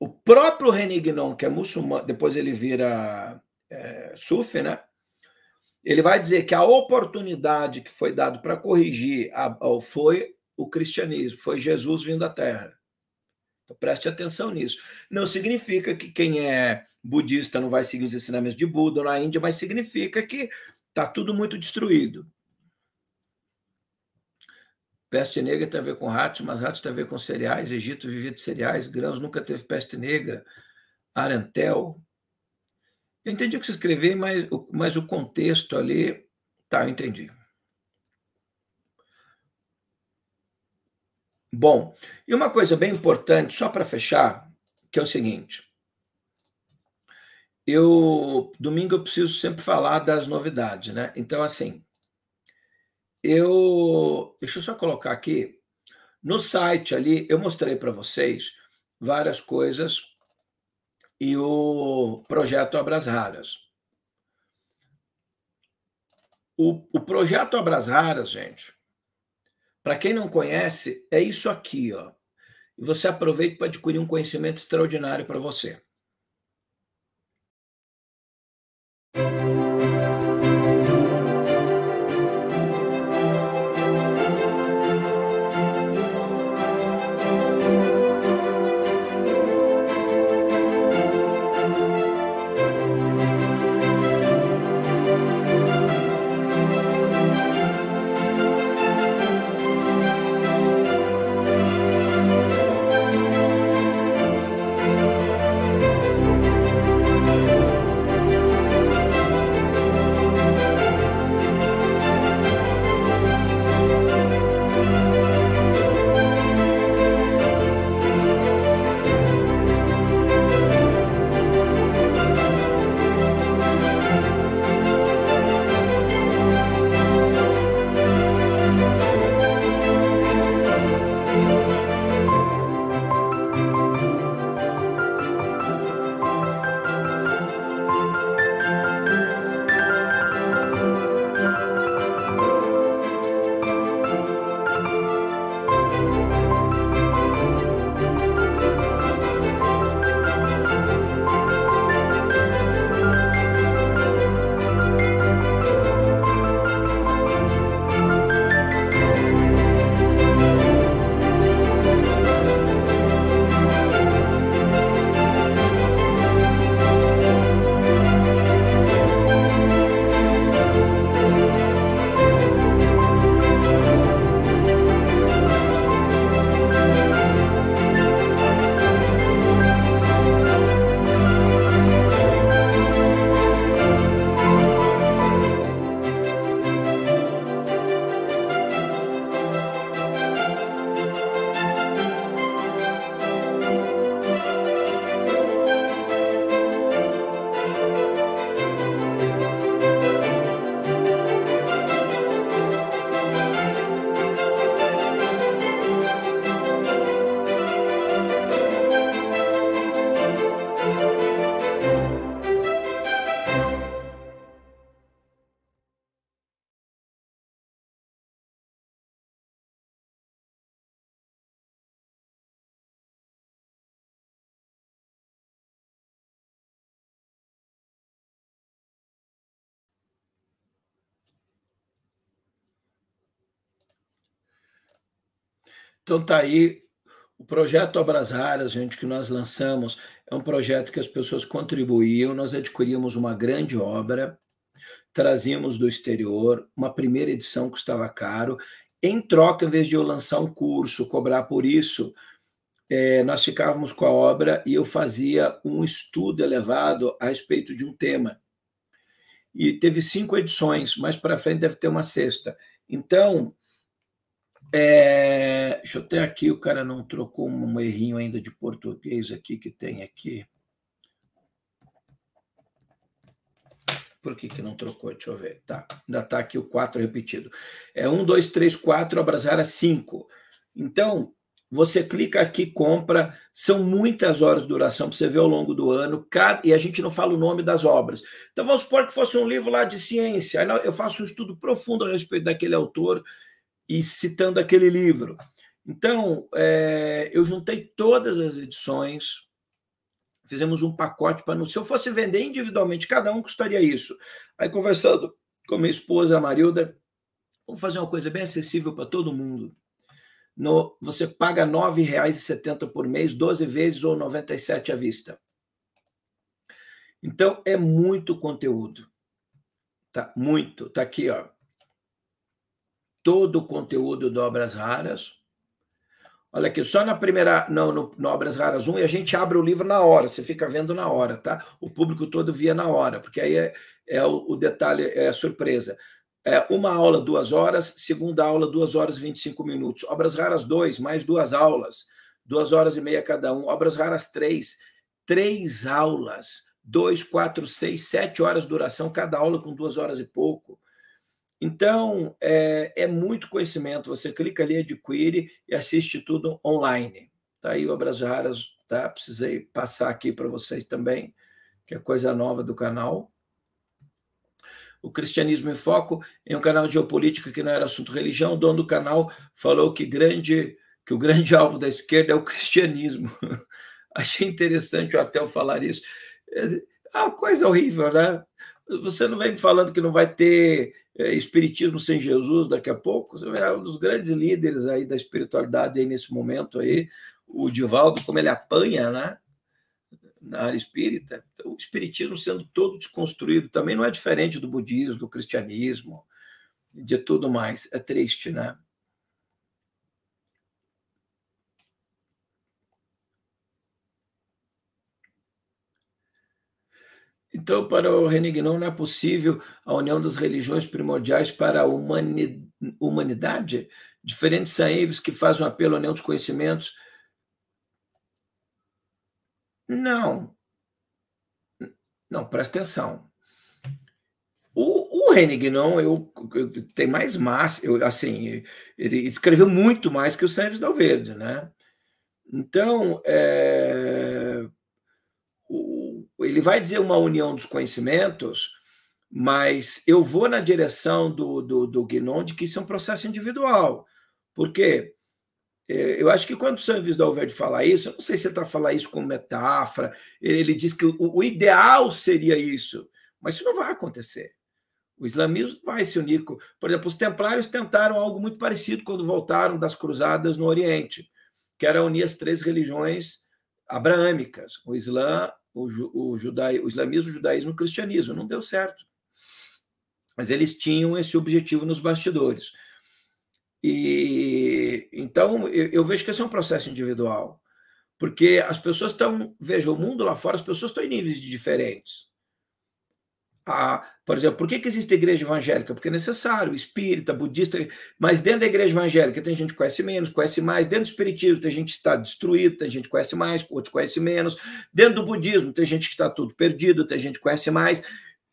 O próprio Renignon, que é muçulmano, depois ele vira é, sufi, né? Ele vai dizer que a oportunidade que foi dada para corrigir a, a, foi o cristianismo, foi Jesus vindo à Terra. Então preste atenção nisso. Não significa que quem é budista não vai seguir os ensinamentos de Buda na Índia, mas significa que está tudo muito destruído. Peste negra tem a ver com ratos, mas ratos tem a ver com cereais. Egito vivia de cereais, grãos, nunca teve peste negra. Arantel. Eu entendi o que você escreveu, mas, mas o contexto ali. Tá, eu entendi. Bom, e uma coisa bem importante, só para fechar, que é o seguinte. Eu, domingo eu preciso sempre falar das novidades, né? Então, assim, eu, deixa eu só colocar aqui, no site ali, eu mostrei para vocês várias coisas e o projeto Obras Raras. O, o projeto Obras Raras, gente, para quem não conhece, é isso aqui, ó. E você aproveita para adquirir um conhecimento extraordinário para você. Então tá aí o projeto Obras Raras, gente, que nós lançamos, é um projeto que as pessoas contribuíam, nós adquiríamos uma grande obra, trazíamos do exterior, uma primeira edição custava caro, em troca, em vez de eu lançar um curso, cobrar por isso, é, nós ficávamos com a obra e eu fazia um estudo elevado a respeito de um tema. E teve cinco edições, mais para frente deve ter uma sexta. Então, é, deixa eu até aqui, o cara não trocou um errinho ainda de português aqui que tem aqui. Por que, que não trocou? Deixa eu ver. Tá, ainda está aqui o 4 repetido. É 1, 2, 3, 4, Abrasara 5. Então, você clica aqui, compra. São muitas horas de duração para você ver ao longo do ano. Cada... E a gente não fala o nome das obras. Então, vamos supor que fosse um livro lá de ciência. Eu faço um estudo profundo a respeito daquele autor e citando aquele livro. Então, é, eu juntei todas as edições, fizemos um pacote para não. Se eu fosse vender individualmente, cada um custaria isso. Aí, conversando com minha esposa, a Marilda, vamos fazer uma coisa bem acessível para todo mundo. No, você paga R$ 9,70 por mês, 12 vezes ou 97 à vista. Então, é muito conteúdo. Tá? Muito. Tá aqui, ó todo o conteúdo do Obras Raras. Olha aqui, só na primeira, não, no, no Obras Raras 1, e a gente abre o livro na hora, você fica vendo na hora, tá? O público todo via na hora, porque aí é, é o, o, detalhe, é a surpresa. É uma aula, duas horas, segunda aula, duas horas e 25 minutos. Obras Raras 2, mais duas aulas, duas horas e meia cada um. Obras Raras 3, três aulas, dois, quatro, seis, sete horas de duração, cada aula com duas horas e pouco. Então, é, é muito conhecimento. Você clica ali, adquire e assiste tudo online. Tá aí Obras Raras, tá? Precisei passar aqui para vocês também, que é coisa nova do canal. O Cristianismo em Foco, em é um canal de geopolítica que não era assunto religião, o dono do canal falou que grande que o grande alvo da esquerda é o cristianismo. Achei interessante o Atel falar isso. É, é uma coisa horrível, né? Você não vem me falando que não vai ter é, espiritismo sem Jesus daqui a pouco? Você vai é um dos grandes líderes aí da espiritualidade aí nesse momento aí, o Divaldo, como ele apanha, né? Na área espírita, então, o espiritismo sendo todo desconstruído também não é diferente do budismo, do cristianismo, de tudo mais. É triste, né? Então, para o Renignon, não é possível a união das religiões primordiais para a humanidade? Diferentes saíves que fazem um apelo à união dos conhecimentos. Não. Não, presta atenção. O, o Renignon, eu, eu, tem mais massa, eu, assim, ele escreveu muito mais que o Sérgio Dalverde, né? Então, é ele vai dizer uma união dos conhecimentos, mas eu vou na direção do, do, do Guinon de que isso é um processo individual. Porque é, eu acho que quando o Sam Visdalverde fala isso, eu não sei se ele está falando isso como metáfora, ele diz que o, o ideal seria isso, mas isso não vai acontecer. O islamismo vai se unir. Com, por exemplo, os templários tentaram algo muito parecido quando voltaram das cruzadas no Oriente, que era unir as três religiões abraâmicas, o Islã, o, o, o islamismo, o judaísmo e o cristianismo. Não deu certo. Mas eles tinham esse objetivo nos bastidores. E então eu, eu vejo que esse é um processo individual, porque as pessoas estão, veja, o mundo lá fora, as pessoas estão em níveis diferentes. A, por exemplo, por que, que existe igreja evangélica? Porque é necessário, espírita, budista, mas dentro da igreja evangélica tem gente que conhece menos, conhece mais, dentro do espiritismo tem gente que está destruído, tem gente que conhece mais, outros conhece menos, dentro do budismo tem gente que está tudo perdido, tem gente que conhece mais.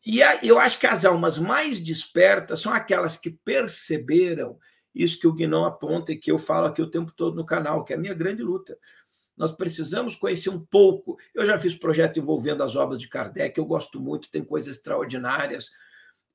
E eu acho que as almas mais despertas são aquelas que perceberam isso que o Guinão aponta e que eu falo aqui o tempo todo no canal, que é a minha grande luta. Nós precisamos conhecer um pouco. Eu já fiz projeto envolvendo as obras de Kardec, eu gosto muito, tem coisas extraordinárias.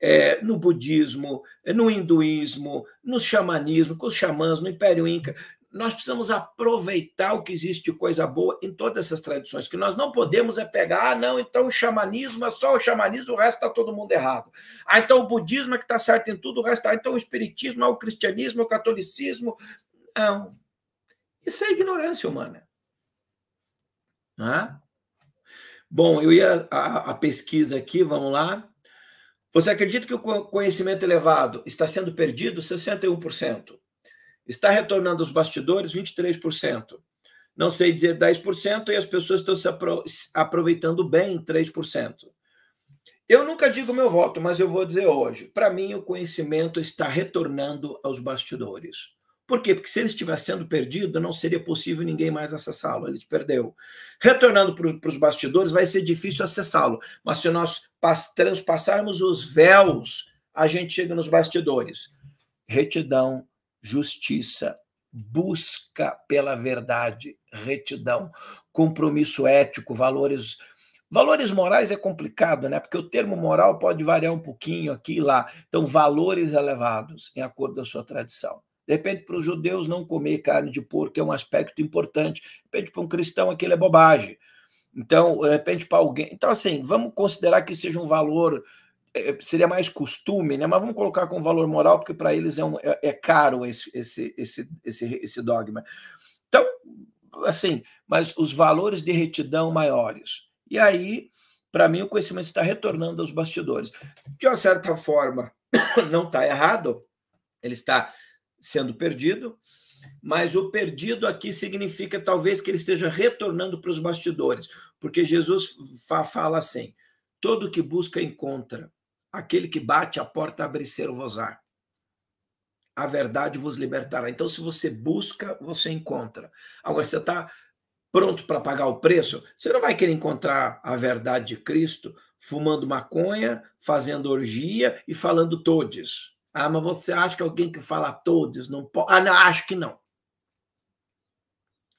É, no budismo, é, no hinduísmo, no xamanismo, com os xamãs, no Império Inca. Nós precisamos aproveitar o que existe de coisa boa em todas essas tradições, que nós não podemos é pegar, ah, não, então o xamanismo é só o xamanismo, o resto está todo mundo errado. Ah, então o budismo é que está certo em tudo, o resto está. Ah, então o espiritismo, ah, o cristianismo, o catolicismo. Não. Isso é ignorância humana. Né? Bom, eu ia a, a pesquisa aqui, vamos lá. Você acredita que o conhecimento elevado está sendo perdido? 61%. Está retornando aos bastidores? 23%. Não sei dizer 10%, e as pessoas estão se apro aproveitando bem 3%. Eu nunca digo meu voto, mas eu vou dizer hoje. Para mim, o conhecimento está retornando aos bastidores. Por quê? Porque se ele estivesse sendo perdido, não seria possível ninguém mais acessá-lo. Ele te perdeu. Retornando para os bastidores, vai ser difícil acessá-lo. Mas se nós transpassarmos os véus, a gente chega nos bastidores. Retidão, justiça, busca pela verdade, retidão, compromisso ético, valores. Valores morais é complicado, né? Porque o termo moral pode variar um pouquinho aqui e lá. Então, valores elevados, em acordo com a sua tradição. De repente, para os judeus, não comer carne de porco é um aspecto importante. De repente, para um cristão, aquilo é bobagem. Então, de repente, para alguém. Então, assim, vamos considerar que seja um valor. É, é, seria mais costume, né? Mas vamos colocar com valor moral, porque para eles é, um, é, é caro esse, esse, esse, esse, esse dogma. Então, assim, mas os valores de retidão maiores. E aí, para mim, o conhecimento está retornando aos bastidores. De uma certa forma, não está errado, ele está sendo perdido, mas o perdido aqui significa talvez que ele esteja retornando para os bastidores, porque Jesus fala assim: todo que busca encontra, aquele que bate a porta abre se vos á A verdade vos libertará. Então, se você busca, você encontra. Agora, você está pronto para pagar o preço, você não vai querer encontrar a verdade de Cristo fumando maconha, fazendo orgia e falando todes. Ah, mas você acha que alguém que fala todos não pode. Ah, não, acho que não.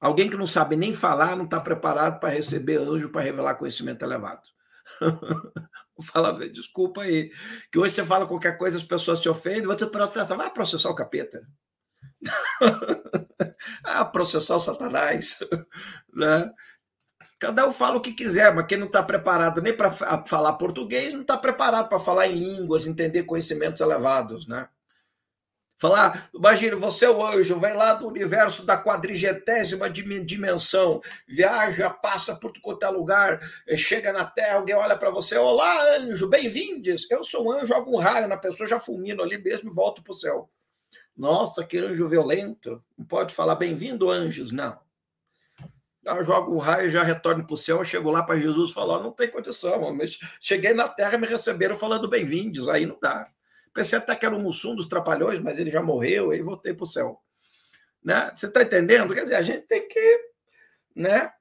Alguém que não sabe nem falar não está preparado para receber anjo para revelar conhecimento elevado. fala, desculpa aí. Que hoje você fala qualquer coisa, as pessoas se ofendem, você processa, vai processar o capeta. ah, processar o Satanás. né? Cada um fala o que quiser, mas quem não está preparado nem para falar português, não está preparado para falar em línguas, entender conhecimentos elevados, né? Falar, imagina, você é o anjo, vai lá do universo da quadrigetésima dimensão, viaja, passa por qualquer lugar, eh, chega na Terra, alguém olha para você, olá anjo, bem-vindes, eu sou um anjo, algum raio na pessoa, já fulmino ali mesmo e volto para o céu. Nossa, que anjo violento, não pode falar bem-vindo anjos, não já ah, jogo o raio, já retorno para o céu, eu chego lá para Jesus falo, não tem condição, mas cheguei na terra me receberam falando bem-vindos, aí não dá. Pensei até que era o um Mussum dos Trapalhões, mas ele já morreu, aí voltei para o céu. Né? Você está entendendo? Quer dizer, a gente tem que. Né?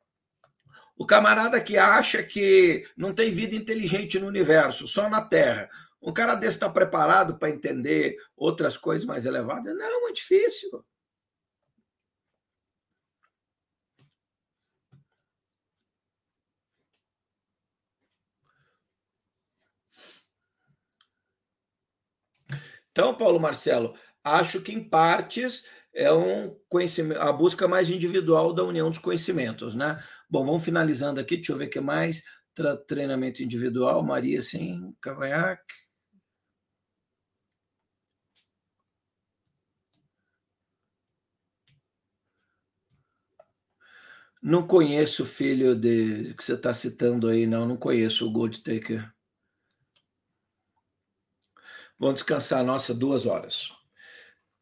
O camarada que acha que não tem vida inteligente no universo, só na Terra. Um cara desse está preparado para entender outras coisas mais elevadas? Não, é difícil. Então, Paulo Marcelo, acho que em partes é um conhecimento, a busca mais individual da união dos conhecimentos, né? Bom, vamos finalizando aqui, deixa eu ver o que mais. treinamento individual, Maria sim, cavanhaque. Não conheço o filho de que você está citando aí, não. Não conheço o Goldtaker. Taker. Vamos descansar a nossa duas horas.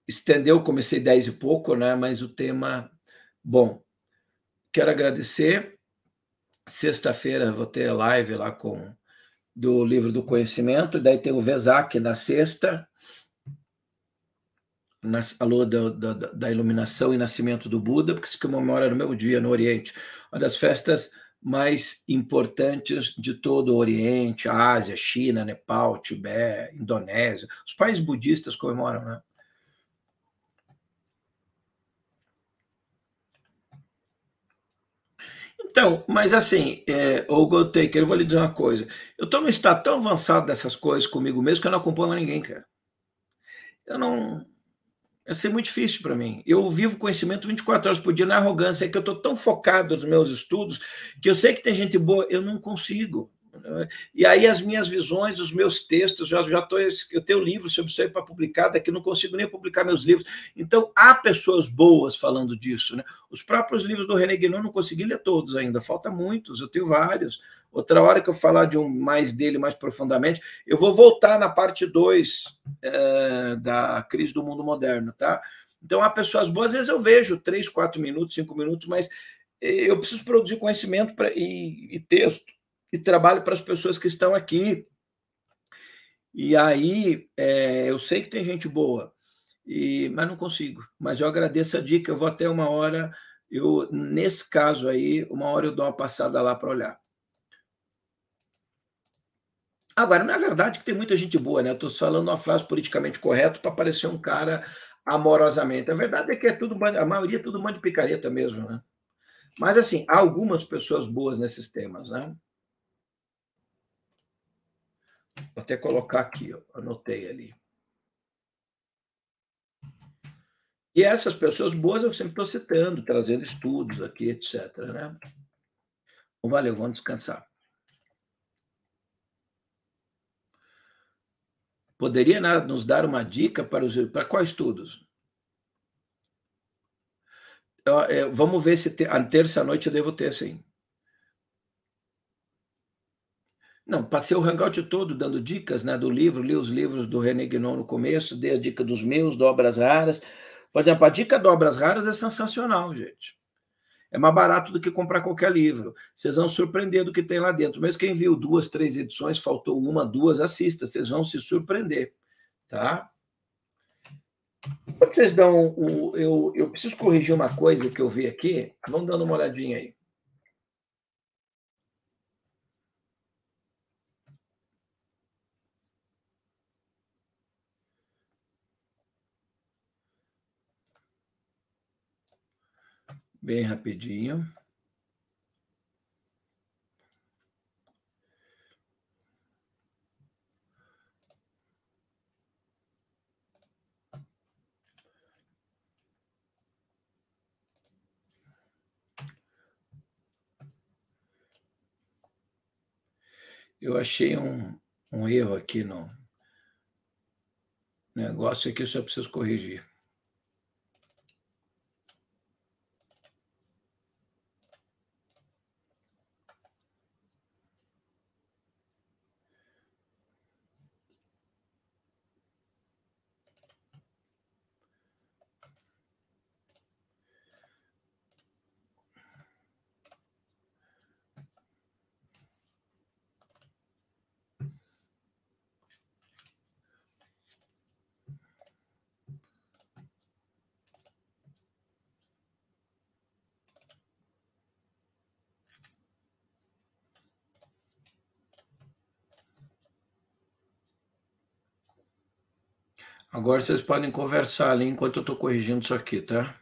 Estendeu, comecei dez e pouco, né? Mas o tema, bom, quero agradecer. Sexta-feira vou ter live lá com do livro do conhecimento, e daí tem o Vesak na sexta, na, a lua da, da, da, iluminação e nascimento do Buda, porque se comemora no meu dia no Oriente, uma das festas mais importantes de todo o Oriente, Ásia, China, Nepal, Tibete, Indonésia. Os países budistas comemoram, né? Então, mas assim, é, o Goldtaker, eu vou lhe dizer uma coisa. Eu estou num estado tão avançado dessas coisas comigo mesmo que eu não acompanho ninguém, cara. Eu não, Ia ser muito difícil para mim. Eu vivo conhecimento 24 horas por dia na é arrogância, é que eu estou tão focado nos meus estudos, que eu sei que tem gente boa, eu não consigo. E aí as minhas visões, os meus textos, já já tô, eu tenho livros sobre isso aí para publicar, daqui não consigo nem publicar meus livros. Então há pessoas boas falando disso, né? Os próprios livros do René Guénon não consegui ler todos ainda, falta muitos, eu tenho vários. Outra hora que eu falar de um mais dele mais profundamente, eu vou voltar na parte 2 é, eh, da crise do mundo moderno, tá? Então há pessoas boas, às vezes eu vejo três quatro minutos, cinco minutos, mas eh, eu preciso produzir conhecimento pra, e, e texto e trabalho para as pessoas que estão aqui. E aí, é, eu sei que tem gente boa, e, mas não consigo. Mas eu agradeço a dica, eu vou até uma hora, eu nesse caso aí, uma hora eu dou uma passada lá para olhar. Agora, na é verdade, que tem muita gente boa, né? Eu estou falando uma frase politicamente correta para parecer um cara amorosamente. A verdade é que é tudo, a maioria é tudo um monte de picareta mesmo, né? Mas, assim, há algumas pessoas boas nesses temas, né? Vou até colocar aqui, ó, anotei ali. E essas pessoas boas eu sempre estou citando, trazendo estudos aqui, etc. Né? Bom, então, valeu, vamos descansar. Poderia nos dar uma dica para os para quais estudos? É, vamos ver se a terça noite eu devo ter, sim. Não, passei o hangout todo dando dicas né, do livro, li os livros do René Guinon no começo, dei a dica dos meus, do Obras Raras. Por exemplo, a dica de Obras Raras é sensacional, gente. É mais barato do que comprar qualquer livro. Vocês vão surpreender do que tem lá dentro. Mesmo quem viu duas, três edições, faltou uma, duas, assista. Vocês vão se surpreender, tá? Quando vocês dão o, eu, eu preciso corrigir uma coisa que eu vi aqui. Vamos dando uma olhadinha aí. bem rapidinho. Eu achei um, um erro aqui no negócio aqui, só preciso corrigir. Agora vocês podem conversar ali enquanto eu estou corrigindo isso aqui, tá?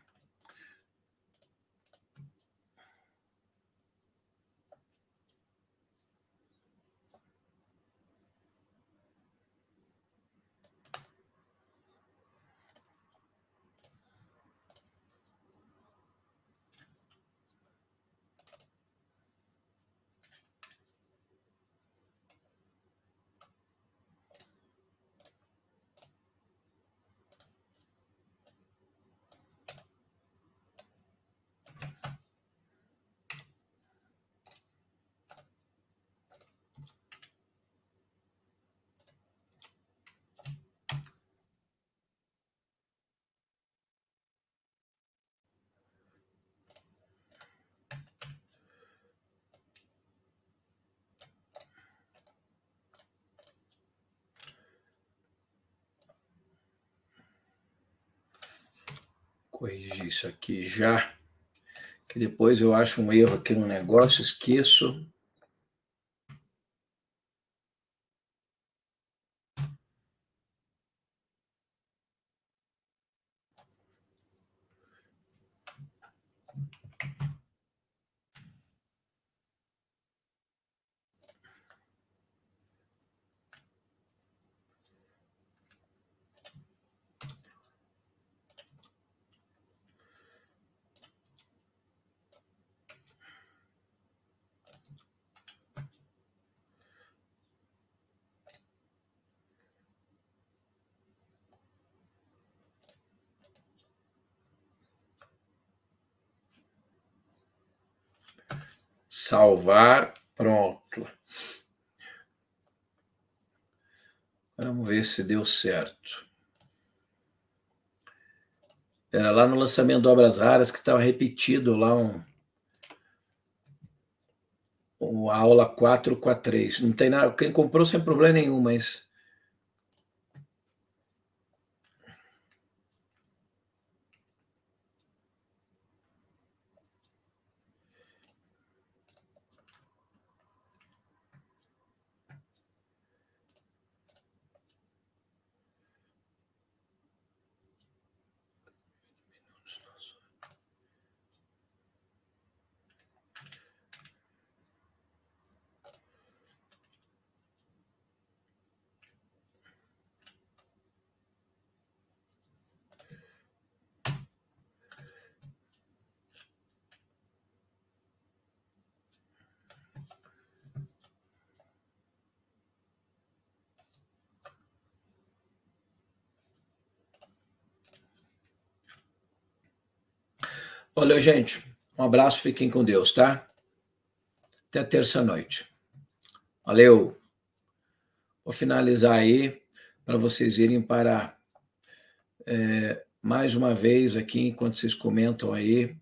depois eu acho um erro aqui no negócio, esqueço. se deu certo. Era lá no lançamento de obras raras que estava repetido lá um, a aula 4 com a 3. Não tem nada, quem comprou sem problema nenhum, mas Valeu, gente. Um abraço, fiquem com Deus, tá? Até terça-noite. Valeu. Vou finalizar aí para vocês irem para é, mais uma vez aqui, enquanto vocês comentam aí.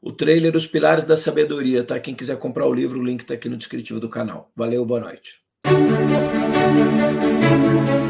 O trailer Os Pilares da Sabedoria, tá? Quem quiser comprar o livro, o link está aqui no descritivo do canal. Valeu, boa noite. Thank you.